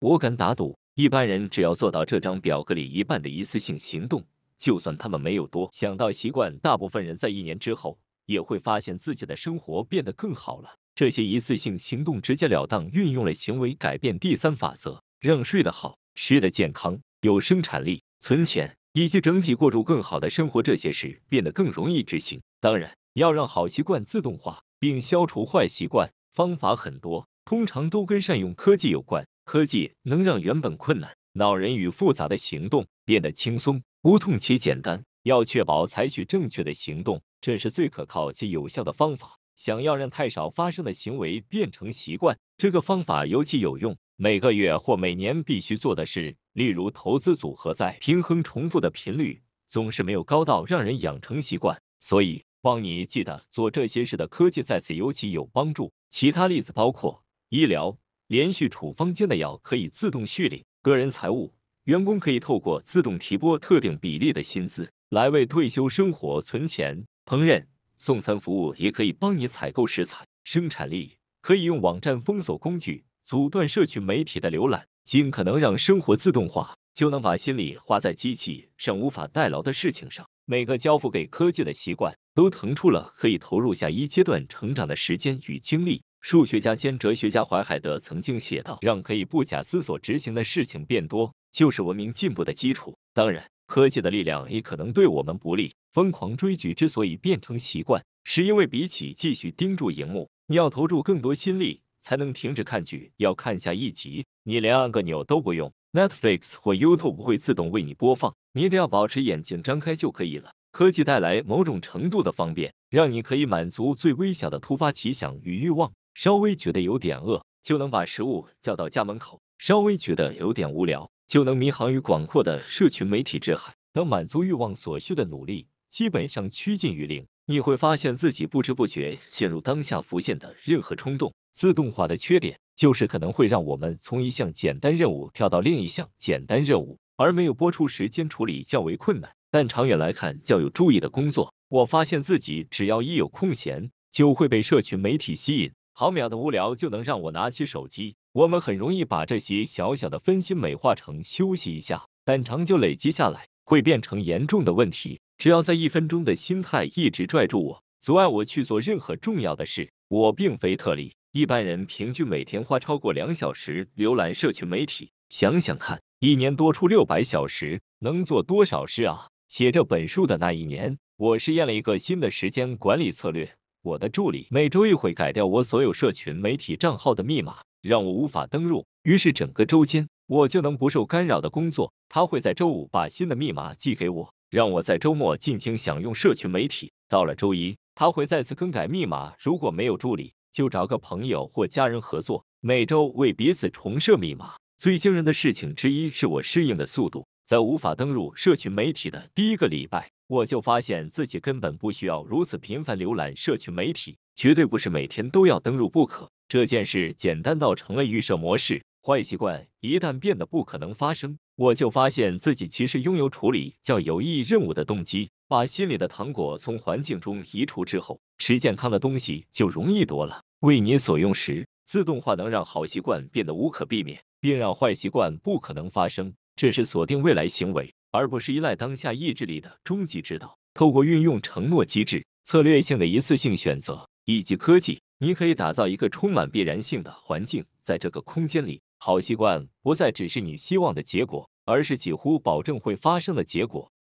我敢打赌，一般人只要做到这张表格里一半的一次性行动，就算他们没有多想到习惯，大部分人在一年之后也会发现自己的生活变得更好了。这些一次性行动直截了当运用了行为改变第三法则，让睡得好、吃的健康、有生产力、存钱以及整体过住更好的生活这些事变得更容易执行。当然，要让好习惯自动化。并消除坏习惯，方法很多，通常都跟善用科技有关。科技能让原本困难、恼人与复杂的行动变得轻松、无痛且简单。要确保采取正确的行动，这是最可靠且有效的方法。想要让太少发生的行为变成习惯，这个方法尤其有用。每个月或每年必须做的事，例如投资组合在平衡重复的频率，总是没有高到让人养成习惯，所以。帮你记得做这些事的科技在此尤其有帮助。其他例子包括医疗，连续处方间的药可以自动续领；个人财务，员工可以透过自动提拨特定比例的薪资来为退休生活存钱；烹饪，送餐服务也可以帮你采购食材；生产力，可以用网站封锁工具阻断社群媒体的浏览，尽可能让生活自动化，就能把心力花在机器上无法代劳的事情上。每个交付给科技的习惯。都腾出了可以投入下一阶段成长的时间与精力。数学家兼哲学家怀海德曾经写道：“让可以不假思索执行的事情变多，就是文明进步的基础。”当然，科技的力量也可能对我们不利。疯狂追剧之所以变成习惯，是因为比起继续盯住荧幕，你要投入更多心力才能停止看剧。要看下一集，你连按个钮都不用，Netflix 或 YouTube 会自动为你播放，你只要保持眼睛张开就可以了。科技带来某种程度的方便，让你可以满足最微小的突发奇想与欲望。稍微觉得有点饿，就能把食物叫到家门口；稍微觉得有点无聊，就能迷航于广阔的社群媒体之海。当满足欲望所需的努力，基本上趋近于零。你会发现自己不知不觉陷入当下浮现的任何冲动。自动化的缺点就是可能会让我们从一项简单任务跳到另一项简单任务，而没有播出时间处理较为困难。但长远来看，较有注意的工作，我发现自己只要一有空闲，就会被社群媒体吸引。毫秒的无聊就能让我拿起手机。我们很容易把这些小小的分心美化成休息一下，但长久累积下来，会变成严重的问题。只要在一分钟的心态一直拽住我，阻碍我去做任何重要的事。我并非特例，一般人平均每天花超过两小时浏览社群媒体。想想看，一年多出六百小时，能做多少事啊？写这本书的那一年，我试验了一个新的时间管理策略。我的助理每周一会改掉我所有社群媒体账号的密码，让我无法登录。于是整个周间，我就能不受干扰的工作。他会在周五把新的密码寄给我，让我在周末尽情享用社群媒体。到了周一，他会再次更改密码。如果没有助理，就找个朋友或家人合作，每周为彼此重设密码。最惊人的事情之一是我适应的速度。在无法登录社群媒体的第一个礼拜，我就发现自己根本不需要如此频繁浏览社群媒体，绝对不是每天都要登录不可。这件事简单到成了预设模式。坏习惯一旦变得不可能发生，我就发现自己其实拥有处理较有意义任务的动机。把心里的糖果从环境中移除之后，吃健康的东西就容易多了。为你所用时，自动化能让好习惯变得无可避免，并让坏习惯不可能发生。这是锁定未来行为，而不是依赖当下意志力的终极指导。透过运用承诺机制、策略性的一次性选择以及科技，你可以打造一个充满必然性的环境。在这个空间里，好习惯不再只是你希望的结果，而是几乎保证会发生的结果。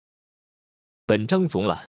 本章总览：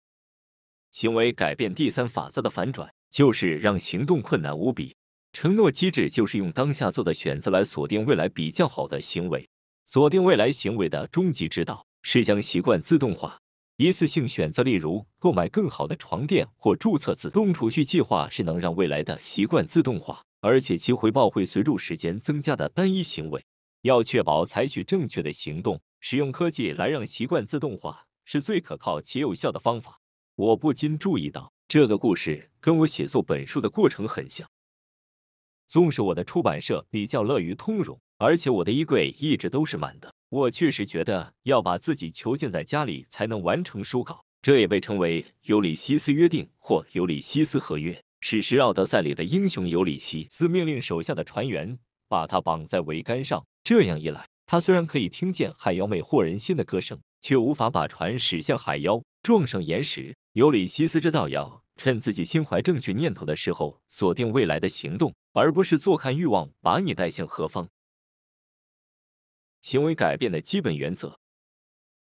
行为改变第三法则的反转，就是让行动困难无比。承诺机制就是用当下做的选择来锁定未来比较好的行为。锁定未来行为的终极指导是将习惯自动化。一次性选择，例如购买更好的床垫或注册自动储蓄计划，是能让未来的习惯自动化，而且其回报会随住时间增加的单一行为。要确保采取正确的行动，使用科技来让习惯自动化，是最可靠且有效的方法。我不禁注意到，这个故事跟我写作本书的过程很像。纵使我的出版社比较乐于通融。而且我的衣柜一直都是满的。我确实觉得要把自己囚禁在家里才能完成书稿，这也被称为尤里西斯约定或尤里西斯合约。史诗《奥德赛》里的英雄尤里西斯命令手下的船员把他绑在桅杆上。这样一来，他虽然可以听见海妖魅惑人心的歌声，却无法把船驶向海妖，撞上岩石。尤里西斯知道要趁自己心怀正确念头的时候锁定未来的行动，而不是坐看欲望把你带向何方。行为改变的基本原则。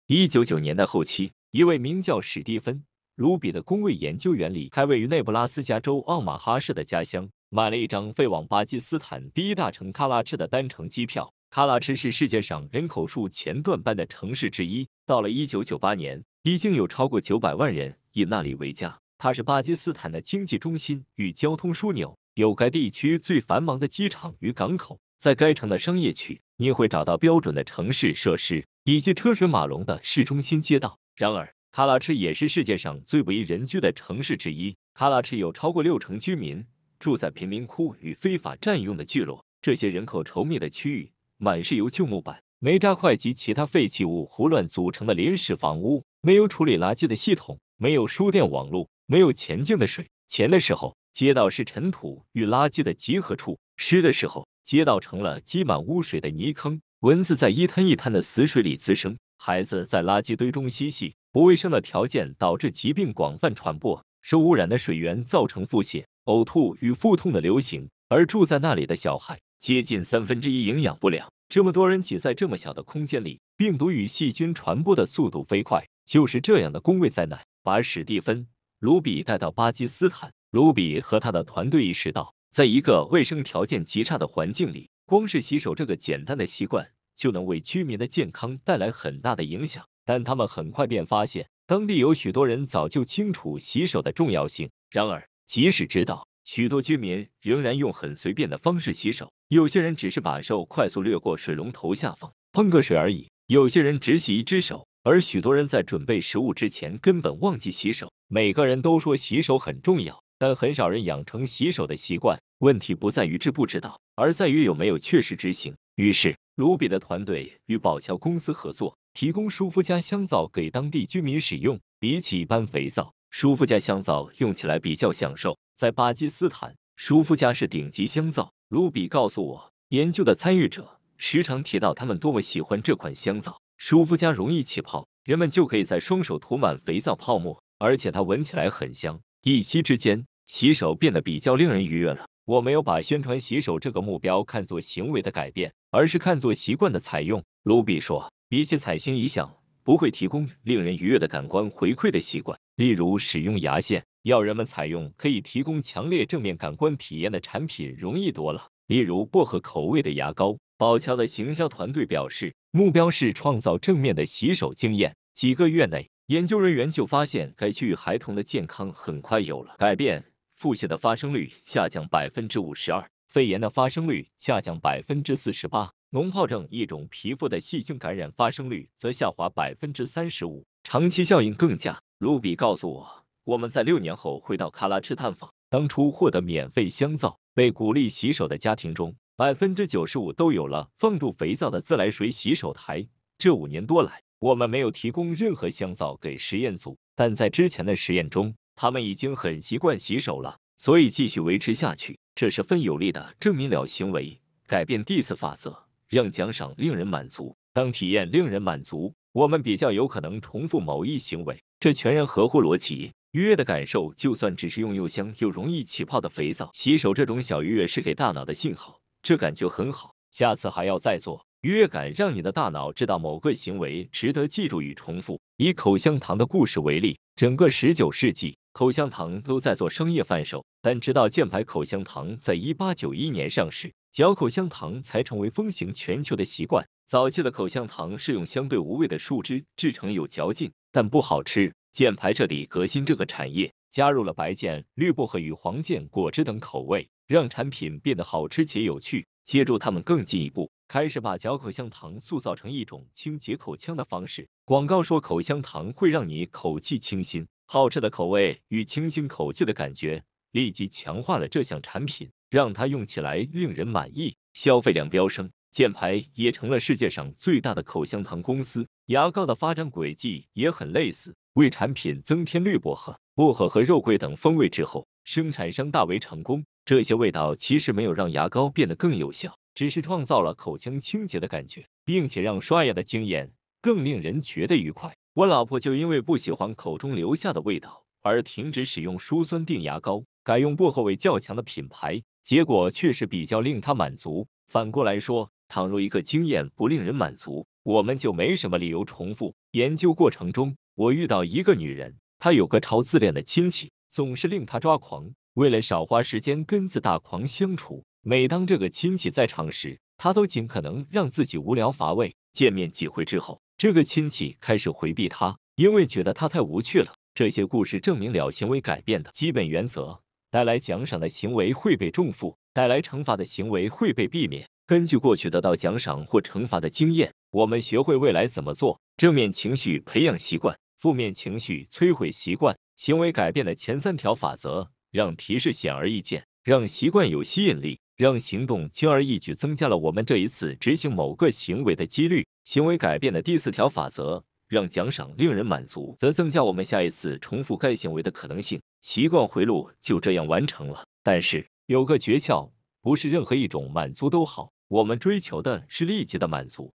一九九年代后期，一位名叫史蒂芬·卢比的工位研究员离开位于内布拉斯加州奥马哈市的家乡，买了一张飞往巴基斯坦第一大城喀拉赤的单程机票。喀拉赤是世界上人口数前段班的城市之一，到了一九九八年，已经有超过九百万人以那里为家。它是巴基斯坦的经济中心与交通枢纽，有该地区最繁忙的机场与港口。在该城的商业区，你会找到标准的城市设施以及车水马龙的市中心街道。然而，卡拉赤也是世界上最为人居的城市之一。卡拉赤有超过六成居民住在贫民窟与非法占用的聚落，这些人口稠密的区域满是由旧木板、煤渣块及其他废弃物胡乱组成的临时房屋，没有处理垃圾的系统，没有输电网路，没有前进的水。前的时候，街道是尘土与垃圾的集合处；湿的时候，街道成了积满污水的泥坑，蚊子在一滩一滩的死水里滋生，孩子在垃圾堆中嬉戏，不卫生的条件导致疾病广泛传播，受污染的水源造成腹泻、呕吐与腹痛的流行，而住在那里的小孩接近三分之一营养不良。这么多人挤在这么小的空间里，病毒与细菌传播的速度飞快。就是这样的工位灾难，把史蒂芬·卢比带到巴基斯坦。卢比和他的团队意识到。在一个卫生条件极差的环境里，光是洗手这个简单的习惯，就能为居民的健康带来很大的影响。但他们很快便发现，当地有许多人早就清楚洗手的重要性。然而，即使知道，许多居民仍然用很随便的方式洗手。有些人只是把手快速掠过水龙头下方，碰个水而已。有些人只洗一只手，而许多人在准备食物之前根本忘记洗手。每个人都说洗手很重要。但很少人养成洗手的习惯。问题不在于知不知道，而在于有没有确实执行。于是，卢比的团队与宝桥公司合作，提供舒肤佳香皂给当地居民使用。比起一般肥皂，舒肤佳香皂用起来比较享受。在巴基斯坦，舒肤佳是顶级香皂。卢比告诉我，研究的参与者时常提到他们多么喜欢这款香皂。舒肤佳容易起泡，人们就可以在双手涂满肥皂泡沫，而且它闻起来很香。一夕之间，洗手变得比较令人愉悦了。我没有把宣传洗手这个目标看作行为的改变，而是看作习惯的采用。卢比说：“比起采星一项不会提供令人愉悦的感官回馈的习惯，例如使用牙线，要人们采用可以提供强烈正面感官体验的产品容易多了。例如薄荷口味的牙膏。”宝乔的行销团队表示，目标是创造正面的洗手经验。几个月内。研究人员就发现，该区域孩童的健康很快有了改变，腹泻的发生率下降百分之五十二，肺炎的发生率下降百分之四十八，脓疱症一种皮肤的细菌感染发生率则下滑百分之三十五。长期效应更佳。卢比告诉我，我们在六年后回到卡拉赤探访，当初获得免费香皂被鼓励洗手的家庭中，百分之九十五都有了放入肥皂的自来水洗手台。这五年多来。我们没有提供任何香皂给实验组，但在之前的实验中，他们已经很习惯洗手了，所以继续维持下去，这是分有力的证明了行为改变第四法则：让奖赏令人满足。当体验令人满足，我们比较有可能重复某一行为，这全然合乎逻辑。愉悦的感受，就算只是用又香又容易起泡的肥皂洗手，这种小愉悦是给大脑的信号，这感觉很好，下次还要再做。愉悦感让你的大脑知道某个行为值得记住与重复。以口香糖的故事为例，整个十九世纪，口香糖都在做商业贩售，但直到箭牌口香糖在一八九一年上市，嚼口香糖才成为风行全球的习惯。早期的口香糖是用相对无味的树脂制成，有嚼劲但不好吃。箭牌彻底革新这个产业，加入了白箭、绿薄荷与黄箭果汁等口味，让产品变得好吃且有趣，借助他们更进一步。开始把嚼口香糖塑造成一种清洁口腔的方式。广告说口香糖会让你口气清新，好吃的口味与清新口气的感觉立即强化了这项产品，让它用起来令人满意。消费量飙升，箭牌也成了世界上最大的口香糖公司。牙膏的发展轨迹也很类似。为产品增添绿薄荷、薄荷和肉桂等风味之后，生产商大为成功。这些味道其实没有让牙膏变得更有效。只是创造了口腔清洁的感觉，并且让刷牙的经验更令人觉得愉快。我老婆就因为不喜欢口中留下的味道而停止使用舒酸定牙膏，改用薄荷味较强的品牌，结果确实比较令她满足。反过来说，倘若一个经验不令人满足，我们就没什么理由重复。研究过程中，我遇到一个女人，她有个超自恋的亲戚，总是令她抓狂。为了少花时间跟自大狂相处。每当这个亲戚在场时，他都尽可能让自己无聊乏味。见面几回之后，这个亲戚开始回避他，因为觉得他太无趣了。这些故事证明了行为改变的基本原则：带来奖赏的行为会被重复，带来惩罚的行为会被避免。根据过去得到奖赏或惩罚的经验，我们学会未来怎么做。正面情绪培养习惯，负面情绪摧毁习惯。行为改变的前三条法则：让提示显而易见，让习惯有吸引力。让行动轻而易举，增加了我们这一次执行某个行为的几率。行为改变的第四条法则，让奖赏令人满足，则增加我们下一次重复该行为的可能性。习惯回路就这样完成了。但是有个诀窍，不是任何一种满足都好，我们追求的是立即的满足。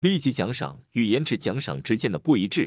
立即奖赏与延迟奖赏之间的不一致。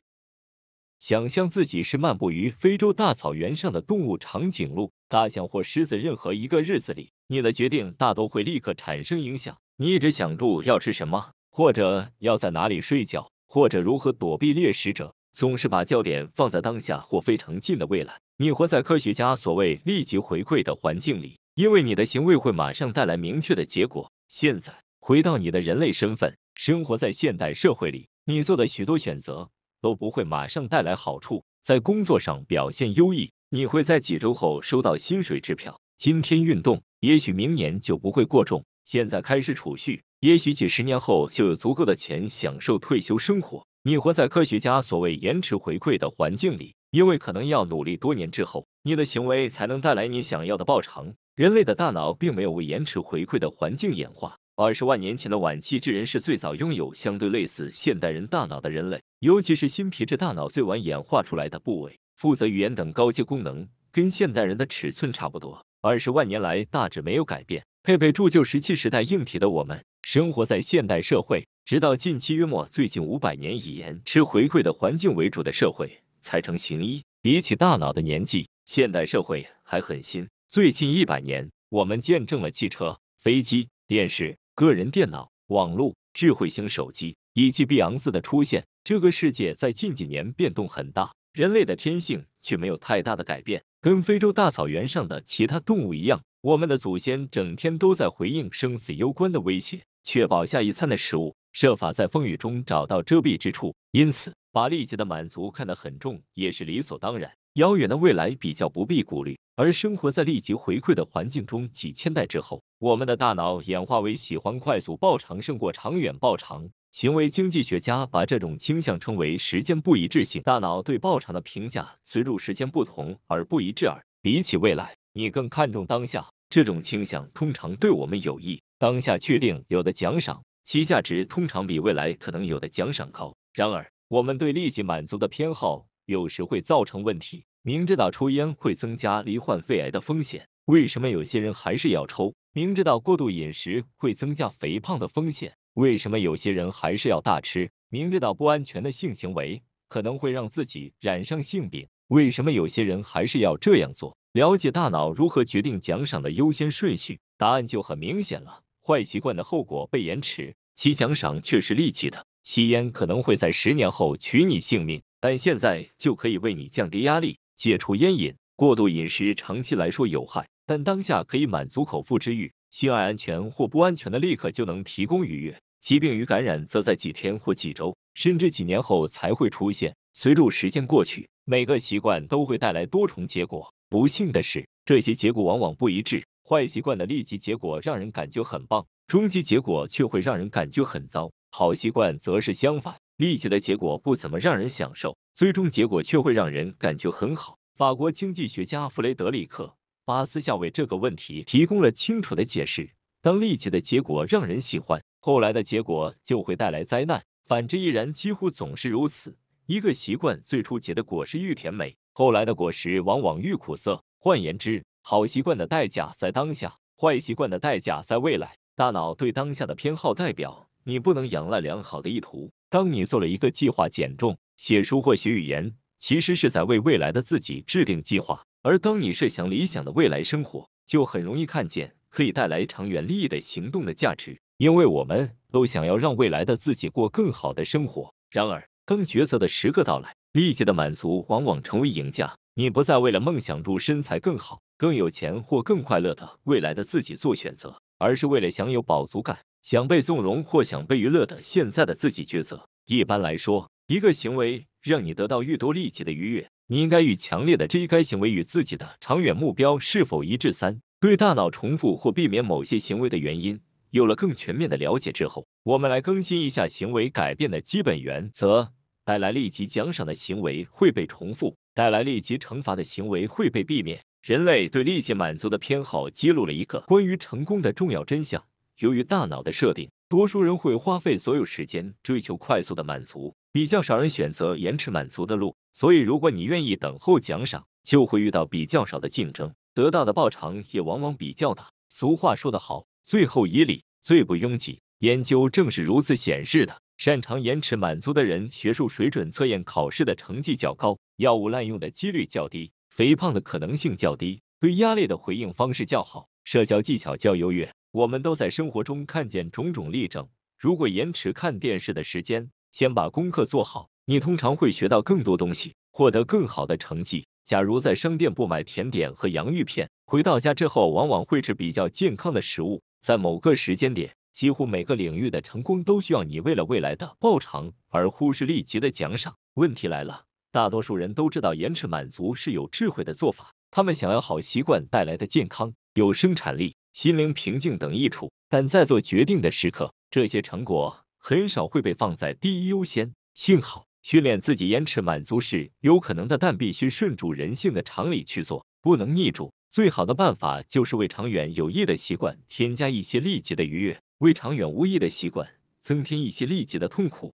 想象自己是漫步于非洲大草原上的动物长颈鹿、大象或狮子。任何一个日子里，你的决定大都会立刻产生影响。你一直想住要吃什么，或者要在哪里睡觉，或者如何躲避猎食者。总是把焦点放在当下或非常近的未来。你活在科学家所谓“立即回馈”的环境里，因为你的行为会马上带来明确的结果。现在回到你的人类身份，生活在现代社会里，你做的许多选择。都不会马上带来好处。在工作上表现优异，你会在几周后收到薪水支票。今天运动，也许明年就不会过重。现在开始储蓄，也许几十年后就有足够的钱享受退休生活。你活在科学家所谓延迟回馈的环境里，因为可能要努力多年之后，你的行为才能带来你想要的报偿。人类的大脑并没有为延迟回馈的环境演化。二十万年前的晚期智人是最早拥有相对类似现代人大脑的人类，尤其是新皮质大脑最晚演化出来的部位，负责语言等高阶功能，跟现代人的尺寸差不多。二十万年来大致没有改变。配备铸就石器时代硬体的我们，生活在现代社会，直到近期约末最近五百年以延迟回馈的环境为主的社会才成行一比起大脑的年纪，现代社会还很新。最近一百年，我们见证了汽车、飞机、电视。个人电脑、网络、智慧型手机以及 o 昂斯的出现，这个世界在近几年变动很大。人类的天性却没有太大的改变，跟非洲大草原上的其他动物一样，我们的祖先整天都在回应生死攸关的威胁，确保下一餐的食物，设法在风雨中找到遮蔽之处。因此，把立即的满足看得很重，也是理所当然。遥远的未来比较不必顾虑，而生活在立即回馈的环境中，几千代之后。我们的大脑演化为喜欢快速报长胜过长远报长，行为经济学家把这种倾向称为时间不一致性。大脑对报长的评价随入时间不同而不一致。而比起未来，你更看重当下。这种倾向通常对我们有益。当下确定有的奖赏，其价值通常比未来可能有的奖赏高。然而，我们对立即满足的偏好有时会造成问题。明知道抽烟会增加罹患肺癌的风险，为什么有些人还是要抽？明知道过度饮食会增加肥胖的风险，为什么有些人还是要大吃？明知道不安全的性行为可能会让自己染上性病，为什么有些人还是要这样做？了解大脑如何决定奖赏的优先顺序，答案就很明显了：坏习惯的后果被延迟，其奖赏却是立即的。吸烟可能会在十年后取你性命，但现在就可以为你降低压力，戒除烟瘾。过度饮食长期来说有害。但当下可以满足口腹之欲、性爱安全或不安全的，立刻就能提供愉悦；疾病与感染则在几天或几周，甚至几年后才会出现。随着时间过去，每个习惯都会带来多重结果。不幸的是，这些结果往往不一致。坏习惯的立即结果让人感觉很棒，终极结果却会让人感觉很糟；好习惯则是相反，立即的结果不怎么让人享受，最终结果却会让人感觉很好。法国经济学家弗雷德里克。巴斯夏为这个问题提供了清楚的解释：当利己的结果让人喜欢，后来的结果就会带来灾难。反之亦然，几乎总是如此。一个习惯最初结的果实愈甜美，后来的果实往往愈苦涩。换言之，好习惯的代价在当下，坏习惯的代价在未来。大脑对当下的偏好，代表你不能养赖良好的意图。当你做了一个计划减重、写书或学语言，其实是在为未来的自己制定计划。而当你设想理想的未来生活，就很容易看见可以带来长远利益的行动的价值，因为我们都想要让未来的自己过更好的生活。然而，当抉择的时刻到来，利己的满足往往成为赢家。你不再为了梦想住身材更好、更有钱或更快乐的未来的自己做选择，而是为了享有饱足感、想被纵容或想被娱乐的现在的自己抉择。一般来说，一个行为让你得到越多利己的愉悦。你应该与强烈的质疑该行为与自己的长远目标是否一致。三，对大脑重复或避免某些行为的原因有了更全面的了解之后，我们来更新一下行为改变的基本原则：带来立即奖赏的行为会被重复，带来立即惩罚的行为会被避免。人类对立即满足的偏好，揭露了一个关于成功的重要真相。由于大脑的设定，多数人会花费所有时间追求快速的满足。比较少人选择延迟满足的路，所以如果你愿意等候奖赏，就会遇到比较少的竞争，得到的报偿也往往比较大。俗话说得好，最后以礼最不拥挤。研究正是如此显示的。擅长延迟满足的人，学术水准测验考试的成绩较高，药物滥用的几率较低，肥胖的可能性较低，对压力的回应方式较好，社交技巧较优越。我们都在生活中看见种种例证。如果延迟看电视的时间。先把功课做好，你通常会学到更多东西，获得更好的成绩。假如在商店不买甜点和洋芋片，回到家之后往往会吃比较健康的食物。在某个时间点，几乎每个领域的成功都需要你为了未来的报偿而忽视立即的奖赏。问题来了，大多数人都知道延迟满足是有智慧的做法，他们想要好习惯带来的健康、有生产力、心灵平静等益处，但在做决定的时刻，这些成果。很少会被放在第一优先。幸好，训练自己延迟满足是有可能的，但必须顺住人性的常理去做，不能逆主。最好的办法就是为长远有益的习惯添加一些立即的愉悦，为长远无益的习惯增添一些立即的痛苦。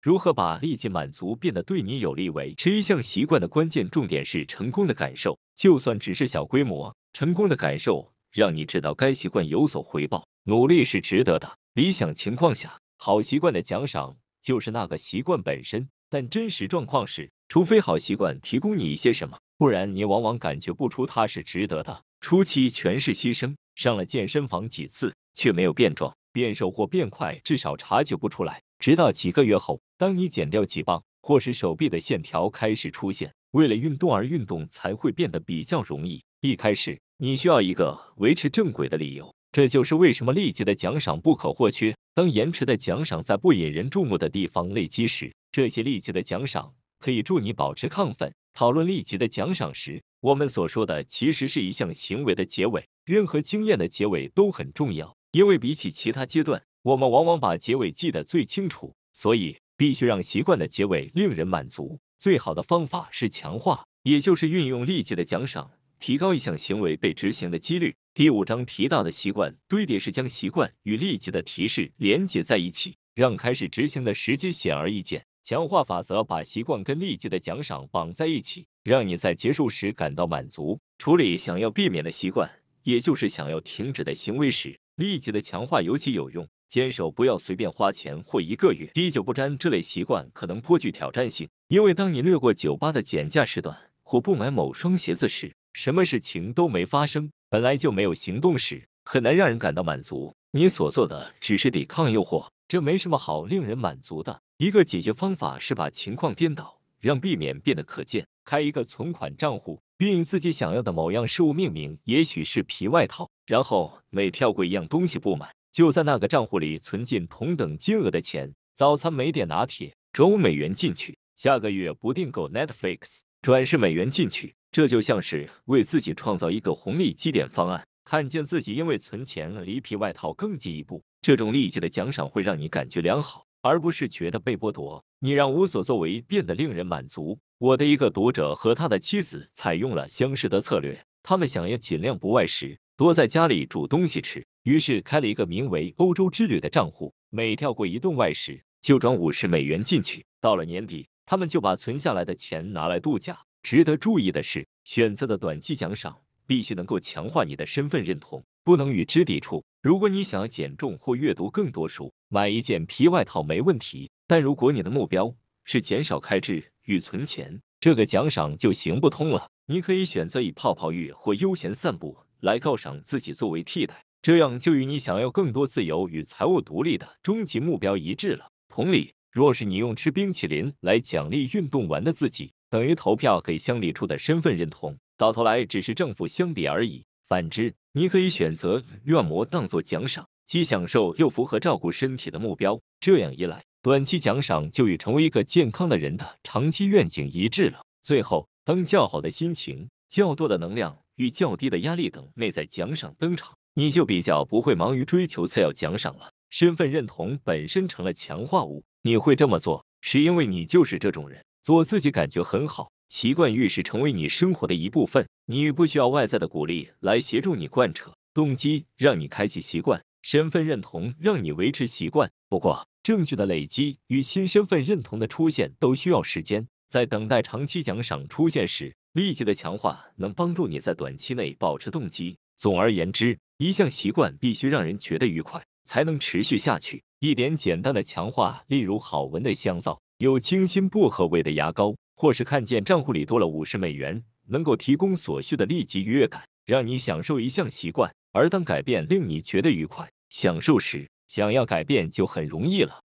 如何把立即满足变得对你有利？维持一项习惯的关键重点是成功的感受，就算只是小规模，成功的感受让你知道该习惯有所回报，努力是值得的。理想情况下，好习惯的奖赏就是那个习惯本身。但真实状况是，除非好习惯提供你一些什么，不然你往往感觉不出它是值得的。初期全是牺牲，上了健身房几次却没有变壮、变瘦或变快，至少察觉不出来。直到几个月后，当你减掉几磅，或是手臂的线条开始出现，为了运动而运动才会变得比较容易。一开始，你需要一个维持正轨的理由。这就是为什么立即的奖赏不可或缺。当延迟的奖赏在不引人注目的地方累积时，这些立即的奖赏可以助你保持亢奋。讨论立即的奖赏时，我们所说的其实是一项行为的结尾。任何经验的结尾都很重要，因为比起其他阶段，我们往往把结尾记得最清楚。所以，必须让习惯的结尾令人满足。最好的方法是强化，也就是运用立即的奖赏。提高一项行为被执行的几率。第五章提到的习惯堆叠是将习惯与立即的提示连接在一起，让开始执行的时机显而易见。强化法则把习惯跟立即的奖赏绑在一起，让你在结束时感到满足。处理想要避免的习惯，也就是想要停止的行为时，立即的强化尤其有用。坚守不要随便花钱或一个月滴酒不沾这类习惯可能颇具挑战性，因为当你略过酒吧的减价时段或不买某双鞋子时。什么事情都没发生，本来就没有行动时，很难让人感到满足。你所做的只是抵抗诱惑，这没什么好令人满足的。一个解决方法是把情况颠倒，让避免变得可见。开一个存款账户，并以自己想要的某样事物命名，也许是皮外套。然后每跳过一样东西不买，就在那个账户里存进同等金额的钱。早餐没点拿铁，转五美元进去。下个月不订购 Netflix，转十美元进去。这就像是为自己创造一个红利积点方案，看见自己因为存钱离皮外套更近一步，这种立即的奖赏会让你感觉良好，而不是觉得被剥夺。你让无所作为变得令人满足。我的一个读者和他的妻子采用了相似的策略，他们想要尽量不外食，多在家里煮东西吃，于是开了一个名为“欧洲之旅”的账户，每跳过一顿外食就转五十美元进去。到了年底，他们就把存下来的钱拿来度假。值得注意的是，选择的短期奖赏必须能够强化你的身份认同，不能与之抵触。如果你想要减重或阅读更多书，买一件皮外套没问题；但如果你的目标是减少开支与存钱，这个奖赏就行不通了。你可以选择以泡泡浴或悠闲散步来犒赏自己作为替代，这样就与你想要更多自由与财务独立的终极目标一致了。同理，若是你用吃冰淇淋来奖励运动完的自己，等于投票给乡里处的身份认同，到头来只是政府相比而已。反之，你可以选择怨魔当做奖赏，既享受又符合照顾身体的目标。这样一来，短期奖赏就与成为一个健康的人的长期愿景一致了。最后，当较好的心情、较多的能量与较低的压力等内在奖赏登场，你就比较不会忙于追求次要奖赏了。身份认同本身成了强化物，你会这么做，是因为你就是这种人。做自己感觉很好，习惯于是成为你生活的一部分。你不需要外在的鼓励来协助你贯彻动机，让你开启习惯；身份认同让你维持习惯。不过，证据的累积与新身份认同的出现都需要时间。在等待长期奖赏出现时，立即的强化能帮助你在短期内保持动机。总而言之，一项习惯必须让人觉得愉快，才能持续下去。一点简单的强化，例如好闻的香皂。有清新薄荷味的牙膏，或是看见账户里多了五十美元，能够提供所需的立即愉悦感，让你享受一项习惯。而当改变令你觉得愉快、享受时，想要改变就很容易了。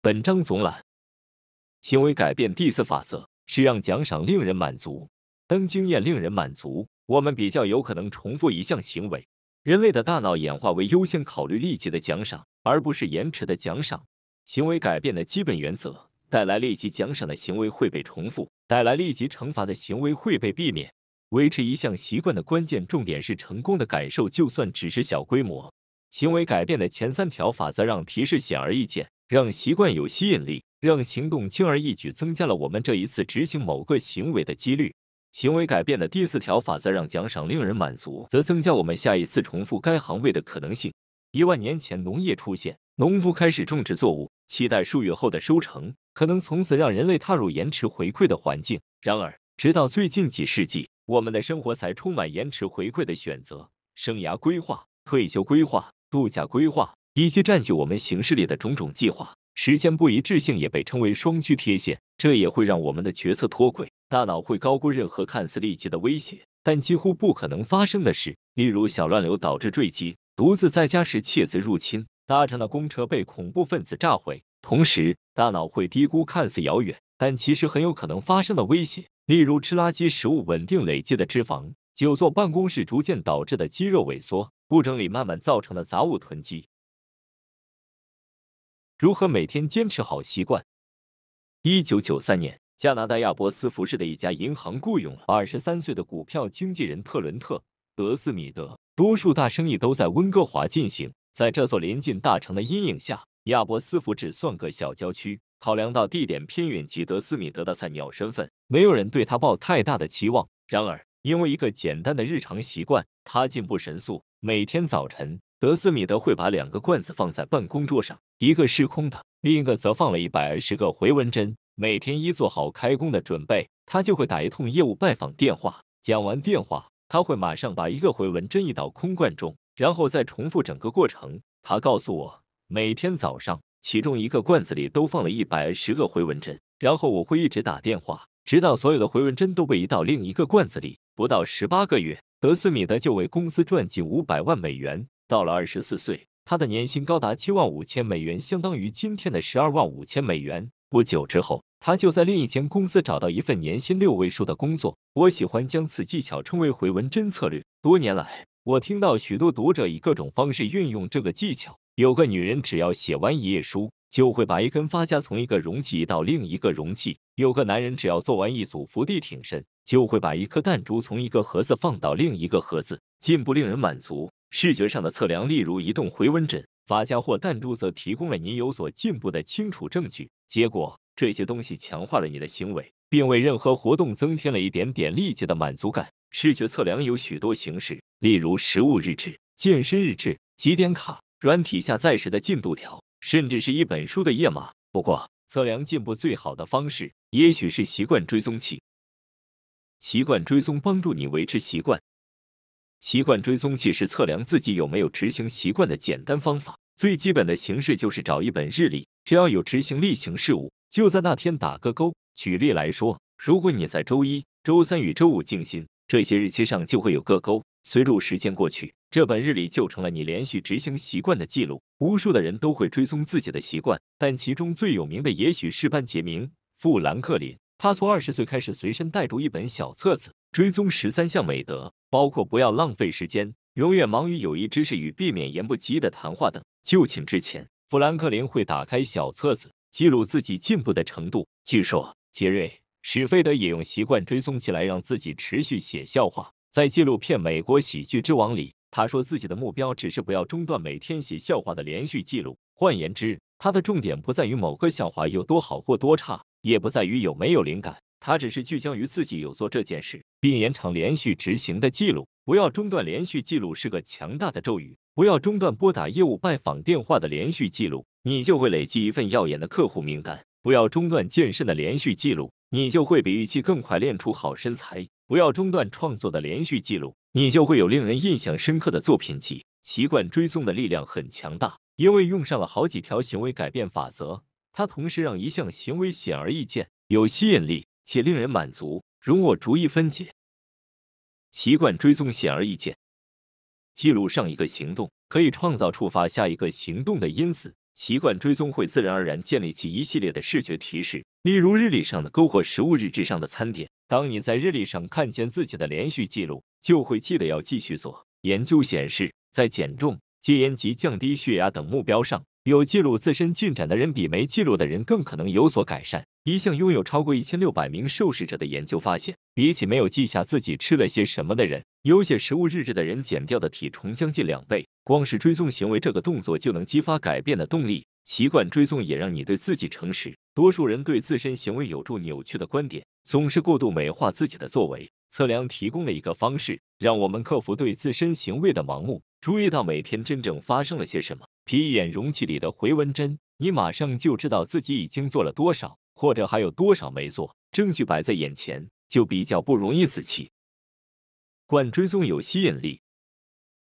本章总览：行为改变第四法则，是让奖赏令人满足。当经验令人满足，我们比较有可能重复一项行为。人类的大脑演化为优先考虑立即的奖赏，而不是延迟的奖赏。行为改变的基本原则：带来立即奖赏的行为会被重复，带来立即惩罚的行为会被避免。维持一项习惯的关键重点是成功的感受，就算只是小规模。行为改变的前三条法则让提示显而易见，让习惯有吸引力，让行动轻而易举，增加了我们这一次执行某个行为的几率。行为改变的第四条法则让奖赏令人满足，则增加我们下一次重复该行为的可能性。一万年前，农业出现，农夫开始种植作物，期待数月后的收成，可能从此让人类踏入延迟回馈的环境。然而，直到最近几世纪，我们的生活才充满延迟回馈的选择：生涯规划、退休规划、度假规划，以及占据我们行事里的种种计划。时间不一致性也被称为双区贴现，这也会让我们的决策脱轨。大脑会高估任何看似立即的威胁，但几乎不可能发生的事，例如小乱流导致坠机。独自在家时，窃贼入侵；搭乘的公车被恐怖分子炸毁。同时，大脑会低估看似遥远但其实很有可能发生的威胁，例如吃垃圾食物稳定累积的脂肪，久坐办公室逐渐导致的肌肉萎缩，不整理慢慢造成的杂物囤积。如何每天坚持好习惯？一九九三年，加拿大亚伯斯福市的一家银行雇佣了二十三岁的股票经纪人特伦特。德斯米德，多数大生意都在温哥华进行。在这座临近大城的阴影下，亚伯斯福只算个小郊区。考量到地点偏远及德斯米德的菜鸟身份，没有人对他抱太大的期望。然而，因为一个简单的日常习惯，他进步神速。每天早晨，德斯米德会把两个罐子放在办公桌上，一个是空的，另一个则放了一百二十个回文针。每天一做好开工的准备，他就会打一通业务拜访电话。讲完电话。他会马上把一个回纹针移到空罐中，然后再重复整个过程。他告诉我，每天早上其中一个罐子里都放了一百十个回纹针，然后我会一直打电话，直到所有的回纹针都被移到另一个罐子里。不到十八个月，德斯米德就为公司赚进五百万美元。到了二十四岁，他的年薪高达七万五千美元，相当于今天的十二万五千美元。不久之后。他就在另一间公司找到一份年薪六位数的工作。我喜欢将此技巧称为回纹针策略。多年来，我听到许多读者以各种方式运用这个技巧。有个女人只要写完一页书，就会把一根发夹从一个容器移到另一个容器；有个男人只要做完一组伏地挺身，就会把一颗弹珠从一个盒子放到另一个盒子。进步令人满足。视觉上的测量，例如移动回纹针、发夹或弹珠，则提供了你有所进步的清楚证据。结果。这些东西强化了你的行为，并为任何活动增添了一点点立即的满足感。视觉测量有许多形式，例如食物日志、健身日志、几点卡、软体下载时的进度条，甚至是一本书的页码。不过，测量进步最好的方式，也许是习惯追踪器。习惯追踪帮助你维持习惯。习惯追踪器是测量自己有没有执行习惯的简单方法。最基本的形式就是找一本日历，只要有执行例行事务。就在那天打个勾。举例来说，如果你在周一、周三与周五静心，这些日期上就会有个勾。随着时间过去，这本日历就成了你连续执行习惯的记录。无数的人都会追踪自己的习惯，但其中最有名的也许是班杰明·富兰克林。他从二十岁开始随身带住一本小册子，追踪十三项美德，包括不要浪费时间、永远忙于有益知识与避免言不及的谈话等。就寝之前，富兰克林会打开小册子。记录自己进步的程度。据说杰瑞·史费德也用习惯追踪起来，让自己持续写笑话。在纪录片《美国喜剧之王》里，他说自己的目标只是不要中断每天写笑话的连续记录。换言之，他的重点不在于某个笑话有多好或多差，也不在于有没有灵感，他只是聚焦于自己有做这件事，并延长连续执行的记录。不要中断连续记录是个强大的咒语。不要中断拨打业务拜访电话的连续记录，你就会累积一份耀眼的客户名单；不要中断健身的连续记录，你就会比预期更快练出好身材；不要中断创作的连续记录，你就会有令人印象深刻的作品集。习惯追踪的力量很强大，因为用上了好几条行为改变法则，它同时让一项行为显而易见、有吸引力且令人满足。容我逐一分解：习惯追踪显而易见。记录上一个行动，可以创造触发下一个行动的因子。习惯追踪会自然而然建立起一系列的视觉提示，例如日历上的篝火、食物日志上的餐点。当你在日历上看见自己的连续记录，就会记得要继续做。研究显示，在减重、戒烟及降低血压等目标上。有记录自身进展的人比没记录的人更可能有所改善。一项拥有超过一千六百名受试者的研究发现，比起没有记下自己吃了些什么的人，有写食物日志的人减掉的体重将近两倍。光是追踪行为这个动作就能激发改变的动力。习惯追踪也让你对自己诚实。多数人对自身行为有助扭曲的观点，总是过度美化自己的作为。测量提供了一个方式，让我们克服对自身行为的盲目，注意到每天真正发生了些什么。皮一眼容器里的回纹针，你马上就知道自己已经做了多少，或者还有多少没做。证据摆在眼前，就比较不容易死气。管追踪有吸引力，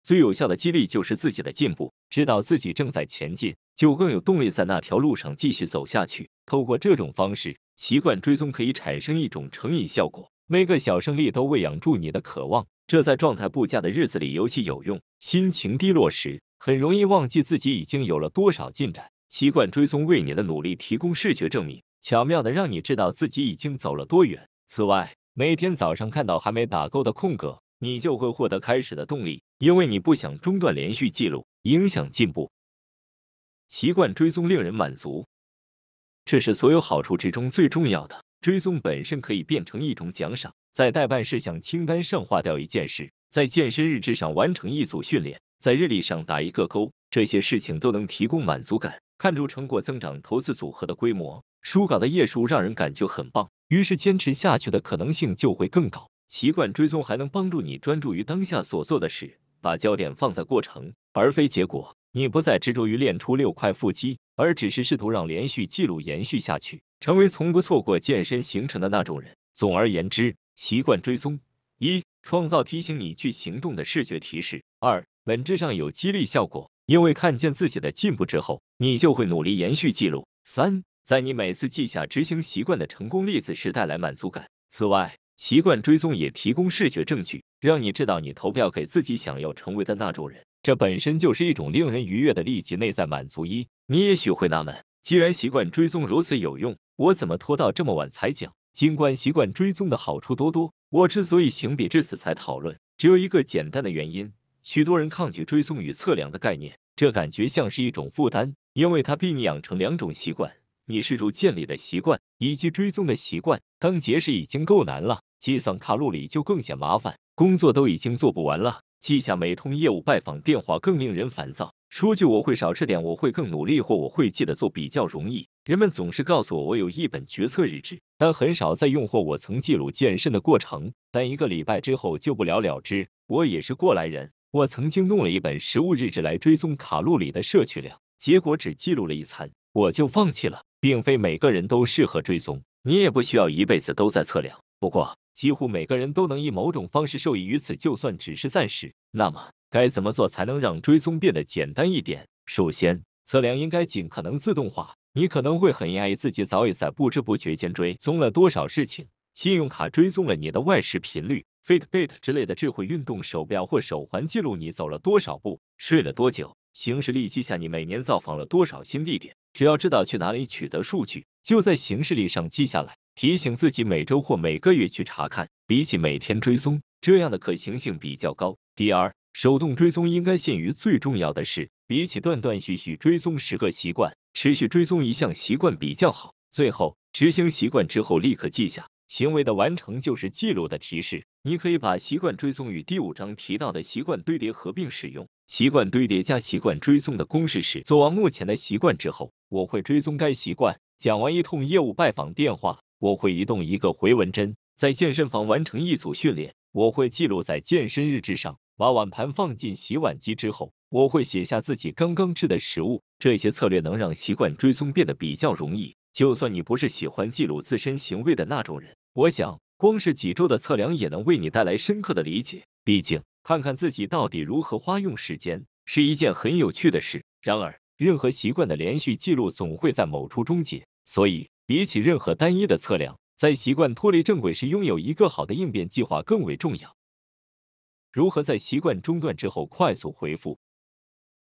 最有效的激励就是自己的进步。知道自己正在前进，就更有动力在那条路上继续走下去。透过这种方式，习惯追踪可以产生一种成瘾效果。每个小胜利都喂养住你的渴望，这在状态不佳的日子里尤其有用。心情低落时。很容易忘记自己已经有了多少进展。习惯追踪为你的努力提供视觉证明，巧妙的让你知道自己已经走了多远。此外，每天早上看到还没打够的空格，你就会获得开始的动力，因为你不想中断连续记录，影响进步。习惯追踪令人满足，这是所有好处之中最重要的。追踪本身可以变成一种奖赏，在代办事项清单上划掉一件事，在健身日志上完成一组训练。在日历上打一个勾，这些事情都能提供满足感。看出成果增长，投资组合的规模，书稿的页数让人感觉很棒，于是坚持下去的可能性就会更高。习惯追踪还能帮助你专注于当下所做的事，把焦点放在过程而非结果。你不再执着于练出六块腹肌，而只是试图让连续记录延续下去，成为从不错过健身行程的那种人。总而言之，习惯追踪：一、创造提醒你去行动的视觉提示；二。本质上有激励效果，因为看见自己的进步之后，你就会努力延续记录。三，在你每次记下执行习惯的成功例子时带来满足感。此外，习惯追踪也提供视觉证据，让你知道你投票给自己想要成为的那种人，这本身就是一种令人愉悦的立即内在满足。一，你也许会纳闷，既然习惯追踪如此有用，我怎么拖到这么晚才讲？尽管习惯追踪的好处多多，我之所以行笔至此才讨论，只有一个简单的原因。许多人抗拒追踪与测量的概念，这感觉像是一种负担，因为它逼你养成两种习惯：你试图建立的习惯以及追踪的习惯。当节食已经够难了，计算卡路里就更显麻烦。工作都已经做不完了，记下每通业务拜访电话更令人烦躁。说句我会少吃点，我会更努力，或我会记得做比较容易。人们总是告诉我我有一本决策日志，但很少在用；或我曾记录健身的过程，但一个礼拜之后就不了了之。我也是过来人。我曾经弄了一本食物日志来追踪卡路里的摄取量，结果只记录了一餐，我就放弃了。并非每个人都适合追踪，你也不需要一辈子都在测量。不过，几乎每个人都能以某种方式受益于此，就算只是暂时。那么，该怎么做才能让追踪变得简单一点？首先，测量应该尽可能自动化。你可能会很讶异，自己早已在不知不觉间追踪了多少事情。信用卡追踪了你的外食频率。Fitbit 之类的智慧运动手表或手环记录你走了多少步、睡了多久、行事历记下你每年造访了多少新地点。只要知道去哪里取得数据，就在行事历上记下来，提醒自己每周或每个月去查看。比起每天追踪，这样的可行性比较高。第二，手动追踪应该限于最重要的是，比起断断续续追踪十个习惯，持续追踪一项习惯比较好。最后，执行习惯之后立刻记下。行为的完成就是记录的提示。你可以把习惯追踪与第五章提到的习惯堆叠合并使用。习惯堆叠加习惯追踪的公式是：做完目前的习惯之后，我会追踪该习惯。讲完一通业务拜访电话，我会移动一个回纹针。在健身房完成一组训练，我会记录在健身日志上。把碗盘放进洗碗机之后，我会写下自己刚刚吃的食物。这些策略能让习惯追踪变得比较容易。就算你不是喜欢记录自身行为的那种人，我想光是几周的测量也能为你带来深刻的理解。毕竟，看看自己到底如何花用时间是一件很有趣的事。然而，任何习惯的连续记录总会在某处终结，所以比起任何单一的测量，在习惯脱离正轨时拥有一个好的应变计划更为重要。如何在习惯中断之后快速恢复？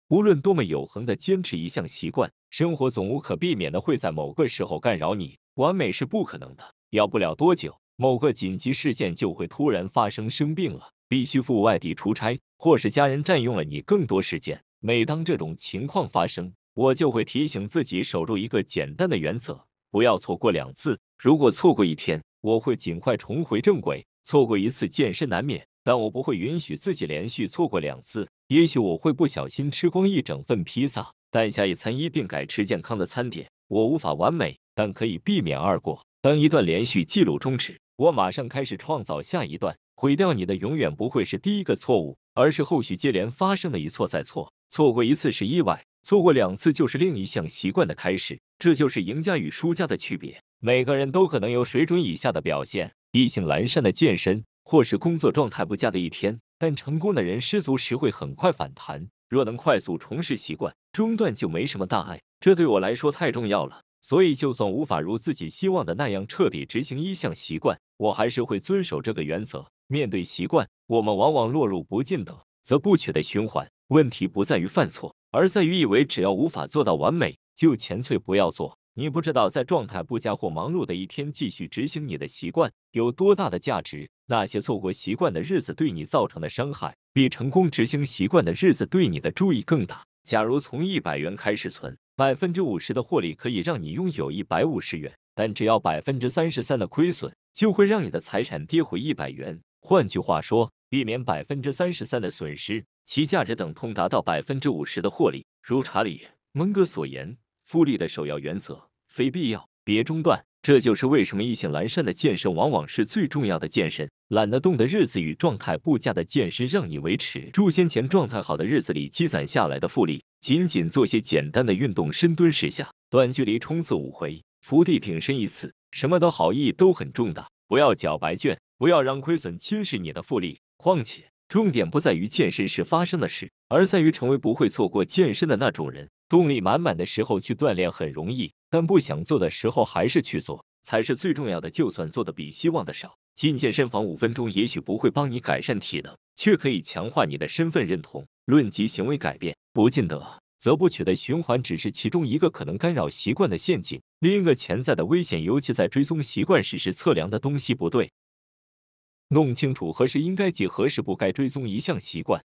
无论多么永恒的坚持一项习惯。生活总无可避免的会在某个时候干扰你，完美是不可能的。要不了多久，某个紧急事件就会突然发生，生病了，必须赴外地出差，或是家人占用了你更多时间。每当这种情况发生，我就会提醒自己守住一个简单的原则：不要错过两次。如果错过一天，我会尽快重回正轨；错过一次健身难免，但我不会允许自己连续错过两次。也许我会不小心吃光一整份披萨。但下一餐一并改吃健康的餐点，我无法完美，但可以避免二过。当一段连续记录终止，我马上开始创造下一段。毁掉你的永远不会是第一个错误，而是后续接连发生的一错再错。错过一次是意外，错过两次就是另一项习惯的开始。这就是赢家与输家的区别。每个人都可能有水准以下的表现，意兴阑珊的健身，或是工作状态不佳的一天。但成功的人失足时会很快反弹。若能快速重拾习惯，中断就没什么大碍。这对我来说太重要了，所以就算无法如自己希望的那样彻底执行一项习惯，我还是会遵守这个原则。面对习惯，我们往往落入不进的则不取的循环。问题不在于犯错，而在于以为只要无法做到完美，就干脆不要做。你不知道，在状态不佳或忙碌的一天，继续执行你的习惯有多大的价值？那些错过习惯的日子对你造成的伤害，比成功执行习惯的日子对你的注意更大。假如从一百元开始存，百分之五十的获利可以让你拥有一百五十元，但只要百分之三十三的亏损，就会让你的财产跌回一百元。换句话说，避免百分之三十三的损失，其价值等同达到百分之五十的获利。如查理·蒙格所言。复利的首要原则：非必要别中断。这就是为什么意兴阑珊的健身往往是最重要的健身。懒得动的日子与状态不佳的健身让你维持住先前状态好的日子里积攒下来的复利。仅仅做些简单的运动：深蹲十下，短距离冲刺五回，伏地挺身一次。什么都好，意都很重大。不要脚白卷，不要让亏损侵蚀你的复利。况且，重点不在于健身时发生的事，而在于成为不会错过健身的那种人。动力满满的时候去锻炼很容易，但不想做的时候还是去做才是最重要的。就算做的比希望的少，进健身房五分钟也许不会帮你改善体能，却可以强化你的身份认同。论及行为改变，不进得则不取的循环只是其中一个可能干扰习惯的陷阱。另一个潜在的危险，尤其在追踪习惯时，是测量的东西不对。弄清楚何时应该及何时不该追踪一项习惯。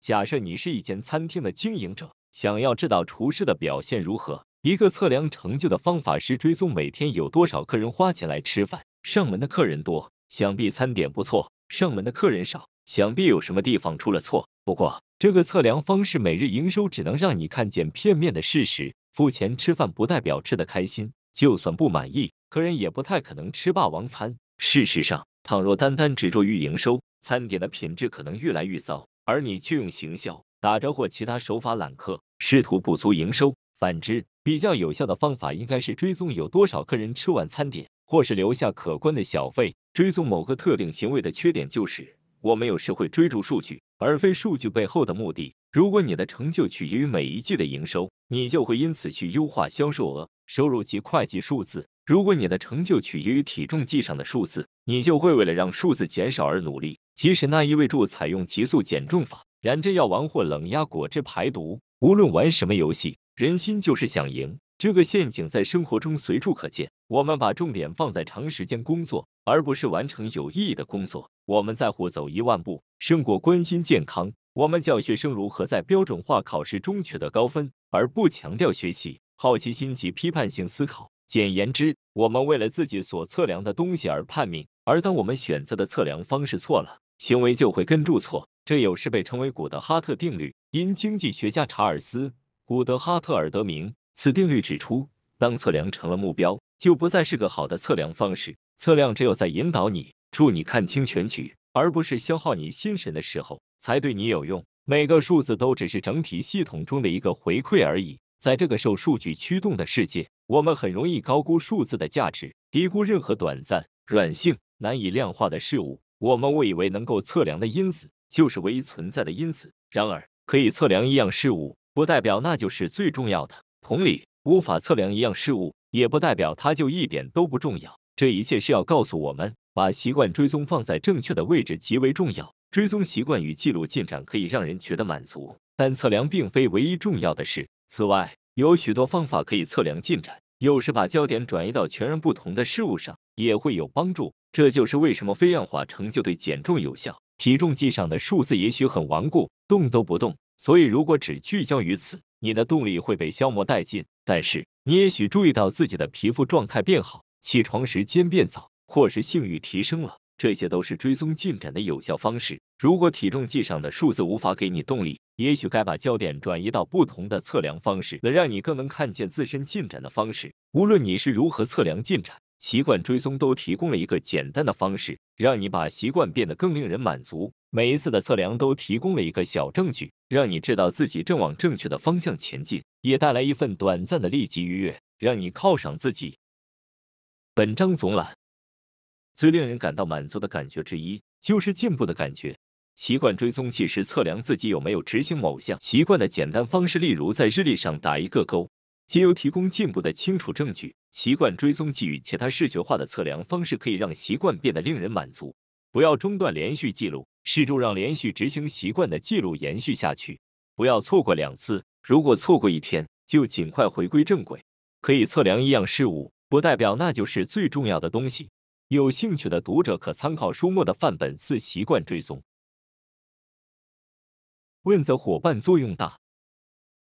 假设你是一间餐厅的经营者。想要知道厨师的表现如何，一个测量成就的方法是追踪每天有多少客人花钱来吃饭。上门的客人多，想必餐点不错；上门的客人少，想必有什么地方出了错。不过，这个测量方式每日营收只能让你看见片面的事实。付钱吃饭不代表吃的开心，就算不满意，客人也不太可能吃霸王餐。事实上，倘若单单执着于营收，餐点的品质可能越来越糟，而你却用行销。打折或其他手法揽客，试图补足营收。反之，比较有效的方法应该是追踪有多少客人吃完餐点，或是留下可观的小费。追踪某个特定行为的缺点就是，我们有时会追逐数据，而非数据背后的目的。如果你的成就取决于每一季的营收，你就会因此去优化销售额、收入及会计数字。如果你的成就取决于体重计上的数字，你就会为了让数字减少而努力，即使那意味着采用极速减重法。燃着药丸或冷压果汁排毒。无论玩什么游戏，人心就是想赢。这个陷阱在生活中随处可见。我们把重点放在长时间工作，而不是完成有意义的工作。我们在乎走一万步胜过关心健康。我们教学生如何在标准化考试中取得高分，而不强调学习好奇心及批判性思考。简言之，我们为了自己所测量的东西而判命。而当我们选择的测量方式错了，行为就会跟住错。这有时被称为古德哈特定律，因经济学家查尔斯·古德哈特尔得名。此定律指出，当测量成了目标，就不再是个好的测量方式。测量只有在引导你、助你看清全局，而不是消耗你心神的时候，才对你有用。每个数字都只是整体系统中的一个回馈而已。在这个受数据驱动的世界，我们很容易高估数字的价值，低估任何短暂、软性、难以量化的事物。我们误以为能够测量的因子。就是唯一存在的因子。然而，可以测量一样事物，不代表那就是最重要的。同理，无法测量一样事物，也不代表它就一点都不重要。这一切是要告诉我们，把习惯追踪放在正确的位置极为重要。追踪习惯与记录进展可以让人觉得满足，但测量并非唯一重要的事。此外，有许多方法可以测量进展，有时把焦点转移到全然不同的事物上也会有帮助。这就是为什么非量化成就对减重有效。体重计上的数字也许很顽固，动都不动，所以如果只聚焦于此，你的动力会被消磨殆尽。但是你也许注意到自己的皮肤状态变好，起床时间变早，或是性欲提升了，这些都是追踪进展的有效方式。如果体重计上的数字无法给你动力，也许该把焦点转移到不同的测量方式，能让你更能看见自身进展的方式。无论你是如何测量进展。习惯追踪都提供了一个简单的方式，让你把习惯变得更令人满足。每一次的测量都提供了一个小证据，让你知道自己正往正确的方向前进，也带来一份短暂的立即愉悦，让你犒赏自己。本章总览：最令人感到满足的感觉之一，就是进步的感觉。习惯追踪器是测量自己有没有执行某项习惯的简单方式，例如在日历上打一个勾。即由提供进一步的清楚证据。习惯追踪给予其他视觉化的测量方式可以让习惯变得令人满足。不要中断连续记录，试着让连续执行习惯的记录延续下去。不要错过两次，如果错过一天，就尽快回归正轨。可以测量一样事物，不代表那就是最重要的东西。有兴趣的读者可参考书末的范本四习惯追踪。问责伙伴作用大。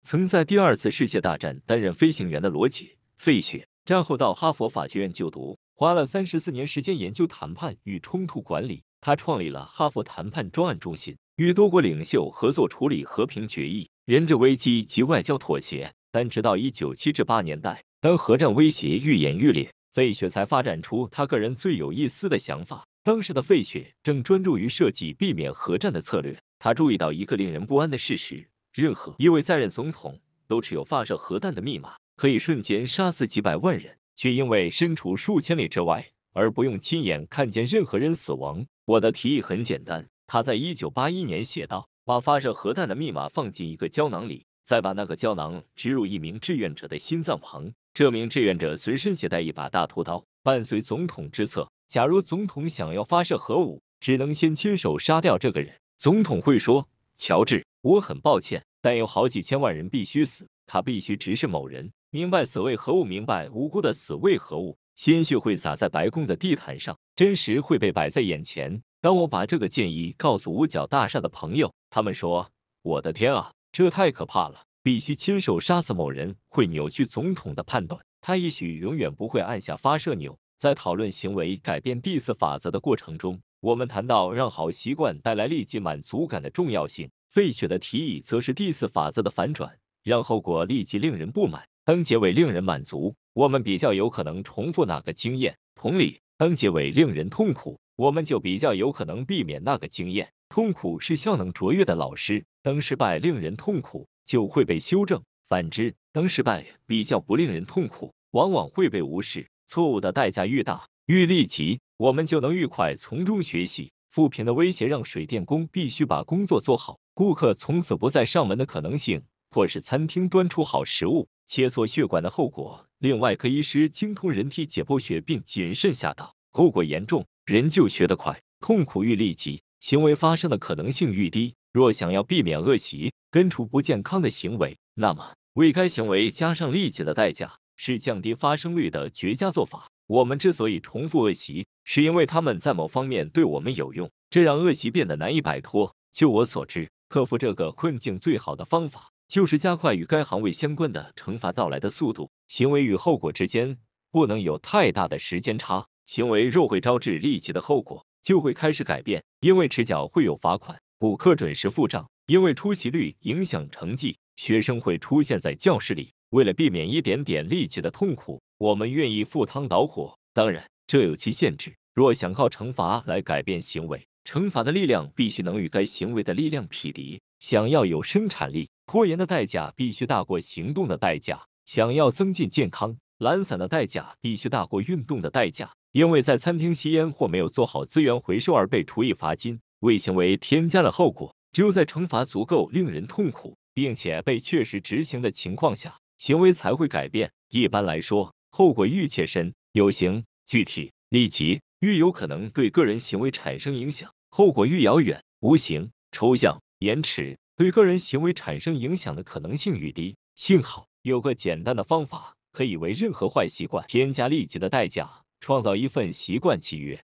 曾在第二次世界大战担任飞行员的罗杰·费雪，战后到哈佛法学院就读，花了三十四年时间研究谈判与冲突管理。他创立了哈佛谈判专案中心，与多国领袖合作处理和平决议、人质危机及外交妥协。但直到一九七至八年代，当核战威胁愈演愈烈，费雪才发展出他个人最有意思的想法。当时的费雪正专注于设计避免核战的策略。他注意到一个令人不安的事实。任何一位在任总统都持有发射核弹的密码，可以瞬间杀死几百万人，却因为身处数千里之外而不用亲眼看见任何人死亡。我的提议很简单，他在1981年写道：把发射核弹的密码放进一个胶囊里，再把那个胶囊植入一名志愿者的心脏旁。这名志愿者随身携带一把大屠刀，伴随总统之策。假如总统想要发射核武，只能先亲手杀掉这个人。总统会说。乔治，我很抱歉，但有好几千万人必须死。他必须直视某人，明白死为何物，明白无辜的死为何物。鲜血会洒在白宫的地毯上，真实会被摆在眼前。当我把这个建议告诉五角大厦的朋友，他们说：“我的天啊，这太可怕了！必须亲手杀死某人，会扭曲总统的判断。他也许永远不会按下发射钮。”在讨论行为改变第四法则的过程中。我们谈到让好习惯带来立即满足感的重要性，费雪的提议则是第四法则的反转：让后果立即令人不满。当结尾令人满足，我们比较有可能重复那个经验；同理，当结尾令人痛苦，我们就比较有可能避免那个经验。痛苦是效能卓越的老师。当失败令人痛苦，就会被修正；反之，当失败比较不令人痛苦，往往会被无视。错误的代价越大，越立即。我们就能愉快从中学习。富平的威胁让水电工必须把工作做好，顾客从此不再上门的可能性迫使餐厅端出好食物。切磋血管的后果另外科医师精通人体解剖学并谨慎下刀，后果严重。人就学得快，痛苦愈立即，行为发生的可能性愈低。若想要避免恶习，根除不健康的行为，那么为该行为加上立即的代价，是降低发生率的绝佳做法。我们之所以重复恶习，是因为他们在某方面对我们有用，这让恶习变得难以摆脱。就我所知，克服这个困境最好的方法就是加快与该行为相关的惩罚到来的速度。行为与后果之间不能有太大的时间差。行为若会招致立即的后果，就会开始改变。因为迟缴会有罚款，补课准时付账，因为出席率影响成绩，学生会出现在教室里。为了避免一点点立即的痛苦。我们愿意赴汤蹈火，当然，这有其限制。若想靠惩罚来改变行为，惩罚的力量必须能与该行为的力量匹敌。想要有生产力，拖延的代价必须大过行动的代价；想要增进健康，懒散的代价必须大过运动的代价。因为在餐厅吸烟或没有做好资源回收而被处以罚金，为行为添加了后果。只有在惩罚足够令人痛苦，并且被确实执行的情况下，行为才会改变。一般来说。后果愈切身、有形、具体、立即，愈有可能对个人行为产生影响；后果愈遥远、无形、抽象、延迟，对个人行为产生影响的可能性愈低。幸好有个简单的方法，可以为任何坏习惯添加立即的代价，创造一份习惯契约。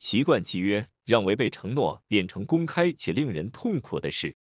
习惯契约让违背承诺变成公开且令人痛苦的事。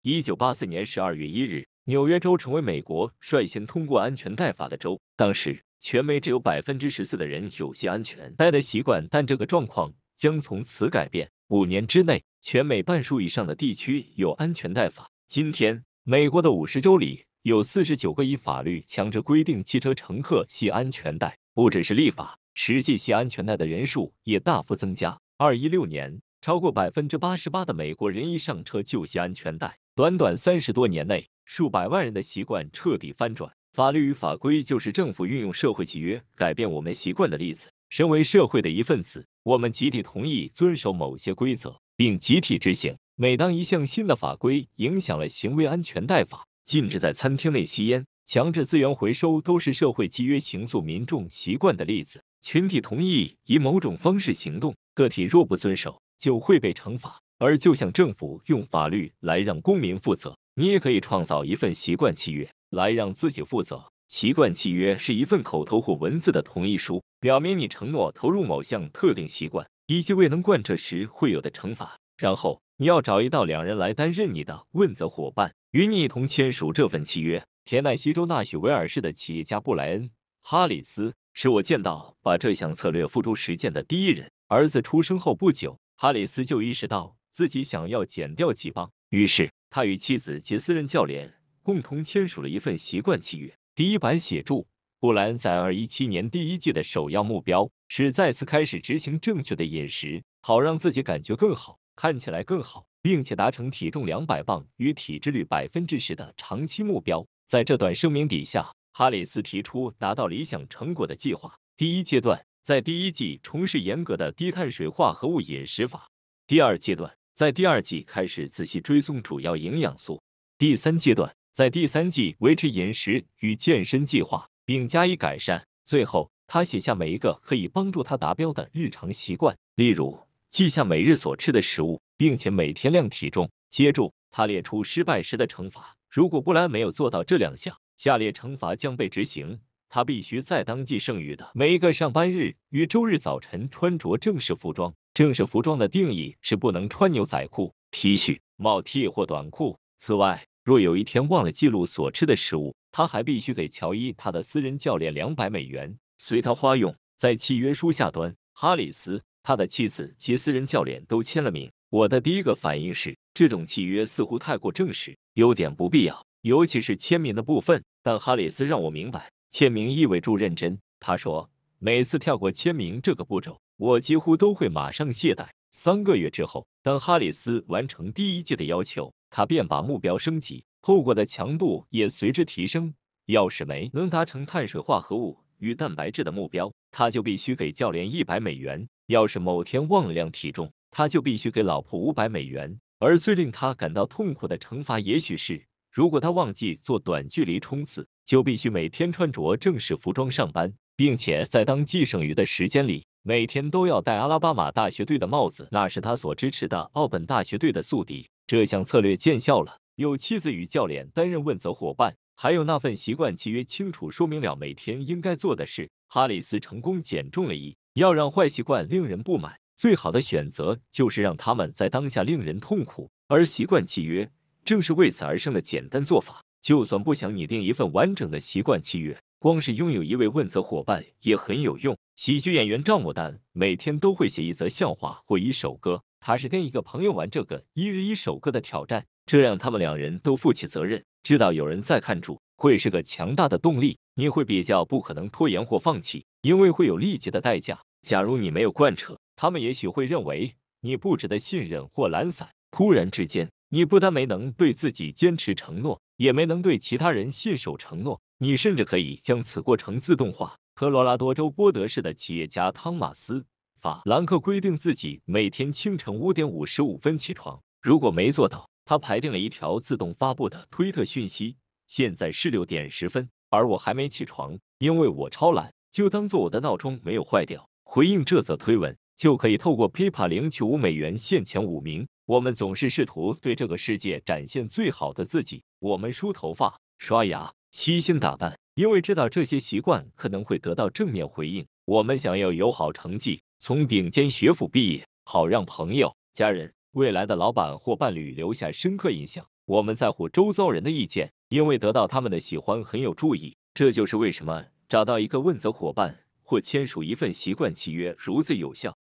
一九八四年十二月一日。纽约州成为美国率先通过安全带法的州。当时，全美只有百分之十四的人有些安全带的习惯，但这个状况将从此改变。五年之内，全美半数以上的地区有安全带法。今天，美国的五十州里有四十九个以法律强制规定汽车乘客系安全带。不只是立法，实际系安全带的人数也大幅增加。二一六年，超过百分之八十八的美国人一上车就系安全带。短短三十多年内。数百万人的习惯彻底翻转，法律与法规就是政府运用社会契约改变我们习惯的例子。身为社会的一份子，我们集体同意遵守某些规则，并集体执行。每当一项新的法规影响了行为，安全带法禁止在餐厅内吸烟，强制资源回收，都是社会契约形塑民众习惯的例子。群体同意以某种方式行动，个体若不遵守就会被惩罚，而就像政府用法律来让公民负责。你也可以创造一份习惯契约来让自己负责。习惯契约是一份口头或文字的同意书，表明你承诺投入某项特定习惯，以及未能贯彻时会有的惩罚。然后你要找一到两人来担任你的问责伙伴，与你一同签署这份契约。田纳西州纳许维尔市的企业家布莱恩·哈里斯是我见到把这项策略付诸实践的第一人。儿子出生后不久，哈里斯就意识到自己想要减掉几磅，于是。他与妻子杰斯任教练，共同签署了一份习惯契约。第一版写著，布兰在2一1 7年第一季的首要目标是再次开始执行正确的饮食，好让自己感觉更好，看起来更好，并且达成体重两百磅与体脂率百分之十的长期目标。在这段声明底下，哈里斯提出达到理想成果的计划：第一阶段，在第一季从事严格的低碳水化合物饮食法；第二阶段。在第二季开始仔细追踪主要营养素。第三阶段，在第三季维持饮食与健身计划，并加以改善。最后，他写下每一个可以帮助他达标的日常习惯，例如记下每日所吃的食物，并且每天量体重。接住，他列出失败时的惩罚：如果布兰没有做到这两项，下列惩罚将被执行：他必须在当季剩余的每一个上班日与周日早晨穿着正式服装。正式服装的定义是不能穿牛仔裤、T 恤、帽 T 或短裤。此外，若有一天忘了记录所吃的食物，他还必须给乔伊他的私人教练两百美元，随他花用。在契约书下端，哈里斯、他的妻子及私人教练都签了名。我的第一个反应是，这种契约似乎太过正式，有点不必要，尤其是签名的部分。但哈里斯让我明白，签名意味着认真。他说，每次跳过签名这个步骤。我几乎都会马上懈怠。三个月之后，当哈里斯完成第一季的要求，他便把目标升级，后果的强度也随之提升。要是没能达成碳水化合物与蛋白质的目标，他就必须给教练一百美元；要是某天忘了量体重，他就必须给老婆五百美元。而最令他感到痛苦的惩罚，也许是如果他忘记做短距离冲刺，就必须每天穿着正式服装上班，并且在当季剩余的时间里。每天都要戴阿拉巴马大学队的帽子，那是他所支持的奥本大学队的宿敌。这项策略见效了，有妻子与教练担任问责伙伴，还有那份习惯契约清楚说明了每天应该做的事。哈里斯成功减重了一。要让坏习惯令人不满，最好的选择就是让他们在当下令人痛苦。而习惯契约正是为此而生的简单做法。就算不想拟定一份完整的习惯契约，光是拥有一位问责伙伴也很有用。喜剧演员赵牡丹每天都会写一则笑话或一首歌。他是跟一个朋友玩这个“一日一首歌”的挑战，这让他们两人都负起责任，知道有人在看住，会是个强大的动力。你会比较不可能拖延或放弃，因为会有立即的代价。假如你没有贯彻，他们也许会认为你不值得信任或懒散。突然之间，你不但没能对自己坚持承诺，也没能对其他人信守承诺。你甚至可以将此过程自动化。科罗拉多州波德市的企业家汤马斯·法兰克规定自己每天清晨五点五十五分起床。如果没做到，他排定了一条自动发布的推特讯息：“现在是六点十分，而我还没起床，因为我超懒。”就当做我的闹钟没有坏掉。回应这则推文，就可以透过 PayPal 领取五美元现钱。五名。我们总是试图对这个世界展现最好的自己。我们梳头发、刷牙、悉心打扮。因为知道这些习惯可能会得到正面回应，我们想要有好成绩，从顶尖学府毕业，好让朋友、家人、未来的老板或伴侣留下深刻印象。我们在乎周遭人的意见，因为得到他们的喜欢很有注意。这就是为什么找到一个问责伙伴或签署一份习惯契约如此有效。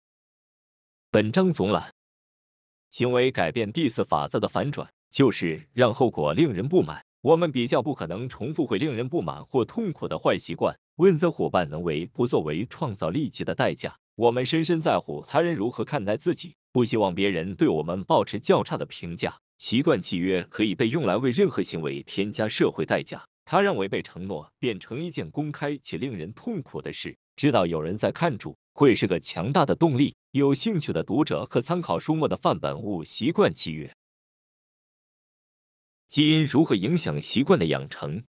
本章总览：行为改变第四法则的反转，就是让后果令人不满。我们比较不可能重复会令人不满或痛苦的坏习惯。问责伙伴能为不作为创造利己的代价。我们深深在乎他人如何看待自己，不希望别人对我们保持较差的评价。习惯契约可以被用来为任何行为添加社会代价，它让违背承诺变成一件公开且令人痛苦的事。知道有人在看住，会是个强大的动力。有兴趣的读者可参考书目的范本物习惯契约。基因如何影响习惯的养成？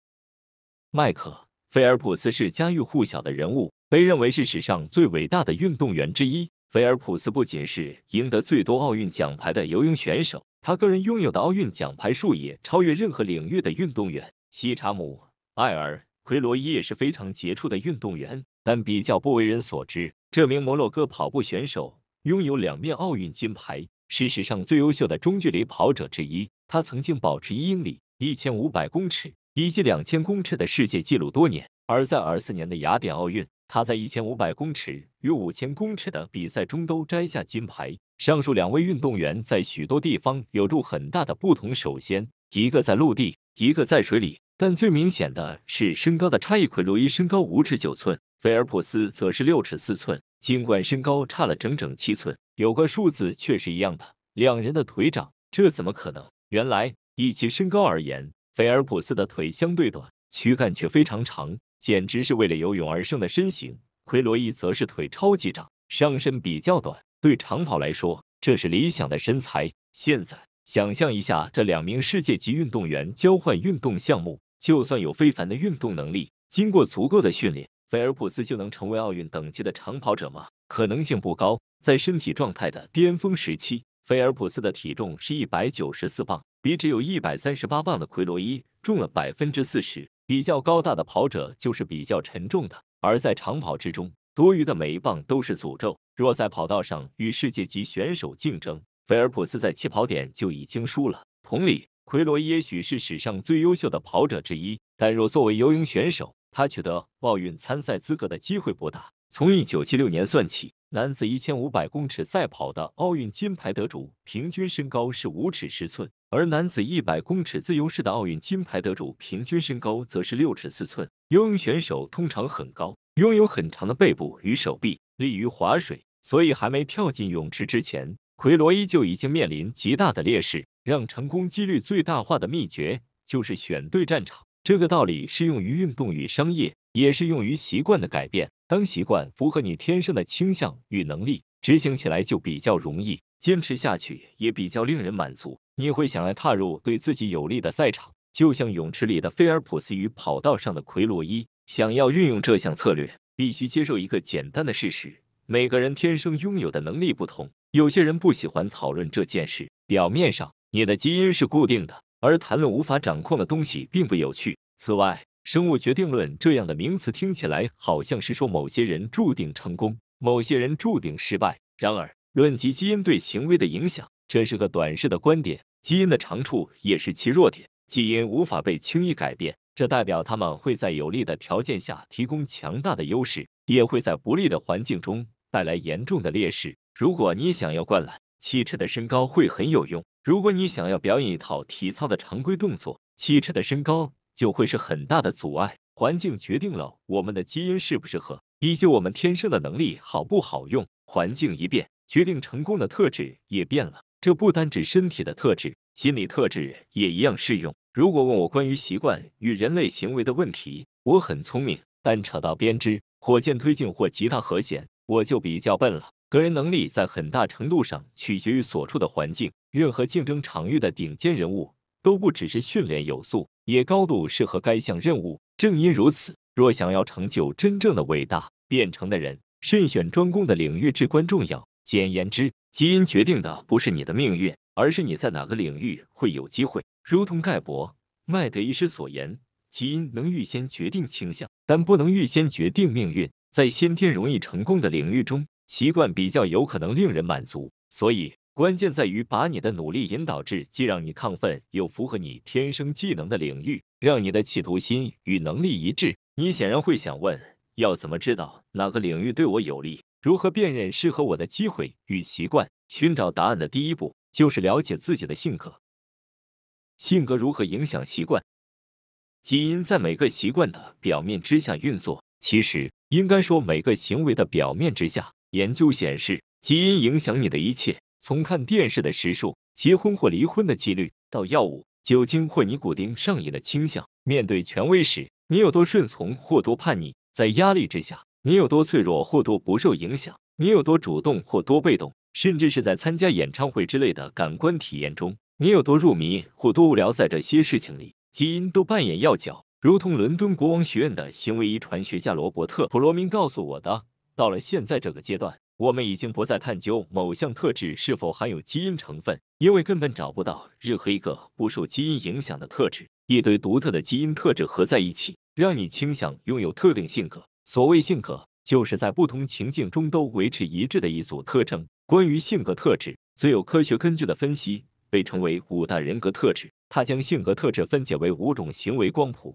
迈克菲尔普斯是家喻户晓的人物，被认为是史上最伟大的运动员之一。菲尔普斯不仅是赢得最多奥运奖牌的游泳选手，他个人拥有的奥运奖牌数也超越任何领域的运动员。西查姆艾尔奎罗伊也是非常杰出的运动员，但比较不为人所知。这名摩洛哥跑步选手拥有两面奥运金牌。是史上最优秀的中距离跑者之一，他曾经保持一英里一千五百公尺以及两千公尺的世界纪录多年。而在二四年的雅典奥运，他在一千五百公尺与五千公尺的比赛中都摘下金牌。上述两位运动员在许多地方有着很大的不同，首先，一个在陆地，一个在水里；但最明显的是身高的差异，奎罗伊身高五尺九寸，菲尔普斯则是六尺四寸。尽管身高差了整整七寸，有个数字却是一样的。两人的腿长，这怎么可能？原来，以其身高而言，菲尔普斯的腿相对短，躯干却非常长，简直是为了游泳而生的身形。奎罗伊则是腿超级长，上身比较短，对长跑来说，这是理想的身材。现在，想象一下这两名世界级运动员交换运动项目，就算有非凡的运动能力，经过足够的训练。菲尔普斯就能成为奥运等级的长跑者吗？可能性不高。在身体状态的巅峰时期，菲尔普斯的体重是一百九十四磅，比只有一百三十八磅的奎罗伊重了百分之四十。比较高大的跑者就是比较沉重的，而在长跑之中，多余的每一磅都是诅咒。若在跑道上与世界级选手竞争，菲尔普斯在起跑点就已经输了。同理，奎罗伊也许是史上最优秀的跑者之一，但若作为游泳选手，他取得奥运参赛资格的机会不大。从一九七六年算起，男子一千五百公尺赛跑的奥运金牌得主平均身高是五尺十寸，而男子一百公尺自由式的奥运金牌得主平均身高则是六尺四寸。游泳选手通常很高，拥有很长的背部与手臂，利于划水。所以，还没跳进泳池之前，奎罗伊就已经面临极大的劣势。让成功几率最大化的秘诀，就是选对战场。这个道理适用于运动与商业，也是用于习惯的改变。当习惯符合你天生的倾向与能力，执行起来就比较容易，坚持下去也比较令人满足。你会想要踏入对自己有利的赛场，就像泳池里的菲尔普斯与跑道上的奎洛伊。想要运用这项策略，必须接受一个简单的事实：每个人天生拥有的能力不同。有些人不喜欢讨论这件事。表面上，你的基因是固定的。而谈论无法掌控的东西并不有趣。此外，“生物决定论”这样的名词听起来好像是说某些人注定成功，某些人注定失败。然而，论及基因对行为的影响，这是个短视的观点。基因的长处也是其弱点。基因无法被轻易改变，这代表他们会在有利的条件下提供强大的优势，也会在不利的环境中带来严重的劣势。如果你想要灌篮，体测的身高会很有用。如果你想要表演一套体操的常规动作，汽车的身高就会是很大的阻碍。环境决定了我们的基因适不适合，以及我们天生的能力好不好用。环境一变，决定成功的特质也变了。这不单指身体的特质，心理特质也一样适用。如果问我关于习惯与人类行为的问题，我很聪明，但扯到编织、火箭推进或吉他和弦，我就比较笨了。个人能力在很大程度上取决于所处的环境。任何竞争场域的顶尖人物都不只是训练有素，也高度适合该项任务。正因如此，若想要成就真正的伟大，变成的人，慎选专攻的领域至关重要。简言之，基因决定的不是你的命运，而是你在哪个领域会有机会。如同盖博·麦德医师所言，基因能预先决定倾向，但不能预先决定命运。在先天容易成功的领域中，习惯比较有可能令人满足，所以。关键在于把你的努力引导至既让你亢奋又符合你天生技能的领域，让你的企图心与能力一致。你显然会想问：要怎么知道哪个领域对我有利？如何辨认适合我的机会与习惯？寻找答案的第一步就是了解自己的性格。性格如何影响习惯？基因在每个习惯的表面之下运作，其实应该说每个行为的表面之下。研究显示，基因影响你的一切。从看电视的时数、结婚或离婚的几率，到药物、酒精或尼古丁上瘾的倾向；面对权威时，你有多顺从或多叛逆；在压力之下，你有多脆弱或多不受影响；你有多主动或多被动；甚至是在参加演唱会之类的感官体验中，你有多入迷或多无聊。在这些事情里，基因都扮演要角，如同伦敦国王学院的行为遗传学家罗伯特·普罗明告诉我的。到了现在这个阶段。我们已经不再探究某项特质是否含有基因成分，因为根本找不到任何一个不受基因影响的特质。一堆独特的基因特质合在一起，让你倾向拥有特定性格。所谓性格，就是在不同情境中都维持一致的一组特征。关于性格特质最有科学根据的分析被称为五大人格特质，它将性格特质分解为五种行为光谱，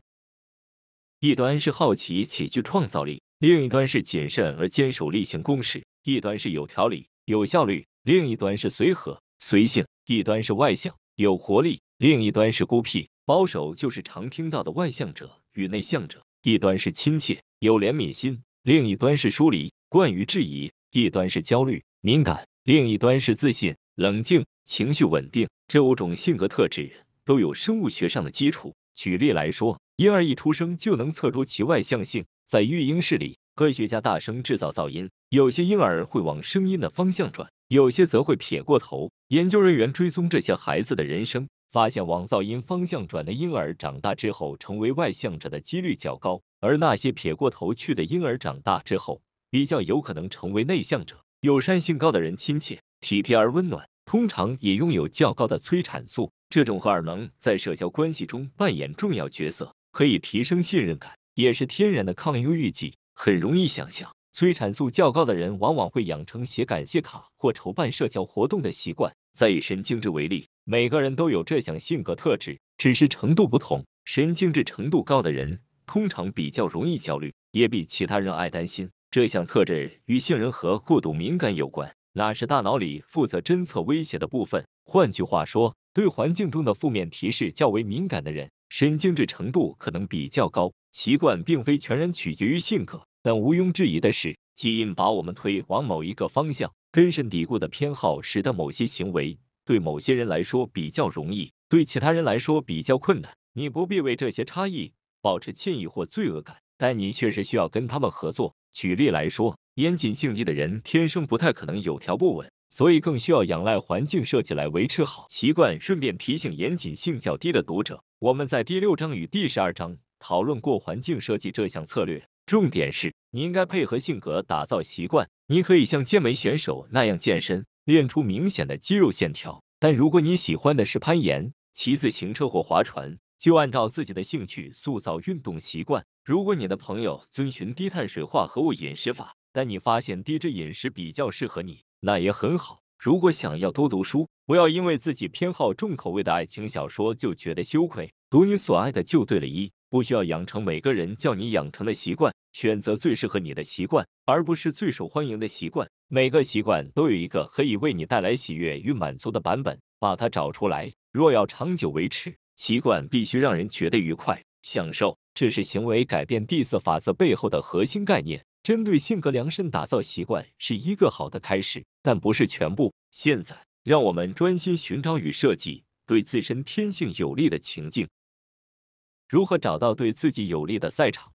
一端是好奇且具创造力，另一端是谨慎而坚守例行公事。一端是有条理、有效率，另一端是随和、随性；一端是外向、有活力，另一端是孤僻、保守。就是常听到的外向者与内向者。一端是亲切、有怜悯心，另一端是疏离、惯于质疑；一端是焦虑、敏感，另一端是自信、冷静、情绪稳定。这五种性格特质都有生物学上的基础。举例来说，婴儿一出生就能测出其外向性，在育婴室里。科学家大声制造噪音，有些婴儿会往声音的方向转，有些则会撇过头。研究人员追踪这些孩子的人生，发现往噪音方向转的婴儿长大之后成为外向者的几率较高，而那些撇过头去的婴儿长大之后比较有可能成为内向者。友善性高的人亲切、体贴而温暖，通常也拥有较高的催产素。这种荷尔蒙在社交关系中扮演重要角色，可以提升信任感，也是天然的抗忧郁剂。很容易想象，催产素较高的人往往会养成写感谢卡或筹办社交活动的习惯。再以神经质为例，每个人都有这项性格特质，只是程度不同。神经质程度高的人通常比较容易焦虑，也比其他人爱担心。这项特质与杏仁核过度敏感有关，那是大脑里负责侦测威胁的部分。换句话说，对环境中的负面提示较为敏感的人，神经质程度可能比较高。习惯并非全然取决于性格。但毋庸置疑的是，基因把我们推往某一个方向，根深蒂固的偏好使得某些行为对某些人来说比较容易，对其他人来说比较困难。你不必为这些差异保持歉意或罪恶感，但你确实需要跟他们合作。举例来说，严谨性低的人天生不太可能有条不紊，所以更需要仰赖环境设计来维持好习惯。顺便提醒严谨性较低的读者，我们在第六章与第十二章讨论过环境设计这项策略。重点是，你应该配合性格打造习惯。你可以像健美选手那样健身，练出明显的肌肉线条。但如果你喜欢的是攀岩、骑自行车或划船，就按照自己的兴趣塑造运动习惯。如果你的朋友遵循低碳水化合物饮食法，但你发现低脂饮食比较适合你，那也很好。如果想要多读书，不要因为自己偏好重口味的爱情小说就觉得羞愧，读你所爱的就对了。一。不需要养成每个人叫你养成的习惯，选择最适合你的习惯，而不是最受欢迎的习惯。每个习惯都有一个可以为你带来喜悦与满足的版本，把它找出来。若要长久维持习惯，必须让人觉得愉快、享受。这是行为改变第四法则背后的核心概念。针对性格量身打造习惯是一个好的开始，但不是全部。现在，让我们专心寻找与设计对自身天性有利的情境。如何找到对自己有利的赛场？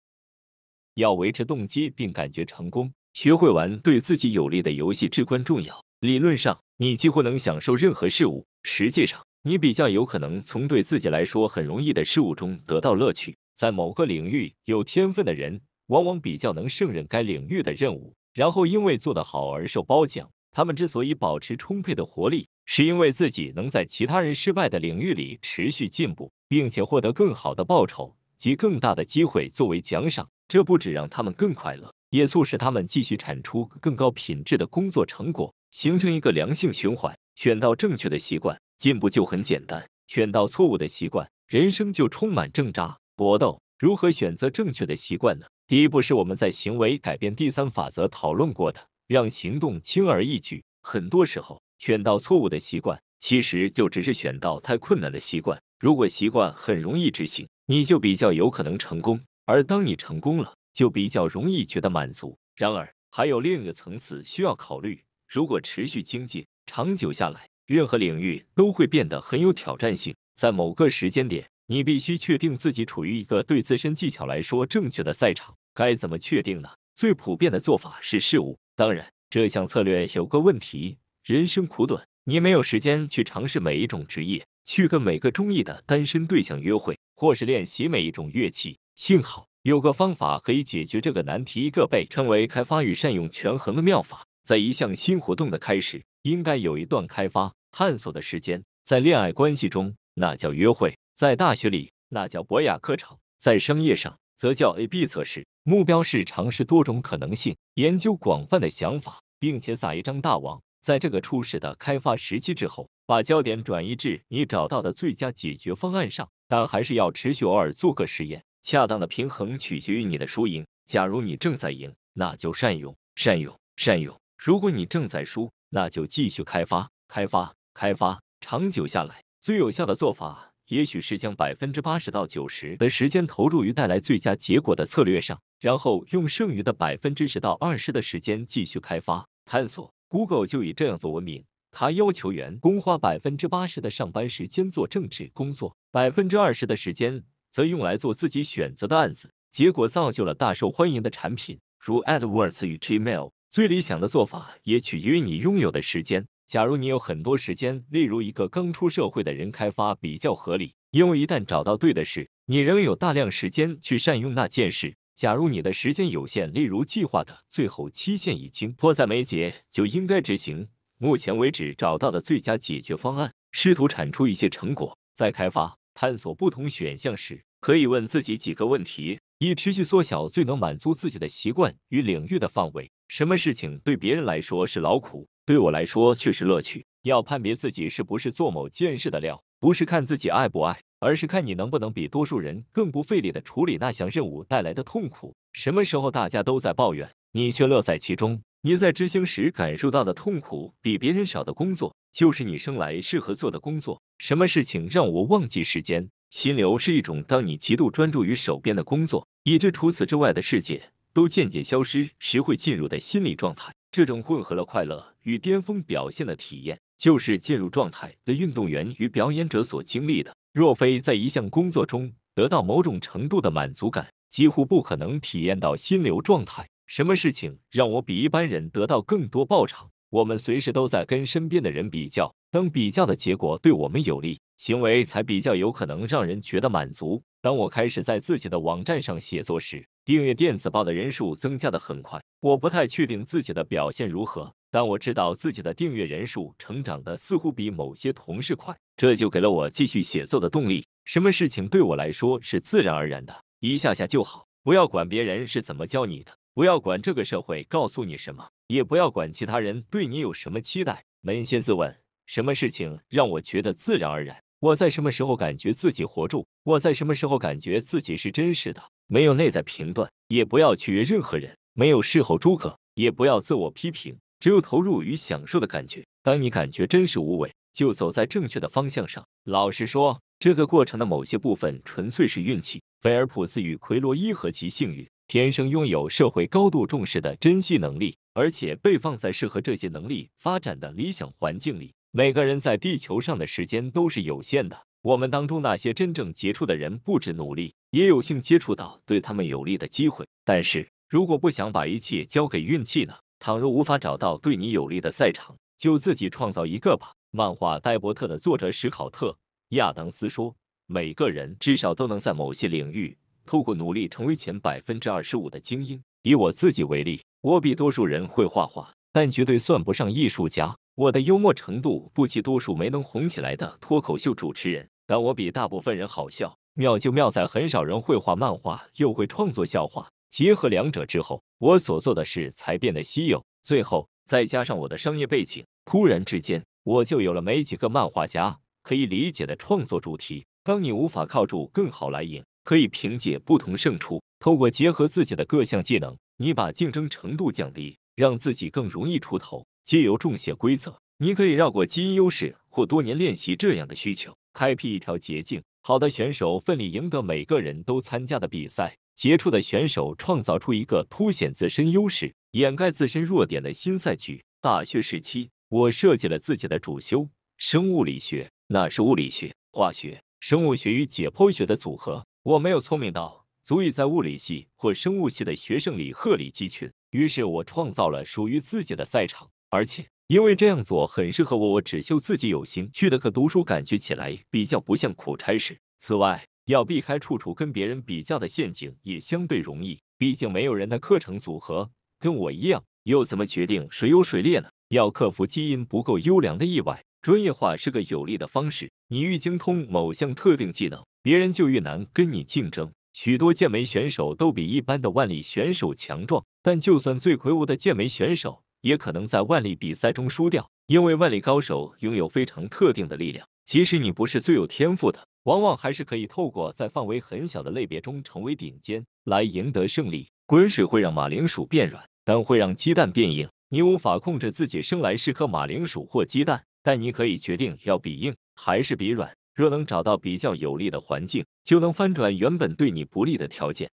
要维持动机并感觉成功，学会玩对自己有利的游戏至关重要。理论上，你几乎能享受任何事物；实际上，你比较有可能从对自己来说很容易的事物中得到乐趣。在某个领域有天分的人，往往比较能胜任该领域的任务，然后因为做得好而受褒奖。他们之所以保持充沛的活力，是因为自己能在其他人失败的领域里持续进步。并且获得更好的报酬及更大的机会作为奖赏，这不只让他们更快乐，也促使他们继续产出更高品质的工作成果，形成一个良性循环。选到正确的习惯，进步就很简单；选到错误的习惯，人生就充满挣扎搏斗。如何选择正确的习惯呢？第一步是我们在行为改变第三法则讨论过的，让行动轻而易举。很多时候，选到错误的习惯，其实就只是选到太困难的习惯。如果习惯很容易执行，你就比较有可能成功。而当你成功了，就比较容易觉得满足。然而，还有另一个层次需要考虑：如果持续精进，长久下来，任何领域都会变得很有挑战性。在某个时间点，你必须确定自己处于一个对自身技巧来说正确的赛场。该怎么确定呢？最普遍的做法是事物。当然，这项策略有个问题：人生苦短，你没有时间去尝试每一种职业。去跟每个中意的单身对象约会，或是练习每一种乐器。幸好有个方法可以解决这个难题，一个被称为“开发与善用权衡”的妙法。在一项新活动的开始，应该有一段开发探索的时间。在恋爱关系中，那叫约会；在大学里，那叫博雅课程；在商业上，则叫 A B 测试。目标是尝试多种可能性，研究广泛的想法，并且撒一张大网。在这个初始的开发时期之后，把焦点转移至你找到的最佳解决方案上，但还是要持续偶尔做个实验。恰当的平衡取决于你的输赢。假如你正在赢，那就善用善用善用；如果你正在输，那就继续开发开发开发。长久下来，最有效的做法也许是将百分之八十到九十的时间投入于带来最佳结果的策略上，然后用剩余的百分之十到二十的时间继续开发探索。Google 就以这样做闻名。他要求员工花百分之八十的上班时间做政治工作，百分之二十的时间则用来做自己选择的案子。结果造就了大受欢迎的产品，如 AdWords 与 Gmail。最理想的做法也取决于你拥有的时间。假如你有很多时间，例如一个刚出社会的人，开发比较合理，因为一旦找到对的事，你仍有大量时间去善用那件事。假如你的时间有限，例如计划的最后期限已经迫在眉睫，就应该执行目前为止找到的最佳解决方案，试图产出一些成果。在开发、探索不同选项时，可以问自己几个问题，以持续缩小最能满足自己的习惯与领域的范围。什么事情对别人来说是劳苦，对我来说却是乐趣？要判别自己是不是做某件事的料，不是看自己爱不爱。而是看你能不能比多数人更不费力的处理那项任务带来的痛苦。什么时候大家都在抱怨，你却乐在其中？你在执行时感受到的痛苦比别人少的工作，就是你生来适合做的工作。什么事情让我忘记时间？心流是一种当你极度专注于手边的工作，以致除此之外的世界都渐渐消失时会进入的心理状态。这种混合了快乐与巅峰表现的体验。就是进入状态的运动员与表演者所经历的。若非在一项工作中得到某种程度的满足感，几乎不可能体验到心流状态。什么事情让我比一般人得到更多报偿？我们随时都在跟身边的人比较，当比较的结果对我们有利，行为才比较有可能让人觉得满足。当我开始在自己的网站上写作时，订阅电子报的人数增加的很快。我不太确定自己的表现如何。但我知道自己的订阅人数成长的似乎比某些同事快，这就给了我继续写作的动力。什么事情对我来说是自然而然的，一下下就好，不要管别人是怎么教你的，不要管这个社会告诉你什么，也不要管其他人对你有什么期待。扪心自问，什么事情让我觉得自然而然？我在什么时候感觉自己活住？我在什么时候感觉自己是真实的？没有内在评断，也不要取悦任何人；没有事后诸葛，也不要自我批评。只有投入与享受的感觉。当你感觉真实无为，就走在正确的方向上。老实说，这个过程的某些部分纯粹是运气。菲尔普斯与奎罗伊和其幸运，天生拥有社会高度重视的珍惜能力，而且被放在适合这些能力发展的理想环境里。每个人在地球上的时间都是有限的。我们当中那些真正杰出的人，不止努力，也有幸接触到对他们有利的机会。但是如果不想把一切交给运气呢？倘若无法找到对你有利的赛场，就自己创造一个吧。漫画《戴伯特》的作者史考特·亚当斯说：“每个人至少都能在某些领域，透过努力成为前百分之二十五的精英。”以我自己为例，我比多数人会画画，但绝对算不上艺术家。我的幽默程度不及多数没能红起来的脱口秀主持人，但我比大部分人好笑。妙就妙在很少人会画漫画，又会创作笑话。结合两者之后，我所做的事才变得稀有。最后再加上我的商业背景，突然之间我就有了没几个漫画家可以理解的创作主题。当你无法靠住更好来赢，可以凭借不同胜出。透过结合自己的各项技能，你把竞争程度降低，让自己更容易出头。借由重写规则，你可以绕过基因优势或多年练习这样的需求，开辟一条捷径。好的选手奋力赢得每个人都参加的比赛。杰出的选手创造出一个凸显自身优势、掩盖自身弱点的新赛局。大学时期，我设计了自己的主修：生物理学，那是物理学、化学、生物学与解剖学的组合。我没有聪明到足以在物理系或生物系的学生里鹤立鸡群，于是我创造了属于自己的赛场，而且因为这样做很适合我，我只秀自己有心去的课。读书感觉起来比较不像苦差事。此外，要避开处处跟别人比较的陷阱，也相对容易。毕竟没有人的课程组合跟我一样，又怎么决定谁优谁劣呢？要克服基因不够优良的意外，专业化是个有利的方式。你愈精通某项特定技能，别人就越难跟你竞争。许多健美选手都比一般的万里选手强壮，但就算最魁梧的健美选手，也可能在万里比赛中输掉，因为万里高手拥有非常特定的力量。即使你不是最有天赋的。往往还是可以透过在范围很小的类别中成为顶尖来赢得胜利。滚水会让马铃薯变软，但会让鸡蛋变硬。你无法控制自己生来是颗马铃薯或鸡蛋，但你可以决定要比硬还是比软。若能找到比较有利的环境，就能翻转原本对你不利的条件。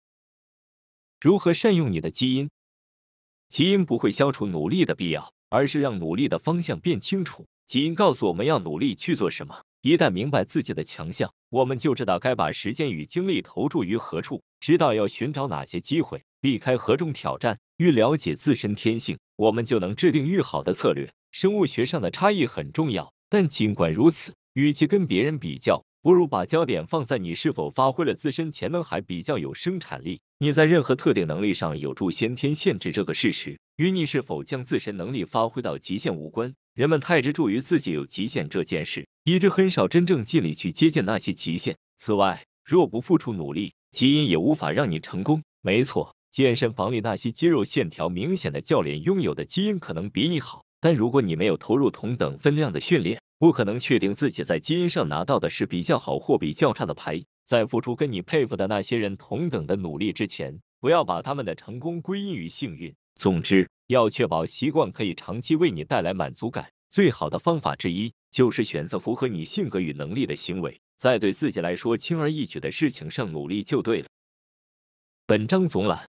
如何善用你的基因？基因不会消除努力的必要，而是让努力的方向变清楚。基因告诉我们要努力去做什么。一旦明白自己的强项，我们就知道该把时间与精力投注于何处，知道要寻找哪些机会，避开何种挑战。越了解自身天性，我们就能制定越好的策略。生物学上的差异很重要，但尽管如此，与其跟别人比较，不如把焦点放在你是否发挥了自身潜能还比较有生产力。你在任何特定能力上有助先天限制这个事实，与你是否将自身能力发挥到极限无关。人们太执着于自己有极限这件事，以致很少真正尽力去接近那些极限。此外，若不付出努力，基因也无法让你成功。没错，健身房里那些肌肉线条明显的教练拥有的基因可能比你好，但如果你没有投入同等分量的训练，不可能确定自己在基因上拿到的是比较好或比较差的牌。在付出跟你佩服的那些人同等的努力之前，不要把他们的成功归因于幸运。总之。要确保习惯可以长期为你带来满足感，最好的方法之一就是选择符合你性格与能力的行为，在对自己来说轻而易举的事情上努力就对了。本章总览：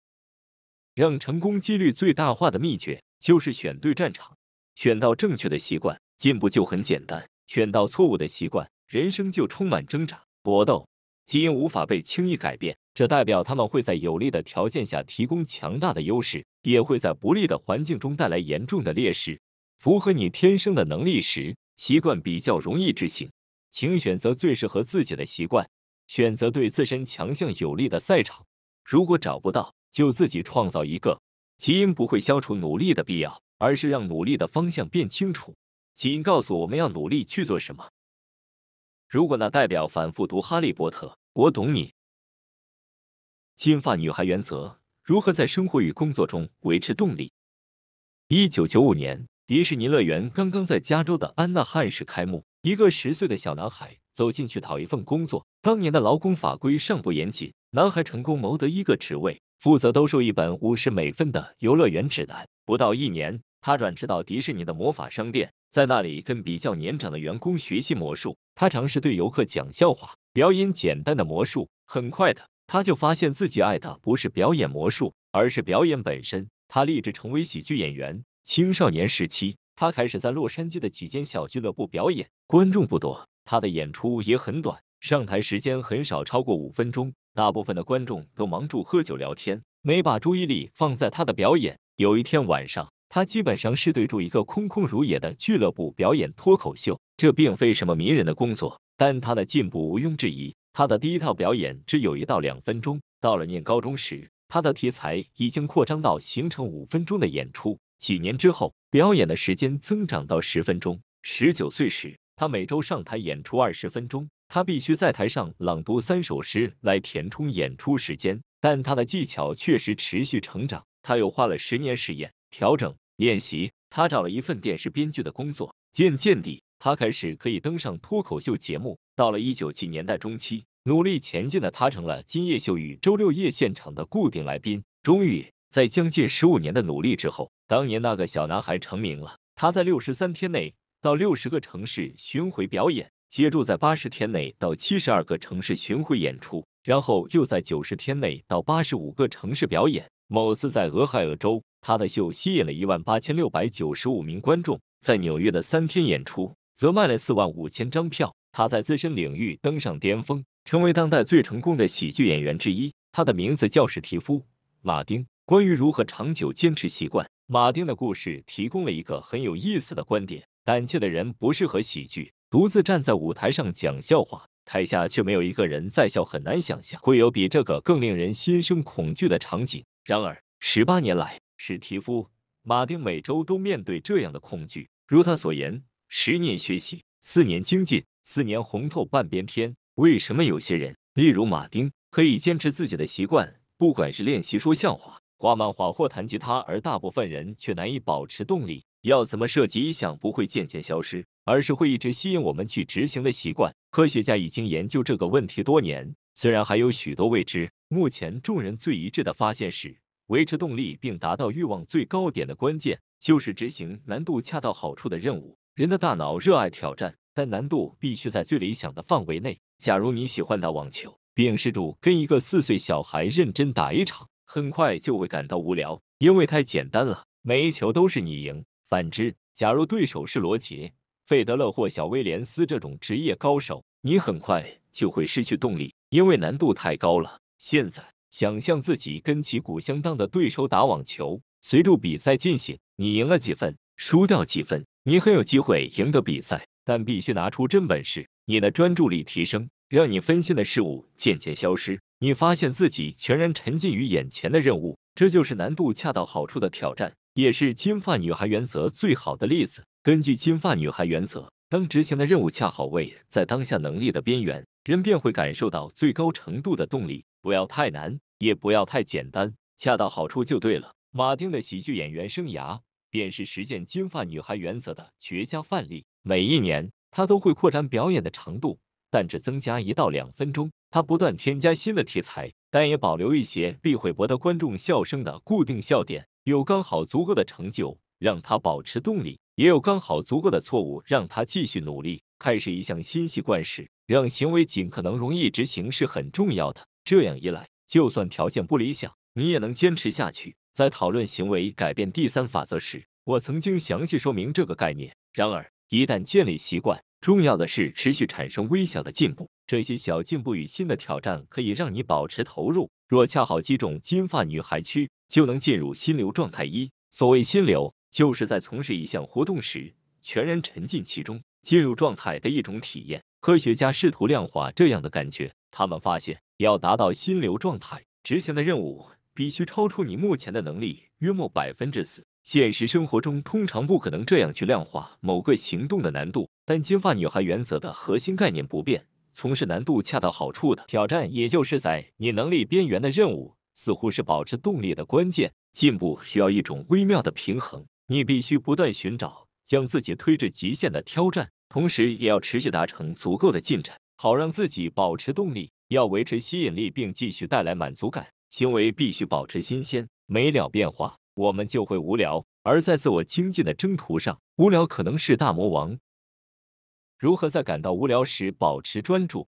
让成功几率最大化的秘诀就是选对战场，选到正确的习惯，进步就很简单；选到错误的习惯，人生就充满挣扎搏斗。基因无法被轻易改变，这代表他们会在有利的条件下提供强大的优势，也会在不利的环境中带来严重的劣势。符合你天生的能力时，习惯比较容易执行。请选择最适合自己的习惯，选择对自身强项有利的赛场。如果找不到，就自己创造一个。基因不会消除努力的必要，而是让努力的方向变清楚。基因告诉我们要努力去做什么。如果那代表反复读《哈利波特》，我懂你。金发女孩原则：如何在生活与工作中维持动力？一九九五年，迪士尼乐园刚刚在加州的安娜汉市开幕。一个十岁的小男孩走进去讨一份工作。当年的劳工法规尚不严谨，男孩成功谋得一个职位，负责兜售一本五十美分的游乐园指南。不到一年。他转职到迪士尼的魔法商店，在那里跟比较年长的员工学习魔术。他尝试对游客讲笑话、表演简单的魔术。很快的，他就发现自己爱的不是表演魔术，而是表演本身。他立志成为喜剧演员。青少年时期，他开始在洛杉矶的几间小俱乐部表演，观众不多，他的演出也很短，上台时间很少超过五分钟。大部分的观众都忙住喝酒聊天，没把注意力放在他的表演。有一天晚上。他基本上是对住一个空空如也的俱乐部表演脱口秀，这并非什么迷人的工作，但他的进步毋庸置疑。他的第一套表演只有一到两分钟，到了念高中时，他的题材已经扩张到形成五分钟的演出。几年之后，表演的时间增长到十分钟。十九岁时，他每周上台演出二十分钟，他必须在台上朗读三首诗来填充演出时间。但他的技巧确实持续成长，他又花了十年时间调整。练习，他找了一份电视编剧的工作。渐渐地，他开始可以登上脱口秀节目。到了1 9 7年代中期，努力前进的他成了《今夜秀》与《周六夜现场》的固定来宾。终于，在将近十五年的努力之后，当年那个小男孩成名了。他在63天内到60个城市巡回表演，接住在80天内到72个城市巡回演出，然后又在90天内到85个城市表演。某次在俄亥俄州。他的秀吸引了一万八千六百九十五名观众，在纽约的三天演出则卖了四万五千张票。他在自身领域登上巅峰，成为当代最成功的喜剧演员之一。他的名字叫史蒂夫·马丁。关于如何长久坚持习惯，马丁的故事提供了一个很有意思的观点：胆怯的人不适合喜剧，独自站在舞台上讲笑话，台下却没有一个人在笑，很难想象会有比这个更令人心生恐惧的场景。然而，十八年来。史蒂夫·马丁每周都面对这样的恐惧，如他所言：“十年学习，四年精进，四年红透半边天。”为什么有些人，例如马丁，可以坚持自己的习惯，不管是练习说笑话、画漫画或弹吉他，而大部分人却难以保持动力？要怎么设计一项不会渐渐消失，而是会一直吸引我们去执行的习惯？科学家已经研究这个问题多年，虽然还有许多未知，目前众人最一致的发现是。维持动力并达到欲望最高点的关键，就是执行难度恰到好处的任务。人的大脑热爱挑战，但难度必须在最理想的范围内。假如你喜欢打网球，并试图跟一个四岁小孩认真打一场，很快就会感到无聊，因为太简单了，每一球都是你赢。反之，假如对手是罗杰、费德勒或小威廉斯这种职业高手，你很快就会失去动力，因为难度太高了。现在。想象自己跟旗鼓相当的对手打网球，随着比赛进行，你赢了几分，输掉几分，你很有机会赢得比赛，但必须拿出真本事。你的专注力提升，让你分心的事物渐渐消失，你发现自己全然沉浸于眼前的任务。这就是难度恰到好处的挑战，也是金发女孩原则最好的例子。根据金发女孩原则，当执行的任务恰好位在当下能力的边缘，人便会感受到最高程度的动力。不要太难，也不要太简单，恰到好处就对了。马丁的喜剧演员生涯便是实践“金发女孩”原则的绝佳范例。每一年，他都会扩展表演的长度，但只增加一到两分钟。他不断添加新的题材，但也保留一些必会博得观众笑声的固定笑点。有刚好足够的成就让他保持动力，也有刚好足够的错误让他继续努力。开始一项新习惯时，让行为尽可能容易执行是很重要的。这样一来，就算条件不理想，你也能坚持下去。在讨论行为改变第三法则时，我曾经详细说明这个概念。然而，一旦建立习惯，重要的是持续产生微小的进步。这些小进步与新的挑战可以让你保持投入。若恰好击中金发女孩区，就能进入心流状态。一所谓心流，就是在从事一项活动时全然沉浸其中、进入状态的一种体验。科学家试图量化这样的感觉。他们发现，要达到心流状态，执行的任务必须超出你目前的能力约莫百分之四。现实生活中通常不可能这样去量化某个行动的难度，但金发女孩原则的核心概念不变：从事难度恰到好处的挑战，也就是在你能力边缘的任务，似乎是保持动力的关键。进步需要一种微妙的平衡，你必须不断寻找将自己推至极限的挑战，同时也要持续达成足够的进展。好让自己保持动力，要维持吸引力并继续带来满足感，行为必须保持新鲜。没了变化，我们就会无聊。而在自我精进的征途上，无聊可能是大魔王。如何在感到无聊时保持专注？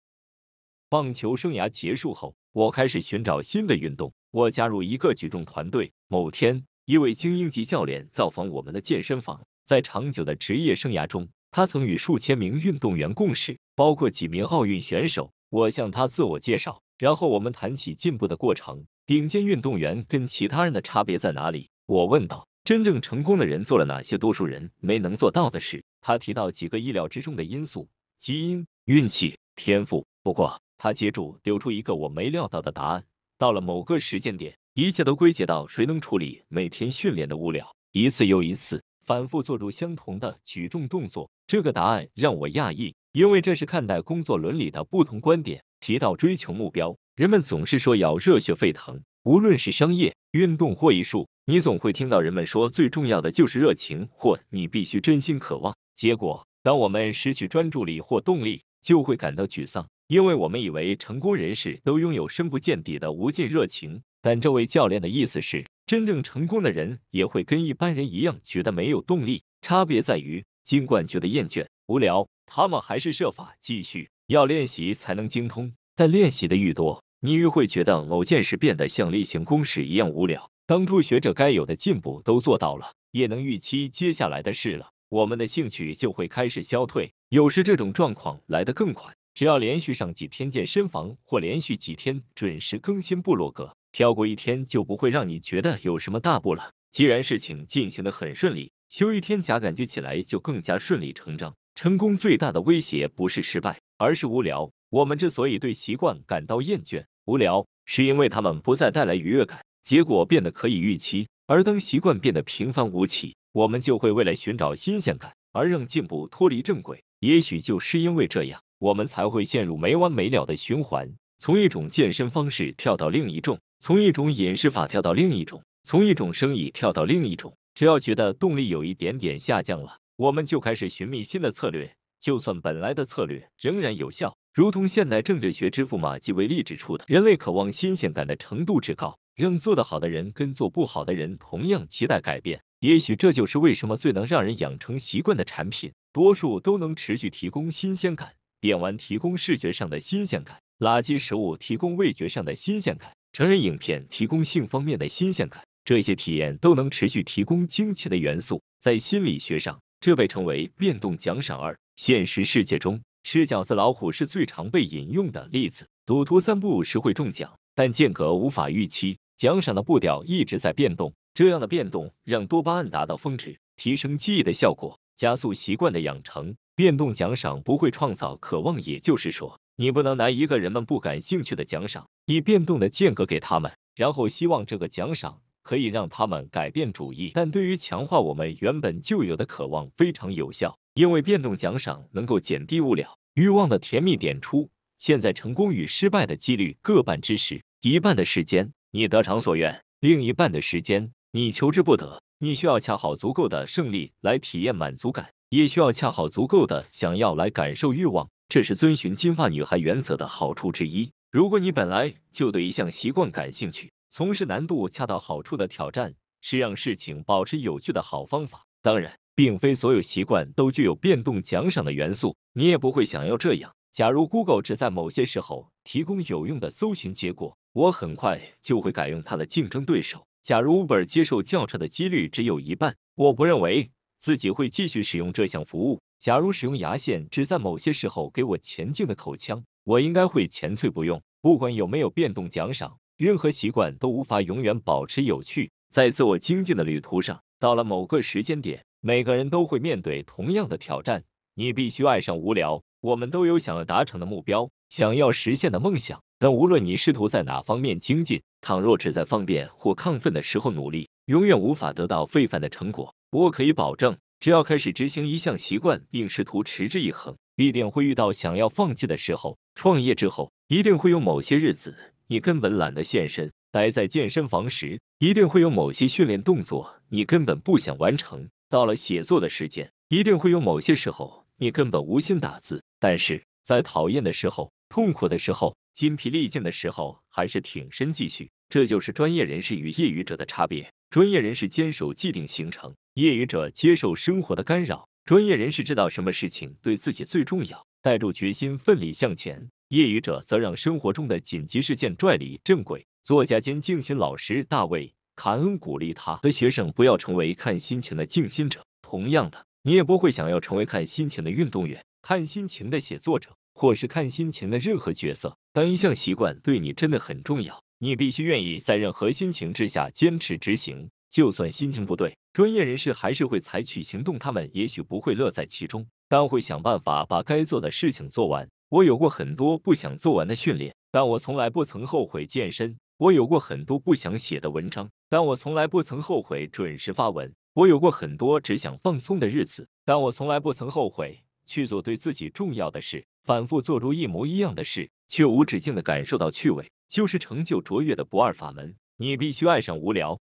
棒球生涯结束后，我开始寻找新的运动。我加入一个举重团队。某天，一位精英级教练造访我们的健身房。在长久的职业生涯中。他曾与数千名运动员共事，包括几名奥运选手。我向他自我介绍，然后我们谈起进步的过程。顶尖运动员跟其他人的差别在哪里？我问道。真正成功的人做了哪些多数人没能做到的事？他提到几个意料之中的因素：基因、运气、天赋。不过，他接住丢出一个我没料到的答案：到了某个时间点，一切都归结到谁能处理每天训练的物料，一次又一次。反复做出相同的举重动作，这个答案让我讶异，因为这是看待工作伦理的不同观点。提到追求目标，人们总是说要热血沸腾。无论是商业、运动或艺术，你总会听到人们说最重要的就是热情，或你必须真心渴望。结果，当我们失去专注力或动力，就会感到沮丧，因为我们以为成功人士都拥有深不见底的无尽热情。但这位教练的意思是，真正成功的人也会跟一般人一样觉得没有动力，差别在于，尽管觉得厌倦无聊，他们还是设法继续要练习才能精通。但练习的愈多，你愈会觉得某件事变得像例行公事一样无聊。当初学者该有的进步都做到了，也能预期接下来的事了，我们的兴趣就会开始消退。有时这种状况来得更快，只要连续上几天健身房，或连续几天准时更新部落格。飘过一天就不会让你觉得有什么大步了。既然事情进行得很顺利，休一天假感觉起来就更加顺理成章。成功最大的威胁不是失败，而是无聊。我们之所以对习惯感到厌倦、无聊，是因为他们不再带来愉悦感，结果变得可以预期。而当习惯变得平凡无奇，我们就会为了寻找新鲜感而让进步脱离正轨。也许就是因为这样，我们才会陷入没完没了的循环，从一种健身方式跳到另一种。从一种饮食法跳到另一种，从一种生意跳到另一种，只要觉得动力有一点点下降了，我们就开始寻觅新的策略。就算本来的策略仍然有效，如同现代政治学之父马基维利指出的，人类渴望新鲜感的程度之高，让做得好的人跟做不好的人同样期待改变。也许这就是为什么最能让人养成习惯的产品，多数都能持续提供新鲜感。点完提供视觉上的新鲜感，垃圾食物提供味觉上的新鲜感。成人影片提供性方面的新鲜感，这些体验都能持续提供惊奇的元素。在心理学上，这被称为变动奖赏。二，现实世界中，吃饺子老虎是最常被引用的例子。赌徒散步时会中奖，但间隔无法预期，奖赏的步调一直在变动。这样的变动让多巴胺达到峰值，提升记忆的效果，加速习惯的养成。变动奖赏不会创造渴望，也就是说。你不能拿一个人们不感兴趣的奖赏，以变动的间隔给他们，然后希望这个奖赏可以让他们改变主意。但对于强化我们原本就有的渴望非常有效，因为变动奖赏能够减低物料欲望的甜蜜点出。现在成功与失败的几率各半之时，一半的时间你得偿所愿，另一半的时间你求之不得。你需要恰好足够的胜利来体验满足感，也需要恰好足够的想要来感受欲望。这是遵循金发女孩原则的好处之一。如果你本来就对一项习惯感兴趣，从事难度恰到好处的挑战是让事情保持有趣的好方法。当然，并非所有习惯都具有变动奖赏的元素，你也不会想要这样。假如 Google 只在某些时候提供有用的搜寻结果，我很快就会改用它的竞争对手。假如 Uber 接受轿车的几率只有一半，我不认为。自己会继续使用这项服务。假如使用牙线只在某些时候给我前进的口腔，我应该会前脆不用。不管有没有变动奖赏，任何习惯都无法永远保持有趣。在自我精进的旅途上，到了某个时间点，每个人都会面对同样的挑战。你必须爱上无聊。我们都有想要达成的目标，想要实现的梦想。但无论你试图在哪方面精进，倘若只在方便或亢奋的时候努力，永远无法得到非凡的成果。我可以保证，只要开始执行一项习惯，并试图持之以恒，必定会遇到想要放弃的时候。创业之后，一定会有某些日子你根本懒得现身；待在健身房时，一定会有某些训练动作你根本不想完成；到了写作的时间，一定会有某些时候你根本无心打字。但是在讨厌的时候、痛苦的时候、筋疲力尽的时候，还是挺身继续。这就是专业人士与业余者的差别。专业人士坚守既定行程。业余者接受生活的干扰，专业人士知道什么事情对自己最重要，带住决心奋力向前。业余者则让生活中的紧急事件拽离正轨。作家兼静心老师大卫·卡恩鼓励他的学生不要成为看心情的静心者。同样的，你也不会想要成为看心情的运动员、看心情的写作者，或是看心情的任何角色。当一项习惯对你真的很重要，你必须愿意在任何心情之下坚持执行。就算心情不对，专业人士还是会采取行动。他们也许不会乐在其中，但会想办法把该做的事情做完。我有过很多不想做完的训练，但我从来不曾后悔健身。我有过很多不想写的文章，但我从来不曾后悔准时发文。我有过很多只想放松的日子，但我从来不曾后悔去做对自己重要的事。反复做出一模一样的事，却无止境地感受到趣味，就是成就卓越的不二法门。你必须爱上无聊。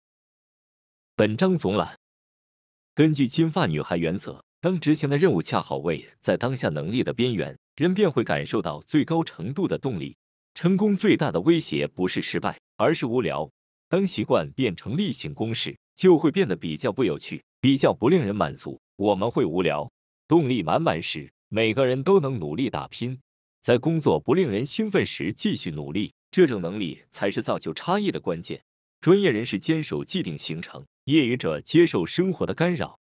本章总览：根据金发女孩原则，当执行的任务恰好位在当下能力的边缘，人便会感受到最高程度的动力。成功最大的威胁不是失败，而是无聊。当习惯变成例行公事，就会变得比较不有趣，比较不令人满足。我们会无聊，动力满满时，每个人都能努力打拼。在工作不令人兴奋时，继续努力，这种能力才是造就差异的关键。专业人士坚守既定行程。业余者接受生活的干扰。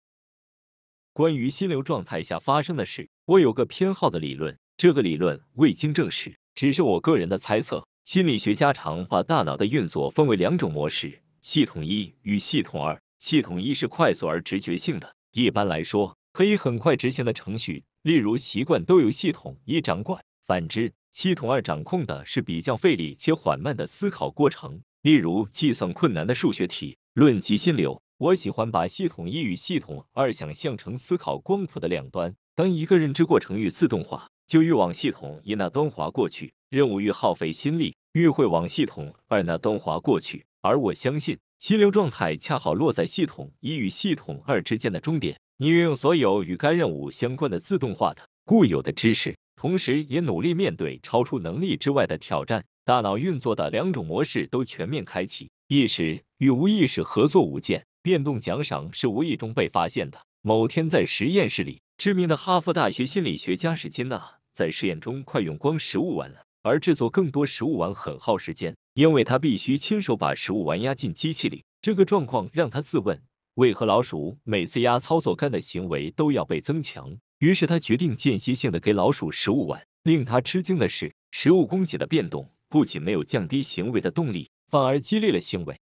关于心流状态下发生的事，我有个偏好的理论。这个理论未经证实，只是我个人的猜测。心理学家常把大脑的运作分为两种模式：系统一与系统二。系统一是快速而直觉性的，一般来说，可以很快执行的程序，例如习惯，都由系统一掌管。反之，系统二掌控的是比较费力且缓慢的思考过程，例如计算困难的数学题。论及心流，我喜欢把系统一与系统二想象成思考光谱的两端。当一个认知过程越自动化，就欲往系统一那端滑过去；任务越耗费心力，越会往系统二那端滑过去。而我相信，心流状态恰好落在系统一与系统二之间的终点。你运用所有与该任务相关的自动化的固有的知识，同时也努力面对超出能力之外的挑战。大脑运作的两种模式都全面开启，意识与无意识合作无间。变动奖赏是无意中被发现的。某天在实验室里，知名的哈佛大学心理学家史金娜在实验中快用光食物丸了，而制作更多食物丸很耗时间，因为她必须亲手把食物丸压进机器里。这个状况让她自问：为何老鼠每次压操作杆的行为都要被增强？于是她决定间歇性的给老鼠食物丸。令她吃惊的是，食物供给的变动。不仅没有降低行为的动力，反而激励了行为。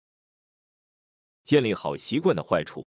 建立好习惯的坏处，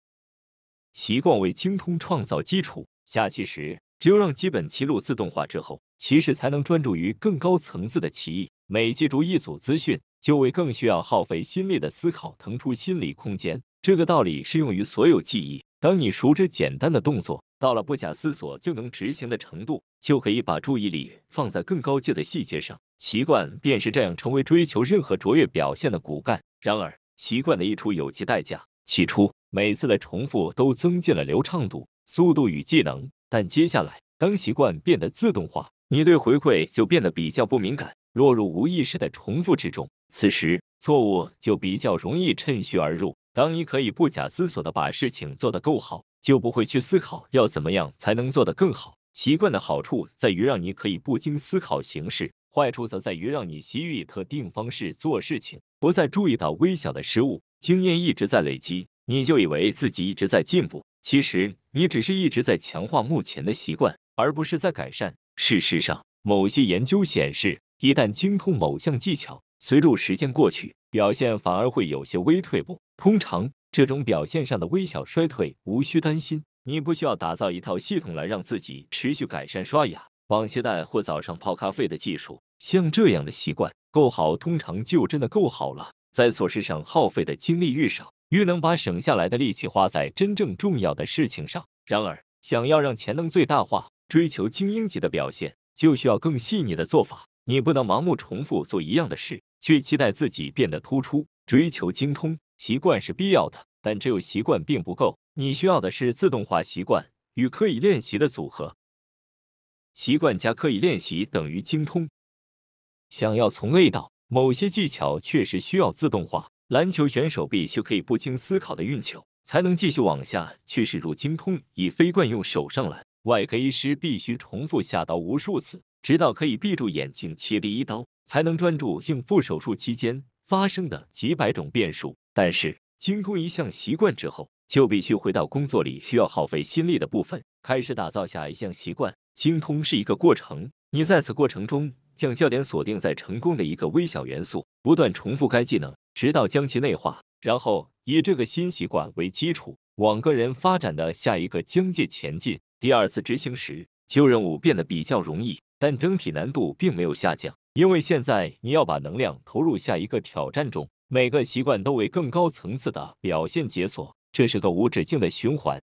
习惯为精通创造基础。下棋时，只有让基本棋路自动化之后，棋士才能专注于更高层次的棋艺。每记住一组资讯，就为更需要耗费心力的思考腾出心理空间。这个道理适用于所有记忆。当你熟知简单的动作，到了不假思索就能执行的程度，就可以把注意力放在更高阶的细节上。习惯便是这样成为追求任何卓越表现的骨干。然而，习惯的一出有其代价。起初，每次的重复都增进了流畅度、速度与技能，但接下来，当习惯变得自动化，你对回馈就变得比较不敏感，落入无意识的重复之中。此时，错误就比较容易趁虚而入。当你可以不假思索地把事情做得够好。就不会去思考要怎么样才能做得更好。习惯的好处在于让你可以不经思考行事，坏处则在于让你习于特定方式做事情，不再注意到微小的失误。经验一直在累积，你就以为自己一直在进步，其实你只是一直在强化目前的习惯，而不是在改善。事实上，某些研究显示，一旦精通某项技巧，随着时间过去，表现反而会有些微退步。通常。这种表现上的微小衰退无需担心，你不需要打造一套系统来让自己持续改善刷牙、绑鞋带或早上泡咖啡的技术。像这样的习惯够好，通常就真的够好了。在琐事上耗费的精力越少，越能把省下来的力气花在真正重要的事情上。然而，想要让潜能最大化，追求精英级的表现，就需要更细腻的做法。你不能盲目重复做一样的事，却期待自己变得突出，追求精通。习惯是必要的，但只有习惯并不够。你需要的是自动化习惯与刻意练习的组合。习惯加刻意练习等于精通。想要从 A 到某些技巧确实需要自动化。篮球选手必须可以不经思考的运球，才能继续往下。去驶入精通以非惯用手上篮。外科医师必须重复下刀无数次，直到可以闭住眼睛切第一刀，才能专注应付手术期间发生的几百种变数。但是，精通一项习惯之后，就必须回到工作里需要耗费心力的部分，开始打造下一项习惯。精通是一个过程，你在此过程中将焦点锁定在成功的一个微小元素，不断重复该技能，直到将其内化，然后以这个新习惯为基础，往个人发展的下一个疆界前进。第二次执行时，旧任务变得比较容易，但整体难度并没有下降，因为现在你要把能量投入下一个挑战中。每个习惯都为更高层次的表现解锁，这是个无止境的循环。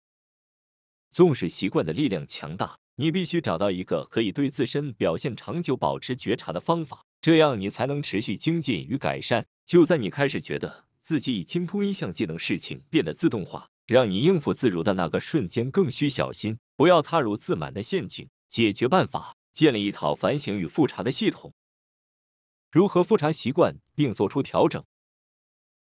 纵使习惯的力量强大，你必须找到一个可以对自身表现长久保持觉察的方法，这样你才能持续精进与改善。就在你开始觉得自己已精通一项技能、事情变得自动化，让你应付自如的那个瞬间，更需小心，不要踏入自满的陷阱。解决办法：建立一套反省与复查的系统。如何复查习惯并做出调整？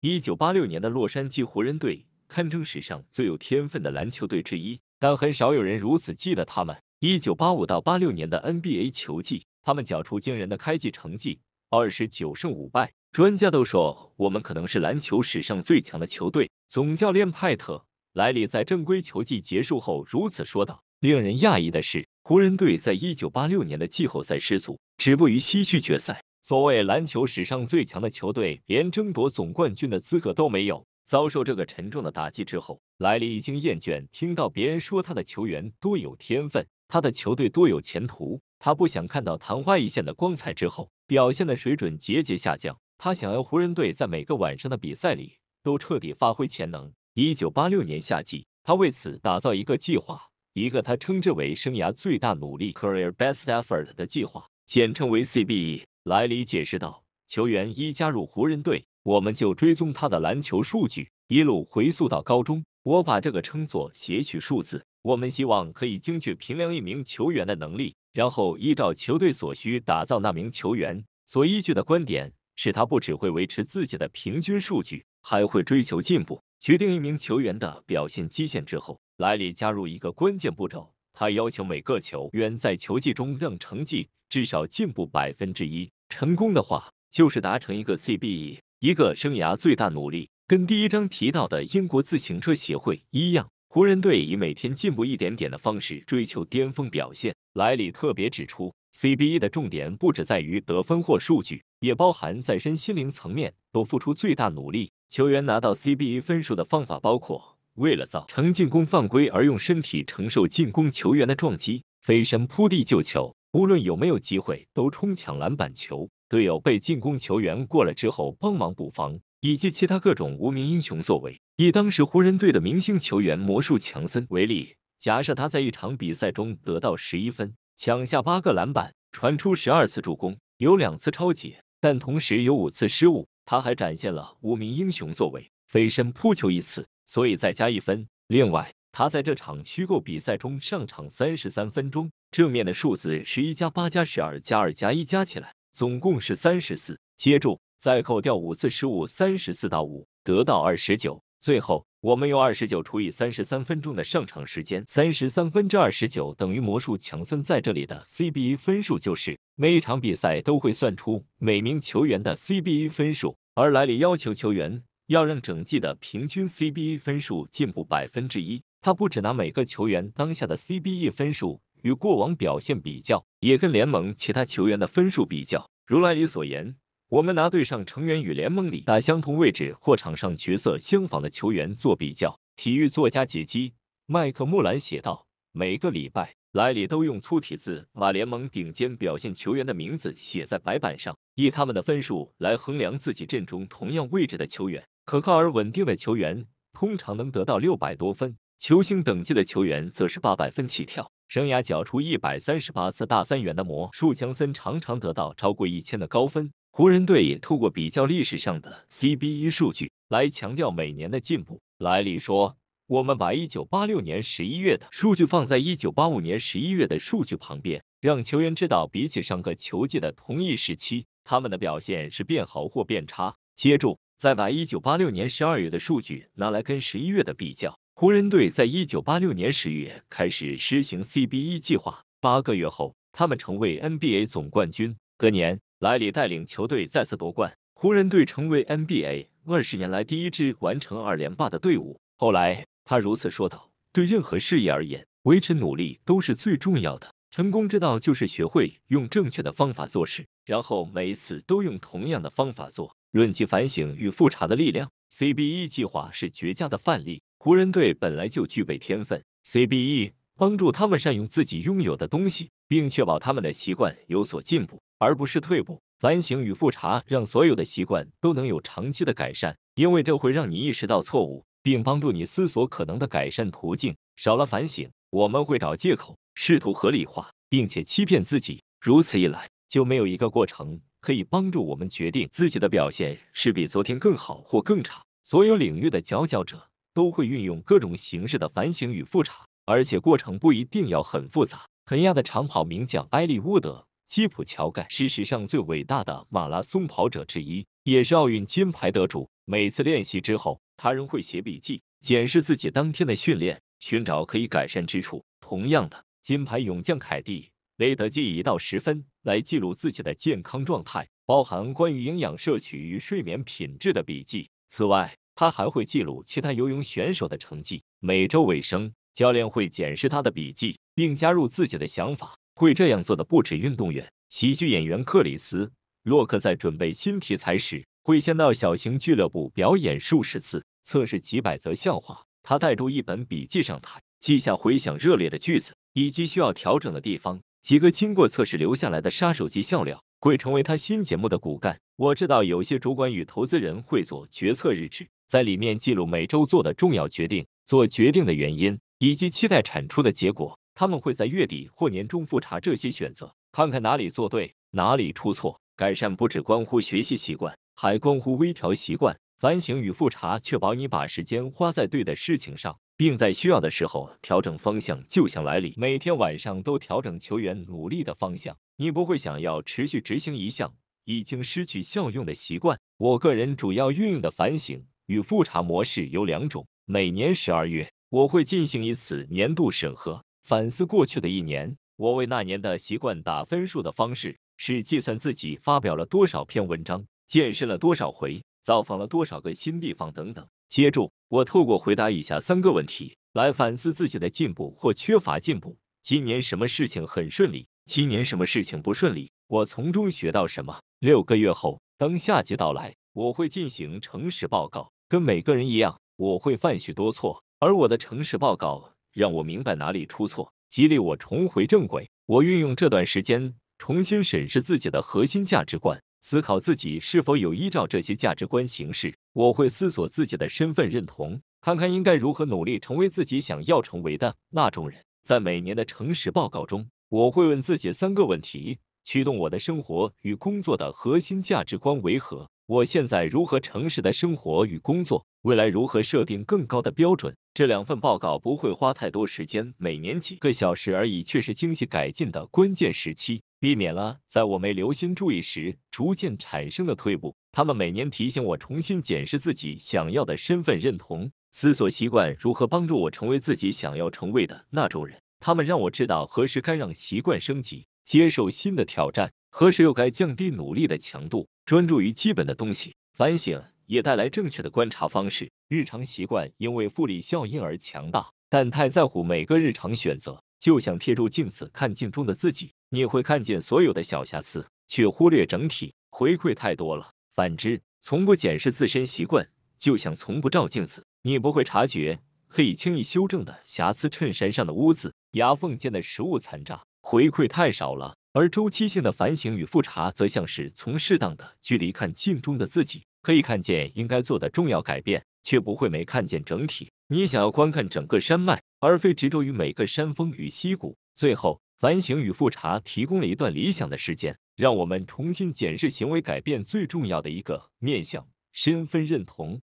一九八六年的洛杉矶湖人队堪称史上最有天分的篮球队之一，但很少有人如此记得他们一九八五到八六年的 NBA 球季。他们缴出惊人的开季成绩，二十九胜五败。专家都说我们可能是篮球史上最强的球队。总教练派特·莱利在正规球季结束后如此说道。令人讶异的是，湖人队在一九八六年的季后赛失足，止步于西区决赛。所谓篮球史上最强的球队，连争夺总冠军的资格都没有。遭受这个沉重的打击之后，莱利已经厌倦听到别人说他的球员多有天分，他的球队多有前途。他不想看到昙花一现的光彩之后表现的水准节节下降。他想要湖人队在每个晚上的比赛里都彻底发挥潜能。一九八六年夏季，他为此打造一个计划，一个他称之为“生涯最大努力 （career best effort）” 的计划，简称为 CBE。莱里解释道：“球员一加入湖人队，我们就追踪他的篮球数据，一路回溯到高中。我把这个称作‘截取数字’。我们希望可以精确评量一名球员的能力，然后依照球队所需打造那名球员。所依据的观点是他不只会维持自己的平均数据，还会追求进步。决定一名球员的表现基限之后，莱里加入一个关键步骤，他要求每个球员在球技中让成绩至少进步百分之一。”成功的话，就是达成一个 CBE，一个生涯最大努力。跟第一章提到的英国自行车协会一样，湖人队以每天进步一点点的方式追求巅峰表现。莱里特别指出，CBE 的重点不只在于得分或数据，也包含在身心灵层面都付出最大努力。球员拿到 CBE 分数的方法包括，为了造成进攻犯规而用身体承受进攻球员的撞击，飞身扑地救球。无论有没有机会，都冲抢篮板球，队友被进攻球员过了之后帮忙补防，以及其他各种无名英雄作为。以当时湖人队的明星球员魔术强森为例，假设他在一场比赛中得到十一分，抢下八个篮板，传出十二次助攻，有两次超级，但同时有五次失误，他还展现了无名英雄作为，飞身扑球一次，所以再加一分。另外。他在这场虚构比赛中上场三十三分钟，正面的数字十一加八加十二加二加一加起来总共是三十四，接住，再扣掉五次失误，三十四到五得到二十九。最后，我们用二十九除以三十三分钟的上场时间，三十三分之二十九等于魔术强森在这里的 CBA 分数就是。每一场比赛都会算出每名球员的 CBA 分数，而莱利要求球员要让整季的平均 CBA 分数进步百分之一。他不只拿每个球员当下的 CBE 分数与过往表现比较，也跟联盟其他球员的分数比较。如莱里所言，我们拿队上成员与联盟里打相同位置或场上角色相仿的球员做比较。体育作家杰基·麦克穆兰写道：“每个礼拜，莱里都用粗体字把联盟顶尖表现球员的名字写在白板上，以他们的分数来衡量自己阵中同样位置的球员。可靠而稳定的球员通常能得到六百多分。”球星等级的球员则是八百分起跳，生涯缴出一百三十八次大三元的魔术强森常常得到超过一千的高分。湖人队也透过比较历史上的 CBE 数据来强调每年的进步。莱利说：“我们把一九八六年十一月的数据放在一九八五年十一月的数据旁边，让球员知道比起上个球季的同一时期，他们的表现是变好或变差。接住，再把一九八六年十二月的数据拿来跟十一月的比较。”湖人队在一九八六年十月开始实行 C B E 计划，八个月后，他们成为 N B A 总冠军。隔年，莱利带领球队再次夺冠，湖人队成为 N B A 二十年来第一支完成二连霸的队伍。后来，他如此说道：“对任何事业而言，维持努力都是最重要的。成功之道就是学会用正确的方法做事，然后每次都用同样的方法做。论及反省与复查的力量，C B E 计划是绝佳的范例。”湖人队本来就具备天分，CBE 帮助他们善用自己拥有的东西，并确保他们的习惯有所进步，而不是退步。反省与复查让所有的习惯都能有长期的改善，因为这会让你意识到错误，并帮助你思索可能的改善途径。少了反省，我们会找借口，试图合理化，并且欺骗自己。如此一来，就没有一个过程可以帮助我们决定自己的表现是比昨天更好或更差。所有领域的佼佼者。都会运用各种形式的反省与复查，而且过程不一定要很复杂。肯亚的长跑名将埃利乌德·基普乔盖是史上最伟大的马拉松跑者之一，也是奥运金牌得主。每次练习之后，他仍会写笔记，检视自己当天的训练，寻找可以改善之处。同样的，金牌泳将凯蒂·雷德基一到十分来记录自己的健康状态，包含关于营养摄取与睡眠品质的笔记。此外，他还会记录其他游泳选手的成绩。每周尾声，教练会检视他的笔记，并加入自己的想法。会这样做的不止运动员。喜剧演员克里斯·洛克在准备新题材时，会先到小型俱乐部表演数十次，测试几百则笑话。他带住一本笔记上台，记下回想热烈的句子以及需要调整的地方。几个经过测试留下来的杀手级笑料会成为他新节目的骨干。我知道有些主管与投资人会做决策日志。在里面记录每周做的重要决定、做决定的原因以及期待产出的结果。他们会在月底或年终复查这些选择，看看哪里做对，哪里出错，改善。不只关乎学习习惯，还关乎微调习惯、反省与复查，确保你把时间花在对的事情上，并在需要的时候调整方向。就像莱里每天晚上都调整球员努力的方向，你不会想要持续执行一项已经失去效用的习惯。我个人主要运用的反省。与复查模式有两种。每年十二月，我会进行一次年度审核，反思过去的一年。我为那年的习惯打分数的方式是计算自己发表了多少篇文章，健身了多少回，造访了多少个新地方等等。接着，我透过回答以下三个问题来反思自己的进步或缺乏进步：今年什么事情很顺利？今年什么事情不顺利？我从中学到什么？六个月后，当夏季到来，我会进行诚实报告。跟每个人一样，我会犯许多错，而我的诚实报告让我明白哪里出错，激励我重回正轨。我运用这段时间重新审视自己的核心价值观，思考自己是否有依照这些价值观行事。我会思索自己的身份认同，看看应该如何努力成为自己想要成为的那种人。在每年的诚实报告中，我会问自己三个问题：驱动我的生活与工作的核心价值观为何？我现在如何诚实的生活与工作？未来如何设定更高的标准？这两份报告不会花太多时间，每年几个小时而已，却是精细改进的关键时期，避免了在我没留心注意时逐渐产生的退步。他们每年提醒我重新检视自己想要的身份认同，思索习惯如何帮助我成为自己想要成为的那种人。他们让我知道何时该让习惯升级，接受新的挑战。何时又该降低努力的强度，专注于基本的东西？反省也带来正确的观察方式。日常习惯因为复利效应而强大，但太在乎每个日常选择，就像贴住镜子看镜中的自己，你会看见所有的小瑕疵，却忽略整体。回馈太多了。反之，从不检视自身习惯，就像从不照镜子，你不会察觉可以轻易修正的瑕疵：衬衫上的污渍，牙缝间的食物残渣。回馈太少了。而周期性的反省与复查，则像是从适当的距离看镜中的自己，可以看见应该做的重要改变，却不会没看见整体。你想要观看整个山脉，而非执着于每个山峰与溪谷。最后，反省与复查提供了一段理想的时间，让我们重新检视行为改变最重要的一个面向——身份认同。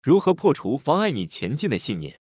如何破除妨碍你前进的信念？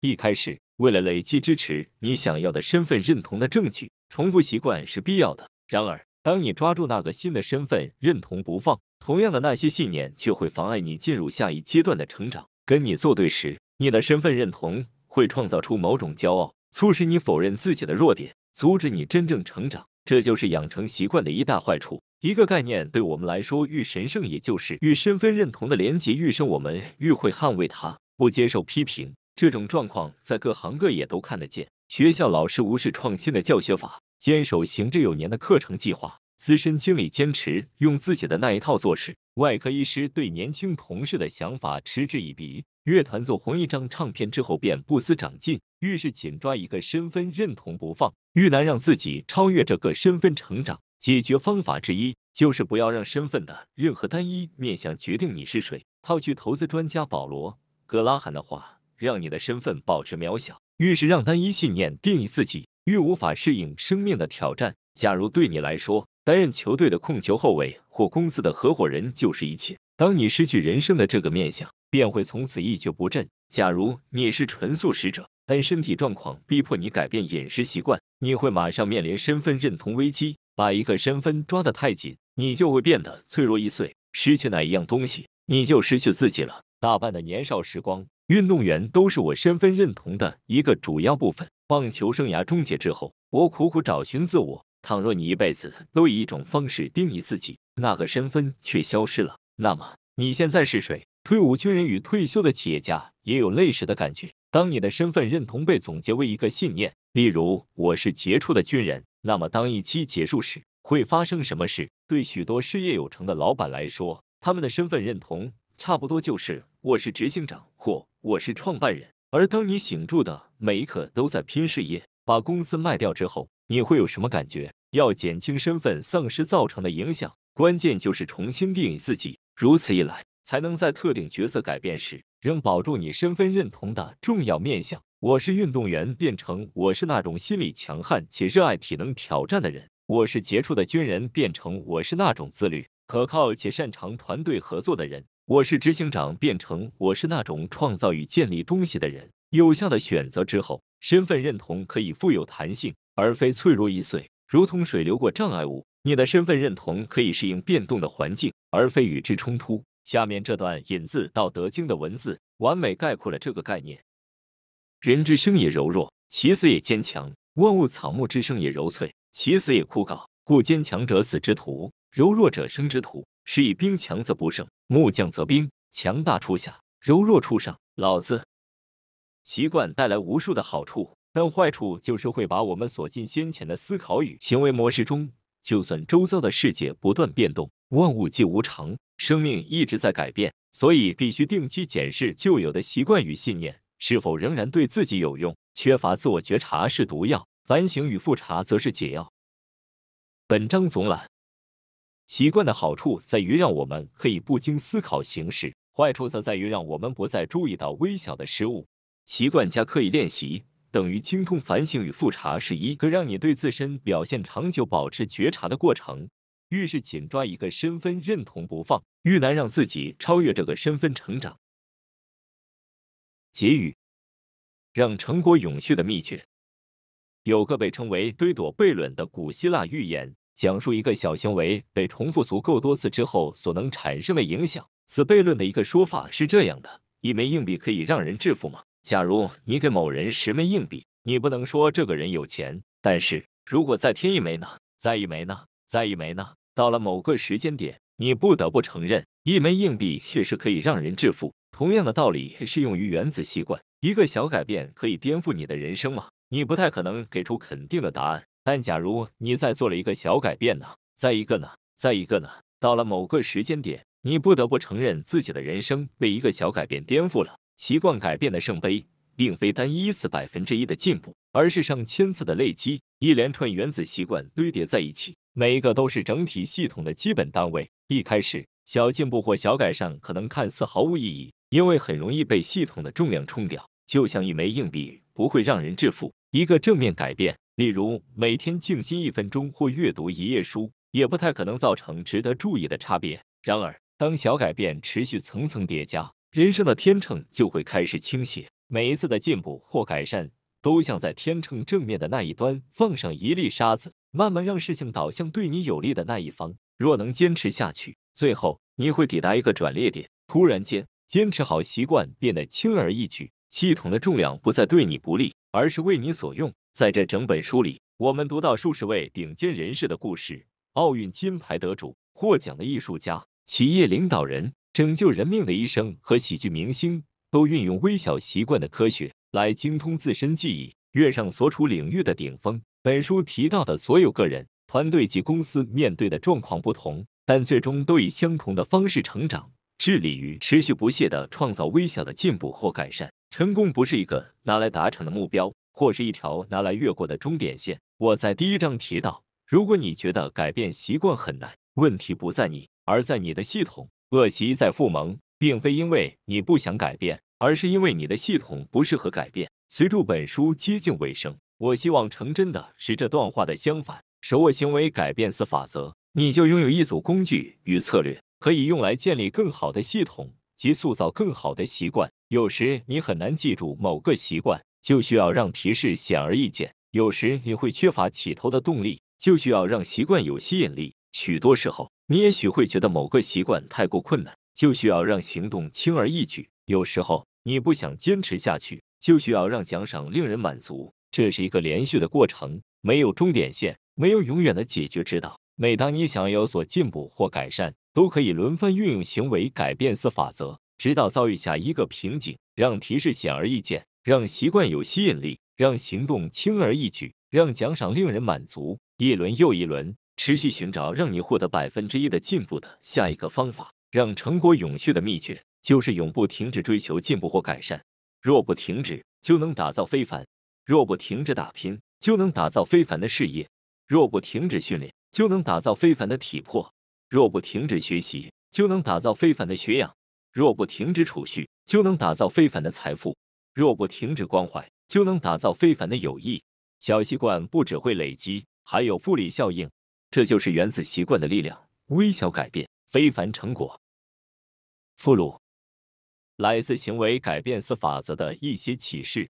一开始，为了累积支持你想要的身份认同的证据。重复习惯是必要的，然而，当你抓住那个新的身份认同不放，同样的那些信念却会妨碍你进入下一阶段的成长，跟你作对时，你的身份认同会创造出某种骄傲，促使你否认自己的弱点，阻止你真正成长。这就是养成习惯的一大坏处。一个概念对我们来说愈神圣，也就是与身份认同的连结愈深，我们愈会捍卫它，不接受批评。这种状况在各行各业都看得见。学校老师无视创新的教学法。坚守行之有年的课程计划。资深经理坚持用自己的那一套做事。外科医师对年轻同事的想法嗤之以鼻。乐团做红一张唱片之后便不思长进，越是紧抓一个身份认同不放，越难让自己超越这个身份成长。解决方法之一就是不要让身份的任何单一面向决定你是谁。套句投资专家保罗·格拉罕的话，让你的身份保持渺小。越是让单一信念定义自己。愈无法适应生命的挑战。假如对你来说，担任球队的控球后卫或公司的合伙人就是一切，当你失去人生的这个面相，便会从此一蹶不振。假如你是纯素食者，但身体状况逼迫你改变饮食习惯，你会马上面临身份认同危机。把一个身份抓得太紧，你就会变得脆弱易碎。失去哪一样东西，你就失去自己了。大半的年少时光。运动员都是我身份认同的一个主要部分。棒球生涯终结之后，我苦苦找寻自我。倘若你一辈子都以一种方式定义自己，那个身份却消失了，那么你现在是谁？退伍军人与退休的企业家也有类似的感觉。当你的身份认同被总结为一个信念，例如“我是杰出的军人”，那么当一期结束时，会发生什么事？对许多事业有成的老板来说，他们的身份认同差不多就是“我是执行长”或。我是创办人，而当你醒住的每一刻都在拼事业，把公司卖掉之后，你会有什么感觉？要减轻身份丧失造成的影响，关键就是重新定义自己。如此一来，才能在特定角色改变时，仍保住你身份认同的重要面相。我是运动员，变成我是那种心理强悍且热爱体能挑战的人；我是杰出的军人，变成我是那种自律、可靠且擅长团队合作的人。我是执行长，变成我是那种创造与建立东西的人。有效的选择之后，身份认同可以富有弹性，而非脆弱易碎，如同水流过障碍物。你的身份认同可以适应变动的环境，而非与之冲突。下面这段引自《道德经》的文字，完美概括了这个概念：人之生也柔弱，其死也坚强；万物草木之生也柔脆，其死也枯槁。故坚强者死之徒，柔弱者生之徒。是以兵强则不胜，木将则兵强大出下，柔弱出上。老子。习惯带来无数的好处，但坏处就是会把我们锁进先前的思考与行为模式中。就算周遭的世界不断变动，万物皆无常，生命一直在改变，所以必须定期检视旧有的习惯与信念是否仍然对自己有用。缺乏自我觉察是毒药，反省与复查则是解药。本章总览。习惯的好处在于让我们可以不经思考行事，坏处则在于让我们不再注意到微小的失误。习惯加刻意练习等于精通，反省与复查是一，个让你对自身表现长久保持觉察的过程。越是紧抓一个身份认同不放，越难让自己超越这个身份成长。结语：让成果永续的秘诀，有个被称为“堆垛悖论”的古希腊寓言。讲述一个小行为被重复足够多次之后所能产生的影响。此悖论的一个说法是这样的：一枚硬币可以让人致富吗？假如你给某人十枚硬币，你不能说这个人有钱。但是如果再添一枚呢？再一枚呢？再一枚呢？到了某个时间点，你不得不承认，一枚硬币确实可以让人致富。同样的道理适用于原子习惯：一个小改变可以颠覆你的人生吗？你不太可能给出肯定的答案。但假如你再做了一个小改变呢？再一个呢？再一个呢？到了某个时间点，你不得不承认自己的人生被一个小改变颠覆了。习惯改变的圣杯，并非单一次百分之一的进步，而是上千次的累积，一连串原子习惯堆叠在一起，每一个都是整体系统的基本单位。一开始，小进步或小改善可能看似毫无意义，因为很容易被系统的重量冲掉，就像一枚硬币不会让人致富。一个正面改变。例如，每天静心一分钟或阅读一页书，也不太可能造成值得注意的差别。然而，当小改变持续层层叠加，人生的天秤就会开始倾斜。每一次的进步或改善，都像在天秤正面的那一端放上一粒沙子，慢慢让事情导向对你有利的那一方。若能坚持下去，最后你会抵达一个转捩点，突然间，坚持好习惯变得轻而易举，系统的重量不再对你不利。而是为你所用。在这整本书里，我们读到数十位顶尖人士的故事：奥运金牌得主、获奖的艺术家、企业领导人、拯救人命的医生和喜剧明星，都运用微小习惯的科学来精通自身技艺，跃上所处领域的顶峰。本书提到的所有个人、团队及公司面对的状况不同，但最终都以相同的方式成长，致力于持续不懈地创造微小的进步或改善。成功不是一个拿来达成的目标，或是一条拿来越过的终点线。我在第一章提到，如果你觉得改变习惯很难，问题不在你，而在你的系统。恶习在附萌，并非因为你不想改变，而是因为你的系统不适合改变。随着本书接近尾声，我希望成真的是这段话的相反：手握行为改变四法则，你就拥有一组工具与策略，可以用来建立更好的系统及塑造更好的习惯。有时你很难记住某个习惯，就需要让提示显而易见；有时你会缺乏起头的动力，就需要让习惯有吸引力；许多时候你也许会觉得某个习惯太过困难，就需要让行动轻而易举；有时候你不想坚持下去，就需要让奖赏令人满足。这是一个连续的过程，没有终点线，没有永远的解决之道。每当你想要有所进步或改善，都可以轮番运用行为改变四法则。直到遭遇下一个瓶颈，让提示显而易见，让习惯有吸引力，让行动轻而易举，让奖赏令人满足。一轮又一轮，持续寻找让你获得百分之一的进步的下一个方法。让成果永续的秘诀，就是永不停止追求进步或改善。若不停止，就能打造非凡；若不停止打拼，就能打造非凡的事业；若不停止训练，就能打造非凡的体魄；若不停止学习，就能打造非凡的学养。若不停止储蓄，就能打造非凡的财富；若不停止关怀，就能打造非凡的友谊。小习惯不只会累积，还有复利效应。这就是原子习惯的力量。微小改变，非凡成果。附录：来自行为改变四法则的一些启示。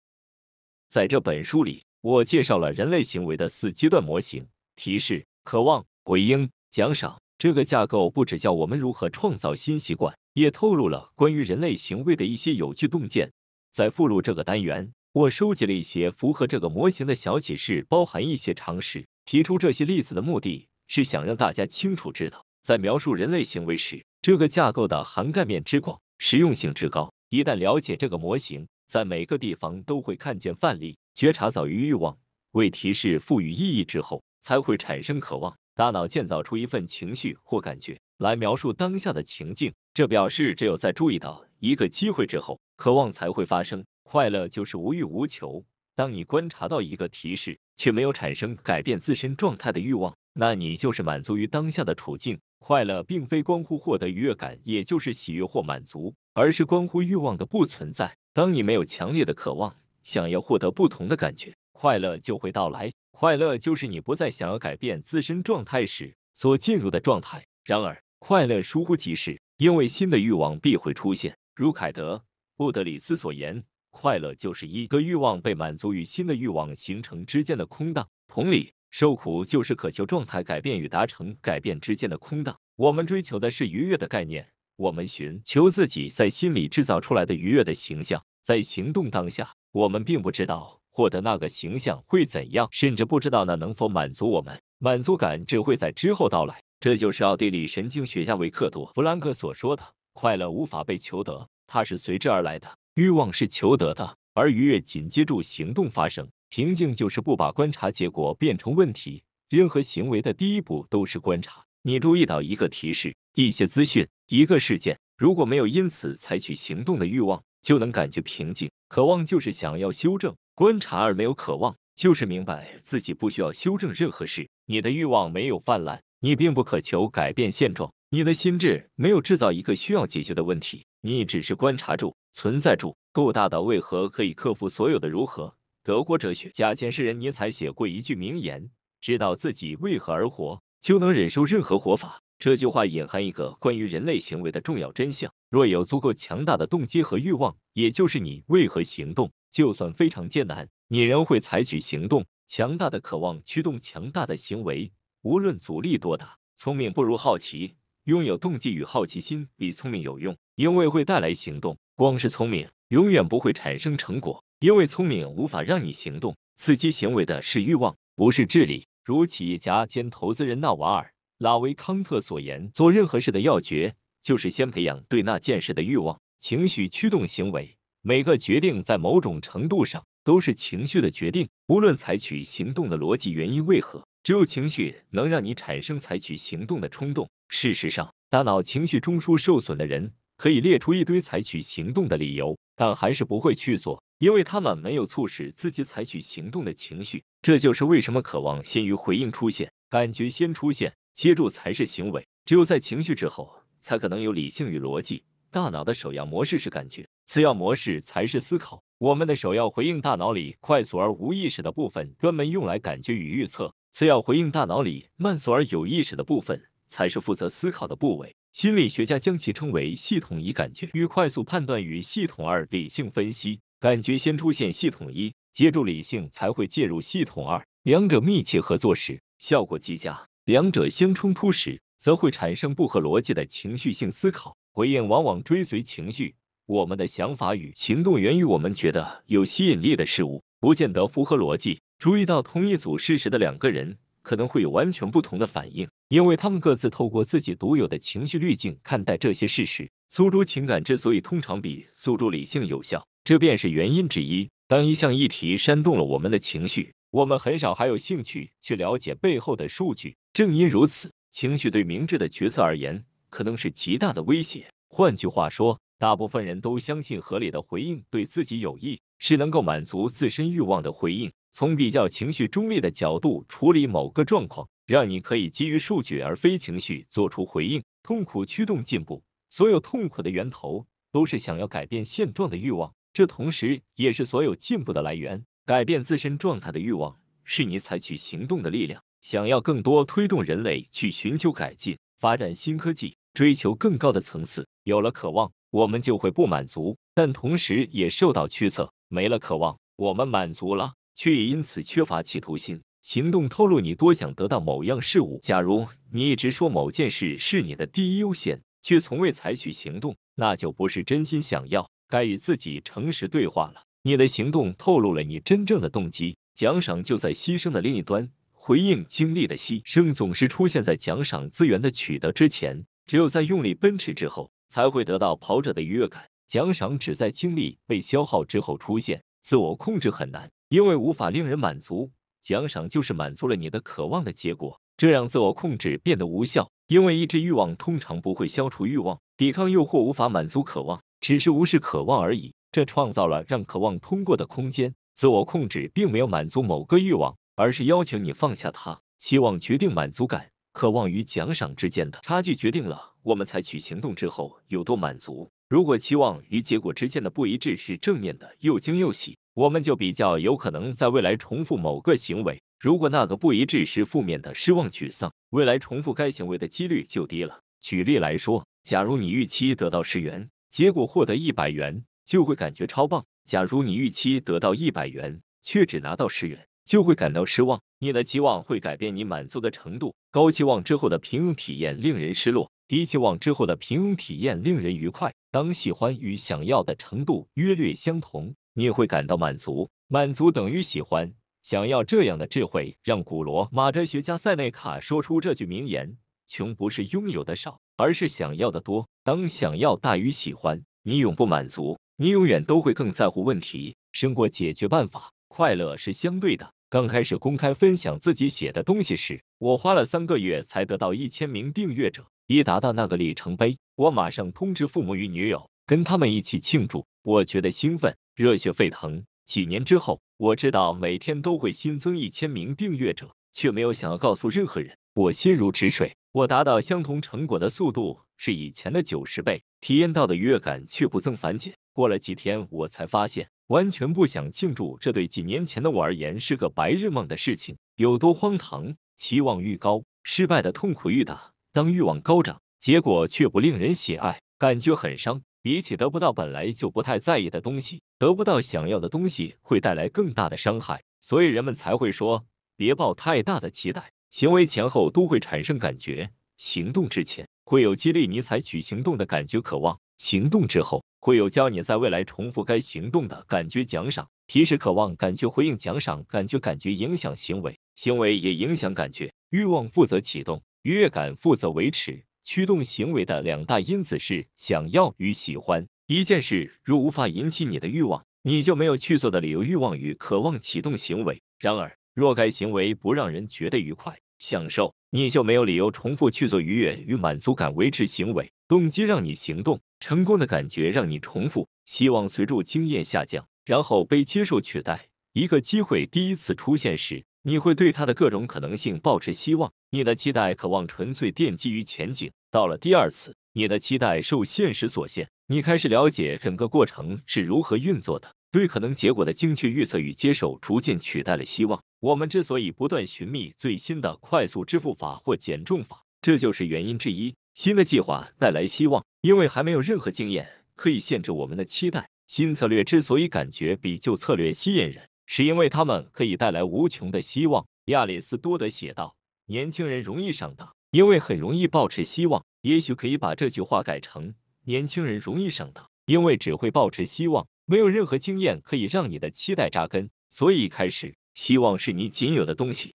在这本书里，我介绍了人类行为的四阶段模型：提示、渴望、回应、奖赏。这个架构不只教我们如何创造新习惯。也透露了关于人类行为的一些有趣洞见。在附录这个单元，我收集了一些符合这个模型的小启示，包含一些常识。提出这些例子的目的是想让大家清楚知道，在描述人类行为时，这个架构的涵盖面之广，实用性之高。一旦了解这个模型，在每个地方都会看见范例。觉察早于欲望，为提示赋予意义之后，才会产生渴望。大脑建造出一份情绪或感觉来描述当下的情境。这表示，只有在注意到一个机会之后，渴望才会发生。快乐就是无欲无求。当你观察到一个提示，却没有产生改变自身状态的欲望，那你就是满足于当下的处境。快乐并非关乎获得愉悦感，也就是喜悦或满足，而是关乎欲望的不存在。当你没有强烈的渴望想要获得不同的感觉，快乐就会到来。快乐就是你不再想要改变自身状态时所进入的状态。然而，快乐疏忽即逝。因为新的欲望必会出现，如凯德·布德里斯所言，快乐就是一个欲望被满足与新的欲望形成之间的空档。同理，受苦就是渴求状态改变与达成改变之间的空档。我们追求的是愉悦的概念，我们寻求自己在心里制造出来的愉悦的形象。在行动当下，我们并不知道获得那个形象会怎样，甚至不知道那能否满足我们。满足感只会在之后到来，这就是奥地利神经学家维克多·弗兰克所说的：“快乐无法被求得，它是随之而来的。欲望是求得的，而愉悦紧接住行动发生。平静就是不把观察结果变成问题。任何行为的第一步都是观察。你注意到一个提示、一些资讯、一个事件，如果没有因此采取行动的欲望，就能感觉平静。渴望就是想要修正观察而没有渴望。”就是明白自己不需要修正任何事，你的欲望没有泛滥，你并不渴求改变现状，你的心智没有制造一个需要解决的问题，你只是观察住、存在住，够大的为何可以克服所有的如何？德国哲学家前诗人尼采写过一句名言：“知道自己为何而活，就能忍受任何活法。”这句话隐含一个关于人类行为的重要真相：若有足够强大的动机和欲望，也就是你为何行动，就算非常艰难。你仍会采取行动，强大的渴望驱动强大的行为，无论阻力多大。聪明不如好奇，拥有动机与好奇心比聪明有用，因为会带来行动。光是聪明永远不会产生成果，因为聪明无法让你行动。刺激行为的是欲望，不是智力。如企业家兼投资人纳瓦尔·拉维康特所言：“做任何事的要诀就是先培养对那件事的欲望。”情绪驱动行为，每个决定在某种程度上。都是情绪的决定，无论采取行动的逻辑原因为何，只有情绪能让你产生采取行动的冲动。事实上，大脑情绪中枢受损的人可以列出一堆采取行动的理由，但还是不会去做，因为他们没有促使自己采取行动的情绪。这就是为什么渴望先于回应出现，感觉先出现，接住才是行为。只有在情绪之后，才可能有理性与逻辑。大脑的首要模式是感觉，次要模式才是思考。我们的首要回应大脑里快速而无意识的部分，专门用来感觉与预测；次要回应大脑里慢速而有意识的部分，才是负责思考的部位。心理学家将其称为系统一感觉与快速判断与系统二理性分析。感觉先出现，系统一借助理性才会介入系统二。两者密切合作时效果极佳；两者相冲突时，则会产生不合逻辑的情绪性思考。回应往往追随情绪，我们的想法与行动源于我们觉得有吸引力的事物，不见得符合逻辑。注意到同一组事实的两个人可能会有完全不同的反应，因为他们各自透过自己独有的情绪滤镜看待这些事实。诉诸情感之所以通常比诉诸理性有效，这便是原因之一。当一项议题煽动了我们的情绪，我们很少还有兴趣去了解背后的数据。正因如此，情绪对明智的决策而言。可能是极大的威胁。换句话说，大部分人都相信合理的回应对自己有益，是能够满足自身欲望的回应。从比较情绪中立的角度处理某个状况，让你可以基于数据而非情绪做出回应。痛苦驱动进步，所有痛苦的源头都是想要改变现状的欲望，这同时也是所有进步的来源。改变自身状态的欲望是你采取行动的力量。想要更多推动人类去寻求改进、发展新科技。追求更高的层次，有了渴望，我们就会不满足，但同时也受到驱策；没了渴望，我们满足了，却也因此缺乏企图心。行动透露你多想得到某样事物。假如你一直说某件事是你的第一优先，却从未采取行动，那就不是真心想要。该与自己诚实对话了。你的行动透露了你真正的动机。奖赏就在牺牲的另一端。回应经历的牺牲总是出现在奖赏资源的取得之前。只有在用力奔驰之后，才会得到跑者的愉悦感。奖赏只在精力被消耗之后出现。自我控制很难，因为无法令人满足。奖赏就是满足了你的渴望的结果，这让自我控制变得无效。因为抑制欲望通常不会消除欲望，抵抗诱惑无法满足渴望，只是无视渴望而已。这创造了让渴望通过的空间。自我控制并没有满足某个欲望，而是要求你放下它。期望决定满足感。渴望与奖赏之间的差距决定了我们采取行动之后有多满足。如果期望与结果之间的不一致是正面的，又惊又喜，我们就比较有可能在未来重复某个行为；如果那个不一致是负面的，失望沮丧，未来重复该行为的几率就低了。举例来说，假如你预期得到十元，结果获得一百元，就会感觉超棒；假如你预期得到一百元，却只拿到十元，就会感到失望，你的期望会改变你满足的程度。高期望之后的平庸体验令人失落，低期望之后的平庸体验令人愉快。当喜欢与想要的程度约略相同，你会感到满足。满足等于喜欢，想要这样的智慧，让古罗马哲学家塞内卡说出这句名言：穷不是拥有的少，而是想要的多。当想要大于喜欢，你永不满足，你永远都会更在乎问题胜过解决办法。快乐是相对的。刚开始公开分享自己写的东西时，我花了三个月才得到一千名订阅者。一达到那个里程碑，我马上通知父母与女友，跟他们一起庆祝。我觉得兴奋，热血沸腾。几年之后，我知道每天都会新增一千名订阅者，却没有想要告诉任何人。我心如止水。我达到相同成果的速度是以前的九十倍，体验到的愉悦感却不增反减。过了几天，我才发现。完全不想庆祝，这对几年前的我而言是个白日梦的事情，有多荒唐？期望愈高，失败的痛苦愈大。当欲望高涨，结果却不令人喜爱，感觉很伤。比起得不到本来就不太在意的东西，得不到想要的东西会带来更大的伤害，所以人们才会说：别抱太大的期待。行为前后都会产生感觉，行动之前会有激励你采取行动的感觉、渴望。行动之后，会有教你在未来重复该行动的感觉奖赏提示，渴望感觉回应奖赏，感觉感觉影响行为，行为也影响感觉。欲望负责启动，愉悦感负责维持，驱动行为的两大因子是想要与喜欢。一件事如无法引起你的欲望，你就没有去做的理由。欲望与渴望启动行为，然而若该行为不让人觉得愉快。享受，你就没有理由重复去做愉悦与满足感维持行为。动机让你行动，成功的感觉让你重复。希望随着经验下降，然后被接受取代。一个机会第一次出现时，你会对它的各种可能性保持希望，你的期待、渴望纯粹奠基于前景。到了第二次，你的期待受现实所限，你开始了解整个过程是如何运作的，对可能结果的精确预测与接受逐渐取代了希望。我们之所以不断寻觅最新的快速支付法或减重法，这就是原因之一。新的计划带来希望，因为还没有任何经验可以限制我们的期待。新策略之所以感觉比旧策略吸引人，是因为他们可以带来无穷的希望。亚里斯多德写道：“年轻人容易上当，因为很容易抱持希望。”也许可以把这句话改成：“年轻人容易上当，因为只会抱持希望，没有任何经验可以让你的期待扎根。”所以开始。希望是你仅有的东西。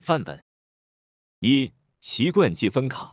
范本一：习惯积分卡。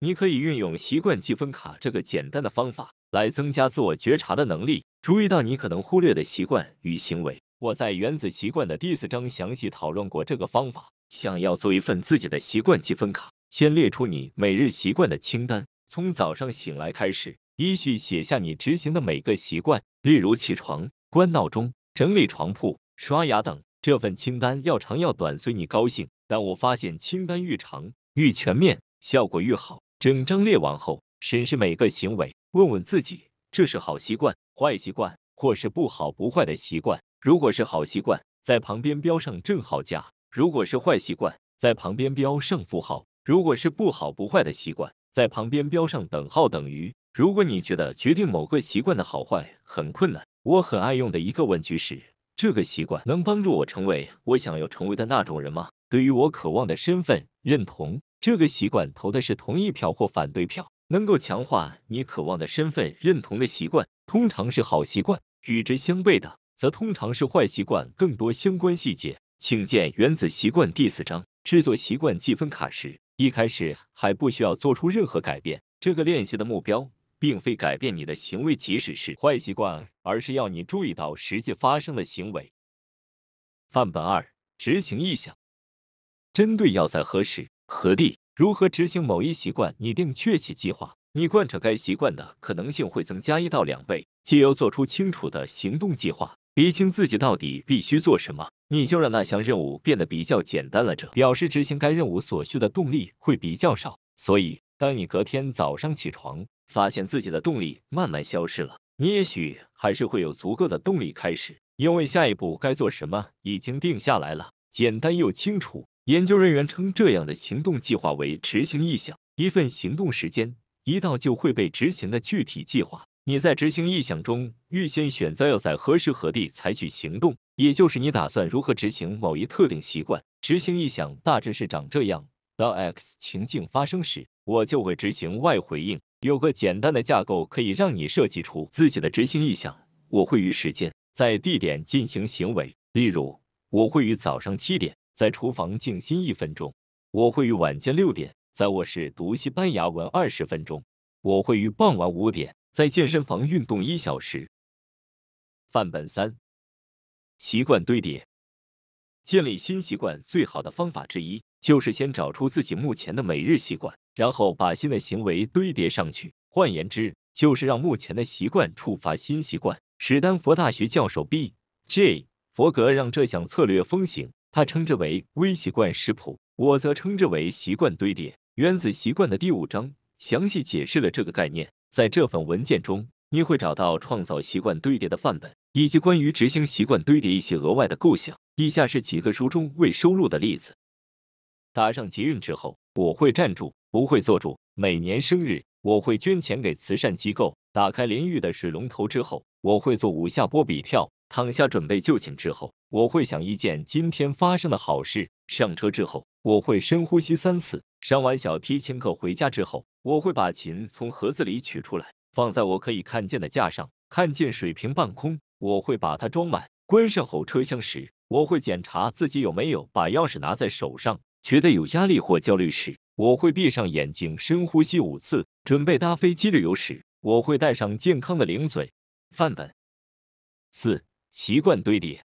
你可以运用习惯积分卡这个简单的方法来增加自我觉察的能力，注意到你可能忽略的习惯与行为。我在《原子习惯》的第四章详细讨论过这个方法。想要做一份自己的习惯积分卡，先列出你每日习惯的清单，从早上醒来开始，依序写下你执行的每个习惯，例如起床、关闹钟、整理床铺。刷牙等这份清单要长要短随你高兴，但我发现清单越长越全面，效果越好。整张列完后，审视每个行为，问问自己：这是好习惯、坏习惯，或是不好不坏的习惯？如果是好习惯，在旁边标上正号加；如果是坏习惯，在旁边标上负号；如果是不好不坏的习惯，在旁边标上等号等于。如果你觉得决定某个习惯的好坏很困难，我很爱用的一个问句是。这个习惯能帮助我成为我想要成为的那种人吗？对于我渴望的身份认同，这个习惯投的是同意票或反对票，能够强化你渴望的身份认同的习惯，通常是好习惯；与之相悖的，则通常是坏习惯。更多相关细节，请见《原子习惯》第四章。制作习惯积分卡时，一开始还不需要做出任何改变。这个练习的目标。并非改变你的行为，即使是坏习惯，而是要你注意到实际发生的行为。范本二：执行意向。针对要在何时、何地、如何执行某一习惯，拟定确切计划，你贯彻该习惯的可能性会增加一到两倍。即要做出清楚的行动计划，厘清自己到底必须做什么，你就让那项任务变得比较简单了，这表示执行该任务所需的动力会比较少，所以。当你隔天早上起床，发现自己的动力慢慢消失了，你也许还是会有足够的动力开始，因为下一步该做什么已经定下来了，简单又清楚。研究人员称这样的行动计划为执行意向，一份行动时间一到就会被执行的具体计划。你在执行意向中预先选择要在何时何地采取行动，也就是你打算如何执行某一特定习惯。执行意向大致是长这样。当 X 情境发生时，我就会执行 Y 回应。有个简单的架构可以让你设计出自己的执行意向。我会于时间在地点进行行为。例如，我会于早上七点在厨房静心一分钟。我会于晚间六点在卧室读西班牙文二十分钟。我会于傍晚五点在健身房运动一小时。范本三：习惯堆叠，建立新习惯最好的方法之一。就是先找出自己目前的每日习惯，然后把新的行为堆叠上去。换言之，就是让目前的习惯触发新习惯。史丹佛大学教授 B.J. 佛格让这项策略风行，他称之为“微习惯食谱”，我则称之为“习惯堆叠”。《原子习惯》的第五章详细解释了这个概念。在这份文件中，你会找到创造习惯堆叠的范本，以及关于执行习惯堆叠一些额外的构想。以下是几个书中未收录的例子。打上捷运之后，我会站住，不会坐住。每年生日，我会捐钱给慈善机构。打开淋浴的水龙头之后，我会做五下波比跳。躺下准备就寝之后，我会想一件今天发生的好事。上车之后，我会深呼吸三次。上完小提琴课回家之后，我会把琴从盒子里取出来，放在我可以看见的架上。看见水瓶半空，我会把它装满。关上后车厢时，我会检查自己有没有把钥匙拿在手上。觉得有压力或焦虑时，我会闭上眼睛深呼吸五次。准备搭飞机旅游时，我会带上健康的零嘴。范本四习惯堆叠。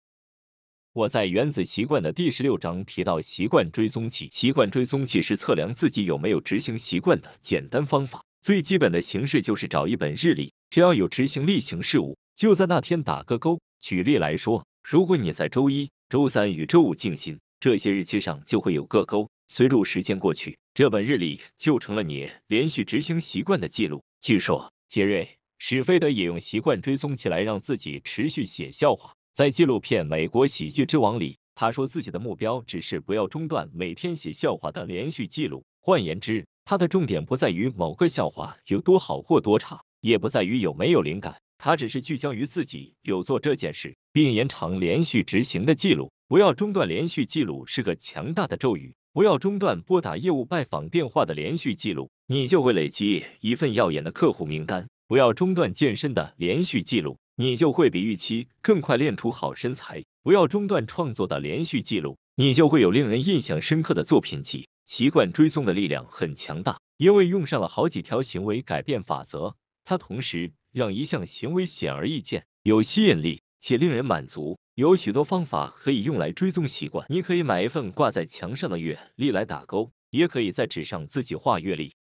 我在《原子习惯》的第十六章提到习惯追踪器。习惯追踪器是测量自己有没有执行习惯的简单方法。最基本的形式就是找一本日历，只要有执行例行事务，就在那天打个勾。举例来说，如果你在周一、周三与周五静心。这些日期上就会有个勾，随着时间过去，这本日历就成了你连续执行习惯的记录。据说，杰瑞史菲德也用习惯追踪起来，让自己持续写笑话。在纪录片《美国喜剧之王》里，他说自己的目标只是不要中断每天写笑话的连续记录。换言之，他的重点不在于某个笑话有多好或多差，也不在于有没有灵感，他只是聚焦于自己有做这件事，并延长连续执行的记录。不要中断连续记录是个强大的咒语。不要中断拨打业务拜访电话的连续记录，你就会累积一份耀眼的客户名单。不要中断健身的连续记录，你就会比预期更快练出好身材。不要中断创作的连续记录，你就会有令人印象深刻的作品集。习惯追踪的力量很强大，因为用上了好几条行为改变法则，它同时让一项行为显而易见、有吸引力且令人满足。有许多方法可以用来追踪习惯。你可以买一份挂在墙上的月历来打勾，也可以在纸上自己画月历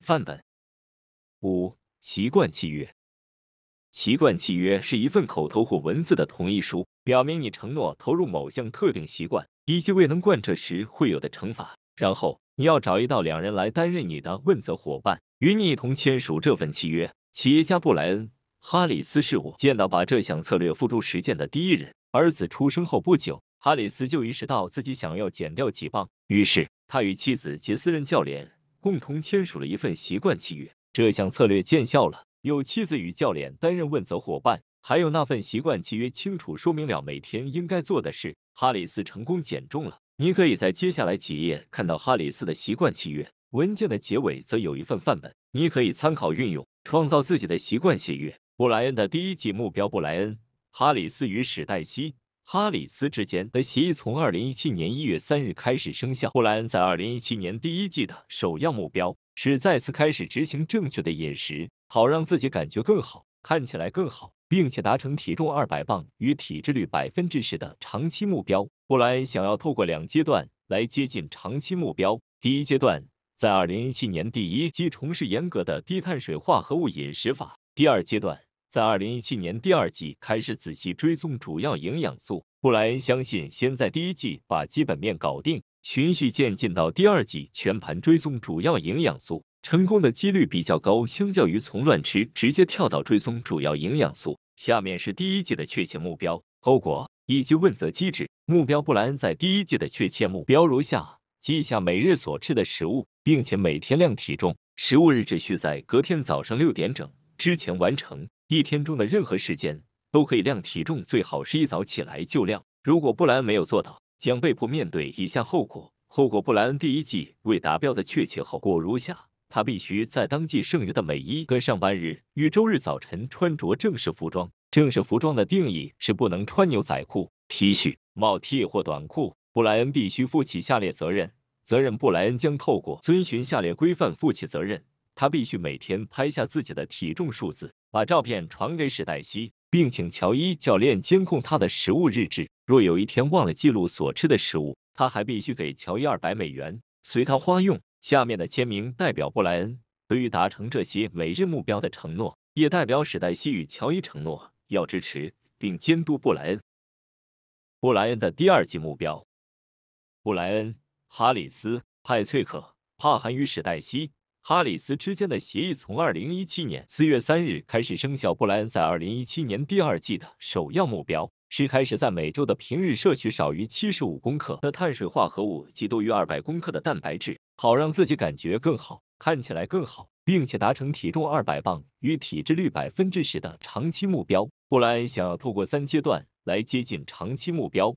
范本。五、习惯契约。习惯契约是一份口头或文字的同意书，表明你承诺投入某项特定习惯，以及未能贯彻时会有的惩罚。然后你要找一到两人来担任你的问责伙伴，与你一同签署这份契约。企业家布莱恩。哈里斯是我见到把这项策略付诸实践的第一人。儿子出生后不久，哈里斯就意识到自己想要减掉几磅，于是他与妻子杰斯任教练共同签署了一份习惯契约。这项策略见效了，有妻子与教练担任问责伙伴，还有那份习惯契约清楚说明了每天应该做的事。哈里斯成功减重了。你可以在接下来几页看到哈里斯的习惯契约文件的结尾，则有一份范本，你可以参考运用，创造自己的习惯契约。布莱恩的第一季目标：布莱恩·哈里斯与史黛西·哈里斯之间的协议从二零一七年一月三日开始生效。布莱恩在二零一七年第一季的首要目标是再次开始执行正确的饮食，好让自己感觉更好，看起来更好，并且达成体重二百磅与体脂率百分之十的长期目标。布莱恩想要透过两阶段来接近长期目标：第一阶段在二零一七年第一季从事严格的低碳水化合物饮食法。第二阶段在二零一七年第二季开始仔细追踪主要营养素。布莱恩相信，先在第一季把基本面搞定，循序渐进到第二季全盘追踪主要营养素，成功的几率比较高。相较于从乱吃直接跳到追踪主要营养素，下面是第一季的确切目标、后果以及问责机制。目标：布莱恩在第一季的确切目标如下：记下每日所吃的食物，并且每天量体重，食物日只需在隔天早上六点整。之前完成一天中的任何时间都可以量体重，最好是一早起来就量。如果布莱恩没有做到，将被迫面对以下后果。后果：布莱恩第一季未达标的确切后果如下：他必须在当季剩余的每一个上班日与周日早晨穿着正式服装。正式服装的定义是不能穿牛仔裤、T 恤、帽 T 或短裤。布莱恩必须负起下列责任。责任：布莱恩将透过遵循下列规范负起责任。他必须每天拍下自己的体重数字，把照片传给史黛西，并请乔伊教练监控他的食物日志。若有一天忘了记录所吃的食物，他还必须给乔伊二百美元，随他花用。下面的签名代表布莱恩，对于达成这些每日目标的承诺，也代表史黛西与乔伊承诺要支持并监督布莱恩。布莱恩的第二季目标：布莱恩、哈里斯、派翠克、帕涵与史黛西。哈里斯之间的协议从二零一七年四月三日开始生效。布莱恩在二零一七年第二季的首要目标是开始在每周的平日摄取少于七十五公克的碳水化合物及多于二百公克的蛋白质，好让自己感觉更好，看起来更好，并且达成体重二百磅与体脂率百分之十的长期目标。布莱恩想要透过三阶段来接近长期目标。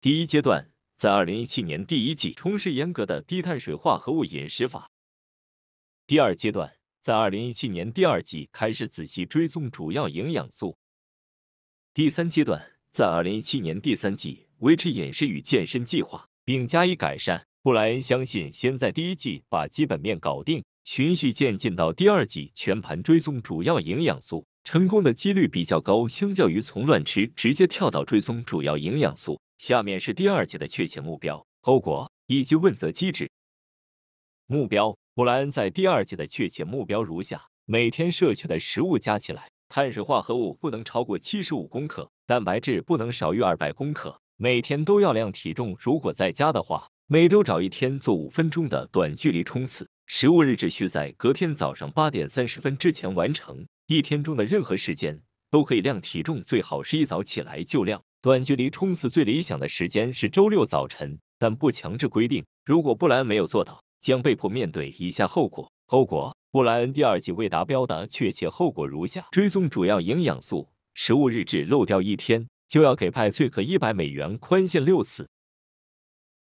第一阶段在二零一七年第一季，从事严格的低碳水化合物饮食法。第二阶段，在二零一七年第二季开始仔细追踪主要营养素。第三阶段，在二零一七年第三季维持饮食与健身计划，并加以改善。布莱恩相信，先在第一季把基本面搞定，循序渐进到第二季全盘追踪主要营养素，成功的几率比较高。相较于从乱吃直接跳到追踪主要营养素，下面是第二季的确切目标、后果以及问责机制。目标。布莱恩在第二季的确切目标如下：每天摄取的食物加起来，碳水化合物不能超过七十五公克，蛋白质不能少于二百公克。每天都要量体重。如果在家的话，每周找一天做五分钟的短距离冲刺。食物日只需在隔天早上八点三十分之前完成。一天中的任何时间都可以量体重，最好是一早起来就量。短距离冲刺最理想的时间是周六早晨，但不强制规定。如果布莱恩没有做到，将被迫面对以下后果：后果，布莱恩第二季未达标的确切后果如下：追踪主要营养素食物日志漏掉一天，就要给派翠克一百美元宽限六次；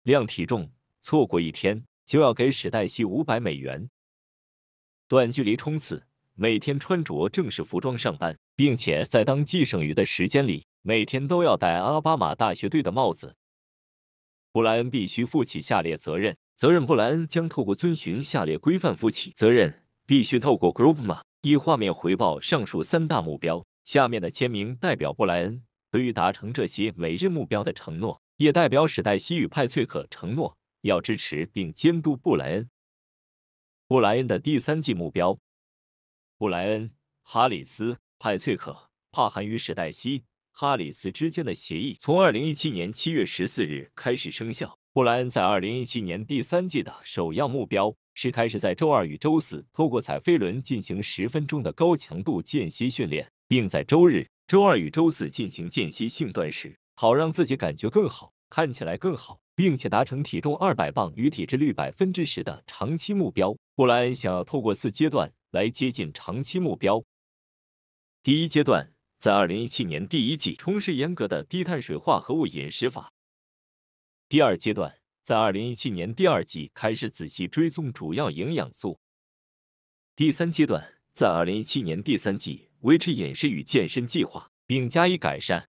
量体重错过一天，就要给史黛西五百美元；短距离冲刺，每天穿着正式服装上班，并且在当季剩余的时间里，每天都要戴阿拉巴马大学队的帽子。布莱恩必须负起下列责任。责任布莱恩将透过遵循下列规范负起责任，必须透过 Group 吗？以画面回报上述三大目标。下面的签名代表布莱恩对于达成这些每日目标的承诺，也代表史黛西与派翠克承诺要支持并监督布莱恩。布莱恩的第三季目标：布莱恩、哈里斯、派翠克、帕涵与史黛西。哈里斯之间的协议从二零一七年七月十四日开始生效。布莱恩在二零一七年第三季的首要目标是开始在周二与周四透过踩飞轮进行十分钟的高强度间歇训练，并在周日、周二与周四进行间歇性断食，好让自己感觉更好，看起来更好，并且达成体重二百磅与体脂率百分之十的长期目标。布莱恩想要透过四阶段来接近长期目标。第一阶段。在2017年第一季，重拾严格的低碳水化合物饮食法。第二阶段，在2017年第二季开始仔细追踪主要营养素。第三阶段，在2017年第三季维持饮食与健身计划，并加以改善。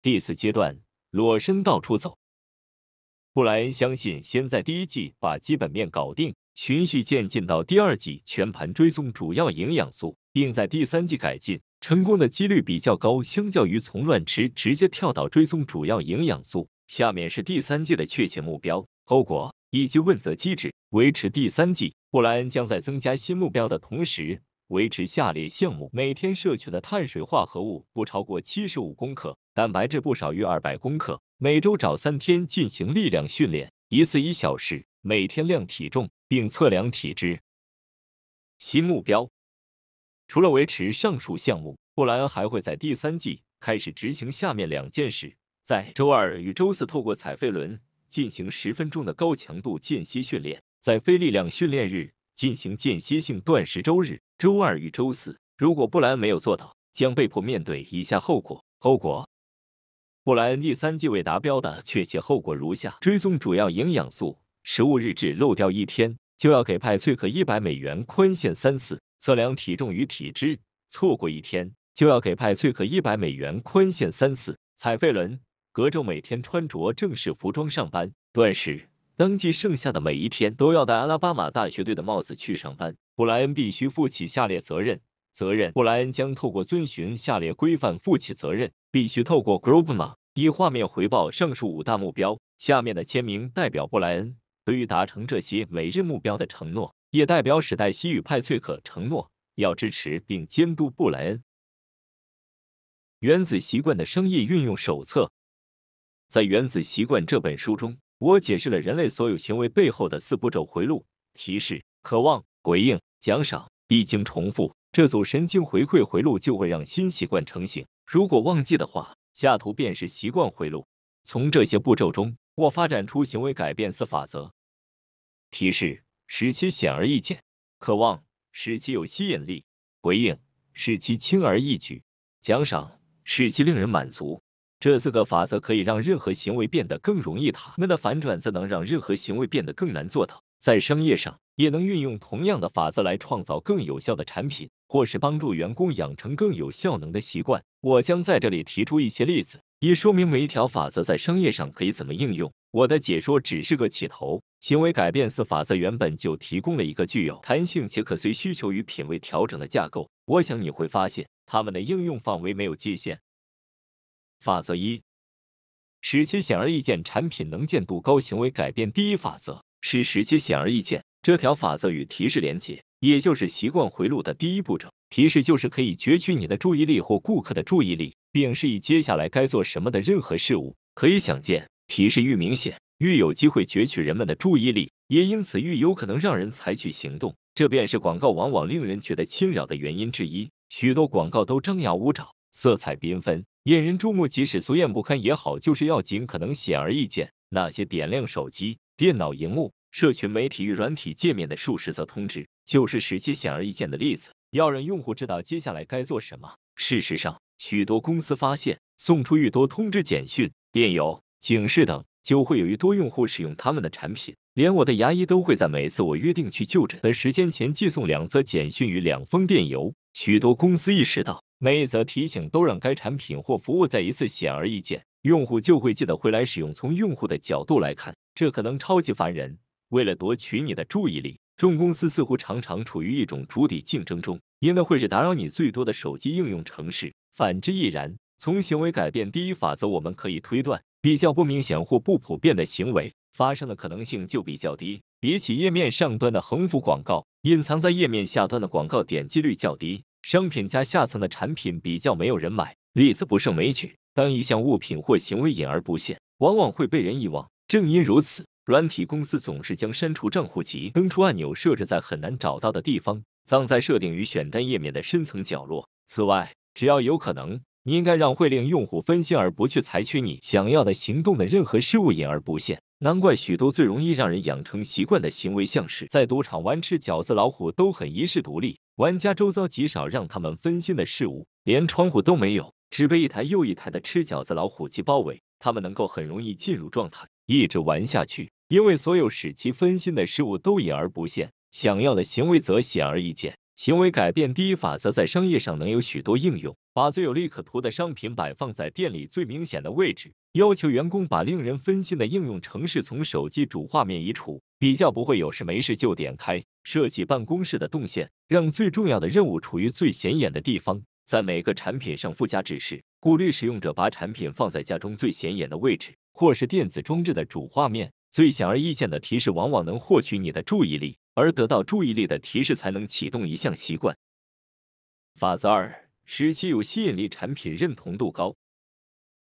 第四阶段，裸身到处走。布莱恩相信，先在第一季把基本面搞定，循序渐进到第二季全盘追踪主要营养素，并在第三季改进。成功的几率比较高，相较于从乱吃直接跳到追踪主要营养素。下面是第三季的确切目标、后果以及问责机制。维持第三季，布莱恩将在增加新目标的同时，维持下列项目：每天摄取的碳水化合物不超过七十五公克，蛋白质不少于二百公克，每周找三天进行力量训练，一次一小时，每天量体重并测量体脂。新目标。除了维持上述项目，布莱恩还会在第三季开始执行下面两件事：在周二与周四透过踩飞轮进行十分钟的高强度间歇训练，在非力量训练日进行间歇性断食。周日、周二与周四，如果布莱恩没有做到，将被迫面对以下后果。后果：布莱恩第三季未达标的确切后果如下：追踪主要营养素食物日志漏掉一天。就要给派翠克一百美元宽限三次测量体重与体脂，错过一天就要给派翠克一百美元宽限三次。采费伦隔周每天穿着正式服装上班，断食登记剩下的每一天都要戴阿拉巴马大学队的帽子去上班。布莱恩必须负起下列责任，责任布莱恩将透过遵循下列规范负起责任，必须透过 Groupma 以画面回报上述五大目标。下面的签名代表布莱恩。对于达成这些每日目标的承诺，也代表史黛西与派翠克承诺要支持并监督布莱恩。原子习惯的生意运用手册，在《原子习惯》这本书中，我解释了人类所有行为背后的四步骤回路：提示、渴望、回应、奖赏。一经重复，这组神经回馈回路就会让新习惯成型。如果忘记的话，下图便是习惯回路。从这些步骤中。我发展出行为改变四法则：提示使其显而易见，渴望使其有吸引力，回应使其轻而易举，奖赏使其令人满足。这四个法则可以让任何行为变得更容易。他们的反转则能让任何行为变得更难做到。在商业上，也能运用同样的法则来创造更有效的产品，或是帮助员工养成更有效能的习惯。我将在这里提出一些例子。也说明每一条法则在商业上可以怎么应用。我的解说只是个起头。行为改变四法则原本就提供了一个具有弹性且可随需求与品味调整的架构。我想你会发现，它们的应用范围没有界限。法则一，使其显而易见。产品能见度高。行为改变第一法则，使时机显而易见。这条法则与提示连接，也就是习惯回路的第一步骤。提示就是可以攫取你的注意力或顾客的注意力，并示意接下来该做什么的任何事物。可以想见，提示越明显，越有机会攫取人们的注意力，也因此越有可能让人采取行动。这便是广告往往令人觉得侵扰的原因之一。许多广告都张牙舞爪、色彩缤纷、引人注目，即使俗艳不堪也好，就是要尽可能显而易见。那些点亮手机、电脑荧幕、社群媒体与软体界面的数十则通知，就是使其显而易见的例子。要让用户知道接下来该做什么。事实上，许多公司发现，送出越多通知、简讯、电邮、警示等，就会有越多用户使用他们的产品。连我的牙医都会在每次我约定去就诊的时间前寄送两则简讯与两封电邮。许多公司意识到，每一则提醒都让该产品或服务再一次显而易见，用户就会记得回来使用。从用户的角度来看，这可能超级烦人。为了夺取你的注意力。众公司似乎常常处于一种主体竞争中，应该会是打扰你最多的手机应用程式。反之亦然。从行为改变第一法则，我们可以推断，比较不明显或不普遍的行为发生的可能性就比较低。比起页面上端的横幅广告，隐藏在页面下端的广告点击率较低。商品加下层的产品比较没有人买，例子不胜枚举。当一项物品或行为隐而不现，往往会被人遗忘。正因如此。软体公司总是将删除账户及登出按钮设置在很难找到的地方，藏在设定与选单页面的深层角落。此外，只要有可能，你应该让会令用户分心而不去采取你想要的行动的任何事物隐而不现。难怪许多最容易让人养成习惯的行为，像是在赌场玩吃饺子老虎，都很遗世独立。玩家周遭极少让他们分心的事物，连窗户都没有，只被一台又一台的吃饺子老虎机包围。他们能够很容易进入状态，一直玩下去。因为所有使其分心的事物都隐而不见，想要的行为则显而易见。行为改变第一法则在商业上能有许多应用：把最有利可图的商品摆放在店里最明显的位置；要求员工把令人分心的应用程式从手机主画面移除，比较不会有事没事就点开；设计办公室的动线，让最重要的任务处于最显眼的地方；在每个产品上附加指示，鼓励使用者把产品放在家中最显眼的位置，或是电子装置的主画面。最显而易见的提示往往能获取你的注意力，而得到注意力的提示才能启动一项习惯。法则二，使其有吸引力，产品认同度高。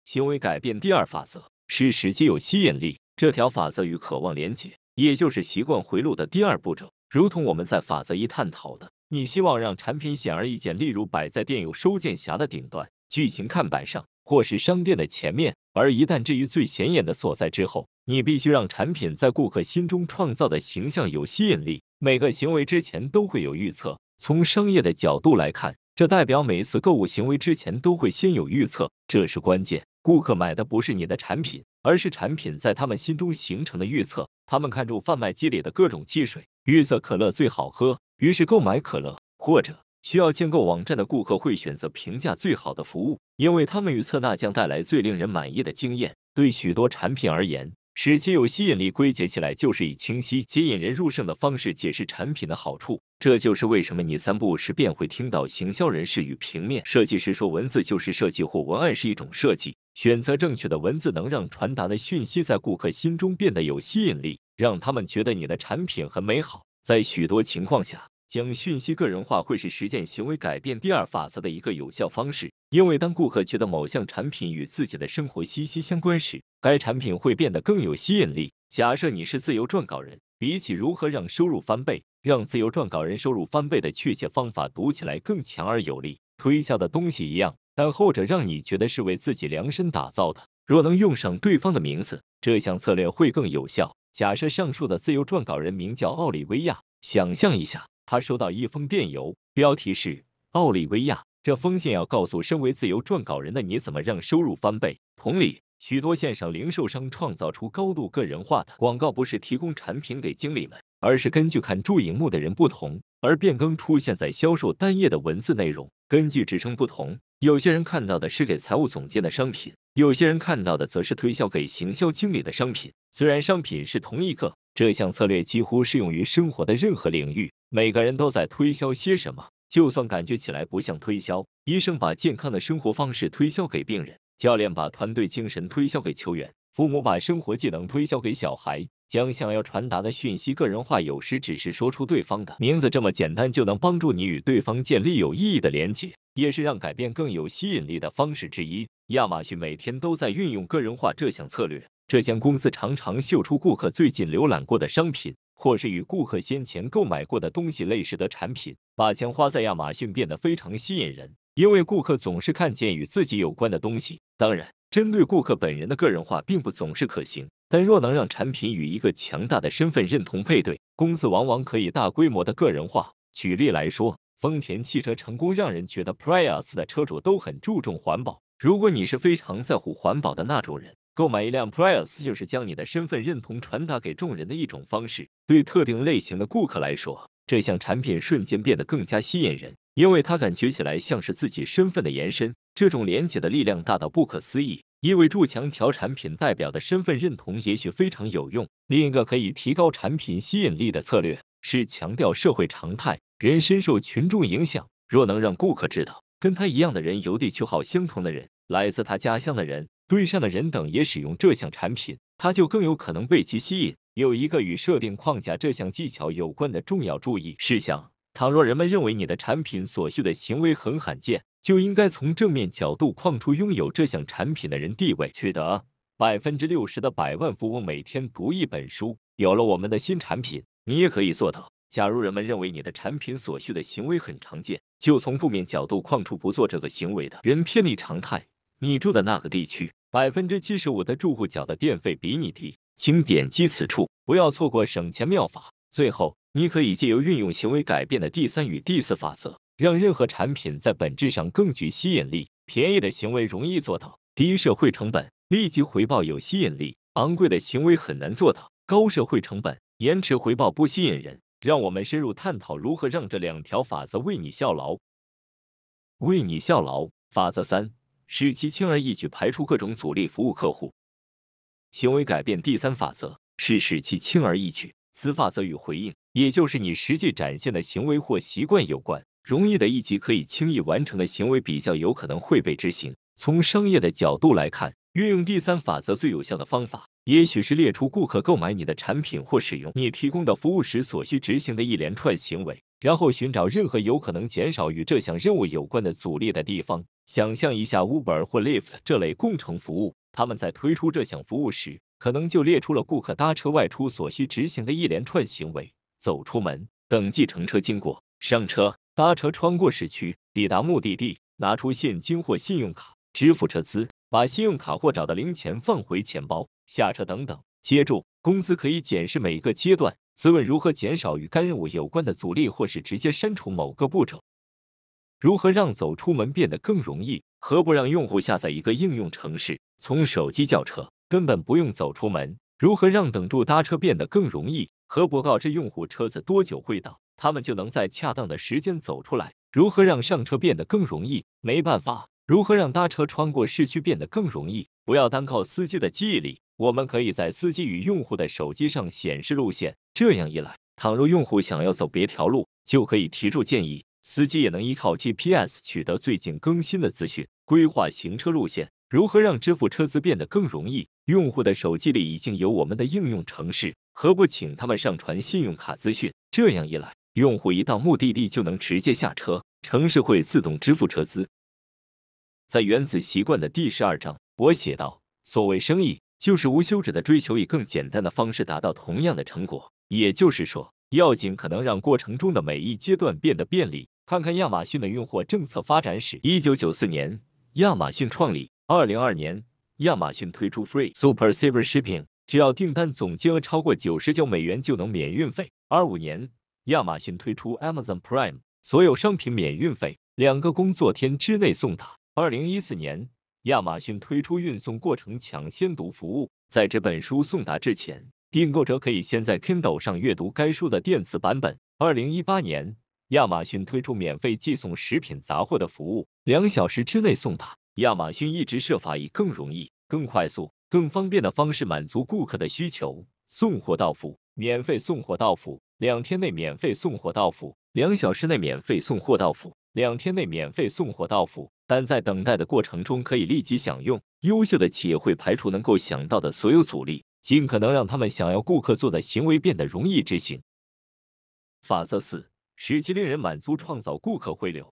行为改变第二法则，是使其有吸引力。这条法则与渴望连结，也就是习惯回路的第二步骤。如同我们在法则一探讨的，你希望让产品显而易见，例如摆在店有收件匣的顶端、剧情看板上，或是商店的前面。而一旦置于最显眼的所在之后，你必须让产品在顾客心中创造的形象有吸引力。每个行为之前都会有预测。从商业的角度来看，这代表每次购物行为之前都会先有预测，这是关键。顾客买的不是你的产品，而是产品在他们心中形成的预测。他们看中贩卖机里的各种汽水，预测可乐最好喝，于是购买可乐。或者需要建构网站的顾客会选择评价最好的服务，因为他们预测那将带来最令人满意的经验。对许多产品而言，使其有吸引力，归结起来就是以清晰吸引人入胜的方式解释产品的好处。这就是为什么你散步时便会听到行销人士与平面设计师说，文字就是设计，或文案是一种设计。选择正确的文字，能让传达的讯息在顾客心中变得有吸引力，让他们觉得你的产品很美好。在许多情况下，将讯息个人化会是实践行为改变第二法则的一个有效方式，因为当顾客觉得某项产品与自己的生活息息相关时，该产品会变得更有吸引力。假设你是自由撰稿人，比起如何让收入翻倍，让自由撰稿人收入翻倍的确切方法，读起来更强而有力，推销的东西一样，但后者让你觉得是为自己量身打造的。若能用上对方的名字，这项策略会更有效。假设上述的自由撰稿人名叫奥利维亚，想象一下。他收到一封电邮，标题是“奥利维亚”。这封信要告诉身为自由撰稿人的你，怎么让收入翻倍。同理，许多线上零售商创造出高度个人化的广告，不是提供产品给经理们，而是根据看注荧幕的人不同而变更出现在销售单页的文字内容。根据职称不同，有些人看到的是给财务总监的商品，有些人看到的则是推销给行销经理的商品。虽然商品是同一个。这项策略几乎适用于生活的任何领域。每个人都在推销些什么，就算感觉起来不像推销。医生把健康的生活方式推销给病人，教练把团队精神推销给球员，父母把生活技能推销给小孩。将想要传达的讯息个人化，有时只是说出对方的名字，这么简单就能帮助你与对方建立有意义的连接，也是让改变更有吸引力的方式之一。亚马逊每天都在运用个人化这项策略。这间公司常常秀出顾客最近浏览过的商品，或是与顾客先前购买过的东西类似的产品。把钱花在亚马逊变得非常吸引人，因为顾客总是看见与自己有关的东西。当然，针对顾客本人的个人化并不总是可行，但若能让产品与一个强大的身份认同配对，公司往往可以大规模的个人化。举例来说，丰田汽车成功让人觉得 Prius 的车主都很注重环保。如果你是非常在乎环保的那种人。购买一辆 Prius 就是将你的身份认同传达给众人的一种方式。对特定类型的顾客来说，这项产品瞬间变得更加吸引人，因为它感觉起来像是自己身份的延伸。这种连接的力量大到不可思议。因为筑墙调产品代表的身份认同也许非常有用。另一个可以提高产品吸引力的策略是强调社会常态。人深受群众影响，若能让顾客知道跟他一样的人、邮递区号相同的人、来自他家乡的人。对上的人等也使用这项产品，他就更有可能被其吸引。有一个与设定框架这项技巧有关的重要注意事项：倘若人们认为你的产品所需的行为很罕见，就应该从正面角度框出拥有这项产品的人地位。取得百分之六十的百万富翁每天读一本书，有了我们的新产品，你也可以做到。假如人们认为你的产品所需的行为很常见，就从负面角度框出不做这个行为的人偏离常态。你住的那个地区。百分之七十五的住户缴的电费比你低，请点击此处，不要错过省钱妙法。最后，你可以借由运用行为改变的第三与第四法则，让任何产品在本质上更具吸引力。便宜的行为容易做到，低社会成本，立即回报有吸引力；昂贵的行为很难做到，高社会成本，延迟回报不吸引人。让我们深入探讨如何让这两条法则为你效劳。为你效劳。法则三。使其轻而易举排除各种阻力，服务客户。行为改变第三法则是使其轻而易举。此法则与回应，也就是你实际展现的行为或习惯有关。容易的一级可以轻易完成的行为，比较有可能会被执行。从商业的角度来看，运用第三法则最有效的方法，也许是列出顾客购买你的产品或使用你提供的服务时所需执行的一连串行为。然后寻找任何有可能减少与这项任务有关的阻力的地方。想象一下 Uber 或 Lyft 这类工程服务，他们在推出这项服务时，可能就列出了顾客搭车外出所需执行的一连串行为：走出门，等计程车经过，上车，搭车穿过市区，抵达目的地，拿出现金或信用卡支付车资，把信用卡或找的零钱放回钱包，下车等等。接住，公司可以检视每个阶段。自问如何减少与该任务有关的阻力，或是直接删除某个步骤？如何让走出门变得更容易？何不让用户下载一个应用程式，从手机叫车，根本不用走出门？如何让等住搭车变得更容易？何不告知用户车子多久会到，他们就能在恰当的时间走出来？如何让上车变得更容易？没办法。如何让搭车穿过市区变得更容易？不要单靠司机的记忆力。我们可以在司机与用户的手机上显示路线，这样一来，倘若用户想要走别条路，就可以提出建议，司机也能依靠 GPS 取得最近更新的资讯，规划行车路线。如何让支付车资变得更容易？用户的手机里已经有我们的应用程式，何不请他们上传信用卡资讯？这样一来，用户一到目的地就能直接下车，城市会自动支付车资。在《原子习惯》的第十二章，我写道：所谓生意。就是无休止的追求以更简单的方式达到同样的成果，也就是说，要尽可能让过程中的每一阶段变得便利。看看亚马逊的运货政策发展史：一九九四年，亚马逊创立；二零二年，亚马逊推出 Free Super Saver Shipping，只要订单总金额超过九十九美元就能免运费；二五年，亚马逊推出 Amazon Prime，所有商品免运费，两个工作天之内送达；二零一四年。亚马逊推出运送过程抢先读服务，在这本书送达之前，订购者可以先在 Kindle 上阅读该书的电子版本。二零一八年，亚马逊推出免费寄送食品杂货的服务，两小时之内送达。亚马逊一直设法以更容易、更快速、更方便的方式满足顾客的需求。送货到付，免费送货到付，两天内免费送货到付，两小时内免费送货到付，两天内免费送货到付。但在等待的过程中，可以立即享用。优秀的企业会排除能够想到的所有阻力，尽可能让他们想要顾客做的行为变得容易执行。法则四：使其令人满足，创造顾客回流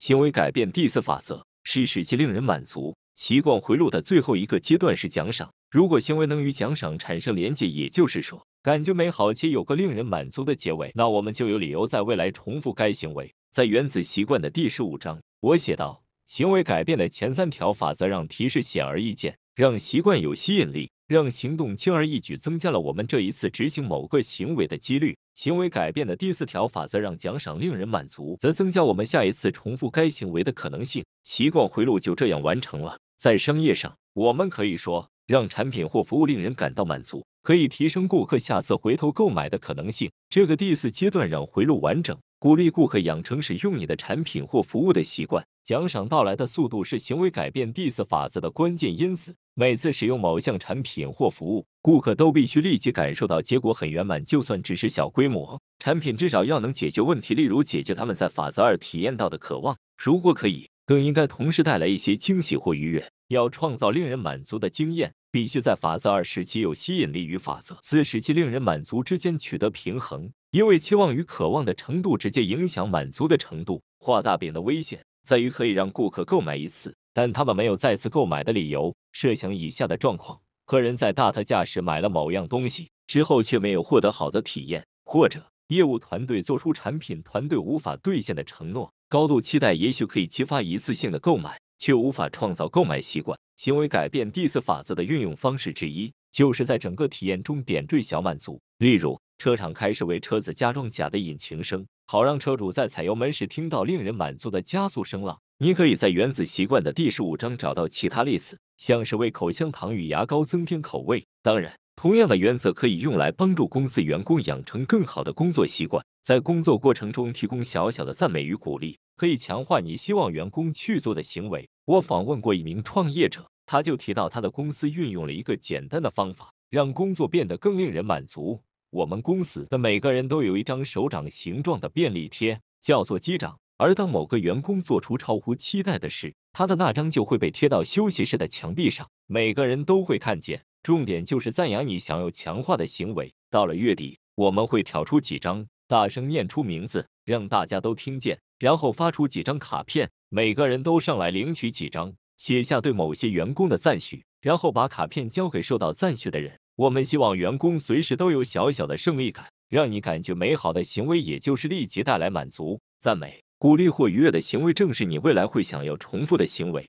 行为改变。第四法则：是使其令人满足。习惯回路的最后一个阶段是奖赏。如果行为能与奖赏产生连接，也就是说，感觉美好且有个令人满足的结尾，那我们就有理由在未来重复该行为。在原子习惯的第十五章。我写道：行为改变的前三条法则让提示显而易见，让习惯有吸引力，让行动轻而易举，增加了我们这一次执行某个行为的几率。行为改变的第四条法则让奖赏令人满足，则增加我们下一次重复该行为的可能性。习惯回路就这样完成了。在商业上，我们可以说让产品或服务令人感到满足。可以提升顾客下次回头购买的可能性。这个第四阶段让回路完整，鼓励顾客养成使用你的产品或服务的习惯。奖赏到来的速度是行为改变第四法则的关键因子。每次使用某项产品或服务，顾客都必须立即感受到结果很圆满，就算只是小规模产品，至少要能解决问题。例如解决他们在法则二体验到的渴望。如果可以，更应该同时带来一些惊喜或愉悦。要创造令人满足的经验，必须在法则二时期有吸引力与法则四时期令人满足之间取得平衡，因为期望与渴望的程度直接影响满足的程度。画大饼的危险在于可以让顾客购买一次，但他们没有再次购买的理由。设想以下的状况：客人在大特价时买了某样东西之后，却没有获得好的体验，或者业务团队做出产品团队无法兑现的承诺。高度期待也许可以激发一次性的购买。却无法创造购买习惯。行为改变第四法则的运用方式之一，就是在整个体验中点缀小满足。例如，车厂开始为车子加装假的引擎声，好让车主在踩油门时听到令人满足的加速声浪。你可以在《原子习惯》的第十五章找到其他例子，像是为口香糖与牙膏增添口味。当然，同样的原则可以用来帮助公司员工养成更好的工作习惯。在工作过程中提供小小的赞美与鼓励，可以强化你希望员工去做的行为。我访问过一名创业者，他就提到他的公司运用了一个简单的方法，让工作变得更令人满足。我们公司的每个人都有一张手掌形状的便利贴，叫做“机长。而当某个员工做出超乎期待的事，他的那张就会被贴到休息室的墙壁上，每个人都会看见。重点就是赞扬你想要强化的行为。到了月底，我们会挑出几张，大声念出名字。让大家都听见，然后发出几张卡片，每个人都上来领取几张，写下对某些员工的赞许，然后把卡片交给受到赞许的人。我们希望员工随时都有小小的胜利感，让你感觉美好的行为，也就是立即带来满足、赞美、鼓励或愉悦的行为，正是你未来会想要重复的行为。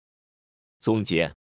总结，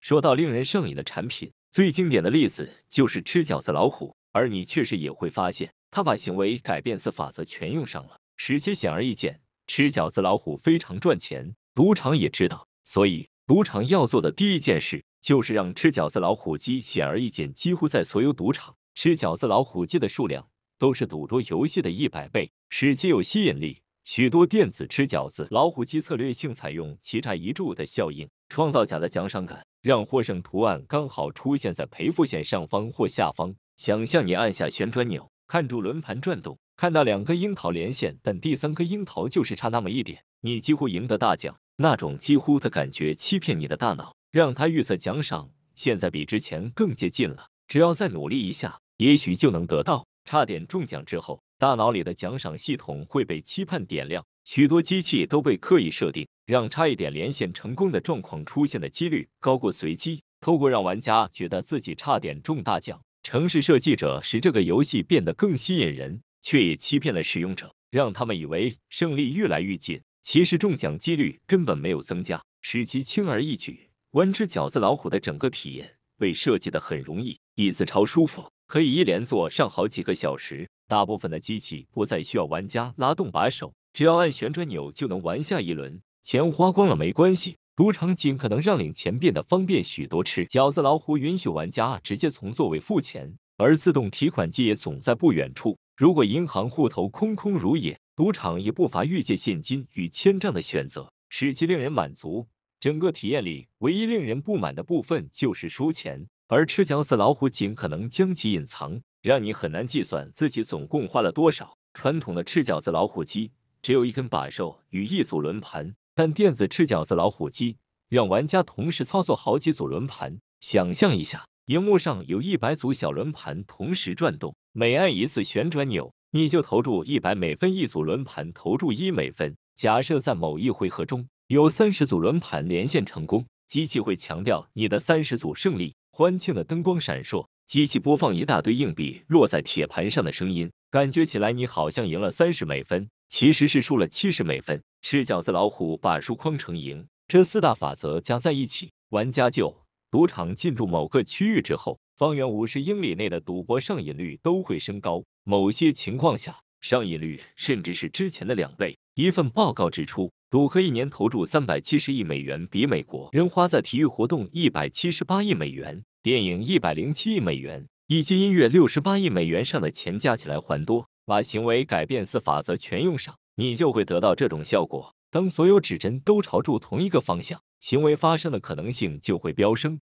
说到令人上瘾的产品，最经典的例子就是吃饺子老虎，而你确实也会发现。他把行为改变四法则全用上了，使其显而易见。吃饺子老虎非常赚钱，赌场也知道，所以赌场要做的第一件事就是让吃饺子老虎机显而易见。几乎在所有赌场，吃饺子老虎机的数量都是赌桌游戏的一百倍，使其有吸引力。许多电子吃饺子老虎机策略性采用奇差一注的效应，创造假的奖赏感，让获胜图案刚好出现在赔付线上方或下方。想象你按下旋转钮。看住轮盘转动，看到两颗樱桃连线，但第三颗樱桃就是差那么一点，你几乎赢得大奖。那种几乎的感觉欺骗你的大脑，让他预测奖赏现在比之前更接近了。只要再努力一下，也许就能得到。差点中奖之后，大脑里的奖赏系统会被期盼点亮。许多机器都被刻意设定，让差一点连线成功的状况出现的几率高过随机。透过让玩家觉得自己差点中大奖。城市设计者使这个游戏变得更吸引人，却也欺骗了使用者，让他们以为胜利越来越近，其实中奖几率根本没有增加，使其轻而易举。玩《吃饺子老虎》的整个体验被设计的很容易，椅子超舒服，可以一连坐上好几个小时。大部分的机器不再需要玩家拉动把手，只要按旋转钮就能玩下一轮。钱花光了没关系。赌场尽可能让领钱变得方便许多。吃饺子老虎允许玩家直接从座位付钱，而自动提款机也总在不远处。如果银行户头空空如也，赌场也不乏预借现金与签证的选择，使其令人满足。整个体验里，唯一令人不满的部分就是输钱，而吃饺子老虎尽可能将其隐藏，让你很难计算自己总共花了多少。传统的吃饺子老虎机只有一根把手与一组轮盘。但电子吃饺子老虎机让玩家同时操作好几组轮盘。想象一下，荧幕上有一百组小轮盘同时转动，每按一次旋转钮，你就投注一百美分一组轮盘，投注一美分。假设在某一回合中有三十组轮盘连线成功，机器会强调你的三十组胜利，欢庆的灯光闪烁，机器播放一大堆硬币落在铁盘上的声音，感觉起来你好像赢了三十美分，其实是输了七十美分。吃饺子，老虎把书框成赢，这四大法则加在一起，玩家就赌场进驻某个区域之后，方圆五十英里内的赌博上瘾率都会升高，某些情况下，上瘾率甚至是之前的两倍。一份报告指出，赌客一年投注三百七十亿美元，比美国仍花在体育活动一百七十八亿美元、电影一百零七亿美元以及音乐六十八亿美元上的钱加起来还多。把行为改变四法则全用上。你就会得到这种效果。当所有指针都朝住同一个方向，行为发生的可能性就会飙升。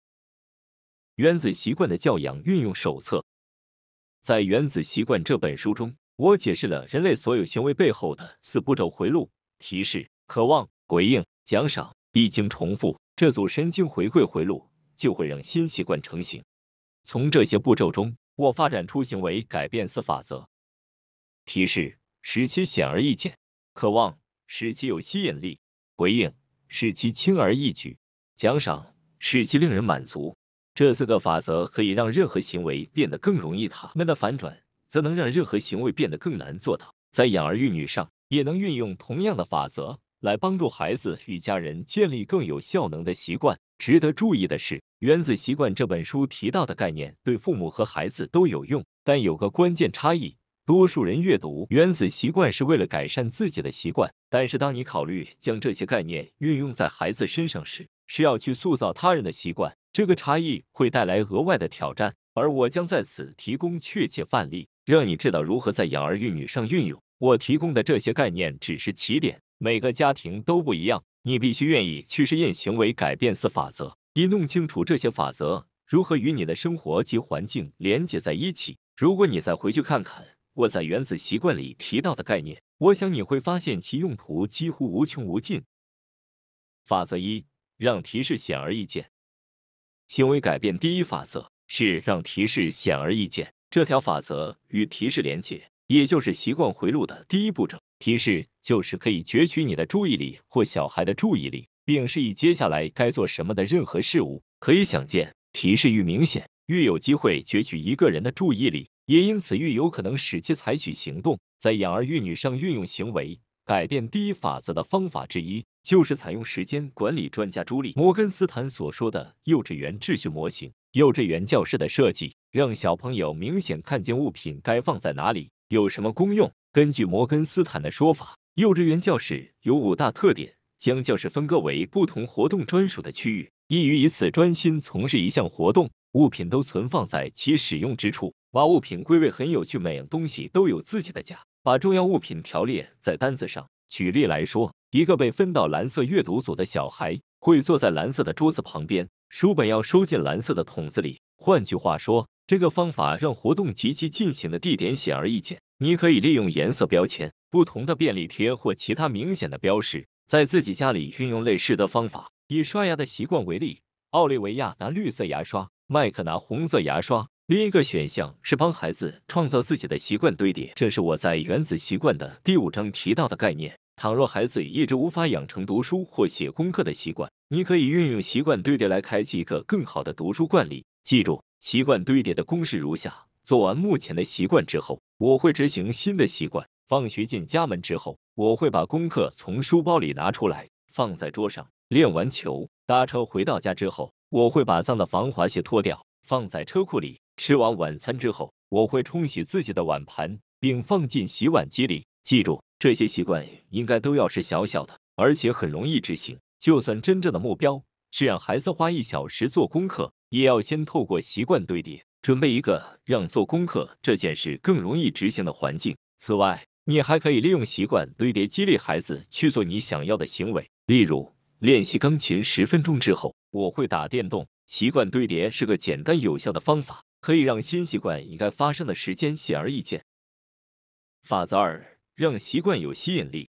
原子习惯的教养运用手册，在《原子习惯》这本书中，我解释了人类所有行为背后的四步骤回路：提示、渴望、回应、奖赏。一经重复，这组神经回馈回路就会让新习惯成型。从这些步骤中，我发展出行为改变四法则：提示使其显而易见。渴望使其有吸引力，回应使其轻而易举，奖赏使其令人满足。这四个法则可以让任何行为变得更容易。它们的反转则能让任何行为变得更难做到。在养儿育女上，也能运用同样的法则来帮助孩子与家人建立更有效能的习惯。值得注意的是，《原子习惯》这本书提到的概念对父母和孩子都有用，但有个关键差异。多数人阅读原子习惯是为了改善自己的习惯，但是当你考虑将这些概念运用在孩子身上时，是要去塑造他人的习惯。这个差异会带来额外的挑战，而我将在此提供确切范例，让你知道如何在养儿育女上运用我提供的这些概念只是起点。每个家庭都不一样，你必须愿意去试验行为改变四法则，以弄清楚这些法则如何与你的生活及环境连接在一起。如果你再回去看看。我在原子习惯里提到的概念，我想你会发现其用途几乎无穷无尽。法则一：让提示显而易见。行为改变第一法则，是让提示显而易见。这条法则与提示连结，也就是习惯回路的第一步骤。提示就是可以攫取你的注意力或小孩的注意力，并示意接下来该做什么的任何事物。可以想见，提示愈明显，越有机会攫取一个人的注意力。也因此愈有可能使其采取行动，在养儿育女上运用行为改变第一法则的方法之一，就是采用时间管理专家朱莉·摩根斯坦所说的“幼稚园秩序模型”。幼稚园教室的设计让小朋友明显看见物品该放在哪里，有什么功用。根据摩根斯坦的说法，幼稚园教室有五大特点：将教室分割为不同活动专属的区域，易于一次专心从事一项活动；物品都存放在其使用之处。把物品归位很有趣，每样东西都有自己的家。把重要物品条列在单子上。举例来说，一个被分到蓝色阅读组的小孩会坐在蓝色的桌子旁边，书本要收进蓝色的桶子里。换句话说，这个方法让活动及其进行的地点显而易见。你可以利用颜色标签、不同的便利贴或其他明显的标识，在自己家里运用类似的方法。以刷牙的习惯为例，奥利维亚拿绿色牙刷，麦克拿红色牙刷。另一个选项是帮孩子创造自己的习惯堆叠，这是我在《原子习惯》的第五章提到的概念。倘若孩子一直无法养成读书或写功课的习惯，你可以运用习惯堆叠来开启一个更好的读书惯例。记住，习惯堆叠的公式如下：做完目前的习惯之后，我会执行新的习惯。放学进家门之后，我会把功课从书包里拿出来放在桌上。练完球，搭车回到家之后，我会把脏的防滑鞋脱掉，放在车库里。吃完晚餐之后，我会冲洗自己的碗盘，并放进洗碗机里。记住，这些习惯应该都要是小小的，而且很容易执行。就算真正的目标是让孩子花一小时做功课，也要先透过习惯堆叠，准备一个让做功课这件事更容易执行的环境。此外，你还可以利用习惯堆叠激励孩子去做你想要的行为。例如，练习钢琴十分钟之后，我会打电动。习惯堆叠是个简单有效的方法。可以让新习惯应该发生的时间显而易见。法则二，让习惯有吸引力。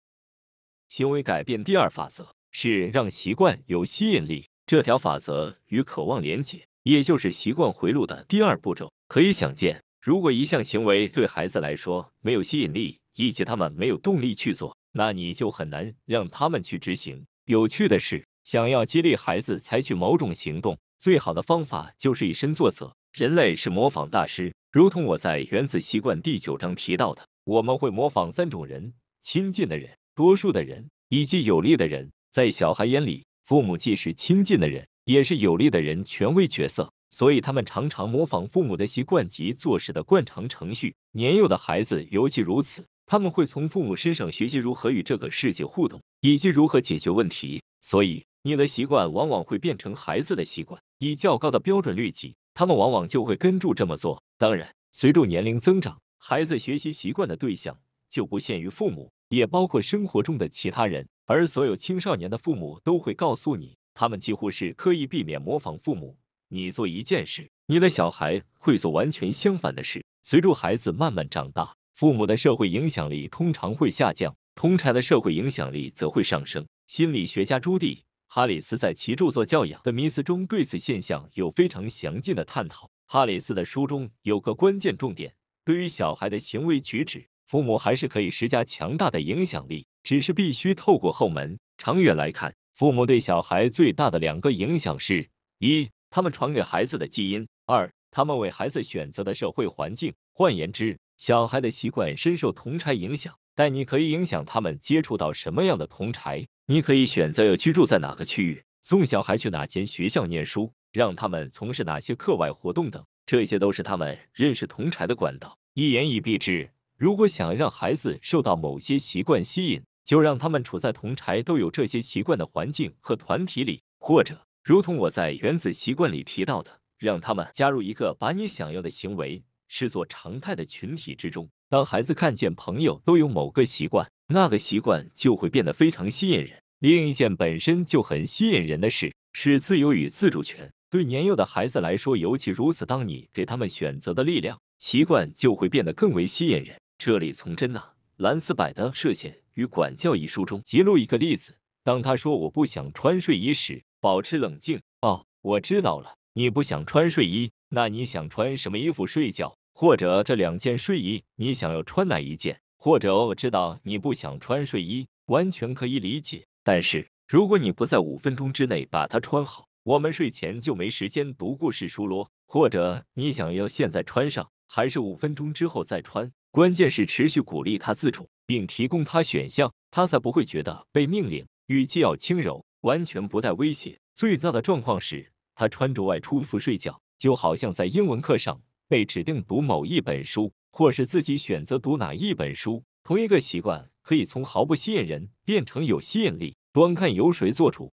行为改变第二法则是让习惯有吸引力。这条法则与渴望连结，也就是习惯回路的第二步骤。可以想见，如果一项行为对孩子来说没有吸引力，以及他们没有动力去做，那你就很难让他们去执行。有趣的是，想要激励孩子采取某种行动，最好的方法就是以身作则。人类是模仿大师，如同我在《原子习惯》第九章提到的，我们会模仿三种人：亲近的人、多数的人以及有利的人。在小孩眼里，父母既是亲近的人，也是有利的人、权威角色，所以他们常常模仿父母的习惯及做事的惯常程序。年幼的孩子尤其如此，他们会从父母身上学习如何与这个世界互动，以及如何解决问题。所以，你的习惯往往会变成孩子的习惯，以较高的标准律己。他们往往就会跟住这么做。当然，随着年龄增长，孩子学习习惯的对象就不限于父母，也包括生活中的其他人。而所有青少年的父母都会告诉你，他们几乎是刻意避免模仿父母。你做一件事，你的小孩会做完全相反的事。随着孩子慢慢长大，父母的社会影响力通常会下降，通常的社会影响力则会上升。心理学家朱棣哈里斯在其著作《教养的迷思》中对此现象有非常详尽的探讨。哈里斯的书中有个关键重点：对于小孩的行为举止，父母还是可以施加强大的影响力，只是必须透过后门。长远来看，父母对小孩最大的两个影响是：一、他们传给孩子的基因；二、他们为孩子选择的社会环境。换言之，小孩的习惯深受同差影响。但你可以影响他们接触到什么样的同柴，你可以选择要居住在哪个区域，送小孩去哪间学校念书，让他们从事哪些课外活动等，这些都是他们认识同柴的管道。一言以蔽之，如果想让孩子受到某些习惯吸引，就让他们处在同柴都有这些习惯的环境和团体里，或者如同我在原子习惯里提到的，让他们加入一个把你想要的行为视作常态的群体之中。当孩子看见朋友都有某个习惯，那个习惯就会变得非常吸引人。另一件本身就很吸引人的事是自由与自主权。对年幼的孩子来说尤其如此。当你给他们选择的力量，习惯就会变得更为吸引人。这里从真娜·兰斯百的《涉险与管教》一书中揭露一个例子：当他说“我不想穿睡衣”时，保持冷静。哦，我知道了，你不想穿睡衣，那你想穿什么衣服睡觉？或者这两件睡衣，你想要穿哪一件？或者我知道你不想穿睡衣，完全可以理解。但是如果你不在五分钟之内把它穿好，我们睡前就没时间读故事书咯。或者你想要现在穿上，还是五分钟之后再穿？关键是持续鼓励他自主，并提供他选项，他才不会觉得被命令。语气要轻柔，完全不带威胁。最糟的状况是，他穿着外出服睡觉，就好像在英文课上。被指定读某一本书，或是自己选择读哪一本书，同一个习惯可以从毫不吸引人变成有吸引力，观看由谁做主。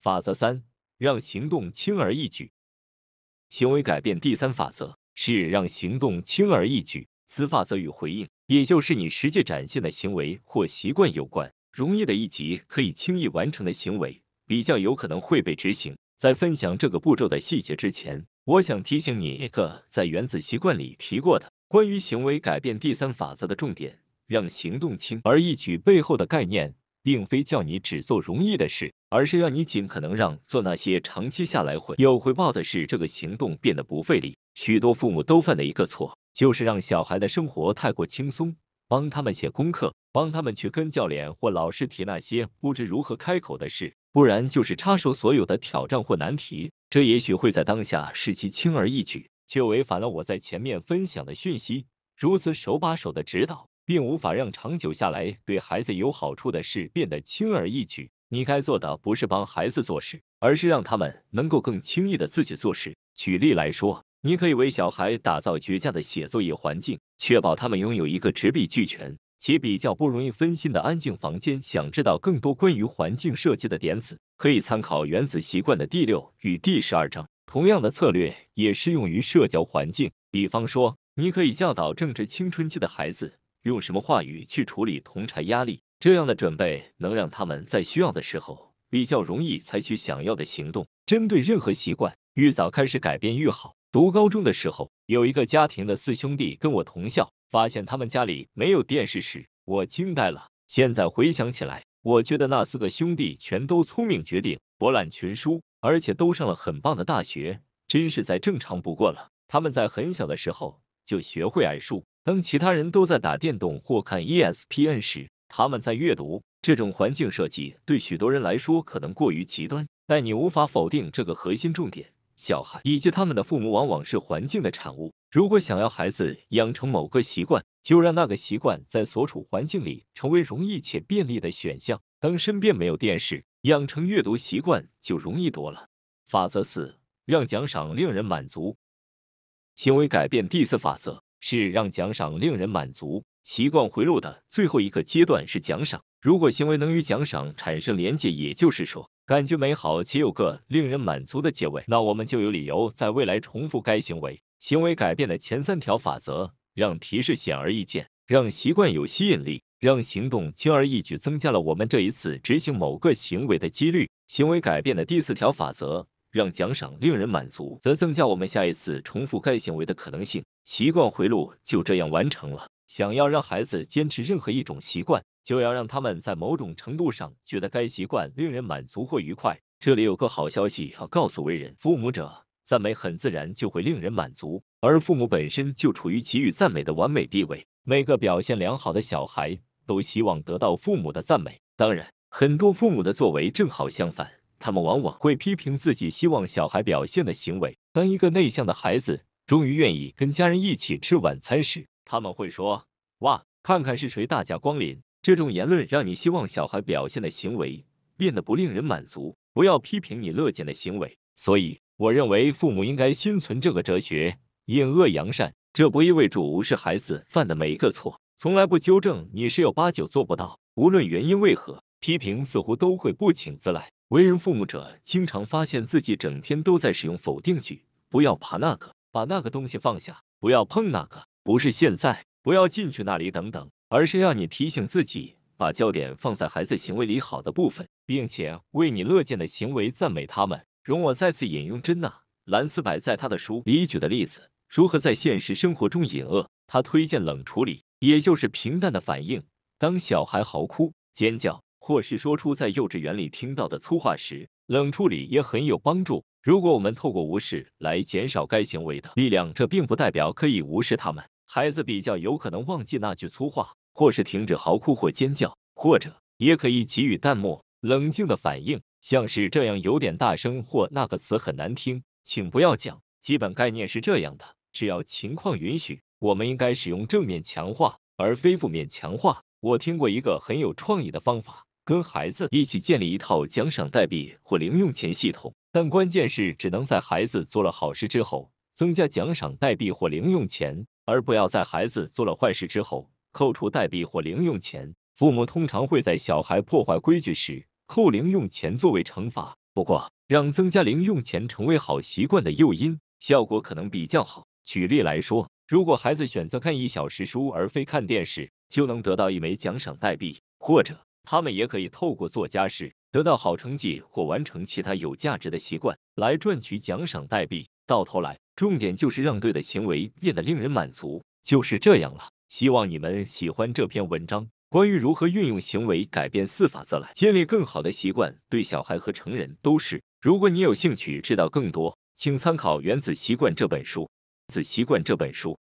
法则三：让行动轻而易举。行为改变第三法则，是让行动轻而易举。此法则与回应，也就是你实际展现的行为或习惯有关。容易的一级，可以轻易完成的行为，比较有可能会被执行。在分享这个步骤的细节之前。我想提醒你一个在原子习惯里提过的关于行为改变第三法则的重点：让行动轻而易举。背后的概念并非叫你只做容易的事，而是让你尽可能让做那些长期下来会有回报的事这个行动变得不费力。许多父母都犯的一个错，就是让小孩的生活太过轻松，帮他们写功课，帮他们去跟教练或老师提那些不知如何开口的事，不然就是插手所有的挑战或难题。这也许会在当下使其轻而易举，却违反了我在前面分享的讯息。如此手把手的指导，并无法让长久下来对孩子有好处的事变得轻而易举。你该做的不是帮孩子做事，而是让他们能够更轻易的自己做事。举例来说，你可以为小孩打造绝佳的写作业环境，确保他们拥有一个纸笔俱全。且比较不容易分心的安静房间。想知道更多关于环境设计的点子，可以参考《原子习惯》的第六与第十二章。同样的策略也适用于社交环境，比方说，你可以教导正值青春期的孩子用什么话语去处理同侪压力。这样的准备能让他们在需要的时候比较容易采取想要的行动。针对任何习惯，越早开始改变越好。读高中的时候，有一个家庭的四兄弟跟我同校。发现他们家里没有电视时，我惊呆了。现在回想起来，我觉得那四个兄弟全都聪明绝顶，博览群书，而且都上了很棒的大学，真是再正常不过了。他们在很小的时候就学会爱数，当其他人都在打电动或看 ESPN 时，他们在阅读。这种环境设计对许多人来说可能过于极端，但你无法否定这个核心重点。小孩以及他们的父母往往是环境的产物。如果想要孩子养成某个习惯，就让那个习惯在所处环境里成为容易且便利的选项。当身边没有电视，养成阅读习惯就容易多了。法则四：让奖赏令人满足。行为改变第四法则是让奖赏令人满足。习惯回路的最后一个阶段是奖赏。如果行为能与奖赏产生连接，也就是说。感觉美好且有个令人满足的结尾，那我们就有理由在未来重复该行为。行为改变的前三条法则让提示显而易见，让习惯有吸引力，让行动轻而易举，增加了我们这一次执行某个行为的几率。行为改变的第四条法则让奖赏令人满足，则增加我们下一次重复该行为的可能性。习惯回路就这样完成了。想要让孩子坚持任何一种习惯。就要让他们在某种程度上觉得该习惯令人满足或愉快。这里有个好消息要告诉为人父母者：赞美很自然就会令人满足，而父母本身就处于给予赞美的完美地位。每个表现良好的小孩都希望得到父母的赞美。当然，很多父母的作为正好相反，他们往往会批评自己希望小孩表现的行为。当一个内向的孩子终于愿意跟家人一起吃晚餐时，他们会说：“哇，看看是谁大驾光临！”这种言论让你希望小孩表现的行为变得不令人满足。不要批评你乐见的行为。所以，我认为父母应该心存这个哲学：引恶扬善。这不意味着无视孩子犯的每一个错，从来不纠正。你十有八九做不到。无论原因为何，批评似乎都会不请自来。为人父母者经常发现自己整天都在使用否定句：不要爬那个，把那个东西放下，不要碰那个，不是现在，不要进去那里，等等。而是要你提醒自己，把焦点放在孩子行为里好的部分，并且为你乐见的行为赞美他们。容我再次引用珍娜·兰斯柏在他的书里举的例子：如何在现实生活中引恶。他推荐冷处理，也就是平淡的反应。当小孩嚎哭、尖叫，或是说出在幼稚园里听到的粗话时，冷处理也很有帮助。如果我们透过无视来减少该行为的力量，这并不代表可以无视他们。孩子比较有可能忘记那句粗话，或是停止嚎哭或尖叫，或者也可以给予淡漠冷静的反应，像是这样有点大声或那个词很难听，请不要讲。基本概念是这样的：只要情况允许，我们应该使用正面强化而非负面强化。我听过一个很有创意的方法，跟孩子一起建立一套奖赏代币或零用钱系统，但关键是只能在孩子做了好事之后增加奖赏代币或零用钱。而不要在孩子做了坏事之后扣除代币或零用钱。父母通常会在小孩破坏规矩时扣零用钱作为惩罚。不过，让增加零用钱成为好习惯的诱因，效果可能比较好。举例来说，如果孩子选择看一小时书而非看电视，就能得到一枚奖赏代币；或者，他们也可以透过做家事、得到好成绩或完成其他有价值的习惯来赚取奖赏代币。到头来，重点就是让对的行为变得令人满足，就是这样了。希望你们喜欢这篇文章，关于如何运用行为改变四法则来建立更好的习惯，对小孩和成人都是。如果你有兴趣知道更多，请参考《原子习惯》这本书，《子习惯》这本书。